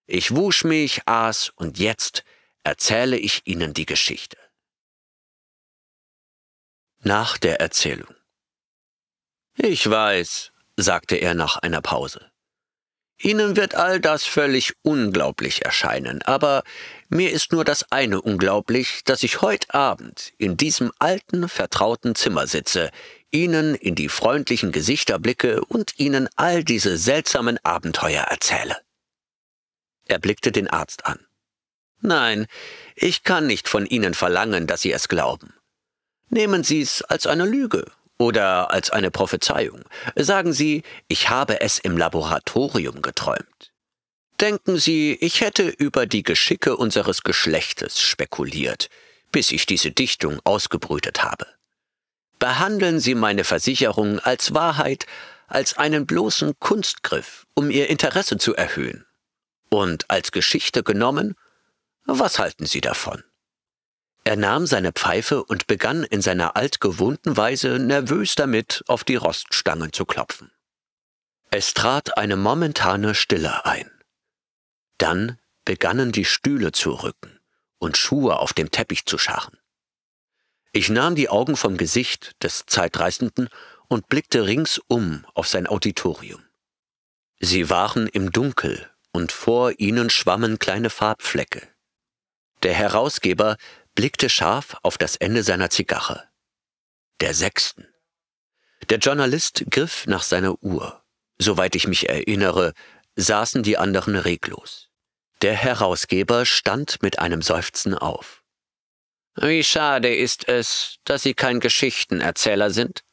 Ich wusch mich, aß und jetzt erzähle ich Ihnen die Geschichte. Nach der Erzählung. Ich weiß, sagte er nach einer Pause. Ihnen wird all das völlig unglaublich erscheinen, aber mir ist nur das eine unglaublich, dass ich heute Abend in diesem alten, vertrauten Zimmer sitze, Ihnen in die freundlichen Gesichter blicke und Ihnen all diese seltsamen Abenteuer erzähle. Er blickte den Arzt an. Nein, ich kann nicht von Ihnen verlangen, dass Sie es glauben. Nehmen Sie es als eine Lüge oder als eine Prophezeiung. Sagen Sie, ich habe es im Laboratorium geträumt. Denken Sie, ich hätte über die Geschicke unseres Geschlechtes spekuliert, bis ich diese Dichtung ausgebrütet habe. Behandeln Sie meine Versicherung als Wahrheit, als einen bloßen Kunstgriff, um Ihr Interesse zu erhöhen. Und als Geschichte genommen, was halten Sie davon? Er nahm seine Pfeife und begann in seiner altgewohnten Weise nervös damit, auf die Roststangen zu klopfen. Es trat eine momentane Stille ein. Dann begannen die Stühle zu rücken und Schuhe auf dem Teppich zu scharren. Ich nahm die Augen vom Gesicht des Zeitreißenden und blickte ringsum auf sein Auditorium. Sie waren im Dunkel und vor ihnen schwammen kleine Farbflecke. Der Herausgeber blickte scharf auf das Ende seiner Zigarre. Der sechsten. Der Journalist griff nach seiner Uhr. Soweit ich mich erinnere, saßen die anderen reglos. Der Herausgeber stand mit einem Seufzen auf. Wie schade ist es, dass Sie kein Geschichtenerzähler sind,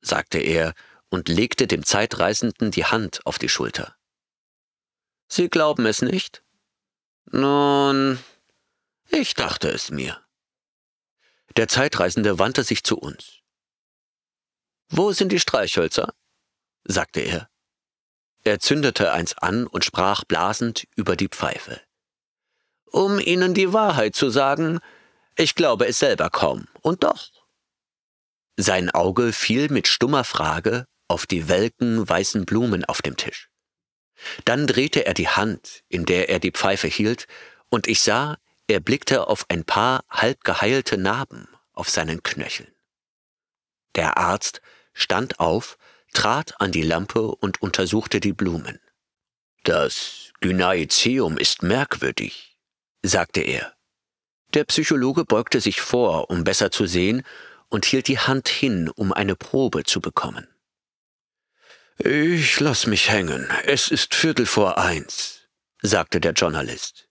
sagte er und legte dem Zeitreisenden die Hand auf die Schulter. Sie glauben es nicht? Nun, ich dachte es mir. Der Zeitreisende wandte sich zu uns. Wo sind die Streichhölzer? sagte er. Er zündete eins an und sprach blasend über die Pfeife. Um Ihnen die Wahrheit zu sagen, ich glaube es selber kaum, und doch. Sein Auge fiel mit stummer Frage auf die welken weißen Blumen auf dem Tisch. Dann drehte er die Hand, in der er die Pfeife hielt, und ich sah, er blickte auf ein paar halb geheilte Narben auf seinen Knöcheln. Der Arzt stand auf, trat an die Lampe und untersuchte die Blumen. Das Gynaeceum ist merkwürdig, sagte er. Der Psychologe beugte sich vor, um besser zu sehen, und hielt die Hand hin, um eine Probe zu bekommen. Ich lass mich hängen, es ist Viertel vor eins, sagte der Journalist.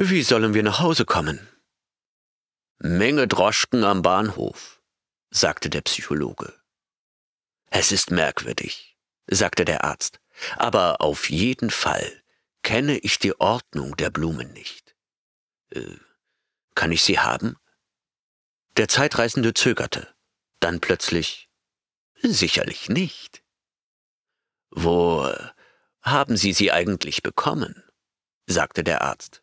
Wie sollen wir nach Hause kommen? Menge Droschken am Bahnhof, sagte der Psychologe. Es ist merkwürdig, sagte der Arzt, aber auf jeden Fall kenne ich die Ordnung der Blumen nicht. Äh, kann ich sie haben? Der Zeitreisende zögerte, dann plötzlich Sicherlich nicht. Wo haben Sie sie eigentlich bekommen? sagte der Arzt.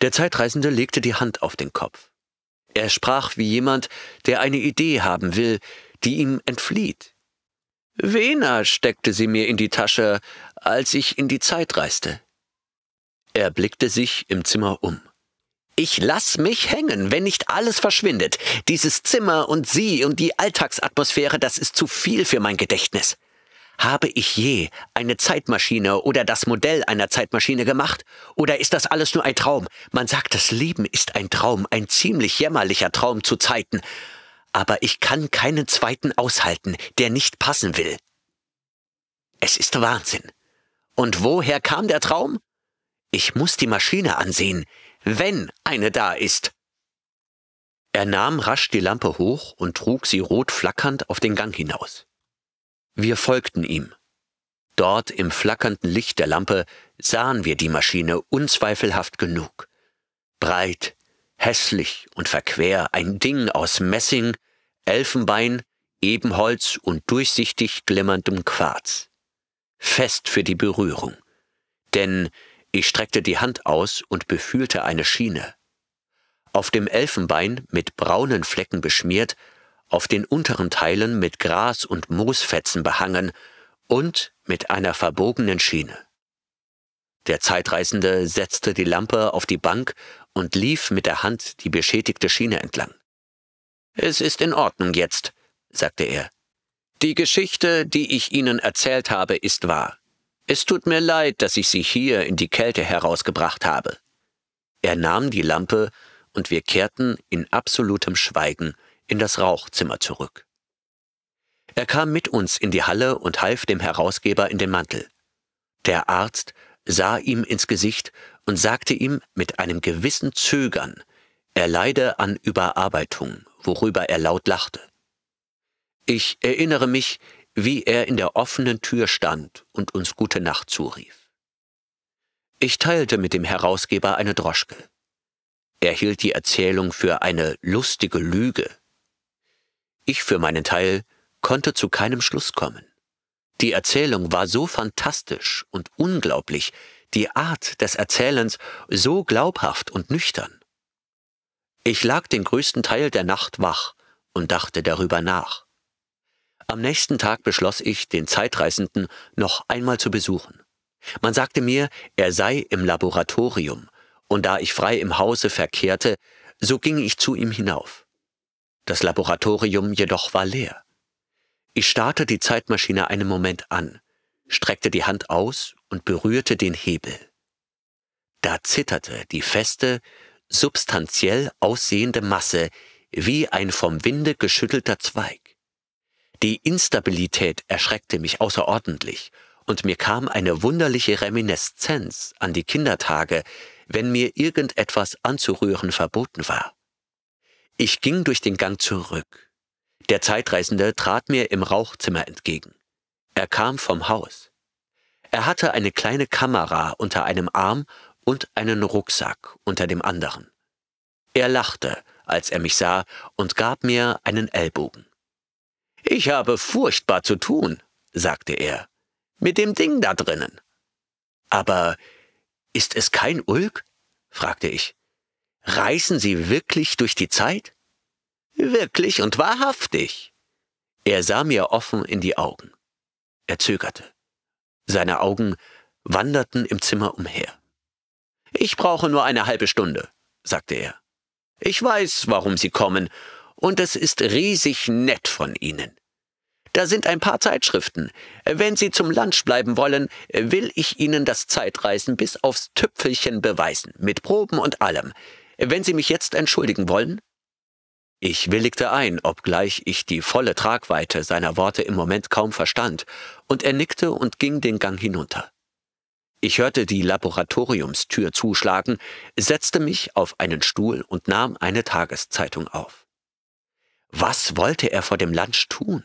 Der Zeitreisende legte die Hand auf den Kopf. Er sprach wie jemand, der eine Idee haben will, die ihm entflieht. Vena steckte sie mir in die Tasche, als ich in die Zeit reiste. Er blickte sich im Zimmer um. Ich lass mich hängen, wenn nicht alles verschwindet. Dieses Zimmer und sie und die Alltagsatmosphäre, das ist zu viel für mein Gedächtnis. Habe ich je eine Zeitmaschine oder das Modell einer Zeitmaschine gemacht? Oder ist das alles nur ein Traum? Man sagt, das Leben ist ein Traum, ein ziemlich jämmerlicher Traum zu Zeiten. Aber ich kann keinen zweiten aushalten, der nicht passen will. Es ist Wahnsinn. Und woher kam der Traum? Ich muss die Maschine ansehen, wenn eine da ist. Er nahm rasch die Lampe hoch und trug sie rot flackernd auf den Gang hinaus. Wir folgten ihm. Dort im flackernden Licht der Lampe sahen wir die Maschine unzweifelhaft genug. Breit, hässlich und verquer, ein Ding aus Messing, Elfenbein, Ebenholz und durchsichtig glimmerndem Quarz. Fest für die Berührung. Denn ich streckte die Hand aus und befühlte eine Schiene. Auf dem Elfenbein, mit braunen Flecken beschmiert, auf den unteren Teilen mit Gras und Moosfetzen behangen und mit einer verbogenen Schiene. Der Zeitreisende setzte die Lampe auf die Bank und lief mit der Hand die beschädigte Schiene entlang. Es ist in Ordnung jetzt, sagte er. Die Geschichte, die ich Ihnen erzählt habe, ist wahr. Es tut mir leid, dass ich Sie hier in die Kälte herausgebracht habe. Er nahm die Lampe, und wir kehrten in absolutem Schweigen in das Rauchzimmer zurück. Er kam mit uns in die Halle und half dem Herausgeber in den Mantel. Der Arzt sah ihm ins Gesicht und sagte ihm mit einem gewissen Zögern, er leide an Überarbeitung, worüber er laut lachte. Ich erinnere mich, wie er in der offenen Tür stand und uns gute Nacht zurief. Ich teilte mit dem Herausgeber eine Droschke. Er hielt die Erzählung für eine lustige Lüge, ich für meinen Teil konnte zu keinem Schluss kommen. Die Erzählung war so fantastisch und unglaublich, die Art des Erzählens so glaubhaft und nüchtern. Ich lag den größten Teil der Nacht wach und dachte darüber nach. Am nächsten Tag beschloss ich, den Zeitreisenden noch einmal zu besuchen. Man sagte mir, er sei im Laboratorium, und da ich frei im Hause verkehrte, so ging ich zu ihm hinauf. Das Laboratorium jedoch war leer. Ich starrte die Zeitmaschine einen Moment an, streckte die Hand aus und berührte den Hebel. Da zitterte die feste, substanziell aussehende Masse wie ein vom Winde geschüttelter Zweig. Die Instabilität erschreckte mich außerordentlich, und mir kam eine wunderliche Reminiszenz an die Kindertage, wenn mir irgendetwas anzurühren verboten war. Ich ging durch den Gang zurück. Der Zeitreisende trat mir im Rauchzimmer entgegen. Er kam vom Haus. Er hatte eine kleine Kamera unter einem Arm und einen Rucksack unter dem anderen. Er lachte, als er mich sah, und gab mir einen Ellbogen. Ich habe furchtbar zu tun, sagte er, mit dem Ding da drinnen. Aber ist es kein Ulk? fragte ich reißen Sie wirklich durch die Zeit? Wirklich und wahrhaftig. Er sah mir offen in die Augen. Er zögerte. Seine Augen wanderten im Zimmer umher. Ich brauche nur eine halbe Stunde, sagte er. Ich weiß, warum Sie kommen, und es ist riesig nett von Ihnen. Da sind ein paar Zeitschriften. Wenn Sie zum Lunch bleiben wollen, will ich Ihnen das Zeitreisen bis aufs Tüpfelchen beweisen, mit Proben und allem. Wenn Sie mich jetzt entschuldigen wollen? Ich willigte ein, obgleich ich die volle Tragweite seiner Worte im Moment kaum verstand, und er nickte und ging den Gang hinunter. Ich hörte die Laboratoriumstür zuschlagen, setzte mich auf einen Stuhl und nahm eine Tageszeitung auf. Was wollte er vor dem Lunch tun?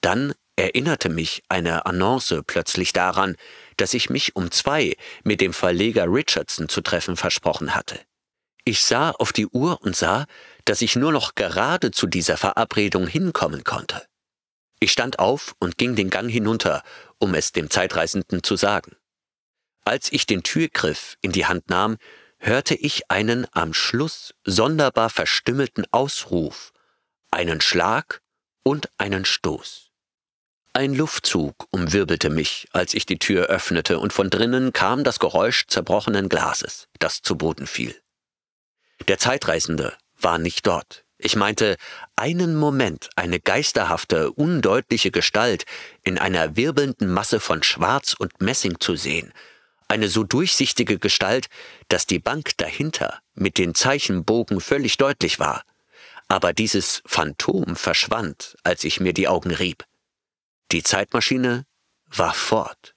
Dann erinnerte mich eine Annonce plötzlich daran, dass ich mich um zwei mit dem Verleger Richardson zu treffen versprochen hatte. Ich sah auf die Uhr und sah, dass ich nur noch gerade zu dieser Verabredung hinkommen konnte. Ich stand auf und ging den Gang hinunter, um es dem Zeitreisenden zu sagen. Als ich den Türgriff in die Hand nahm, hörte ich einen am Schluss sonderbar verstümmelten Ausruf, einen Schlag und einen Stoß. Ein Luftzug umwirbelte mich, als ich die Tür öffnete, und von drinnen kam das Geräusch zerbrochenen Glases, das zu Boden fiel. Der Zeitreisende war nicht dort. Ich meinte, einen Moment eine geisterhafte, undeutliche Gestalt in einer wirbelnden Masse von Schwarz und Messing zu sehen, eine so durchsichtige Gestalt, dass die Bank dahinter mit den Zeichenbogen völlig deutlich war. Aber dieses Phantom verschwand, als ich mir die Augen rieb. Die Zeitmaschine war fort.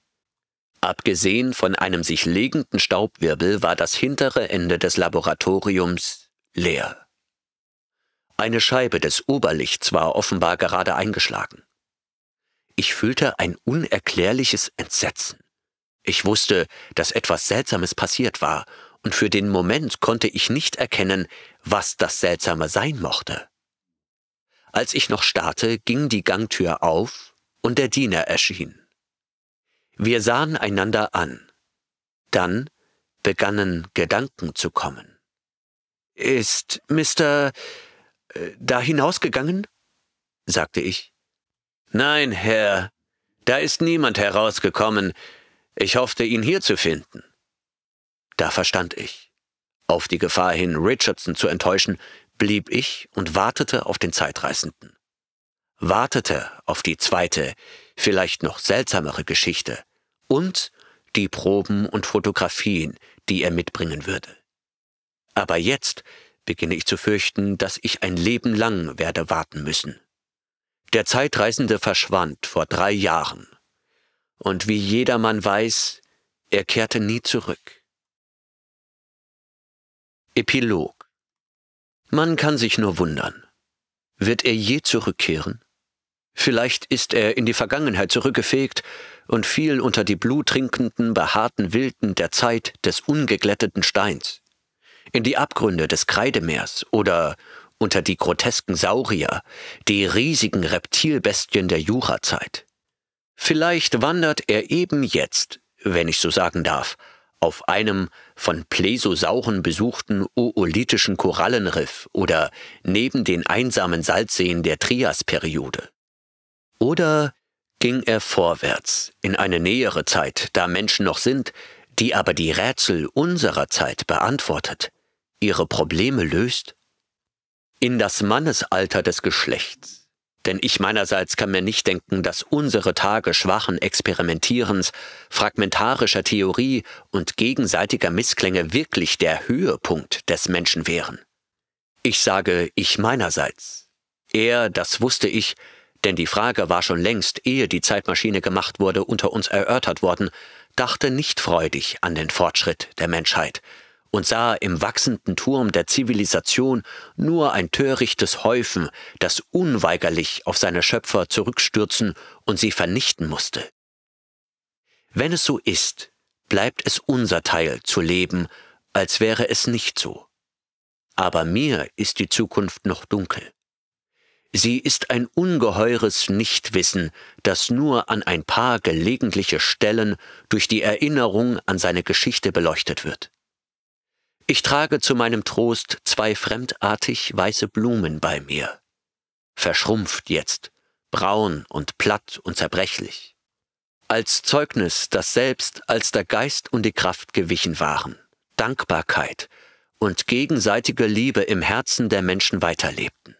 Abgesehen von einem sich legenden Staubwirbel war das hintere Ende des Laboratoriums leer. Eine Scheibe des Oberlichts war offenbar gerade eingeschlagen. Ich fühlte ein unerklärliches Entsetzen. Ich wusste, dass etwas Seltsames passiert war, und für den Moment konnte ich nicht erkennen, was das Seltsame sein mochte. Als ich noch starrte, ging die Gangtür auf und der Diener erschien. Wir sahen einander an. Dann begannen Gedanken zu kommen. Ist Mr. Äh, da hinausgegangen? sagte ich. Nein, Herr, da ist niemand herausgekommen. Ich hoffte, ihn hier zu finden. Da verstand ich. Auf die Gefahr hin, Richardson zu enttäuschen, blieb ich und wartete auf den Zeitreisenden. Wartete auf die zweite, vielleicht noch seltsamere Geschichte, und die Proben und Fotografien, die er mitbringen würde. Aber jetzt beginne ich zu fürchten, dass ich ein Leben lang werde warten müssen. Der Zeitreisende verschwand vor drei Jahren. Und wie jedermann weiß, er kehrte nie zurück. Epilog Man kann sich nur wundern. Wird er je zurückkehren? Vielleicht ist er in die Vergangenheit zurückgefegt und fiel unter die bluttrinkenden, behaarten Wilden der Zeit des ungeglätteten Steins, in die Abgründe des Kreidemeers oder unter die grotesken Saurier, die riesigen Reptilbestien der Jurazeit. Vielleicht wandert er eben jetzt, wenn ich so sagen darf, auf einem von Plesosauren besuchten oolitischen Korallenriff oder neben den einsamen Salzseen der Triasperiode. Oder ging er vorwärts in eine nähere Zeit, da Menschen noch sind, die aber die Rätsel unserer Zeit beantwortet, ihre Probleme löst? In das Mannesalter des Geschlechts. Denn ich meinerseits kann mir nicht denken, dass unsere Tage schwachen Experimentierens, fragmentarischer Theorie und gegenseitiger Missklänge wirklich der Höhepunkt des Menschen wären. Ich sage ich meinerseits. Er, das wusste ich, denn die Frage war schon längst, ehe die Zeitmaschine gemacht wurde, unter uns erörtert worden, dachte nicht freudig an den Fortschritt der Menschheit und sah im wachsenden Turm der Zivilisation nur ein törichtes Häufen, das unweigerlich auf seine Schöpfer zurückstürzen und sie vernichten musste. Wenn es so ist, bleibt es unser Teil zu leben, als wäre es nicht so. Aber mir ist die Zukunft noch dunkel. Sie ist ein ungeheures Nichtwissen, das nur an ein paar gelegentliche Stellen durch die Erinnerung an seine Geschichte beleuchtet wird. Ich trage zu meinem Trost zwei fremdartig weiße Blumen bei mir, verschrumpft jetzt, braun und platt und zerbrechlich, als Zeugnis, dass selbst als der Geist und die Kraft gewichen waren, Dankbarkeit und gegenseitige Liebe im Herzen der Menschen weiterlebten.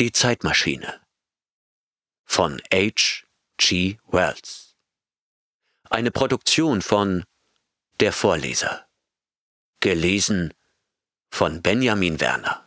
Die Zeitmaschine von H. G. Wells. Eine Produktion von Der Vorleser. Gelesen von Benjamin Werner.